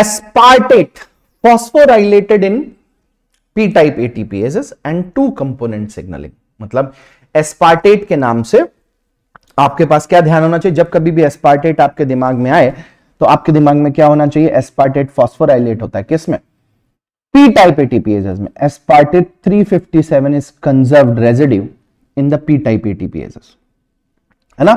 aspartate phosphorylated in P type ATPases and two component signalling मतलब एस्पार्टेट के नाम से आपके पास क्या ध्यान होना चाहिए जब कभी भी एस्पार्टेट आपके दिमाग में आए तो आपके दिमाग में क्या होना चाहिए एस्पार्टेट फॉस्फोर होता है किसमें पी टाइप एटीपीएस में aspartate 357 is conserve residue in the P type ATPases है ना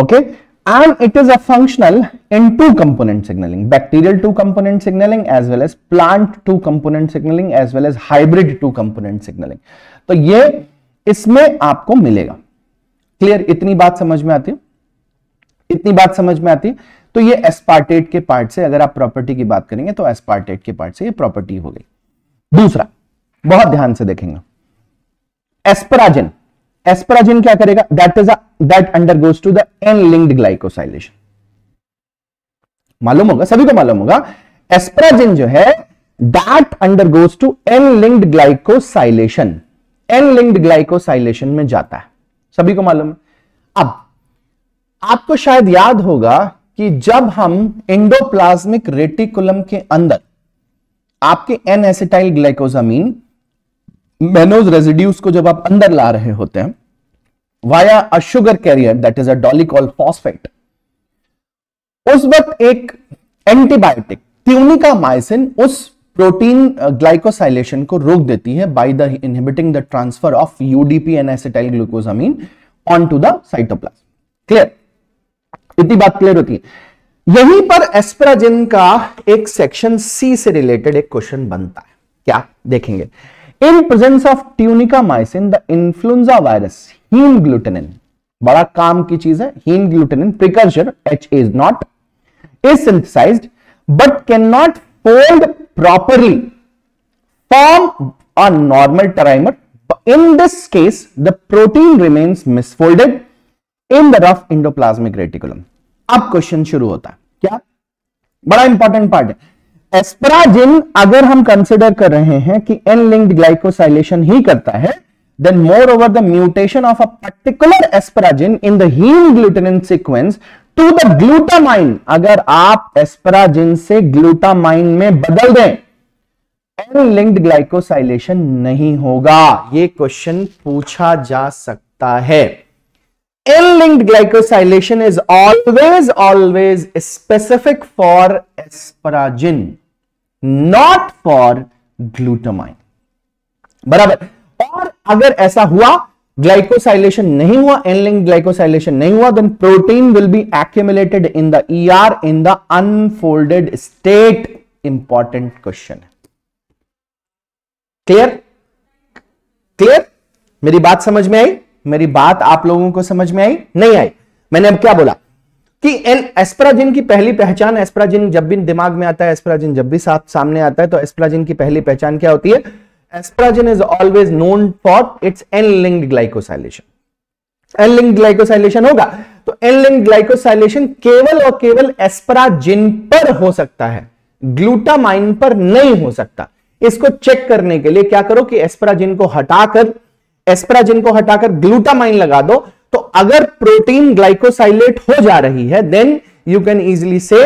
okay okay? and it is a functional in two component signaling bacterial two component signaling as well as plant two component signaling as well as hybrid two component signaling तो ye isme aapko milega clear itni baat samajh mein aati hai itni baat samajh mein aati hai to ye aspartate ke part se agar aap property ki baat karenge to aspartate ke part se ye property ho gayi dusra bahut dhyan se dekhenge asparagine asparagine क्या करेगा that is that undergoes to the N linked glycosylation मालूम होगा सभी को मालूम होगा एस्पराजिन जो है that undergoes to N linked glycosylation N linked glycosylation में जाता है सभी को मालूम अब आपको शायद याद होगा कि जब हम इंडोप्लाज्मिक रेटिकुलम के अंदर आपके N acetyl glucosamine mannose residues को जब आप अंदर ला रहे होते हैं via a sugar carrier that is a dolichol phosphate उस वक्त एक एंटीबायोटिक ट्यूनिका माइसिन उस प्रोटीन ग्लाइकोसाइलेशन uh, को रोक देती है by the inhibiting the transfer of UDP and acetyl glucosamine on to the cytoplasm clear इतनी बात क्लियर होती है यहीं पर एस्प्राजिन का एक सेक्शन सी से रिलेटेड एक क्वेश्चन बनता है क्या देखेंगे in presence of tunicamycin the influenza virus haemagglutinin बड़ा काम की चीज है haemagglutinin precursor H is not is synthesised but can not fold properly form a normal trimer in this case the protein remains misfolded in the rough endoplasmic reticulum अब क्वेश्चन शुरू होता है क्या बड़ा इंपॉर्टेंट पार्ट है एस्पराजिन अगर हम कंसिडर कर रहे हैं कि एन लिंक्ड ग्लाइकोसाइलेशन ही करता है then moreover the mutation of a particular asparagine in dean gluten sequence to the glutamine अगर आप एस्पराजिन से ग्लूटामाइन में बदल दें एन लिंक्ड ग्लाइकोसाइलेशन नहीं होगा ये क्वेश्चन पूछा जा सकता है N linked glycosylation is always always specific for asparagine not for glutamine बराबर और अगर ऐसा हुआ ग्लाइकोसाइलेशन नहीं हुआ एनलिंग ग्लाइकोसाइलेशन नहीं हुआ then protein will be accumulated in the ER in the unfolded state important question clear clear मेरी बात समझ में आई मेरी बात आप लोगों को समझ में आई नहीं आई मैंने अब क्या बोला कि एन एस्प्राजिन की पहली पहचान एस्प्राजिन जब भी दिमाग में आता है एस्प्राजिन जब भी सामने आता है तो एस्प्राजिन की पहली पहचान क्या होती है asparagine is always known for its N linked glycosylation N linked glycosylation होगा तो एन लिंग ग्लाइकोसाइलेशन केवल और केवल एस्प्राजिन पर हो सकता है ग्लूटामाइन पर नहीं हो सकता इसको चेक करने के लिए क्या करो कि एस्प्राजिन को हटाकर एस्प्राजिन को हटाकर ग्लूटामाइन लगा दो तो अगर प्रोटीन ग्लाइकोसाइलेट हो जा रही है then you can easily say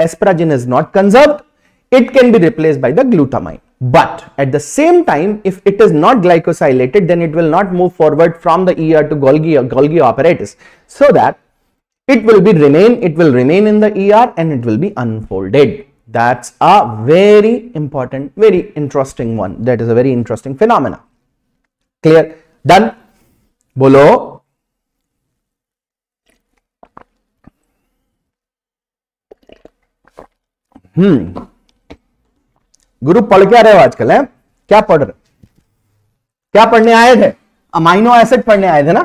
asparagine is not conserve it can be replace by the glutamine but at the same time if it is not glycosylated then it will not move forward from the ER to Golgi Golgi apparatus so that it will be remain it will remain in the ER and it will be unfolded that's a very important very interesting one that is a very interesting phenomena clear done बोलो हम्म गुरु पढ़ क्या रहे हो आजकल है क्या पढ़ रहे क्या पढ़ने आए थे अमाइनो एसिड पढ़ने आए थे ना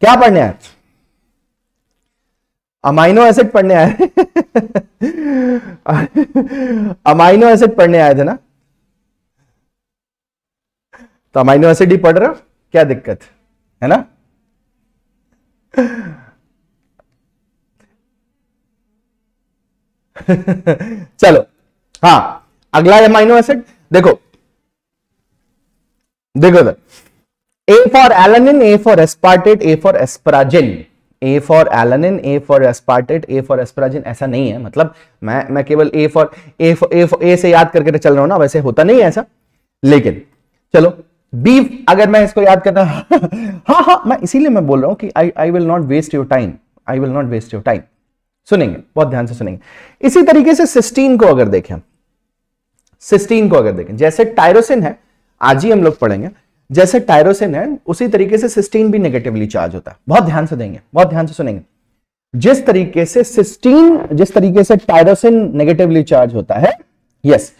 क्या पढ़ने आए अमाइनो एसिड पढ़ने आए अमाइनो एसिड पढ़ने आए थे ना तो अमाइनो एसिड ही पढ़ रहे हो क्या दिक्कत है ना चलो हाँ अगला अमाइनो एसिड देखो देखो sir A for alanine A for aspartate A for asparagine A for alanine A for aspartate A for asparagine ऐसा नहीं है मतलब मैं मैं केवल ए फॉर ए ए ए से याद करके तो चल रहा हूं ना वैसे होता नहीं है ऐसा लेकिन चलो बी अगर मैं इसको याद करता हाँ हाँ मैं इसीलिए मैं बोल रहा हूं कि I I will not waste your time I will not waste your time सुनेंगे बहुत ध्यान से सुनेंगे इसी तरीके से सिस्टीन को अगर देखें सिस्टीन को अगर देखें जैसे टायरोसिन है आज ही हम लोग पढ़ेंगे जैसे टायरोसिन है उसी तरीके से सिस्टीन भी नेगेटिवली चार्ज होता है बहुत ध्यान से देंगे बहुत ध्यान से सुनेंगे जिस तरीके से सिस्टीन जिस तरीके से टायरोसिन नेगेटिवली चार्ज होता है यस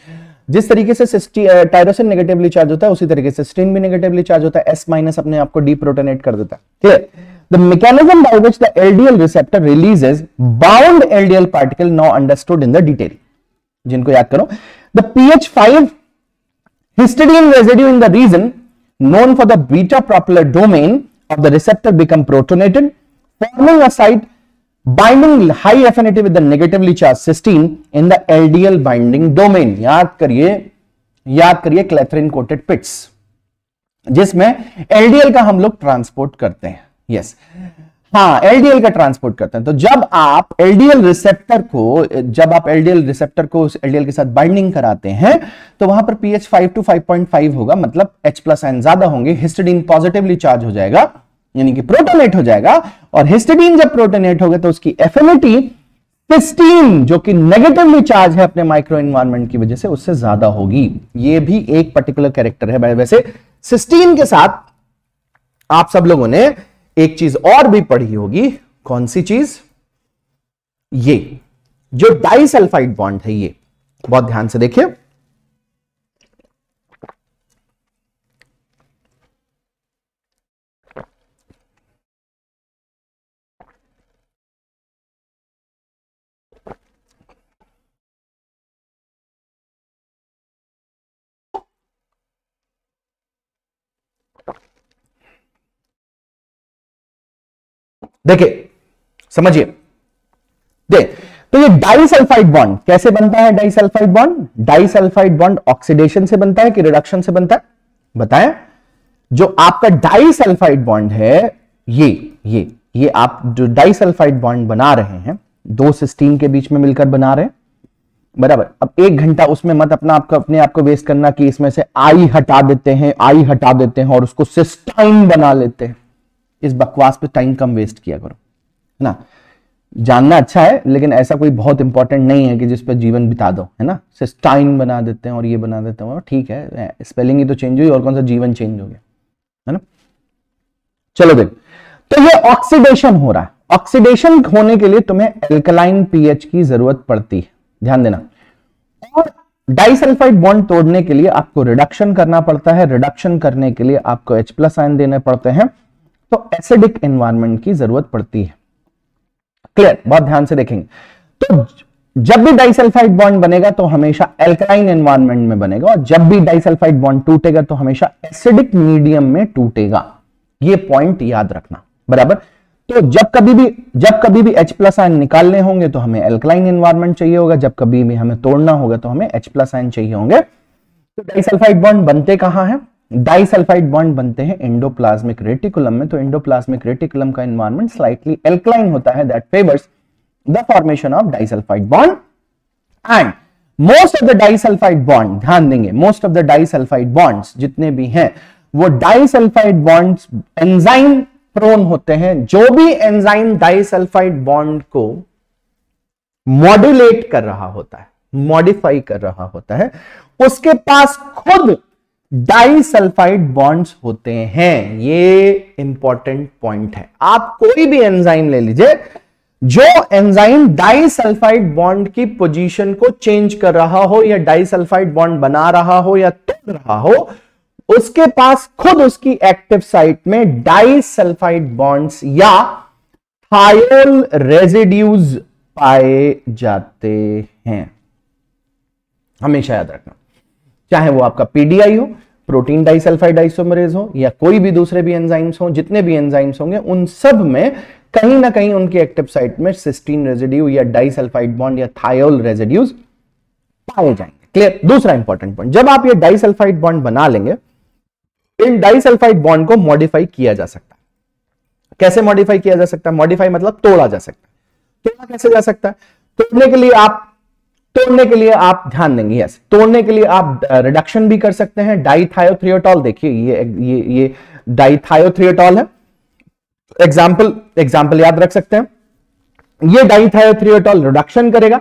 जिस तरीके से टायरोसिन नेगेटिवली चार्ज होता है उसी तरीके से सिस्टीन भी नेगेटिवली चार्ज होता है एस माइनस अपने आपको को डी प्रोटोनेट कर देता है clear the mechanism by which the LDL receptor releases bound LDL particle now understood in the detail. जिनको याद करो the pH five histidine residue in the region known for the beta propeller domain of the receptor become protonated forming a site binding high affinity with the negatively charge cysteine in the LDL binding domain याद करिए याद करिए क्लेथरिन कोटेड पिट्स जिसमें एलडीएल का हम लोग ट्रांसपोर्ट करते हैं यस हाँ एलडीएल का ट्रांसपोर्ट करते हैं तो जब आप एलडीएल रिसेप्टर को जब आप एलडीएल रिसेप्टर को उस एलडीएल के साथ बाइंडिंग कराते हैं तो वहां पर पीएच 5 टू 5.5 होगा मतलब एच प्लस एन ज्यादा होंगे हिस्टडीन पॉजिटिवली चार्ज हो जाएगा यानी कि प्रोटोनेट हो जाएगा और हिस्टडीन जब प्रोटोनेट होगा तो उसकी एफिनिटी सिस्टीन जो कि नेगेटिवली चार्ज है अपने माइक्रो इन्वायरमेंट की वजह से उससे ज्यादा होगी ये भी एक पर्टिकुलर कैरेक्टर है वैसे सिस्टीन के साथ आप सब लोगों ने एक चीज और भी पढ़ी होगी कौन सी चीज ये जो डाइसल्फाइड बॉन्ड है ये बहुत ध्यान से देखिए देखिए समझिए देख तो ये डाइसल्फाइड बॉन्ड कैसे बनता है disulphide bond disulphide bond oxidation से बनता है कि रिडक्शन से बनता है बताएं जो आपका डाइसल्फाइड बॉन्ड है ये ये ये आप जो डाइसल्फाइड बॉन्ड बना रहे हैं दो सिस्टीन के बीच में मिलकर बना रहे हैं बराबर अब एक घंटा उसमें मत अपना आपका अपने आप को वेस्ट करना कि इसमें से आई हटा देते हैं आई हटा देते हैं और उसको सिस्टाइन बना लेते हैं इस बकवास पे टाइम कम वेस्ट किया करो है ना जानना अच्छा है लेकिन ऐसा कोई बहुत इंपॉर्टेंट नहीं है कि जिस पर जीवन बिता दो है ना टाइम बना देते हैं और ये बना देते हैं ठीक है स्पेलिंग ही तो चेंज हुई और कौन सा जीवन चेंज हो गया है ना चलो देख तो ये ऑक्सीडेशन हो रहा है ऑक्सीडेशन होने के लिए तुम्हें एल्कलाइन पीएच की जरूरत पड़ती है ध्यान देना और डाइसल्फाइड बॉन्ड तोड़ने के लिए आपको रिडक्शन करना पड़ता है रिडक्शन करने के लिए आपको H प्लस आयन देने पड़ते हैं तो एसिडिक एनवायरमेंट की जरूरत पड़ती है क्लियर बहुत ध्यान से देखेंगे तो जब भी डाइसल्फाइड बॉन्ड बनेगा तो हमेशा एल्काइन एनवायरमेंट में बनेगा और जब भी डाइसल्फाइड बॉन्ड टूटेगा तो हमेशा एसिडिक मीडियम में टूटेगा ये पॉइंट याद रखना बराबर तो जब कभी भी जब कभी भी H प्लस आयन निकालने होंगे तो हमें एल्कलाइन एनवायरमेंट चाहिए होगा जब कभी भी हमें तोड़ना होगा तो हमें H प्लस आयन चाहिए होंगे तो डाइसल्फाइड बॉन्ड बनते कहां है डाइसल्फाइड बॉन्ड बनते हैं इंडोप्लाज्मिक रेटिकुलम में तो इंडोप्लाज्मिक रेटिकुलम का एनवायरमेंट स्लाइटली एल्कलाइन होता है that favours the formation of disulphide bond and most of the disulphide bond ध्यान देंगे most of the disulphide bonds जितने भी हैं वो डाइसल्फाइड बॉन्ड्स एंजाइम प्रोन होते हैं जो भी एंजाइम डाइसल्फाइड बॉन्ड को मॉड्यूलेट कर रहा होता है मॉडिफाई कर रहा होता है उसके पास खुद डाइसल्फाइड बॉन्ड्स होते हैं ये इंपॉर्टेंट पॉइंट है आप कोई भी एंजाइम ले लीजिए जो एंजाइम डाइसल्फाइड बॉन्ड की पोजीशन को चेंज कर रहा हो या डाइसल्फाइड बॉन्ड बना रहा हो या तोड़ रहा हो उसके पास खुद उसकी एक्टिव साइट में डाइसल्फाइड बॉन्ड्स या थायोल रेजिड्यूज पाए जाते हैं हमेशा याद रखना चाहे वो आपका पीडीआई हो प्रोटीन डाइसल्फाइड डाइसोमरेज हो या कोई भी दूसरे भी एंजाइम्स हो जितने भी एंजाइम्स होंगे उन सब में कहीं ना कहीं उनके एक्टिव साइट में सिस्टीन रेजिड्यू या डाइसल्फाइड बॉन्ड या थायोल रेजिड्यूज पाए जाएंगे क्लियर दूसरा इंपॉर्टेंट पॉइंट जब आप ये डाइसल्फाइड बॉन्ड बना लेंगे इन डाइसल्फाइड बॉन्ड को मॉडिफाई किया जा सकता है कैसे मॉडिफाई किया जा सकता है मॉडिफाई मतलब तोड़ा जा सकता है तोड़ा कैसे जा सकता है तोड़ने के लिए आप तोड़ने के लिए आप ध्यान देंगे यस तोड़ने के लिए आप रिडक्शन uh, भी कर सकते हैं डाइथायोथ्रियोटॉल देखिए ये ये ये डाइथायोथ्रियोटॉल है एग्जाम्पल एग्जाम्पल याद रख सकते हैं ये डाइथायोथ्रियोटॉल रिडक्शन करेगा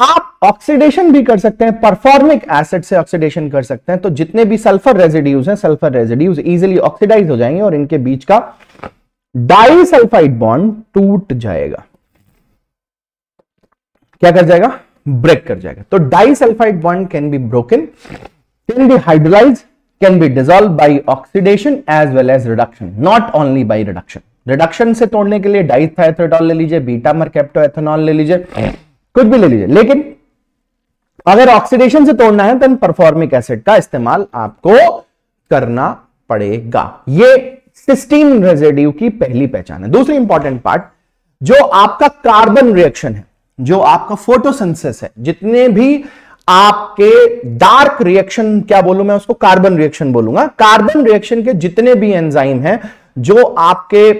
आप ऑक्सीडेशन भी कर सकते हैं परफॉर्मिक एसिड से ऑक्सीडेशन कर सकते हैं तो जितने भी सल्फर रेजिड्यूज हैं सल्फर रेजिड्यूज इजिली ऑक्सीडाइज हो जाएंगे और इनके बीच का डाइसल्फाइड बॉन्ड टूट जाएगा क्या कर जाएगा ब्रेक कर जाएगा तो disulphide bond can be broken be hydrolyse can be dissolve by oxidation as well as reduction not only by reduction reduction से तोड़ने के लिए डाइथाइथ्रोटॉल ले लीजिए बीटा मरकेप्टो एथेनॉल ले लीजिए कुछ भी ले लीजिए लेकिन अगर ऑक्सीडेशन से तोड़ना है तो परफॉर्मिक एसिड का इस्तेमाल आपको करना पड़ेगा ये सिस्टीन रेजिड्यू की पहली पहचान है दूसरी इंपॉर्टेंट पार्ट जो आपका कार्बन रिएक्शन है जो आपका फोटोसेंसेस है जितने भी आपके डार्क रिएक्शन क्या बोलूं मैं उसको कार्बन रिएक्शन बोलूंगा कार्बन रिएक्शन के जितने भी एंजाइम हैं जो आपके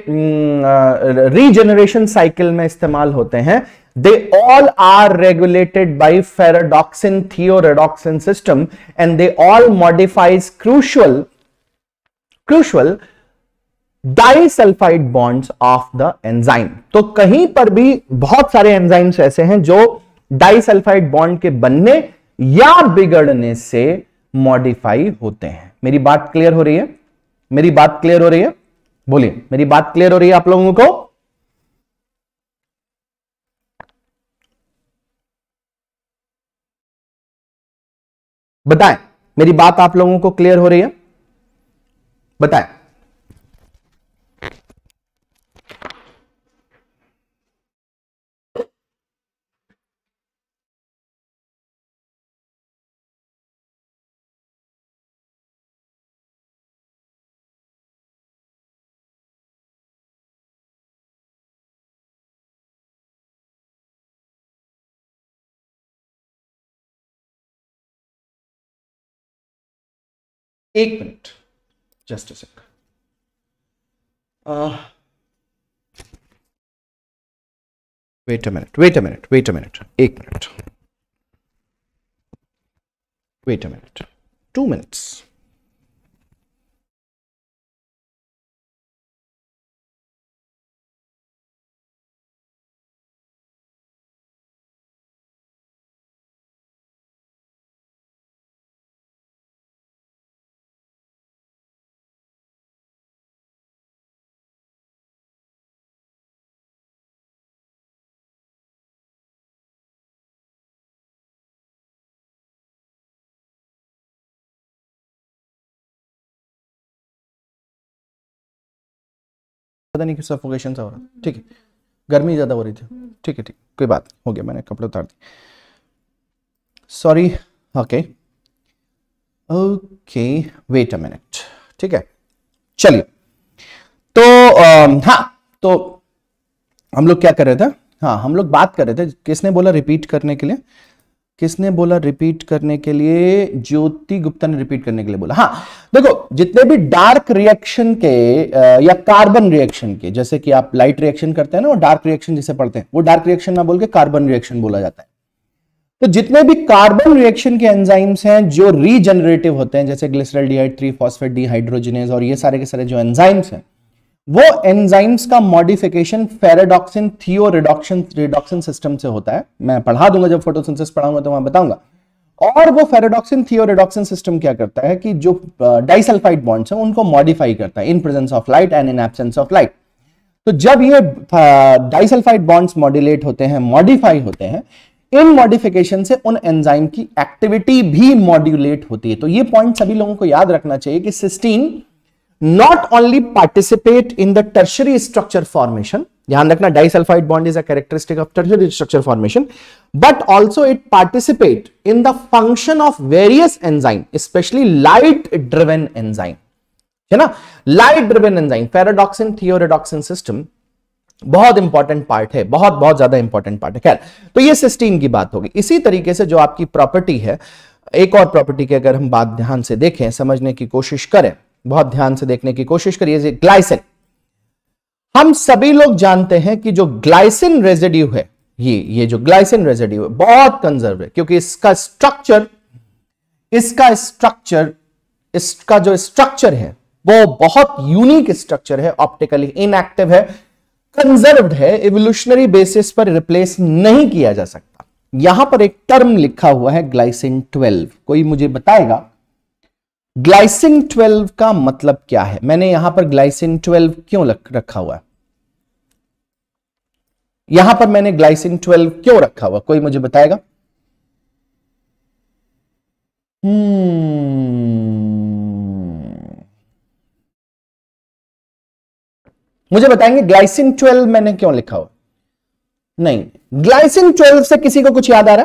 रीजनरेशन साइकिल में इस्तेमाल होते हैं they all are regulated by ferredoxin thioredoxin system and they all modifies crucial crucial disulphide bonds of the enzyme तो कहीं पर भी बहुत सारे एंजाइम्स ऐसे हैं जो डाइसल्फाइड बॉन्ड के बनने या बिगड़ने से मॉडिफाई होते हैं मेरी बात क्लियर हो रही है मेरी बात क्लियर हो रही है बोलिए मेरी बात क्लियर हो रही है आप लोगों को बताएं मेरी बात आप लोगों को क्लियर हो रही है बताएं एक minute, just a second. Uh, wait a minute wait a minute wait a minute eight minute wait a minute two minutes पता नहीं कि सफोकेशन सा हो रहा था ठीक है गर्मी ज़्यादा हो रही थी ठीक है ठीक कोई बात हो गया मैंने कपड़े उतार दिए sorry okay okay wait a minute ठीक है चलिए तो आ, हाँ तो हम लोग क्या कर रहे थे हाँ हम लोग बात कर रहे थे किसने बोला रिपीट करने के लिए किसने बोला रिपीट करने के लिए ज्योति गुप्ता ने रिपीट करने के लिए बोला हाँ देखो जितने भी डार्क रिएक्शन के या कार्बन रिएक्शन के जैसे कि आप लाइट रिएक्शन करते हैं ना वो डार्क रिएक्शन जिसे पढ़ते हैं वो डार्क रिएक्शन ना बोल के कार्बन रिएक्शन बोला जाता है तो जितने भी कार्बन रिएक्शन के एंजाइम्स हैं जो रीजनरेटिव होते हैं जैसे glyceraldehyde three phosphate dehydrogenase और ये सारे के सारे जो एंजाइम्स हैं वो एंजाइम्स का मॉडिफिकेशन फेरेडॉक्सिन थियो रिडॉक्शन रिडॉक्सिन सिस्टम से होता है मैं पढ़ा दूंगा जब फोटोसिंथेसिस पढ़ाऊंगा तो वहां बताऊंगा और वो फेरेडॉक्सिन थियो रिडॉक्सिन सिस्टम क्या करता है कि जो डाइसल्फाइड uh, बॉन्ड्स हैं उनको मॉडिफाई करता है in presence of light and in absence of light तो जब ये डाइसल्फाइड बॉन्ड्स मॉड्यूलेट होते हैं मॉडिफाई होते हैं इन मॉडिफिकेशन से उन एंजाइम की एक्टिविटी भी मॉड्यूलेट होती है तो ये पॉइंट सभी लोगों को याद रखना चाहिए कि cysteine not only participate in the tertiary structure formation ध्यान रखना disulphide bond is a characteristic of tertiary structure formation but also it participate in the function of various enzyme specially light driven enzyme है ना light driven enzyme ferredoxin thioredoxin system बहुत इंपॉर्टेंट पार्ट है बहुत बहुत ज्यादा इंपॉर्टेंट पार्ट है खैर तो ये सिस्टीन की बात होगी इसी तरीके से जो आपकी प्रॉपर्टी है एक और प्रॉपर्टी की अगर हम बात ध्यान से देखें समझने की कोशिश करें बहुत ध्यान से देखने की कोशिश करिए ग्लाइसिन हम सभी लोग जानते हैं कि जो ग्लाइसिन रेजिड्यू है ये ये जो ग्लाइसिन रेजिड्यू है बहुत कंजर्व है क्योंकि इसका स्ट्रक्चर इसका स्ट्रक्चर इसका जो स्ट्रक्चर है वो बहुत यूनिक स्ट्रक्चर है ऑप्टिकली इनएक्टिव है कंजर्व्ड है इवोल्यूशनरी बेसिस पर रिप्लेस नहीं किया जा सकता यहां पर एक टर्म लिखा हुआ है ग्लाइसिन 12 कोई मुझे बताएगा ग्लाइसिन 12 का मतलब क्या है मैंने यहां पर ग्लाइसिन 12 क्यों रखा हुआ है यहां पर मैंने ग्लाइसिन 12 क्यों रखा हुआ कोई मुझे बताएगा hmm. मुझे बताएंगे ग्लाइसिन 12 मैंने क्यों लिखा हुआ नहीं ग्लाइसिन 12 से किसी को कुछ याद आ रहा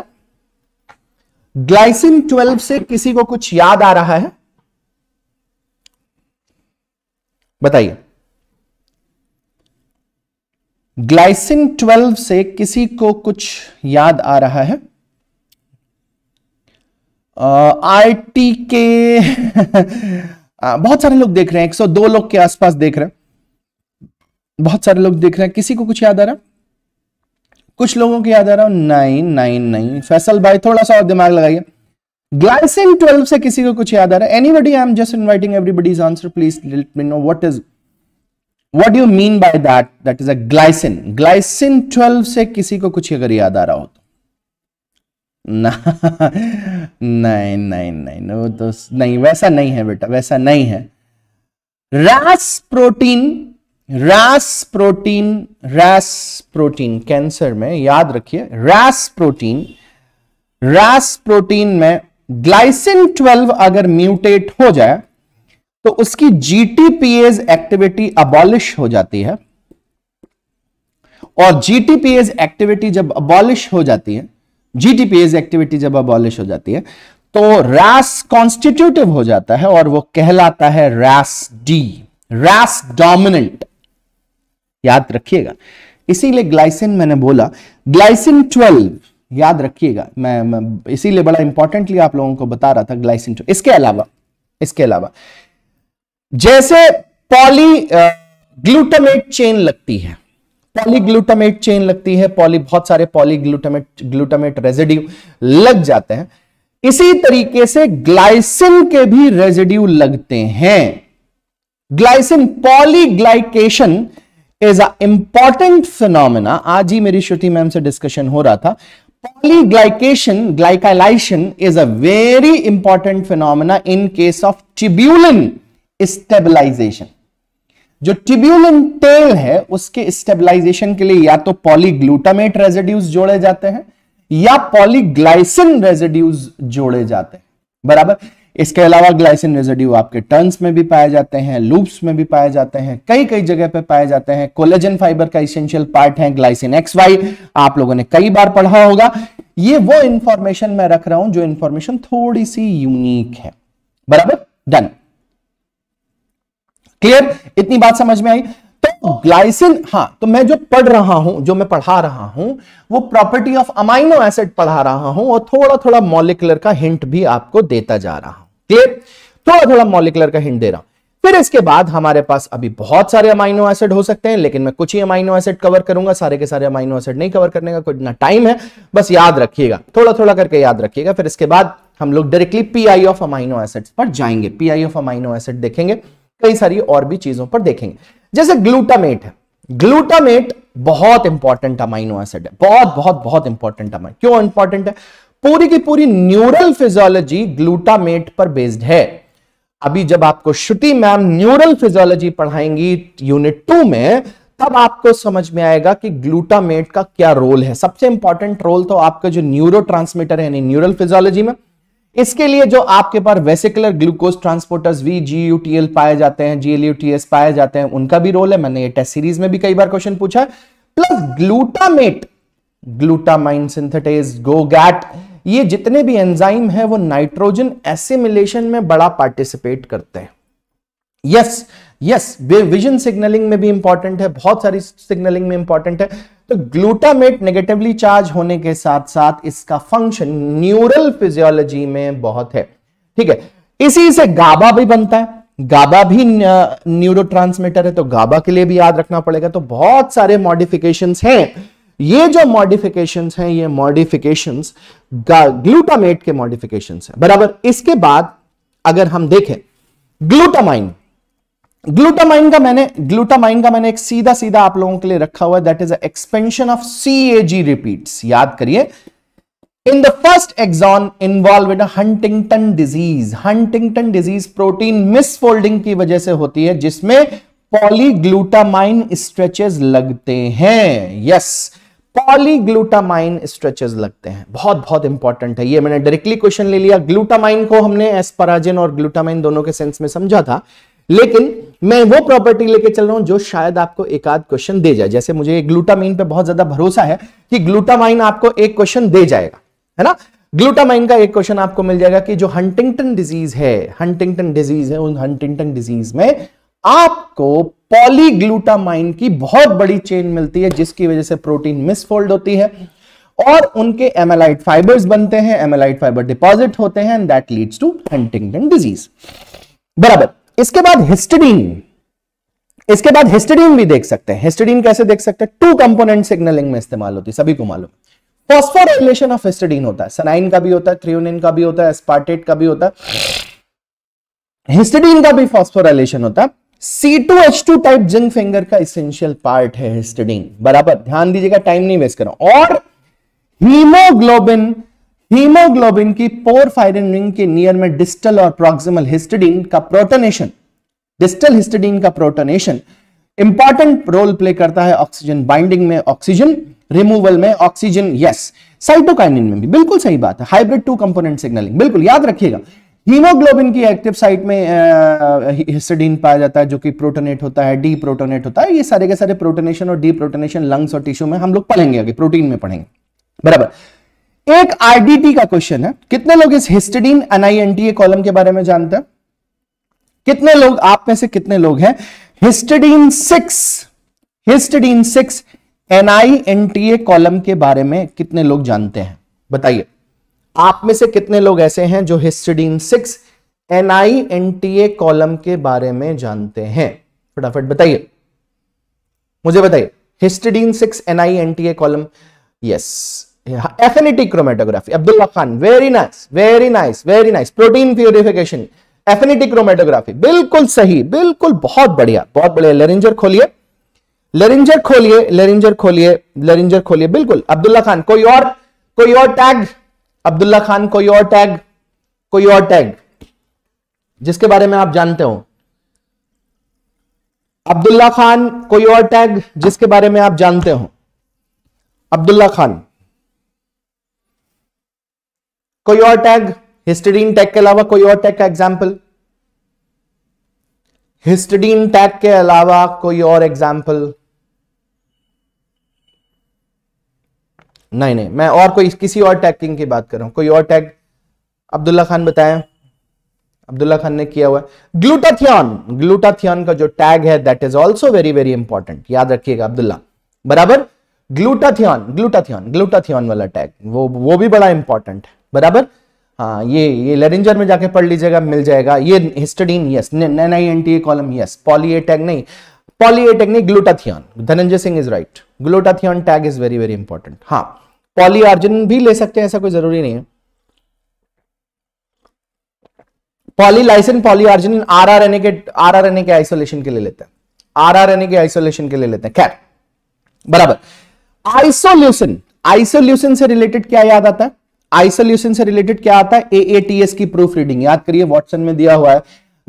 है ग्लाइसिन 12 से किसी को कुछ याद आ रहा है बताइए ग्लाइसिन 12 से किसी को कुछ याद आ रहा है आर टी के बहुत सारे लोग देख रहे हैं 102 लोग के आसपास देख रहे हैं बहुत सारे लोग देख रहे हैं किसी को कुछ याद आ रहा है कुछ लोगों को याद आ रहा है नाइन नाइन नाइन फैसल भाई थोड़ा सा और दिमाग लगाइए ग्लाइसिन 12 से किसी को कुछ याद आ रहा है anybody I am just inviting everybody's answer please let me know what is what do you mean by that that is a glycine glycine 12 से किसी को कुछ अगर याद आ रहा हो तो नहीं नहीं नहीं वो तो नहीं वैसा नहीं है बेटा वैसा नहीं है रास प्रोटीन रास प्रोटीन रास प्रोटीन कैंसर में याद रखिए रास प्रोटीन रास प्रोटीन में ग्लाइसिन 12 अगर म्यूटेट हो जाए तो उसकी जीटीपीएज एक्टिविटी अबॉलिश हो जाती है और जीटीपीएज एक्टिविटी जब अबॉलिश हो जाती है जीटीपीएज एक्टिविटी जब अबॉलिश हो जाती है तो रैस कॉन्स्टिट्यूटिव हो जाता है और वो कहलाता है रैस डी रैस डोमिनेंट याद रखिएगा इसीलिए ग्लाइसिन मैंने बोला ग्लाइसिन ट्वेल्व याद रखिएगा मैं, मैं इसीलिए बड़ा इंपॉर्टेंटली आप लोगों को बता रहा था ग्लाइसिन टू इसके अलावा इसके अलावा जैसे पॉली ग्लूटामेट चेन लगती है पॉलीग्लूटामेट चेन लगती है पॉली बहुत सारे पॉलीग्लूटामेट ग्लूटामेट रेजिड्यू लग जाते हैं इसी तरीके से ग्लाइसिन के भी रेजिड्यू लगते हैं glycine polyglycylation is a important phenomena आज ही मेरी श्रुति मैम से डिस्कशन हो रहा था Polyglycation, glycylation is a very important phenomena in case of tubulin stabilization. जो ट्यूब्यूलिन तेल है उसके स्टेबलाइजेशन के लिए या तो पॉलीग्लूटामेट रेजिड्यूज जोड़े जाते हैं या पॉलीग्लाइसिन रेजिड्यूज जोड़े जाते हैं बराबर इसके अलावा ग्लाइसिन रेजिड्यू आपके टर्न्स में भी पाए जाते हैं लूप्स में भी पाए जाते हैं कई कई जगह पे पाए जाते हैं कोलेजन फाइबर का इसेंशियल पार्ट है ग्लाइसिन एक्स वाई आप लोगों ने कई बार पढ़ा होगा ये वो इंफॉर्मेशन मैं रख रहा हूं जो इंफॉर्मेशन थोड़ी सी यूनिक है बराबर डन क्लियर इतनी बात समझ में आई तो ग्लाइसिन हाँ तो मैं जो पढ़ रहा हूं जो मैं पढ़ा रहा हूं वो प्रॉपर्टी ऑफ अमाइनो एसिड पढ़ा रहा हूं और थोड़ा थोड़ा मॉलिकुलर का हिंट भी आपको देता जा रहा हूं क्लियर थोड़ा थोड़ा मॉलिकुलर का हिंट दे रहा हूं फिर इसके बाद हमारे पास अभी बहुत सारे अमाइनो एसिड हो सकते हैं लेकिन मैं कुछ ही अमाइनो एसिड कवर करूंगा सारे के सारे अमाइनो एसिड नहीं कवर करने का कोई ना टाइम है बस याद रखिएगा थोड़ा थोड़ा करके याद रखिएगा फिर इसके बाद हम लोग directly PI of amino acid पर जाएंगे पीआई ऑफ अमाइनो एसिड देखेंगे कई सारी और भी चीजों पर देखेंगे जैसे ग्लूटामेट है ग्लूटामेट बहुत इंपॉर्टेंट अमाइनो एसिड है बहुत बहुत बहुत इंपॉर्टेंट अमाइन क्यों इंपॉर्टेंट है पूरी की पूरी न्यूरल फिजियोलॉजी ग्लूटामेट पर बेस्ड है अभी जब आपको श्रुति मैम न्यूरल फिजियोलॉजी पढ़ाएंगी यूनिट टू में तब आपको समझ में आएगा कि ग्लूटामेट का क्या रोल है सबसे इंपॉर्टेंट रोल तो आपका जो न्यूरो ट्रांसमीटर है न्यूरल फिजियोलॉजी में इसके लिए जो आपके पास vesicular glucose transporters V G U T L पाए जाते हैं जीएल पाए जाते हैं उनका भी रोल है मैंने ये टेस्ट सीरीज में भी कई बार क्वेश्चन पूछा है plus glutamate glutamine synthetase GOGAT ये जितने भी एंजाइम है वो नाइट्रोजन एसिमिलेशन में बड़ा पार्टिसिपेट करते हैं यस यस विजन सिग्नलिंग में भी इंपॉर्टेंट है बहुत सारी सिग्नलिंग में इंपॉर्टेंट है तो ग्लूटामेट नेगेटिवली चार्ज होने के साथ साथ इसका फंक्शन न्यूरल फिजियोलॉजी में बहुत है ठीक है इसी से गाबा भी बनता है गाबा भी न्यूरोट्रांसमीटर है तो गाबा के लिए भी याद रखना पड़ेगा तो बहुत सारे मॉडिफिकेशंस हैं ये जो मॉडिफिकेशंस हैं ये मॉडिफिकेशंस ग्लूटामेट के मॉडिफिकेशंस हैं बराबर इसके बाद अगर हम देखें ग्लूटामाइन ग्लूटामाइन का मैंने ग्लूटामाइन का मैंने एक सीधा सीधा आप लोगों के लिए रखा हुआ है that is expansion of CAG repeats याद करिए in the first exon involve in Huntington disease Huntington disease protein misfolding की वजह से होती है जिसमें पॉलीग्लूटामाइन स्ट्रेचेस लगते हैं यस yes, पॉलीग्लूटामाइन स्ट्रेचेस लगते हैं बहुत बहुत इंपॉर्टेंट है ये मैंने डायरेक्टली क्वेश्चन ले लिया ग्लूटामाइन को हमने एस्पराजिन और ग्लूटामाइन दोनों के सेंस में समझा था लेकिन मैं वो प्रॉपर्टी लेके चल रहा हूं जो शायद आपको एक आध क्वेश्चन दे जाए जैसे मुझे ग्लूटामाइन पे बहुत ज्यादा भरोसा है कि ग्लूटामाइन आपको एक क्वेश्चन दे जाएगा है ना ग्लूटामाइन का एक क्वेश्चन आपको मिल जाएगा कि जो हंटिंगटन डिजीज है हंटिंगटन डिजीज है उन हंटिंगटन डिजीज में आपको पॉलीग्लूटामाइन की बहुत बड़ी चेन मिलती है जिसकी वजह से प्रोटीन मिसफोल्ड होती है और उनके एमेलाइट फाइबर्स बनते हैं एमेलाइट फाइबर डिपॉजिट होते हैं and that leads to Huntington disease बराबर इसके बाद हिस्टडीन इसके बाद हिस्टडीन भी देख सकते हैं हिस्टडीन कैसे देख सकते हैं टू कंपोनेंट सिग्नलिंग में इस्तेमाल होती है सभी को मालूम फॉस्फोराइलेशन ऑफ हिस्टडीन होता है सनाइन का भी होता है थ्रियोनिन का भी होता है एस्पार्टेट का भी होता है हिस्टडीन का भी फॉस्फोराइलेशन होता है C2H2 टाइप जिंग फिंगर का इसेंशियल पार्ट है हिस्टिडीन बराबर ध्यान दीजिएगा टाइम नहीं वेस्ट करो और हीमोग्लोबिन हीमोग्लोबिन की फायरन रिंग के नियर में डिस्टल और प्रोक्सिमल हिस्टडीन का प्रोटोनेशन डिस्टल हिस्टिडीन का प्रोटोनेशन इंपॉर्टेंट रोल प्ले करता है ऑक्सीजन बाइंडिंग में ऑक्सीजन रिमूवल में ऑक्सीजन यस साइटोकाइनिन में भी बिल्कुल सही बात है हाइब्रिड टू कंपोनेंट सिग्नलिंग बिल्कुल याद रखिएगा हीमोग्लोबिन की एक्टिव साइट में हिस्टडीन पाया जाता है जो कि प्रोटोनेट होता है डी प्रोटोनेट होता है ये सारे के सारे प्रोटोनेशन और डी प्रोटोनेशन लंग्स और टिश्यू में हम लोग पढ़ेंगे आगे प्रोटीन में पढ़ेंगे बराबर एक आरडीटी का क्वेश्चन है कितने लोग इस हिस्टडीन एनआईएनटीए कॉलम के बारे में जानते हैं कितने लोग आप में से कितने लोग हैं histidine six histidine six NINTA column के बारे में कितने लोग जानते हैं बताइए आप में से कितने लोग ऐसे हैं जो histidine six N I column के बारे में जानते हैं फटाफट बताइए मुझे बताइए histidine six N I column yes affinity chromatography Abdullah Khan very nice very nice very nice protein purification affinity chromatography बिल्कुल सही बिल्कुल बहुत बढ़िया बहुत बढ़िया लेरेंजर खोलिए लेरेंजर खोलिए लेरेंजर खोलिए लेरेंजर खोलिए बिल्कुल अब्दुल्ला खान कोई और कोई और टैग अब्दुल्ला खान कोई और टैग कोई और टैग जिसके बारे में आप जानते हो अब्दुल्ला खान कोई और टैग जिसके बारे में आप जानते हो अब्दुल्ला खान कोई और टैग हिस्टडीन टैग के अलावा कोई और टैग का एग्जाम्पल हिस्टडीन टैग के अलावा कोई और एग्जाम्पल नहीं नहीं मैं और कोई किसी और टैग किंग की बात कर रहा हूँ कोई और टैग अब्दुल्ला खान बताए अब्दुल्ला खान ने किया हुआ है ग्लूटाथियन ग्लूटाथियन का जो टैग है that is also very very important याद रखिएगा अब्दुल्ला बराबर ग्लूटाथियन ग्लूटाथियन ग्लूटाथियन वाला टैग वो वो भी बड़ा इंपॉर्टेंट है बराबर हाँ ये ये लेरेंजर में जाके पढ़ लीजिएगा मिल जाएगा ये histidine yes N I N T column yes poly A tag नहीं polytechnic glutathione Dhananjay Singh is right glutathione tag is very very important हाँ पॉलीआर्जिन भी ले सकते हैं ऐसा कोई जरूरी नहीं है पॉलीलाइसिन पॉलीआर्जिन आरआरएनए के आरआरएनए के आइसोलेशन के लिए लेते हैं आरआरएनए के आइसोलेशन के लिए लेते हैं खैर बराबर आइसोल्यूशन आइसोल्यूशन से रिलेटेड क्या याद आता है आइसोल्यूशन से रिलेटेड क्या आता है एएटीएस की प्रूफ रीडिंग याद करिए वॉटसन में दिया हुआ है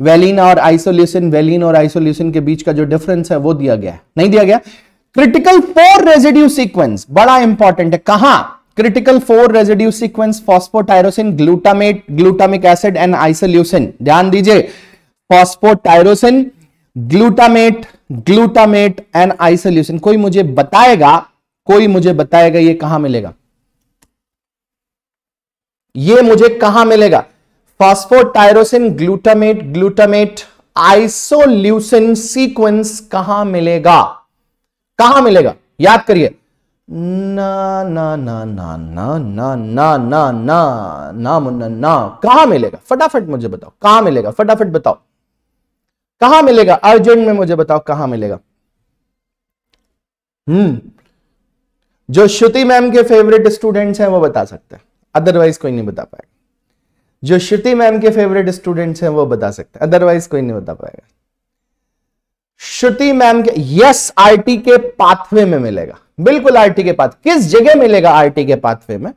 वेलिन और आइसोल्यूशन वेलिन और आइसोल्यूसिन के बीच का जो डिफरेंस है वो दिया गया है नहीं दिया गया क्रिटिकल फोर रेजिड्यू सीक्वेंस बड़ा इंपॉर्टेंट है कहां critical four residue sequence phosphotyrosine glutamate glutamic acid and isoleucine ध्यान दीजिए phosphotyrosine glutamate glutamate and isoleucine कोई मुझे बताएगा कोई मुझे बताएगा ये कहां मिलेगा ये मुझे कहां मिलेगा phosphotyrosine glutamate glutamate isoleucine sequence कहां मिलेगा कहां मिलेगा याद करिए ना ना ना ना ना ना ना ना ना ना मुन्ना ना कहा मिलेगा फटाफट मुझे बताओ कहा मिलेगा फटाफट बताओ कहा मिलेगा अर्जेंट में मुझे बताओ कहा मिलेगा हम्म जो श्रुति मैम के फेवरेट स्टूडेंट्स हैं वो बता सकते हैं अदरवाइज कोई नहीं बता पाएगा जो श्रुति मैम के फेवरेट स्टूडेंट्स हैं वो बता सकते हैं अदरवाइज कोई नहीं बता पाएगा श्रुति मैम के यस आरटी के पाथवे में मिलेगा बिल्कुल आरटी के पाथ किस जगह मिलेगा आरटी के पाथवे में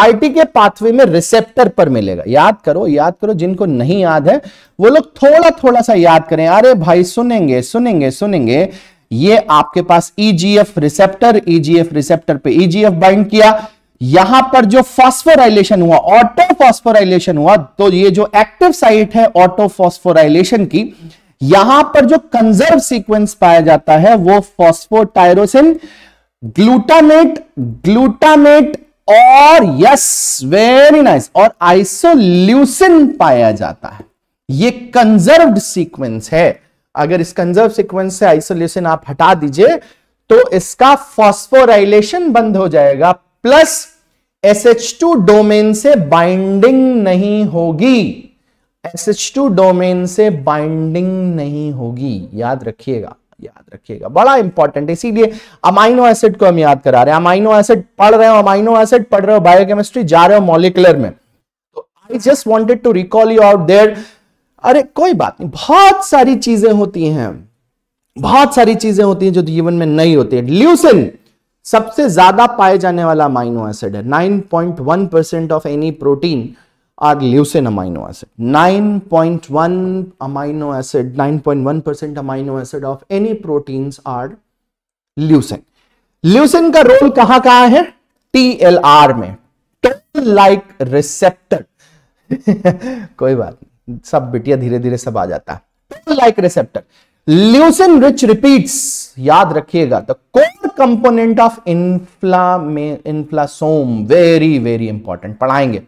आरटी के पाथवे में रिसेप्टर पर मिलेगा याद करो याद करो जिनको नहीं याद है वो लोग थोड़ा थोड़ा सा याद करें अरे भाई सुनेंगे सुनेंगे सुनेंगे ये आपके पास ईजीएफ रिसेप्टर ईजीएफ रिसेप्टर पे ईजीएफ e बाइंड किया यहां पर जो फॉस्फोराइलेशन हुआ ऑटो फॉस्फोराइलेशन हुआ तो ये जो एक्टिव साइट है ऑटो फॉस्फोराइलेशन की यहां पर जो कंजर्व सीक्वेंस पाया जाता है वो फॉस्फोटायरोसिन ग्लूटामेट ग्लूटामेट और यस वेरी नाइस और आइसोल्यूसिन पाया जाता है ये कंजर्व्ड सीक्वेंस है अगर इस कंजर्व सीक्वेंस से आइसोल्यूसिन आप हटा दीजिए तो इसका फॉस्फोराइलेशन बंद हो जाएगा प्लस SH2 डोमेन से बाइंडिंग नहीं होगी SH2 डोमेन से बाइंडिंग नहीं होगी याद रखिएगा याद रखिएगा बड़ा इंपॉर्टेंट इसीलिए अमाइनो एसिड को हम याद करा रहे हैं अमाइनो एसिड पढ़ रहे हो अमाइनो एसिड पढ़ रहे हो बायोकेमिस्ट्री जा रहे हो मॉलिकुलर में तो I just wanted to recall you out there अरे कोई बात नहीं बहुत सारी चीजें होती हैं बहुत सारी चीजें होती हैं जो जीवन में नहीं होती है ल्यूसिन सबसे ज्यादा पाए जाने वाला अमाइनो एसिड है 9.1 percent of any protein are leucine amino acid 9.1 amino acid 9.1 percent amino acid of any protein are leucine leucine का रोल कहां कहां है टी एल आर में टोल लाइक रिसेप्टर कोई बात नहीं सब बिटिया धीरे धीरे सब आ जाता है toll like receptor leucine rich repeats याद रखिएगा the core component of inflamma inflammasome very very important पढ़ाएंगे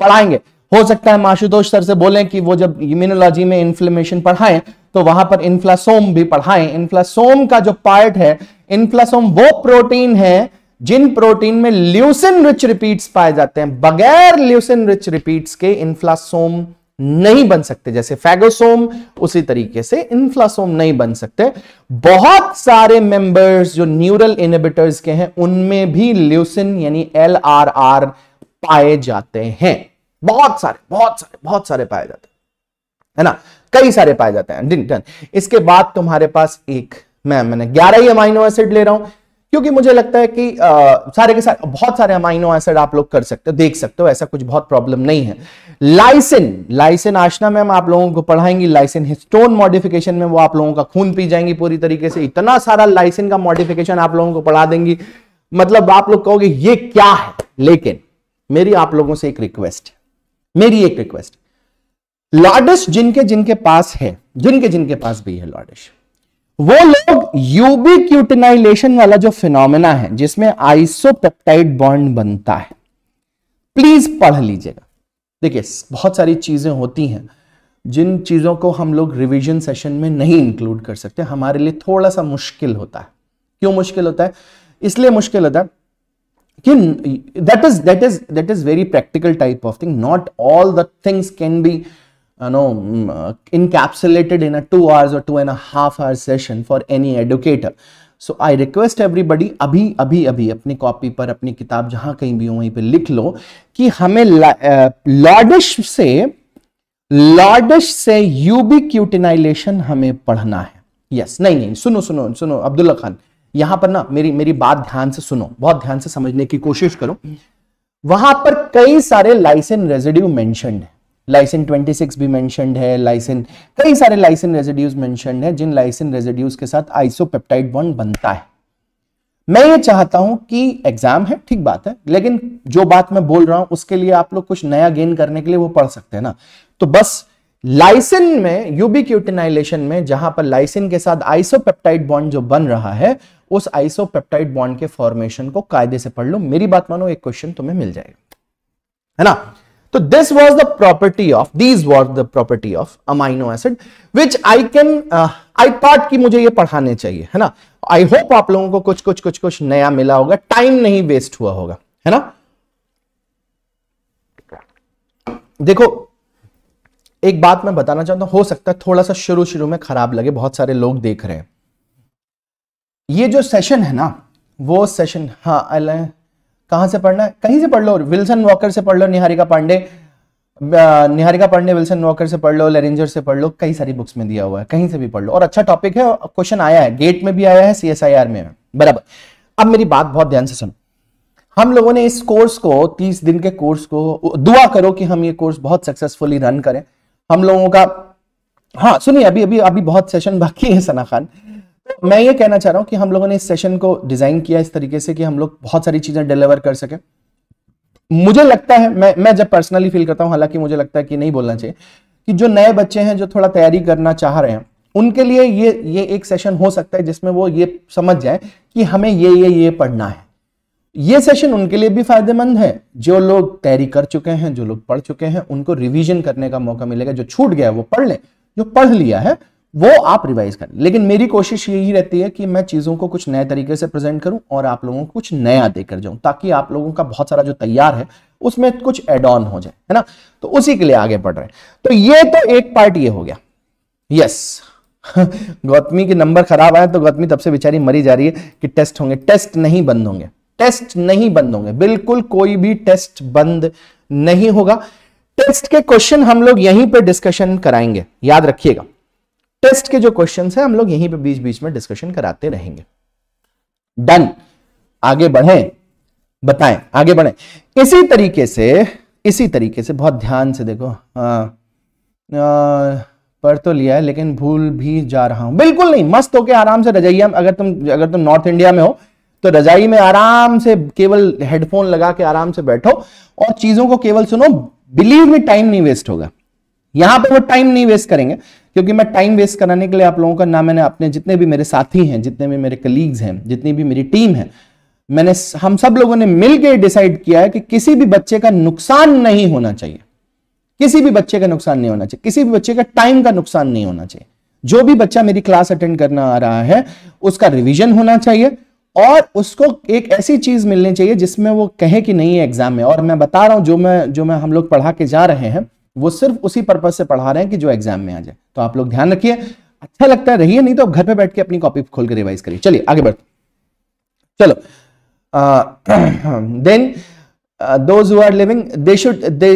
पढ़ाएंगे हो सकता है माशुतोष सर से बोलें कि वो जब इम्यूनोलॉजी में इन्फ्लेमेशन पढ़ाएं तो वहां पर इन्फ्लासोम भी पढ़ाएं इन्फ्लासोम का जो पार्ट है इन्फ्लासोम वो प्रोटीन है जिन प्रोटीन में ल्यूसिन रिच रिपीट्स पाए जाते हैं बगैर ल्यूसिन रिच रिपीट्स के इन्फ्लासोम नहीं बन सकते जैसे फैगोसोम उसी तरीके से इन्फ्लासोम नहीं बन सकते बहुत सारे मेंबर्स जो न्यूरल इनिबिटर्स के हैं उनमें भी ल्यूसिन यानी एल आर आर पाए जाते हैं बहुत सारे बहुत सारे बहुत सारे पाए जाते हैं है ना कई सारे पाए जाते हैं इसके बाद तुम्हारे पास एक मैं मैंने ग्यारह ही अमाइनो एसिड ले रहा हूं क्योंकि मुझे लगता है कि आ, सारे के सारे बहुत सारे अमाइनो एसिड आप लोग कर सकते हो देख सकते हो ऐसा कुछ बहुत प्रॉब्लम नहीं है लाइसिन लाइसिन आशना मैम आप लोगों को पढ़ाएंगी लाइसिन हिस्टोन मॉडिफिकेशन में वो आप लोगों का खून पी जाएंगी पूरी तरीके से इतना सारा लाइसिन का मॉडिफिकेशन आप लोगों को पढ़ा देंगी मतलब आप लोग कहोगे ये क्या है लेकिन मेरी आप लोगों से एक रिक्वेस्ट मेरी एक रिक्वेस्ट लॉर्डिश जिनके जिनके पास है जिनके जिनके पास भी है लॉर्डिश वो लोग यूबी क्यूटिनाइलेशन वाला जो फिनोमेना है जिसमें आइसोपेप्टाइड बॉन्ड बनता है प्लीज पढ़ लीजिएगा देखिए बहुत सारी चीज़ें होती हैं जिन चीज़ों को हम लोग रिवीजन सेशन में नहीं इंक्लूड कर सकते हमारे लिए थोड़ा सा मुश्किल होता है क्यों मुश्किल होता है इसलिए मुश्किल होता है कि that is that is that is very practical type of thing not all the things can be you know encapsulated in two hours और two and and half hour session for any educator so I request everybody अभी अभी अभी अपनी कॉपी पर अपनी किताब जहां कहीं भी हो वहीं पर लिख लो कि हमें लॉडिश से लॉडिश से यूबी क्यूटिनाइलेशन हमें पढ़ना है यस yes, नहीं नहीं सुनो सुनो सुनो अब्दुल्ला खान यहां पर ना मेरी मेरी बात ध्यान से सुनो बहुत ध्यान से समझने की कोशिश करो वहां पर कई सारे लाइसेंस रेजिड्यू मेंशनड है लाइसिन 26 भी मेंशनड है लाइसिन कई सारे लाइसिन रेजिड्यूज मेंशनड है जिन लाइसिन रेजिड्यूज के साथ आइसोपेप्टाइड बॉन्ड बनता है मैं ये चाहता हूं कि एग्जाम है ठीक बात है लेकिन जो बात मैं बोल रहा हूं उसके लिए आप लोग कुछ नया गेन करने के लिए वो पढ़ सकते हैं ना तो बस लाइसिन में यूबिक्यूटिनाइलेशन में जहां पर लाइसिन के साथ आइसोपेप्टाइड बॉन्ड जो बन रहा है उस आइसोपेप्टाइड बॉन्ड के फॉर्मेशन को कायदे से पढ़ लो मेरी बात मानो एक क्वेश्चन तुम्हें मिल जाएगा है ना तो this was the property of these was the property of amino acid which I can I I uh, की मुझे ये पढ़ाने चाहिए है ना आई होप आप लोगों को कुछ कुछ कुछ कुछ नया मिला होगा टाइम नहीं वेस्ट हुआ होगा है ना देखो एक बात मैं बताना चाहता हूं हो सकता है थोड़ा सा शुरू शुरू में खराब लगे बहुत सारे लोग देख रहे हैं ये जो सेशन है ना वो सेशन हाँ कहां से पढ़ना है कहीं से पढ़ लो विल्सन वॉकर से पढ़ लो निहारिका पांडे निहारिका पांडे विल्सन वॉकर से पढ़ लो लेरेंजर से पढ़ लो कई सारी बुक्स में दिया हुआ है कहीं से भी पढ़ लो और अच्छा टॉपिक है क्वेश्चन आया है गेट में भी आया है सीएसआईआर में बराबर अब मेरी बात बहुत ध्यान से सुनो हम लोगों ने इस कोर्स को तीस दिन के कोर्स को दुआ करो कि हम ये कोर्स बहुत सक्सेसफुली रन करें हम लोगों का हाँ सुनिए अभी अभी अभी बहुत सेशन बाकी है सना खान मैं ये कहना चाह रहा हूं कि हम लोगों ने इस सेशन को डिजाइन किया इस तरीके से कि हम लोग बहुत सारी चीजें डिलीवर कर सके मुझे लगता है मैं मैं जब पर्सनली फील करता हूं हालांकि मुझे लगता है कि नहीं बोलना चाहिए कि जो नए बच्चे हैं जो थोड़ा तैयारी करना चाह रहे हैं उनके लिए ये ये एक सेशन हो सकता है जिसमें वो ये समझ जाए कि हमें ये ये ये पढ़ना है ये सेशन उनके लिए भी फायदेमंद है जो लोग तैयारी कर चुके हैं जो लोग पढ़ चुके हैं उनको रिविजन करने का मौका मिलेगा जो छूट गया वो पढ़ लें जो पढ़ लिया है वो आप रिवाइज करें लेकिन मेरी कोशिश यही रहती है कि मैं चीज़ों को कुछ नए तरीके से प्रेजेंट करूं और आप लोगों को कुछ नया देकर जाऊं ताकि आप लोगों का बहुत सारा जो तैयार है उसमें कुछ एड ऑन हो जाए है ना तो उसी के लिए आगे बढ़ रहे हैं तो ये तो एक पार्ट ये हो गया यस गौतमी के नंबर खराब आए तो गौतमी तब से बेचारी मरी जा रही है कि टेस्ट होंगे टेस्ट नहीं बंद होंगे टेस्ट नहीं बंद होंगे बिल्कुल कोई भी टेस्ट बंद नहीं होगा टेस्ट के क्वेश्चन हम लोग यहीं पर डिस्कशन कराएंगे याद रखिएगा टेस्ट के जो क्वेश्चन है हम लोग यहीं पे बीच बीच में डिस्कशन कराते रहेंगे डन आगे बढ़े बताएं आगे बढ़े इसी तरीके से इसी तरीके से बहुत ध्यान से देखो पढ़ तो लिया है लेकिन भूल भी जा रहा हूं बिल्कुल नहीं मस्त होके आराम से रजाइया अगर तुम अगर तुम नॉर्थ इंडिया में हो तो रजाई में आराम से केवल हेडफोन लगा के आराम से बैठो और चीजों को केवल सुनो बिलीव में टाइम नहीं वेस्ट होगा यहां पर वो टाइम नहीं वेस्ट करेंगे क्योंकि मैं टाइम वेस्ट कराने के लिए आप लोगों का ना मैंने अपने जितने भी मेरे साथी हैं जितने भी मेरे कलीग्स हैं जितनी भी मेरी टीम है मैंने हम सब लोगों ने मिलकर डिसाइड किया है कि किसी भी बच्चे का नुकसान नहीं होना चाहिए किसी भी बच्चे का नुकसान नहीं होना चाहिए किसी भी बच्चे का टाइम का नुकसान नहीं होना चाहिए जो भी बच्चा मेरी क्लास अटेंड करना आ रहा है उसका रिविजन होना चाहिए और उसको एक ऐसी चीज मिलनी चाहिए जिसमें वो कहे कि नहीं है एग्जाम में और मैं बता रहा हूं जो मैं जो मैं हम लोग पढ़ा के जा रहे हैं वो सिर्फ उसी पर्पज से पढ़ा रहे हैं कि जो एग्जाम में आ जाए तो आप लोग ध्यान रखिए अच्छा लगता है रहिए नहीं तो आप घर पर बैठ के अपनी कॉपी खोल के रिवाइज करिए चलिए आगे बढ़ते चलो then those are living they should they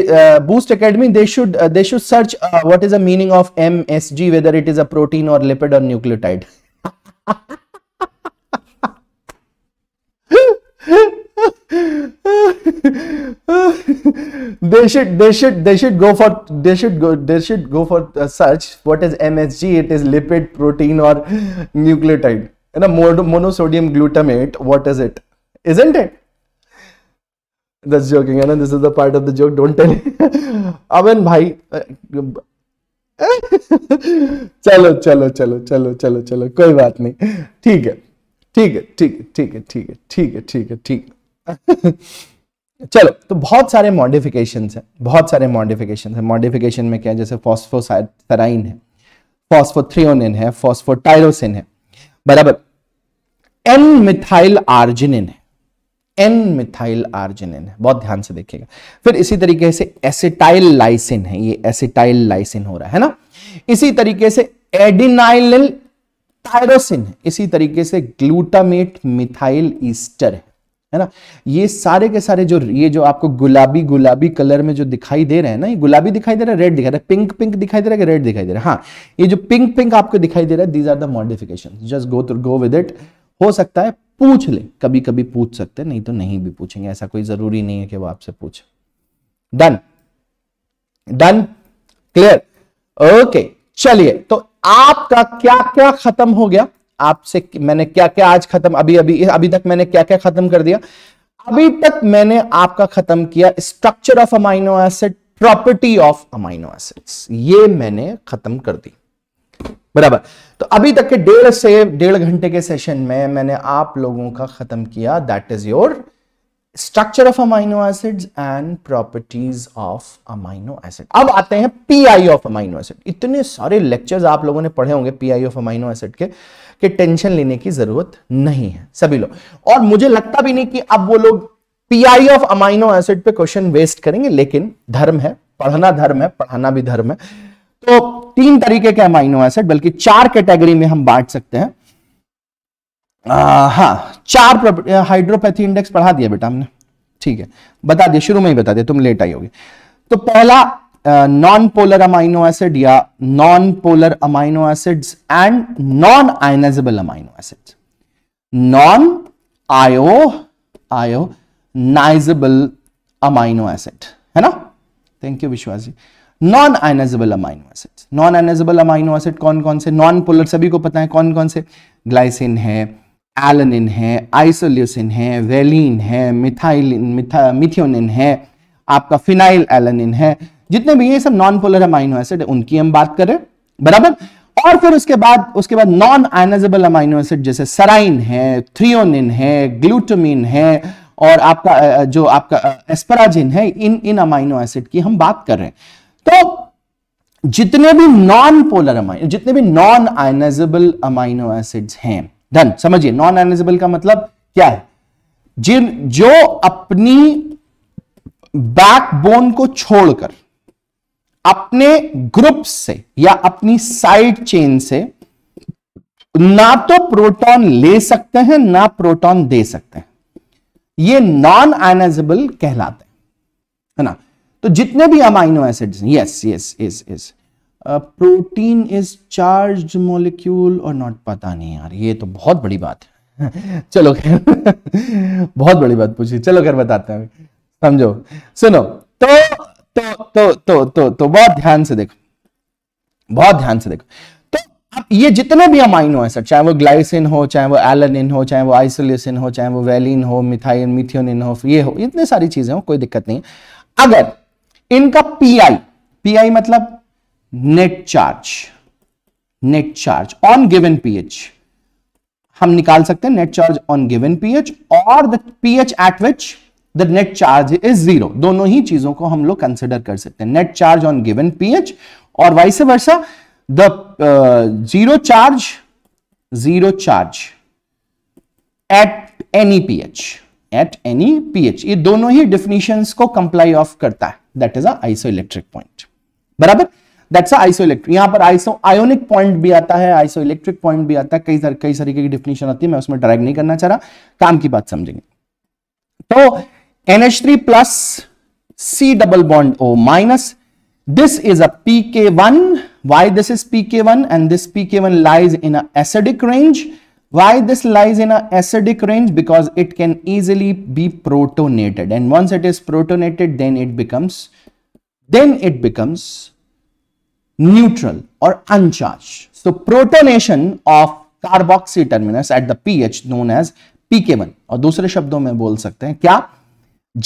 Boost Academy they should they should search what is a meaning of M S G whether it is a protein और लिपिड और nucleotide they should they should they should go for they should go they should go for a search what is msg it is lipid protein or nucleotide and a monosodium glutamate what is it isn't it that's joking and this is the part of the joke don't tell अबन bhai चलो चलो चलो चलो चलो चलो कोई बात नहीं ठीक है ठीक है ठीक है ठीक है ठीक है ठीक है ठीक है ठीक है चलो तो बहुत सारे मॉडिफिकेशन हैं बहुत सारे मॉडिफिकेशन हैं मॉडिफिकेशन में क्या है जैसे फॉस्फोसाइथराइन है फॉस्फोथ्रियोनिन है फॉस्फोटाइरोसिन है बराबर एन मिथाइल आर्जिनिन है एन मिथाइल आर्जिनिन है बहुत ध्यान से देखिएगा फिर इसी तरीके से एसिटाइल लाइसिन है ये एसिटाइल लाइसिन हो रहा है ना इसी तरीके से एडिनाइल थायरोसिन है इसी तरीके से ग्लूटामेट मिथाइल ईस्टर है है ना ये सारे के सारे जो ये जो आपको गुलाबी गुलाबी कलर में जो दिखाई दे रहे हैं ना ये गुलाबी दिखाई दे रहा है रेड दिखाई दे रहा है पिंक पिंक दिखाई दे रहा है रेड दिखाई दे रहा है हाँ ये जो पिंक पिंक आपको दिखाई दे रहा है these are the modification just go to go with it हो सकता है पूछ ले कभी कभी पूछ सकते नहीं तो नहीं भी पूछेंगे ऐसा कोई जरूरी नहीं है कि वो आपसे पूछे डन डन क्लियर ओके चलिए तो आपका क्या क्या खत्म हो गया आपसे मैंने क्या क्या आज खत्म अभी अभी अभी तक मैंने क्या क्या खत्म कर दिया अभी तक मैंने आपका खत्म किया structure of amino acid property of amino acids ये मैंने खत्म कर दी बराबर तो अभी तक के डेढ़ से डेढ़ घंटे के सेशन में मैंने आप लोगों का खत्म किया that is your structure of amino acids and properties of amino acid अब आते हैं पीआई ऑफ अमाइनो एसिड इतने सारे लेक्चर्स आप लोगों ने पढ़े होंगे पीआई ऑफ अमाइनो एसिड के कि टेंशन लेने की जरूरत नहीं है सभी लोग और मुझे लगता भी नहीं कि अब वो लोग पीआई ऑफ अमाइनो एसिड पे क्वेश्चन वेस्ट करेंगे लेकिन धर्म है पढ़ना धर्म है पढ़ाना भी धर्म है तो तीन तरीके के अमाइनो एसिड बल्कि चार कैटेगरी में हम बांट सकते हैं हाँ चार हाइड्रोपैथी इंडेक्स पढ़ा दिया बेटा हमने ठीक है बता दिया शुरू में ही बता दिया तुम लेट आई होगी तो पहला नॉन पोलर अमाइनो एसिड या non polar amino acids and non ionisable amino acid non io आयो नाइजेबल अमाइनो एसिड है ना thank you Vishwas ji non ionisable amino acid non ionisable amino acid कौन कौन से नॉन पोलर सभी को पता है कौन कौन से ग्लाइसिन है एलनिन है आइसोल्यूसिन है वेलिन है मिथाइलिन मिथा मिथियोनिन है आपका फिनाइल एलनिन है जितने भी ये सब नॉन पोलर अमाइनो एसिड उनकी हम बात करें बराबर और फिर उसके बाद उसके बाद नॉन आयनाइजेबल अमाइनो एसिड जैसे सराइन है थ्रियोनिन है ग्लूटोमिन है और आपका जो आपका एस्पराजिन है इन इन अमाइनो एसिड की हम बात कर रहे हैं तो जितने भी नॉन पोलर अमाइनो जितने भी नॉन आयनाइजेबल अमाइनो एसिड्स हैं धन समझिए नॉन एनालिजेबल का मतलब क्या है जिन जो अपनी बैकबोन को छोड़कर अपने ग्रुप से या अपनी साइड चेन से ना तो प्रोटॉन ले सकते हैं ना प्रोटॉन दे सकते हैं ये नॉन आयनाइजेबल कहलाते हैं है ना तो जितने भी amino acids yes yes yes yes protein is charge molecule और नॉट पता नहीं यार ये तो बहुत बड़ी बात है चलो खैर बहुत बड़ी बात पूछी चलो खैर बताते हैं समझो सुनो तो तो तो तो तो तो बहुत ध्यान से देखो बहुत ध्यान से देखो तो अब ये जितने भी अमाइनो सर चाहे वो ग्लाइसिन हो चाहे वो एलनिन हो चाहे वो आइसोलेसिन हो चाहे वो वेलिन हो मिथाइन मिथियोनिन हो ये हो इतनी सारी चीजें हो कोई दिक्कत नहीं अगर इनका पीआई पीआई मतलब net charge net charge on given pH हम निकाल सकते हैं net charge on given pH और the pH at which the net charge is zero दोनों ही चीजों को हम लोग कंसिडर कर सकते हैं net charge on given pH और vice versa the zero charge zero charge at any pH at any pH ये दोनों ही डिफिनीशन को कंप्लाई ऑफ करता है that is isoelectric point बराबर दैट्स आइसो इलेक्ट्रिक यहाँ पर आइसो आयोनिक पॉइंट भी आता है आइसो इलेक्ट्रिक पॉइंट भी आता है कई तरह कई तरीके की डिफिनीशन आती है मैं उसमें ड्राइव नहीं करना चाह रहा काम की बात समझेंगे तो NH3 plus C double bond O minus this is a pk1 why this is pk1 and this pk1 lies in an acidic range why this lies in an acidic range because it can easily be protonated and once it is protonated then it becomes then it becomes neutral और uncharge so protonation of carboxy terminus at the P H known as pK one और दूसरे शब्दों में बोल सकते हैं क्या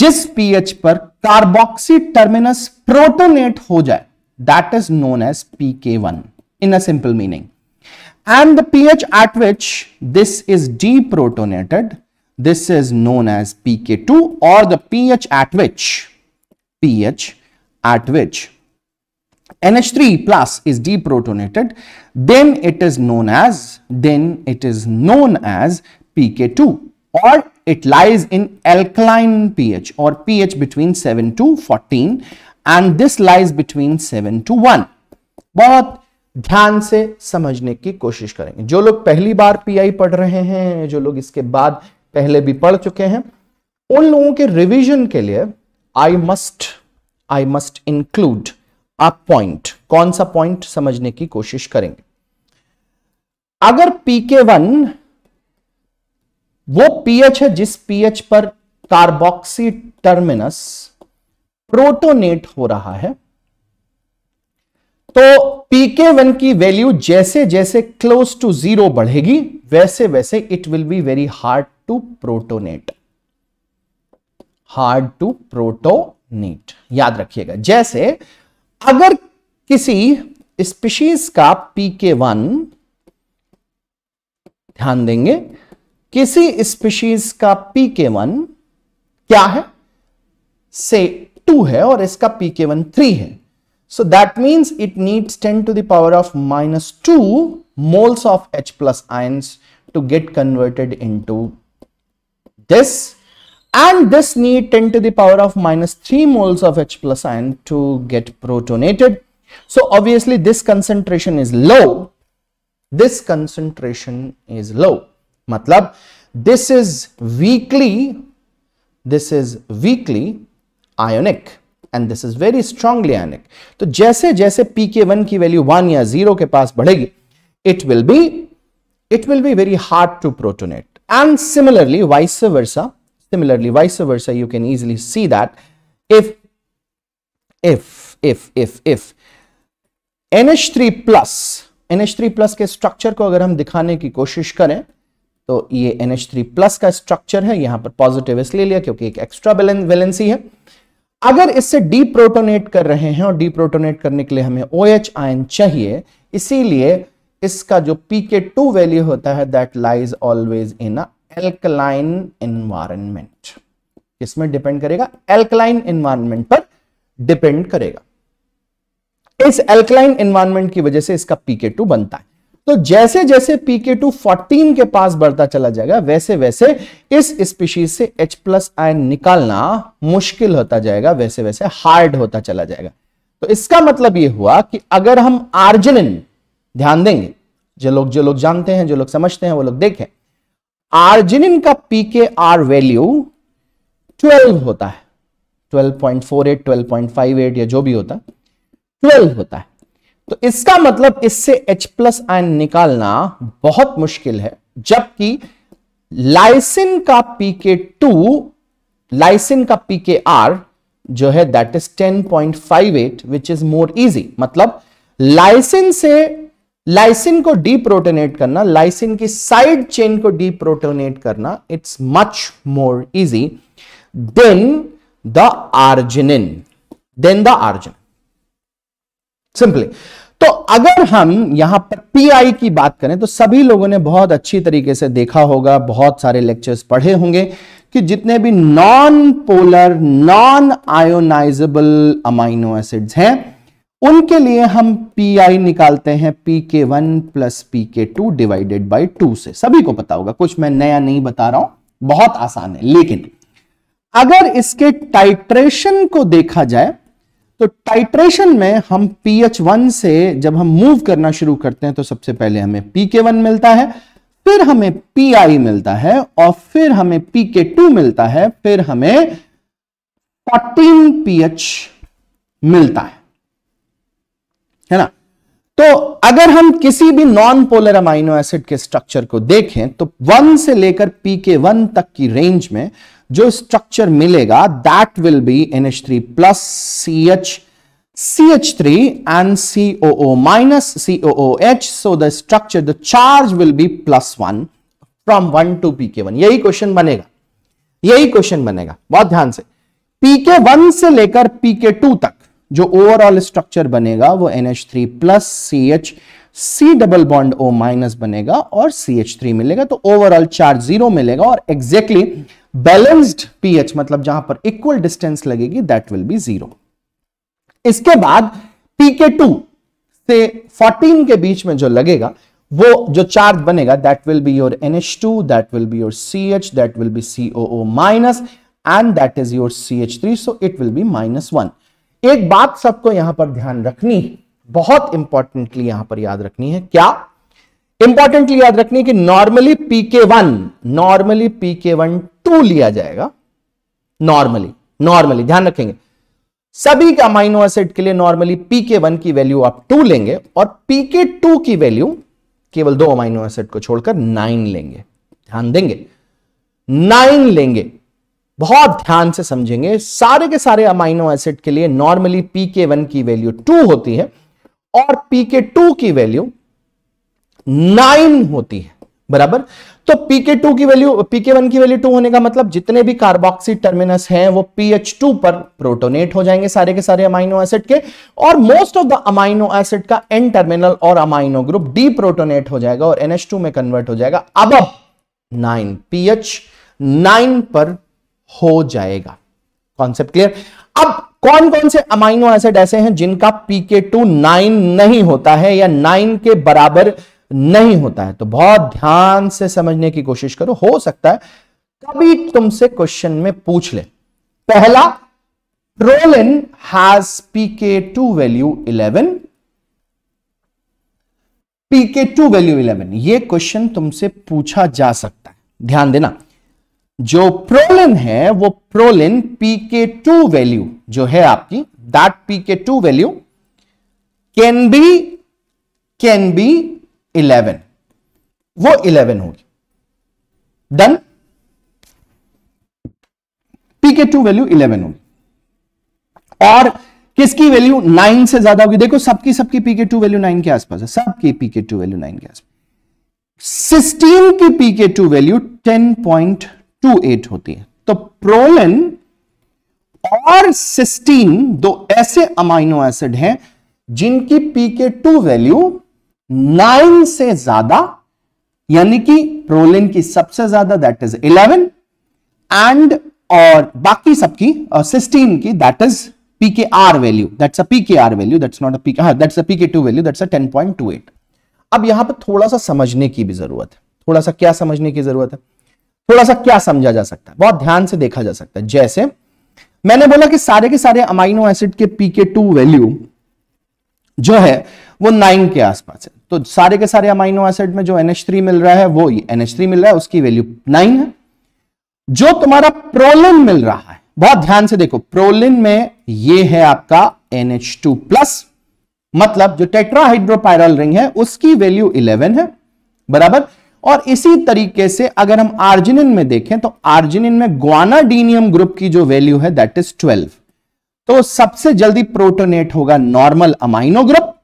जिस पी एच पर कार्बोक्सी टर्मिनस प्रोटोनेट हो जाए that is known as pK one in a simple meaning and the pH at which this is deprotonated this is known as pK two और the P H at which pH at which NH3 plus is deprotonated, then it is known as, then it is known as PK2 or it lies in alkaline pH or pH between 7 to 14 and this lies between 7 to 1. But ध्यान से समझने की कोशिश करेंगे जो लोग पहली बार पीआई पढ़ रहे हैं जो लोग इसके बाद पहले भी पढ़ चुके हैं उन लोगों के रिवीजन के लिए I must I must include आप पॉइंट कौन सा पॉइंट समझने की कोशिश करेंगे अगर पीके वन वो पीएच है जिस पीएच पर कार्बोक्सी टर्मिनस प्रोटोनेट हो रहा है तो पीके वन की वैल्यू जैसे जैसे क्लोज टू जीरो बढ़ेगी वैसे वैसे it will be very hard to protonate hard to protonate याद रखिएगा जैसे अगर किसी स्पीशीज का पी के वन ध्यान देंगे किसी स्पीशीज का पी के वन क्या है से टू है और इसका पी के वन थ्री है so that means it needs ten to the power of minus two moles of H plus ions to get converted into this and this need 10 to the power of minus 3 moles of H plus ion to get protonated. So obviously this concentration is low. This concentration is low. Matlab, this is weakly, this is weakly ionic and this is very strongly ionic. So जैसे जैसे pK1 वन की 1 वन 0 जीरो के पास बढ़ेगी will be, it will be very hard to protonate. And similarly, vice versa, Similarly, vice versa, you can easily see that if, if, if, if, if NH3 plus, NH3 plus के स्ट्रक्चर को अगर हम दिखाने की कोशिश करें तो ये NH3 प्लस का स्ट्रक्चर है यहां पर पॉजिटिव इसलिए लिया क्योंकि एक एक्स्ट्रा वैलेंसी है अगर इससे डीप्रोटोनेट कर रहे हैं और डीप्रोटोनेट करने के लिए हमें ओ एच आयन चाहिए इसीलिए इसका जो पी के टू वैल्यू होता है that lies always in a alkaline environment किसमें डिपेंड करेगा एल्कलाइन इन्वायरमेंट पर डिपेंड करेगा इस एल्कलाइन इन्वायरमेंट की वजह से इसका पीके टू बनता है तो जैसे जैसे पीके टू फोर्टीन के पास बढ़ता चला जाएगा वैसे वैसे इस स्पीशीज से H प्लस आयन निकालना मुश्किल होता जाएगा वैसे वैसे हार्ड होता चला जाएगा तो इसका मतलब यह हुआ कि अगर हम आर्जिनिन ध्यान देंगे जो लोग जो लोग जानते हैं जो लोग समझते हैं वो लोग देखें आर्जिनिन का पीके आर वैल्यू 12 होता है 12.48 12.58 या जो भी होता 12 होता है तो इसका मतलब इससे H प्लस आयन निकालना बहुत मुश्किल है जबकि लाइसिन का पीके टू लाइसिन का पीके आर जो है that is 10.58 which is more easy मतलब लाइसिन से लाइसिन को डीप्रोटोनेट करना लाइसिन की साइड चेन को डीप्रोटोनेट करना it's much more easy than the arginine than the argin simply तो अगर हम यहां पर पीआई की बात करें तो सभी लोगों ने बहुत अच्छी तरीके से देखा होगा बहुत सारे लेक्चर्स पढ़े होंगे कि जितने भी non polar non ionisable amino acids हैं उनके लिए हम पी आई निकालते हैं P K one plus P K two divided by two से सभी को पता होगा कुछ मैं नया नहीं बता रहा हूं बहुत आसान है लेकिन अगर इसके टाइट्रेशन को देखा जाए तो टाइट्रेशन में हम पी एच वन से जब हम मूव करना शुरू करते हैं तो सबसे पहले हमें पी के वन मिलता है फिर हमें पी आई मिलता है और फिर हमें पी के टू मिलता है फिर हमें फोर्टीन पी एच मिलता है है ना तो अगर हम किसी भी नॉन पोलर अमाइनो एसिड के स्ट्रक्चर को देखें तो वन से लेकर पी के वन तक की रेंज में जो स्ट्रक्चर मिलेगा that will be N H three plus C H C H three and C O O minus C O O H so the structure the charge will be plus one from one two P K one यही क्वेश्चन बनेगा यही क्वेश्चन बनेगा बहुत ध्यान से पी के वन से लेकर पी के टू तक जो ओवरऑल स्ट्रक्चर बनेगा वो N H three plus C H C double bond O minus बनेगा और सी एच थ्री मिलेगा तो ओवरऑल चार्ज जीरो मिलेगा और एग्जैक्टली बैलेंस्ड पीएच मतलब जहां पर इक्वल डिस्टेंस लगेगी दैट विल बी जीरो इसके बाद पीके टू से 14 के बीच में जो लगेगा वो जो चार्ज बनेगा that will be your N H two that will be your C H that will be C O minus and that is your C H three so it will be minus one एक बात सबको यहां पर ध्यान रखनी बहुत इंपॉर्टेंटली यहां पर याद रखनी है क्या इंपॉर्टेंटली याद रखनी है कि normally pK one normally pK one two लिया जाएगा नॉर्मली नॉर्मली ध्यान रखेंगे सभी का अमाइनो एसिड के लिए नॉर्मली पीके वन की वैल्यू आप टू लेंगे और पीके टू की वैल्यू केवल दो अमाइनो एसिड को छोड़कर नाइन लेंगे ध्यान देंगे नाइन लेंगे बहुत ध्यान से समझेंगे सारे के सारे अमाइनो एसिड के लिए नॉर्मली पी के वन की वैल्यू टू होती है और पी के टू की वैल्यू नाइन होती है बराबर तो पी के टू की वैल्यू पी के वन की वैल्यू टू होने का मतलब जितने भी कार्बोक्सी टर्मिनस हैं वो पी एच टू पर प्रोटोनेट हो जाएंगे सारे के सारे अमाइनो एसिड के और most of the amino acid का एन टर्मिनल और अमाइनो ग्रुप डी प्रोटोनेट हो जाएगा और एनएच टू में कन्वर्ट हो जाएगा अब नाइन पी एच नाइन पर हो जाएगा कॉन्सेप्ट क्लियर अब कौन कौन से अमाइनो एसिड ऐसे हैं जिनका पीके टू नाइन नहीं होता है या नाइन के बराबर नहीं होता है तो बहुत ध्यान से समझने की कोशिश करो हो सकता है कभी तुमसे क्वेश्चन में पूछ ले पहला proline has pK two value eleven pK two value eleven ये क्वेश्चन तुमसे पूछा जा सकता है ध्यान देना जो प्रोलिन है वो proline P K two value जो है आपकी that P K two value can be can be eleven वो इलेवन होगी done P K two value eleven होगी और किसकी वैल्यू नाइन से ज्यादा होगी देखो सबकी सबकी पीके टू वैल्यू नाइन के आसपास है सबकी पीके टू वैल्यू नाइन के आसपास सिस्टीन की pK two value ten point two eight होती है तो प्रोलिन और सिस्टीन दो ऐसे अमाइनो एसिड हैं जिनकी पीके टू वैल्यू नाइन से ज्यादा यानी कि प्रोलिन की सबसे ज्यादा दैट इज इलेवन एंड और बाकी सबकी सिस्टीन की that is R value that's a That's a PKR value. That's not a PK. हाँ, value that's a ten point two eight अब यहां पर थोड़ा सा समझने की भी जरूरत है थोड़ा सा क्या समझने की जरूरत है थोड़ा सा क्या समझा जा सकता है बहुत ध्यान से देखा जा सकता है जैसे मैंने बोला कि सारे के सारे अमाइनो एसिड के पी के टू वैल्यू जो है वो नाइन के आसपास है तो सारे के सारे अमाइनो एसिड में जो एनएच थ्री मिल रहा है वो थ्री मिल रहा है उसकी वैल्यू नाइन है जो तुम्हारा प्रोलिन मिल रहा है बहुत ध्यान से देखो प्रोलिन में ये है आपका एनएच टू प्लस मतलब जो टेट्राहाइड्रोपायरल रिंग है उसकी वैल्यू इलेवन है बराबर और इसी तरीके से अगर हम आर्जिनिन में देखें तो आर्जिनिन में ग्वानाडीनियम ग्रुप की जो वैल्यू है दैट इज 12 तो सबसे जल्दी प्रोटोनेट होगा नॉर्मल अमाइनो ग्रुप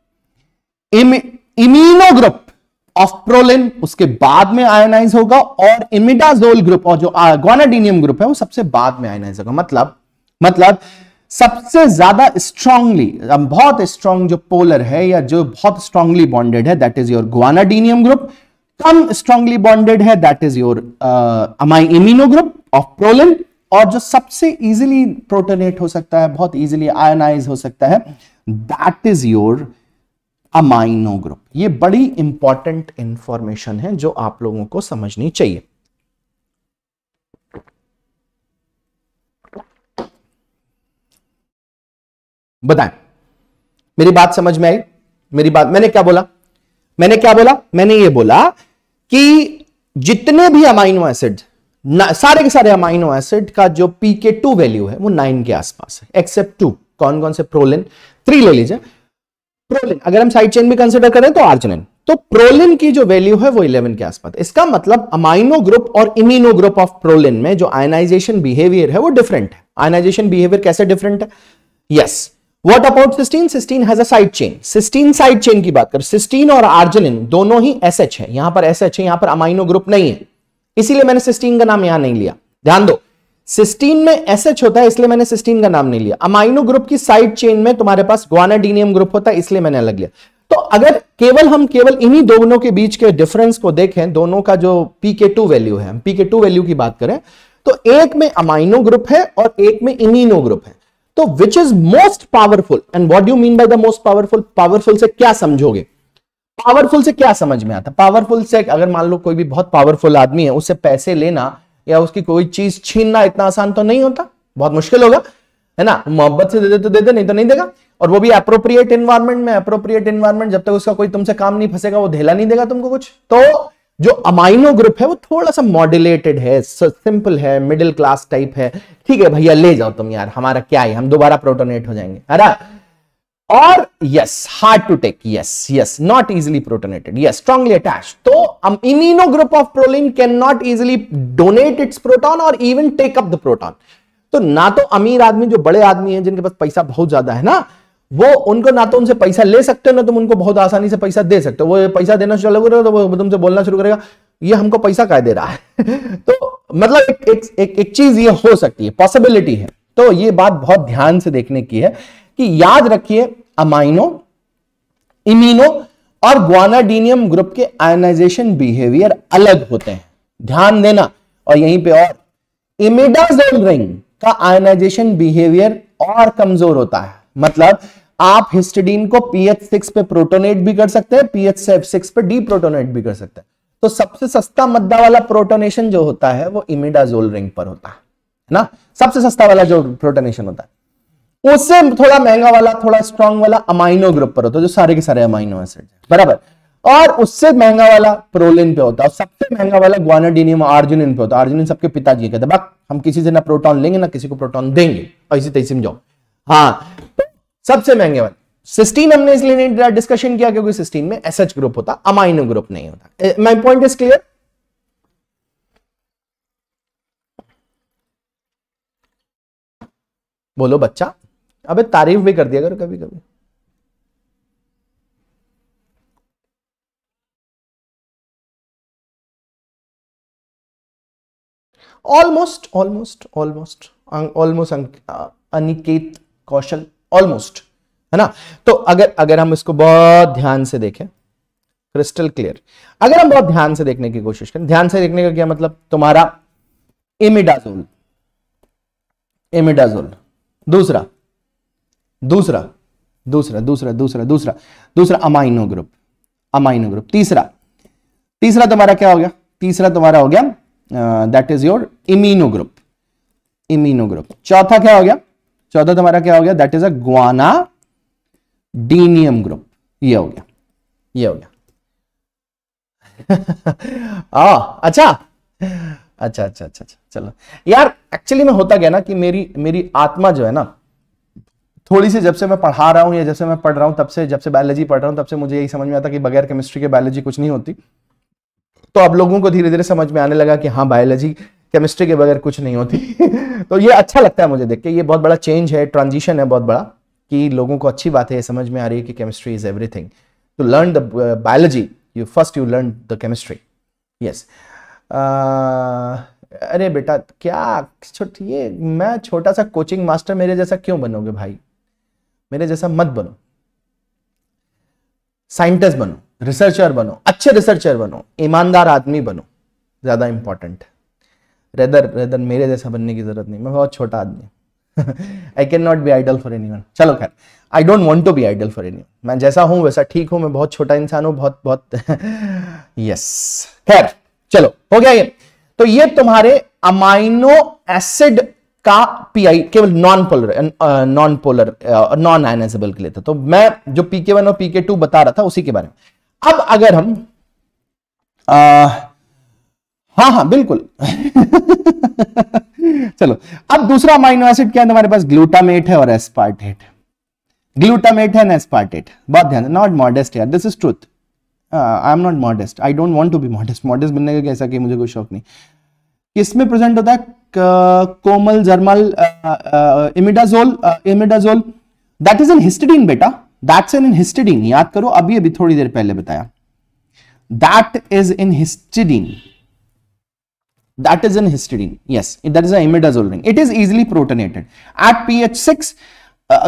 इम, इमीनो ग्रुप ऑफ प्रोलिन उसके बाद में आयोनाइज होगा और इमिडाजोल ग्रुप और जो ग्वानाडीनियम ग्रुप है वो सबसे बाद में आयोनाइज होगा मतलब मतलब सबसे ज्यादा स्ट्रांगली बहुत स्ट्रांग जो पोलर है या जो बहुत स्ट्रांगली बॉन्डेड है that is your guanidinium group कम स्ट्रॉन्गली बॉन्डेड है दैट इज योर अमाई इम्यूनो ग्रुप ऑफ प्रोलिन और जो सबसे इजिली प्रोटोनेट हो सकता है बहुत इजिली आयोनाइज हो सकता है that is your amino group ये बड़ी इंपॉर्टेंट इंफॉर्मेशन है जो आप लोगों को समझनी चाहिए बताएं मेरी बात समझ में आई मेरी बात मैंने क्या बोला मैंने क्या बोला मैंने ये बोला कि जितने भी अमाइनो एसिड सारे के सारे अमाइनो एसिड का जो पी के टू वैल्यू है वो नाइन के आसपास है एक्सेप्ट टू कौन कौन से प्रोलिन थ्री ले लीजिए प्रोलिन अगर हम साइड चेन भी कंसिडर करें तो आर्जिन तो प्रोलिन की जो वैल्यू है वो 11 के आसपास इसका मतलब अमाइनो ग्रुप और इमिनो ग्रुप ऑफ प्रोलिन में जो आयनाइजेशन बिहेवियर है वो डिफरेंट है आयनाइजेशन बिहेवियर कैसे डिफरेंट है yes what about cysteine cysteine has a side chain cysteine side chain की बात कर सिस्टीन और आर्जिनिन दोनों ही एस एच है यहां पर एस एच है यहां पर अमाइनो ग्रुप नहीं है इसीलिए मैंने सिस्टीन का नाम यहां नहीं लिया ध्यान दो सिस्टीन में एस एच होता है इसलिए मैंने सिस्टीन का नाम नहीं लिया अमाइनो ग्रुप की साइड चेन में तुम्हारे पास ग्वानाडीनियम ग्रुप होता है इसलिए मैंने अलग लिया तो अगर केवल हम केवल इन्हीं दोनों के बीच के डिफरेंस को देखें दोनों का जो पी के टू वैल्यू है हम पी के टू वैल्यू की बात करें तो एक में अमाइनो ग्रुप है और एक में इमीनो ग्रुप है तो which is most powerful and what you mean by the most powerful powerful से क्या समझोगे पावरफुल से क्या समझ में आता पावरफुल से अगर मान लो कोई भी बहुत पावरफुल आदमी है उससे पैसे लेना या उसकी कोई चीज छीनना इतना आसान तो नहीं होता बहुत मुश्किल होगा है ना मोहब्बत से दे दे तो दे दे नहीं तो नहीं देगा और वो भी अप्रोप्रिएट इन्वायरमेंट में अप्रोप्रिएट इन्वायरमेंट जब तक उसका कोई तुमसे काम नहीं फंसेगा वो ढेला नहीं देगा तुमको कुछ तो जो अमाइनो ग्रुप है वो थोड़ा सा मॉड्यूलेटेड है सिंपल है मिडिल क्लास टाइप है ठीक है भैया ले जाओ तुम यार हमारा क्या है हम दोबारा प्रोटोनेट हो जाएंगे है ना और yes hard to take yes yes not easily protonated yes strongly attach तो imino group of proline can not easily donate its proton और even take up the proton तो ना तो अमीर आदमी जो बड़े आदमी है जिनके पास पैसा बहुत ज्यादा है ना वो उनको ना तो उनसे पैसा ले सकते हो ना तुम उनको बहुत आसानी से पैसा दे सकते हो वो पैसा देना शुरू करेगा तो वो तुमसे बोलना शुरू करेगा ये हमको पैसा काय दे रहा है तो मतलब एक एक, एक, एक चीज ये हो सकती है पॉसिबिलिटी है तो ये बात बहुत ध्यान से देखने की है कि याद रखिए अमाइनो इमिनो और ग्वानाडीनियम ग्रुप के आयोनाइजेशन बिहेवियर अलग होते हैं ध्यान देना और यहीं पे और इमिडाजोल रिंग का आयोनाइजेशन बिहेवियर और कमजोर होता है मतलब आप हिस्टडीन को पीएच सिक्स पे प्रोटोनेट भी कर सकते हैं पीएच सिक्स पे डी प्रोटोनेट भी कर सकते हैं तो सबसे सस्ता मद्दा वाला प्रोटोनेशन जो होता है वो इमिडाजोल रिंग पर होता है ना सबसे सस्ता वाला जो प्रोटोनेशन होता है उससे थोड़ा महंगा वाला थोड़ा स्ट्रॉन्ग वाला अमाइनो ग्रुप पर होता है जो सारे के सारे अमाइनो एसिड बराबर और उससे महंगा वाला प्रोलिन पे होता है सबसे महंगा वाला ग्वानाडीनियम आर्जुनिन पे होता है आर्जुनिन सबके पिताजी कहते हैं हम किसी से ना प्रोटॉन लेंगे ना किसी को प्रोटॉन देंगे और इसी तेजी में जाओ हाँ तो सबसे महंगे वाले सिस्टीन हमने इसलिए नहीं डिस्कशन किया क्योंकि सिस्टीन में एसएच ग्रुप होता अमाइनो ग्रुप नहीं होता माई पॉइंट इज क्लियर बोलो बच्चा अबे तारीफ भी कर दिया करो कभी कभी almost almost almost almost Aniket Kaushal almost है ना तो अगर अगर हम इसको बहुत ध्यान से देखें क्रिस्टल क्लियर अगर हम बहुत ध्यान से देखने की कोशिश करें ध्यान से देखने का क्या मतलब तुम्हारा इमिडाजोल इमिडाजोल दूसरा दूसरा दूसरा दूसरा दूसरा दूसरा दूसरा अमाइनो ग्रुप अमाइनो ग्रुप तीसरा तीसरा तुम्हारा क्या हो गया तीसरा तुम्हारा हो गया that is your imino group imino group चौथा क्या हो गया चौदह तुम्हारा क्या हो गया that is a guanidinium group ये हो गया ये हो गया आ, अच्छा अच्छा अच्छा अच्छा अच्छा चलो यार एक्चुअली में होता गया ना कि मेरी मेरी आत्मा जो है ना थोड़ी सी जब से मैं पढ़ा रहा हूं या जब से मैं पढ़ रहा हूं तब से जब से बायोलॉजी पढ़ रहा हूं तब से मुझे यही समझ में आता कि बगैर केमिस्ट्री के बायोलॉजी कुछ नहीं होती तो अब लोगों को धीरे धीरे समझ में आने लगा कि हाँ बायोलॉजी केमिस्ट्री के बगैर कुछ नहीं होती तो ये अच्छा लगता है मुझे देख के ये बहुत बड़ा चेंज है ट्रांजिशन है बहुत बड़ा कि लोगों को अच्छी बात है ये समझ में आ रही है कि chemistry is everything to learn the biology you first you learn the chemistry yes अरे बेटा क्या छोट ये मैं छोटा सा कोचिंग मास्टर मेरे जैसा क्यों बनोगे भाई मेरे जैसा मत बनो साइंटिस्ट बनो रिसर्चर बनो अच्छे रिसर्चर बनो ईमानदार आदमी बनो ज्यादा इंपॉर्टेंट है रेदर रेदर मेरे जैसा बनने की जरूरत नहीं मैं बहुत छोटा आदमी I can not be idol for any चलो खैर I don't want to be idol for any मैं जैसा हूँ वैसा ठीक हूँ मैं बहुत छोटा इंसान हूँ बहुत बहुत यस खैर चलो हो गया ये तो ये तुम्हारे अमाइनो एसिड का पीआई केवल non polar non polar non ionizable के लिए था तो मैं जो पीके वन और पीके टू बता रहा था उसी के बारे में अब अगर हम आ, uh, हाँ हाँ बिल्कुल चलो अब दूसरा अमाइनो एसिड क्या है हमारे पास ग्लूटामेट है और एस्पार्टेट ग्लूटामेट है एस्पार्टेट बहुत ध्यान नॉट मॉडेस्ट यार this is truth I am not modest I don't want to be modest modest बनने का कैसा कि मुझे कोई शौक नहीं किसमें प्रेजेंट होता है कोमल जर्मल imidazole imidazole that is an histidine बेटा दैट्स एन हिस्टिडीन याद करो अभी अभी थोड़ी देर पहले बताया that is in histidine That is an histidine. Yes, that is an imidazole ring. It is easily protonated. At pH 6,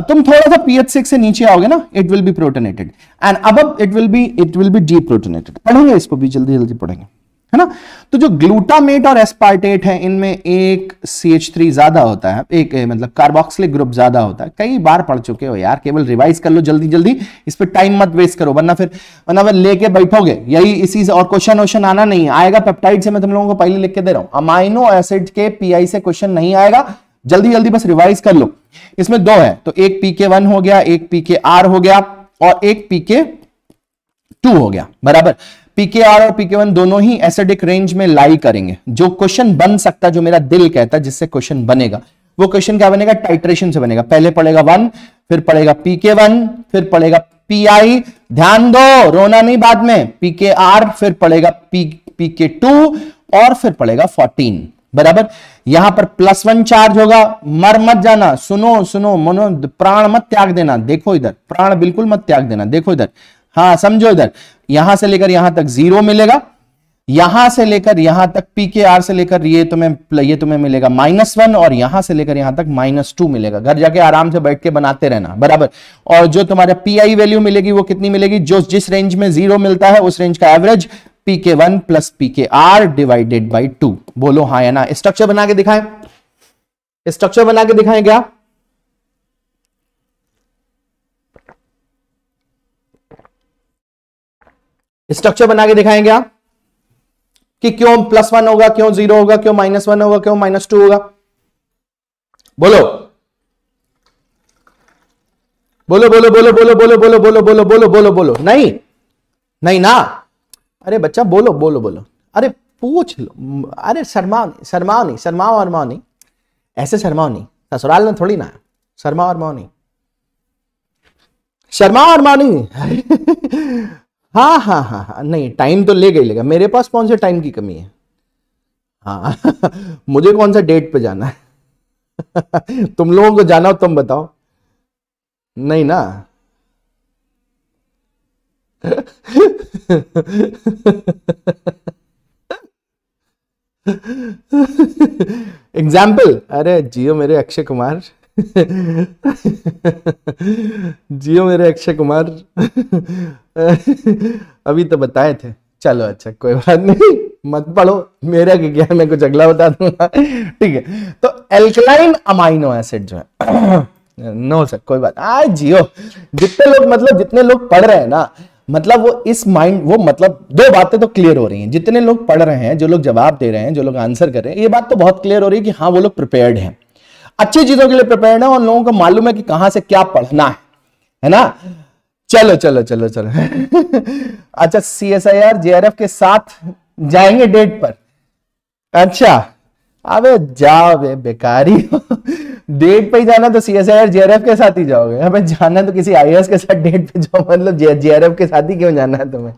तुम थोड़ा सा पीएच सिक्स से नीचे आओगे ना it will be protonated and अब it will be it will be deprotonated पढ़ेंगे इसको भी जल्दी जल्दी पढ़ेंगे है ना तो जो ग्लूटामेट और एस्पार्टेट है इनमें एक सी एच थ्री ज्यादा होता है एक मतलब कार्बोक्सिलिक ग्रुप ज्यादा होता है कई बार पढ़ चुके हो यार केवल रिवाइज कर लो जल्दी जल्दी इस पर टाइम मत वेस्ट करो वरना फिर वरना फिर लेके बैठोगे यही इसी से और क्वेश्चन वोशन आना नहीं आएगा पेप्टाइड से मैं तुम लोगों को पहले लिख के दे रहा हूं अमाइनो एसिड के पीआई से क्वेश्चन नहीं आएगा जल्दी जल्दी बस रिवाइज कर लो इसमें दो है तो एक पीके वन हो गया एक पीके आर हो गया और एक पीके टू हो गया बराबर पीके आर और पीके वन दोनों ही एसिडिक रेंज में लाई करेंगे जो क्वेश्चन बन सकता जो मेरा दिल कहता है जिससे क्वेश्चन बनेगा वो क्वेश्चन क्या बनेगा टाइट्रेशन से बनेगा पहले पड़ेगा वन फिर पड़ेगा पीके वन फिर पड़ेगा पीआई ध्यान दो रोना नहीं बाद में पीके आर फिर पड़ेगा पी पीके टू और फिर पड़ेगा फोर्टीन बराबर यहां पर प्लस वन चार्ज होगा मर मत जाना सुनो सुनो मनो प्राण मत त्याग देना देखो इधर प्राण बिल्कुल मत त्याग देना देखो इधर हाँ समझो इधर यहां से लेकर यहां तक जीरो मिलेगा यहां से लेकर यहां तक पी के आर से लेकर ये तुम्हें ये तुम्हें मिलेगा माइनस वन और यहां से लेकर यहां तक माइनस टू मिलेगा घर जाके आराम से बैठ के बनाते रहना बराबर और जो तुम्हारा पी आई वैल्यू मिलेगी वो कितनी मिलेगी जो जिस रेंज में जीरो मिलता है उस रेंज का average P K one plus P K R divided by two बोलो हाँ या ना स्ट्रक्चर बना के दिखाए स्ट्रक्चर बना के दिखाए क्या स्ट्रक्चर बना के दिखाएंगे आप कि क्यों प्लस वन होगा क्यों जीरो होगा क्यों माइनस वन होगा क्यों माइनस टू होगा बोलो बोलो बोलो बोलो बोलो बोलो बोलो बोलो बोलो बोलो बोलो बोलो नहीं नहीं ना अरे बच्चा बोलो बोलो बोलो अरे पूछ लो अरे शर्माओ नहीं शर्माओ नहीं शर्माओ अरमाओ नहीं ऐसे शर्माओ नहीं ससुराल में थोड़ी ना शर्माओ अरमाओ नहीं शर्माओ अरमाओ नहीं हाँ हाँ हाँ हाँ नहीं टाइम तो ले गई लेगा मेरे पास कौन से टाइम की कमी है हाँ मुझे कौन सा डेट पे जाना है तुम लोगों को जाना हो तुम बताओ नहीं ना एग्जाम्पल अरे जियो मेरे अक्षय कुमार जियो मेरे अक्षय कुमार अभी तो बताए थे चलो अच्छा कोई बात नहीं मत पढ़ो मेरा क्या मैं कुछ अगला बता दूंगा ठीक है तो एल्कलाइन अमाइनो एसिड जो है नो सर कोई बात आज जियो जितने लोग मतलब जितने लोग पढ़ रहे हैं ना मतलब वो इस माइंड वो मतलब दो बातें तो क्लियर हो रही हैं जितने लोग पढ़ रहे हैं जो लोग जवाब दे रहे हैं जो लोग आंसर कर रहे हैं ये बात तो बहुत क्लियर हो रही है कि हाँ वो लोग प्रिपेयर्ड हैं अच्छी चीजों के लिए प्रिपेयर है और लोगों को मालूम है कि कहां से क्या पढ़ना है है ना चलो चलो चलो चलो अच्छा C S I R J R F के साथ जाएंगे डेट पर अच्छा अबे जाओ बे बेकारी डेट पे ही जाना तो C S I R J R F के साथ ही जाओगे अबे जाना तो किसी आई के साथ डेट पे जाओ मतलब जे आर एफ के साथ ही क्यों जाना है तुम्हें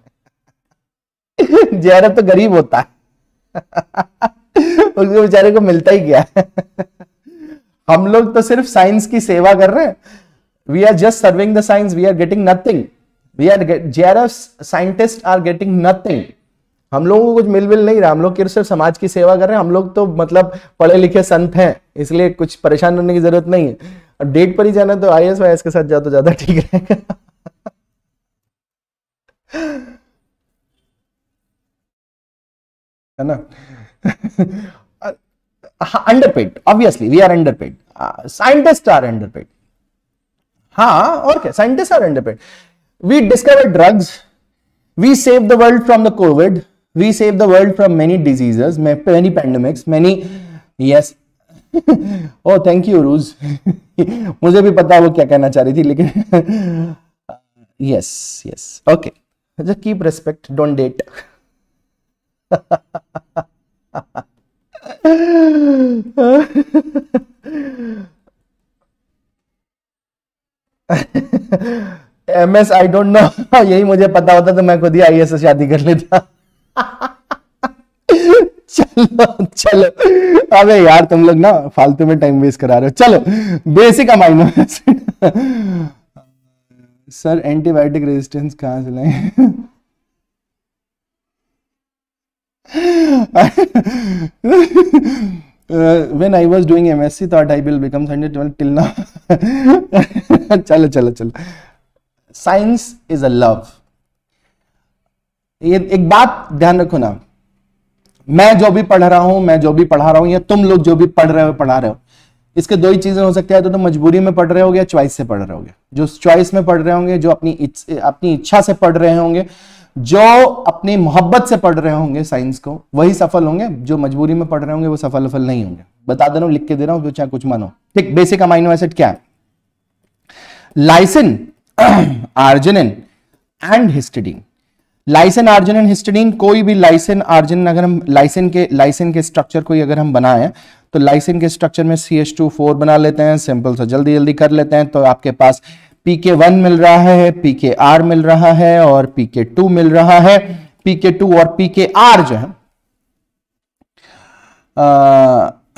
जे आर एफ तो गरीब होता है उसके बेचारे को मिलता ही क्या हम लोग तो सिर्फ साइंस की सेवा कर रहे हैं we are just serving the science we are getting nothing we are JRF scientist are getting nothing हम लोगों को कुछ मिल मिल नहीं रहा हम लोग सिर्फ समाज की सेवा कर रहे हैं हम लोग तो मतलब पढ़े लिखे संत हैं इसलिए कुछ परेशान रहने की जरूरत नहीं है अब डेट पर ही जाना तो आई एस वाई एस के साथ जाओ तो ज्यादा ठीक रहेगा है ना underpaid obviously we are underpaid scientist are underpaid हाँ okay scientist are underpaid we discover drugs we save the world from the covid we save the world from many diseases many pandemics many yes oh thank you रूज मुझे भी पता वो क्या कहना चाह रही थी लेकिन yes yes okay keep respect don't date M S I don't know यही मुझे पता होता तो मैं खुद ही आई एस शादी कर लेता चलो चलो अबे यार तुम लोग ना फालतू में टाइम वेस्ट करा रहे हो चलो basic amino acid sir antibiotic resistance कहां से लाएं uh, when I was doing MSc, thought I will become scientist till now. चलो चलो चलो साइंस इज अ लव ये एक बात ध्यान रखो ना मैं जो भी पढ़ रहा हूं मैं जो भी पढ़ा रहा हूं या तुम लोग जो भी पढ़ रहे हो पढ़ा रहे हो इसके दो ही चीजें हो सकती है तो तुम तो मजबूरी में पढ़ रहे हो या चॉइस से पढ़ रहे होगे जो चॉइस में पढ़ रहे होंगे जो अपनी इच, अपनी इच्छा से पढ़ रहे होंगे जो अपनी मोहब्बत से पढ़ रहे होंगे साइंस को वही सफल होंगे जो मजबूरी में पढ़ रहे होंगे वो सफल सफल नहीं होंगे बता दे रहा हूं लिख के दे रहा हूं चाहे कुछ मानो ठीक बेसिक अमाइनो एसिड क्या है lysine arginine and histidine lysine arginine histidine कोई भी लाइसिन आर्जिनिन अगर हम लाइसिन के लाइसिन के स्ट्रक्चर को अगर हम बनाएं तो लाइसिन के स्ट्रक्चर में सी एच टू फोर बना लेते हैं सिंपल सा जल्दी जल्दी कर लेते हैं तो आपके पास पी के वन मिल रहा है पी के आर मिल रहा है और पी के टू मिल रहा है पी के टू और पी के आर जो है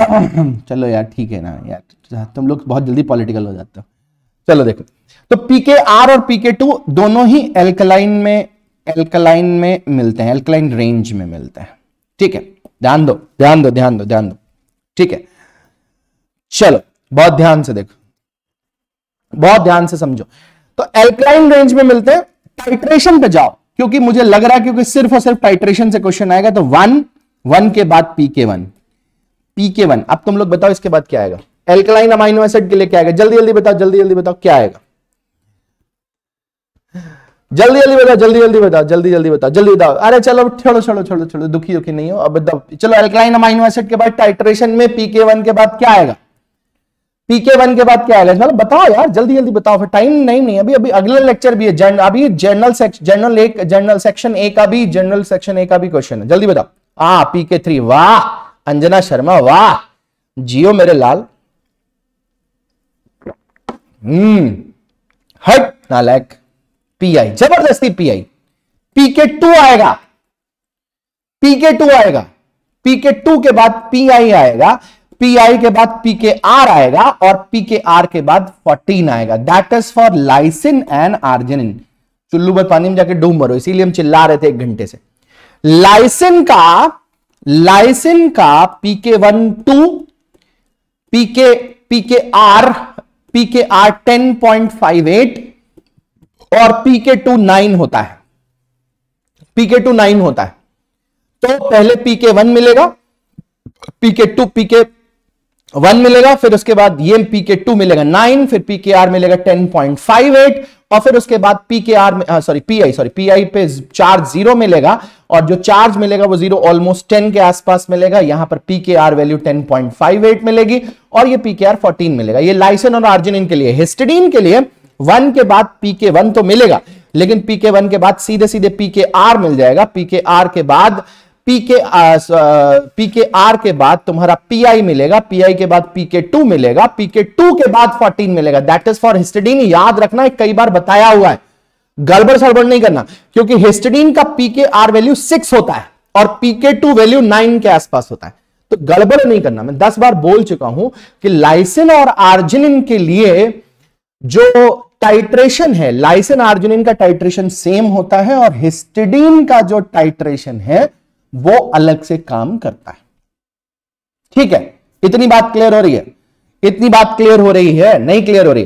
चलो यार ठीक है ना यार तुम लोग बहुत जल्दी पॉलिटिकल हो जाते हो चलो देखो तो पी के आर और पी के टू दोनों ही एल्कलाइन में एल्कलाइन में मिलते हैं एल्कलाइन रेंज में मिलते हैं ठीक है ध्यान दो ध्यान दो ध्यान दो ध्यान दो ठीक है चलो बहुत ध्यान से देखो बहुत ध्यान से समझो तो एल्कलाइन रेंज में मिलते हैं टाइट्रेशन पे जाओ क्योंकि मुझे लग रहा है क्योंकि सिर्फ और सिर्फ टाइट्रेशन से क्वेश्चन आएगा तो वन वन के बाद पीके वन पीके वन अब तुम लोग बताओ इसके बाद क्या आएगा एल्कलाइन अमाइनो एसिड के लिए क्या आएगा जल्दी जल्दी बताओ जल्दी जल्दी बताओ क्या आएगा जल्दी जल्दी बताओ जल्दी जल्दी बताओ जल्दी जल्दी बताओ जल्दी बताओ अरे चलो छोड़ो छोड़ो छोड़ो छोड़ो दुखी दुखी नहीं हो अब चलो एल्कलाइन अमाइनो एसिड के बाद टाइट्रेशन में पीके वन के बाद क्या आएगा पीके वन के बाद क्या आएगा मतलब बताओ यार जल्दी जल्दी बताओ फिर टाइम नहीं नहीं अभी अभी अगला लेक्चर भी है जन, अभी जनरल जनरल एक जनरल सेक्शन ए का भी जनरल सेक्शन ए का भी क्वेश्चन है जल्दी बताओ आ पीके थ्री वाह अंजना शर्मा वाह जियो मेरे लाल हम्म हट नालायक पीआई जबरदस्ती पीआई पीके टू आएगा पीके टू आएगा पीके टू के बाद पीआई आएगा पी आई के बाद पी के आर आएगा और पी के आर के बाद फोर्टीन आएगा that is for lysine and arginine चुल्लू पर पानी में जाके डूब मरो इसीलिए हम चिल्ला रहे थे एक घंटे से लाइसिन का लाइसिन का pK one two pK pK R pK R ten point five eight और पीके टू नाइन होता है पीके टू नाइन होता है तो पहले पीके वन मिलेगा पीके टू पीके वन मिलेगा फिर उसके बाद ये पी के टू मिलेगा नाइन फिर पी के आर मिलेगा टेन पॉइंट फाइव एट और फिर उसके बाद P K R sorry P I sorry P I पे चार्ज जीरो मिलेगा और जो चार्ज मिलेगा वो जीरो ऑलमोस्ट टेन के आसपास मिलेगा यहां पर P K R value ten point five eight मिलेगी और ये पी के आर फोर्टीन मिलेगा ये लाइसन और आर्जिनिन के लिए हिस्टडीन के लिए वन के बाद पी के वन तो मिलेगा लेकिन पी के वन के बाद सीधे सीधे पी के आर मिल जाएगा पी के आर के बाद पी के पी के आर के बाद तुम्हारा पी आई मिलेगा पी आई के बाद पी के टू मिलेगा पी के टू के बाद फोर्टीन मिलेगा दैट इज फॉर हिस्टडीन याद रखना है कई बार बताया हुआ है गड़बड़ सड़बड़ नहीं करना क्योंकि हिस्टडीन का P K R value six होता है और P K two value nine के आसपास होता है तो गड़बड़ नहीं करना मैं दस बार बोल चुका हूं कि लाइसिन और आर्जिनिन के लिए जो टाइट्रेशन है लाइसिन आर्जिनिन का टाइट्रेशन सेम होता है और हिस्टिडीन का जो टाइट्रेशन है वो अलग से काम करता है ठीक है इतनी बात क्लियर हो रही है इतनी बात क्लियर हो रही है नहीं क्लियर हो रही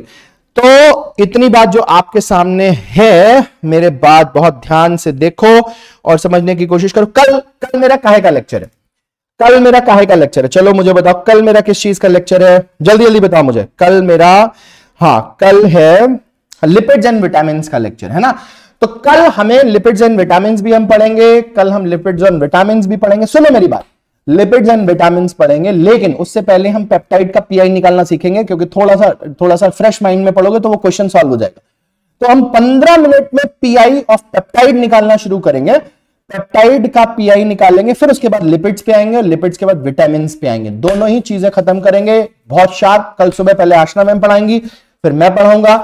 तो इतनी बात जो आपके सामने है मेरे बात बहुत ध्यान से देखो और समझने की कोशिश करो कल कल मेरा काहे का लेक्चर है कल मेरा काहे का लेक्चर है चलो मुझे बताओ कल मेरा किस चीज का लेक्चर है जल्दी जल्दी बताओ मुझे कल मेरा हाँ कल है लिपिड्स एंड विटामिन का लेक्चर है ना तो कल हमें लिपिड्स एंड विटामिन भी हम पढ़ेंगे कल हम लिपिड्स और विटामिन भी पढ़ेंगे सुनो मेरी बात लिपिड्स एंड विटामिन पढ़ेंगे लेकिन उससे पहले हम पेप्टाइड का पीआई निकालना सीखेंगे क्योंकि थोड़ा सा थोड़ा सा फ्रेश माइंड में पढ़ोगे तो वो क्वेश्चन सॉल्व हो जाएगा तो हम 15 मिनट में पीआई ऑफ पेप्टाइड निकालना शुरू करेंगे पेप्टाइड का पीआई निकालेंगे फिर उसके बाद लिपिड्स पे आएंगे लिपिड्स के बाद विटामिन पे आएंगे दोनों ही चीजें खत्म करेंगे बहुत शार्प कल सुबह पहले आश्रम में पढ़ाएंगी फिर मैं पढ़ाऊंगा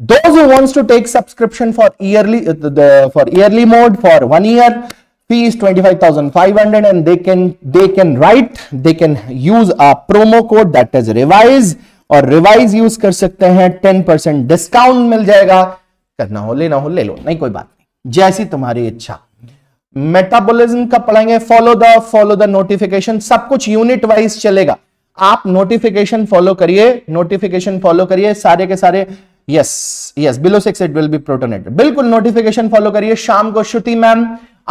those who wants to take subscription for yearly uh, the, for yearly mode for one year fee is 25500 and they can they can write they can use a promo code that is revise और रिवाइज यूज कर सकते हैं 10 परसेंट डिस्काउंट मिल जाएगा करना हो लेना हो ले लो नहीं कोई बात नहीं जैसी तुम्हारी इच्छा मेटाबॉलिज्म का पढ़ेंगे follow the follow the notification सब कुछ यूनिट वाइज चलेगा आप नोटिफिकेशन फॉलो करिए नोटिफिकेशन फॉलो करिए सारे के सारे yes yes below six it will be protonate बिल्कुल नोटिफिकेशन फॉलो करिए शाम को श्रुति मैम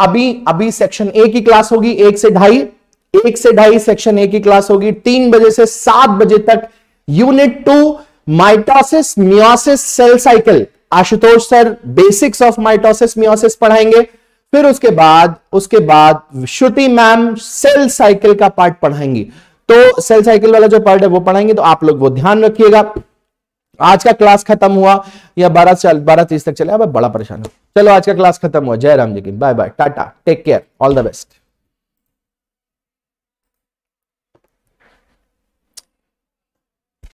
अभी अभी सेक्शन ए की क्लास होगी एक से ढाई एक से ढाई सेक्शन ए की क्लास होगी तीन बजे से सात बजे तक unit two mitosis meiosis cell cycle Ashutosh sir basics of mitosis meiosis पढ़ाएंगे फिर उसके बाद उसके बाद श्रुति मैम सेल साइकिल का पार्ट पढ़ाएंगी तो सेल साइकिल वाला जो पार्ट है वो पढ़ाएंगे तो आप लोग वो ध्यान रखिएगा आज का क्लास खत्म हुआ या बारह चल बारह तीस तक चले अब बड़ा परेशान हो चलो आज का क्लास खत्म हुआ जय राम जी की bye bye tata take care all the best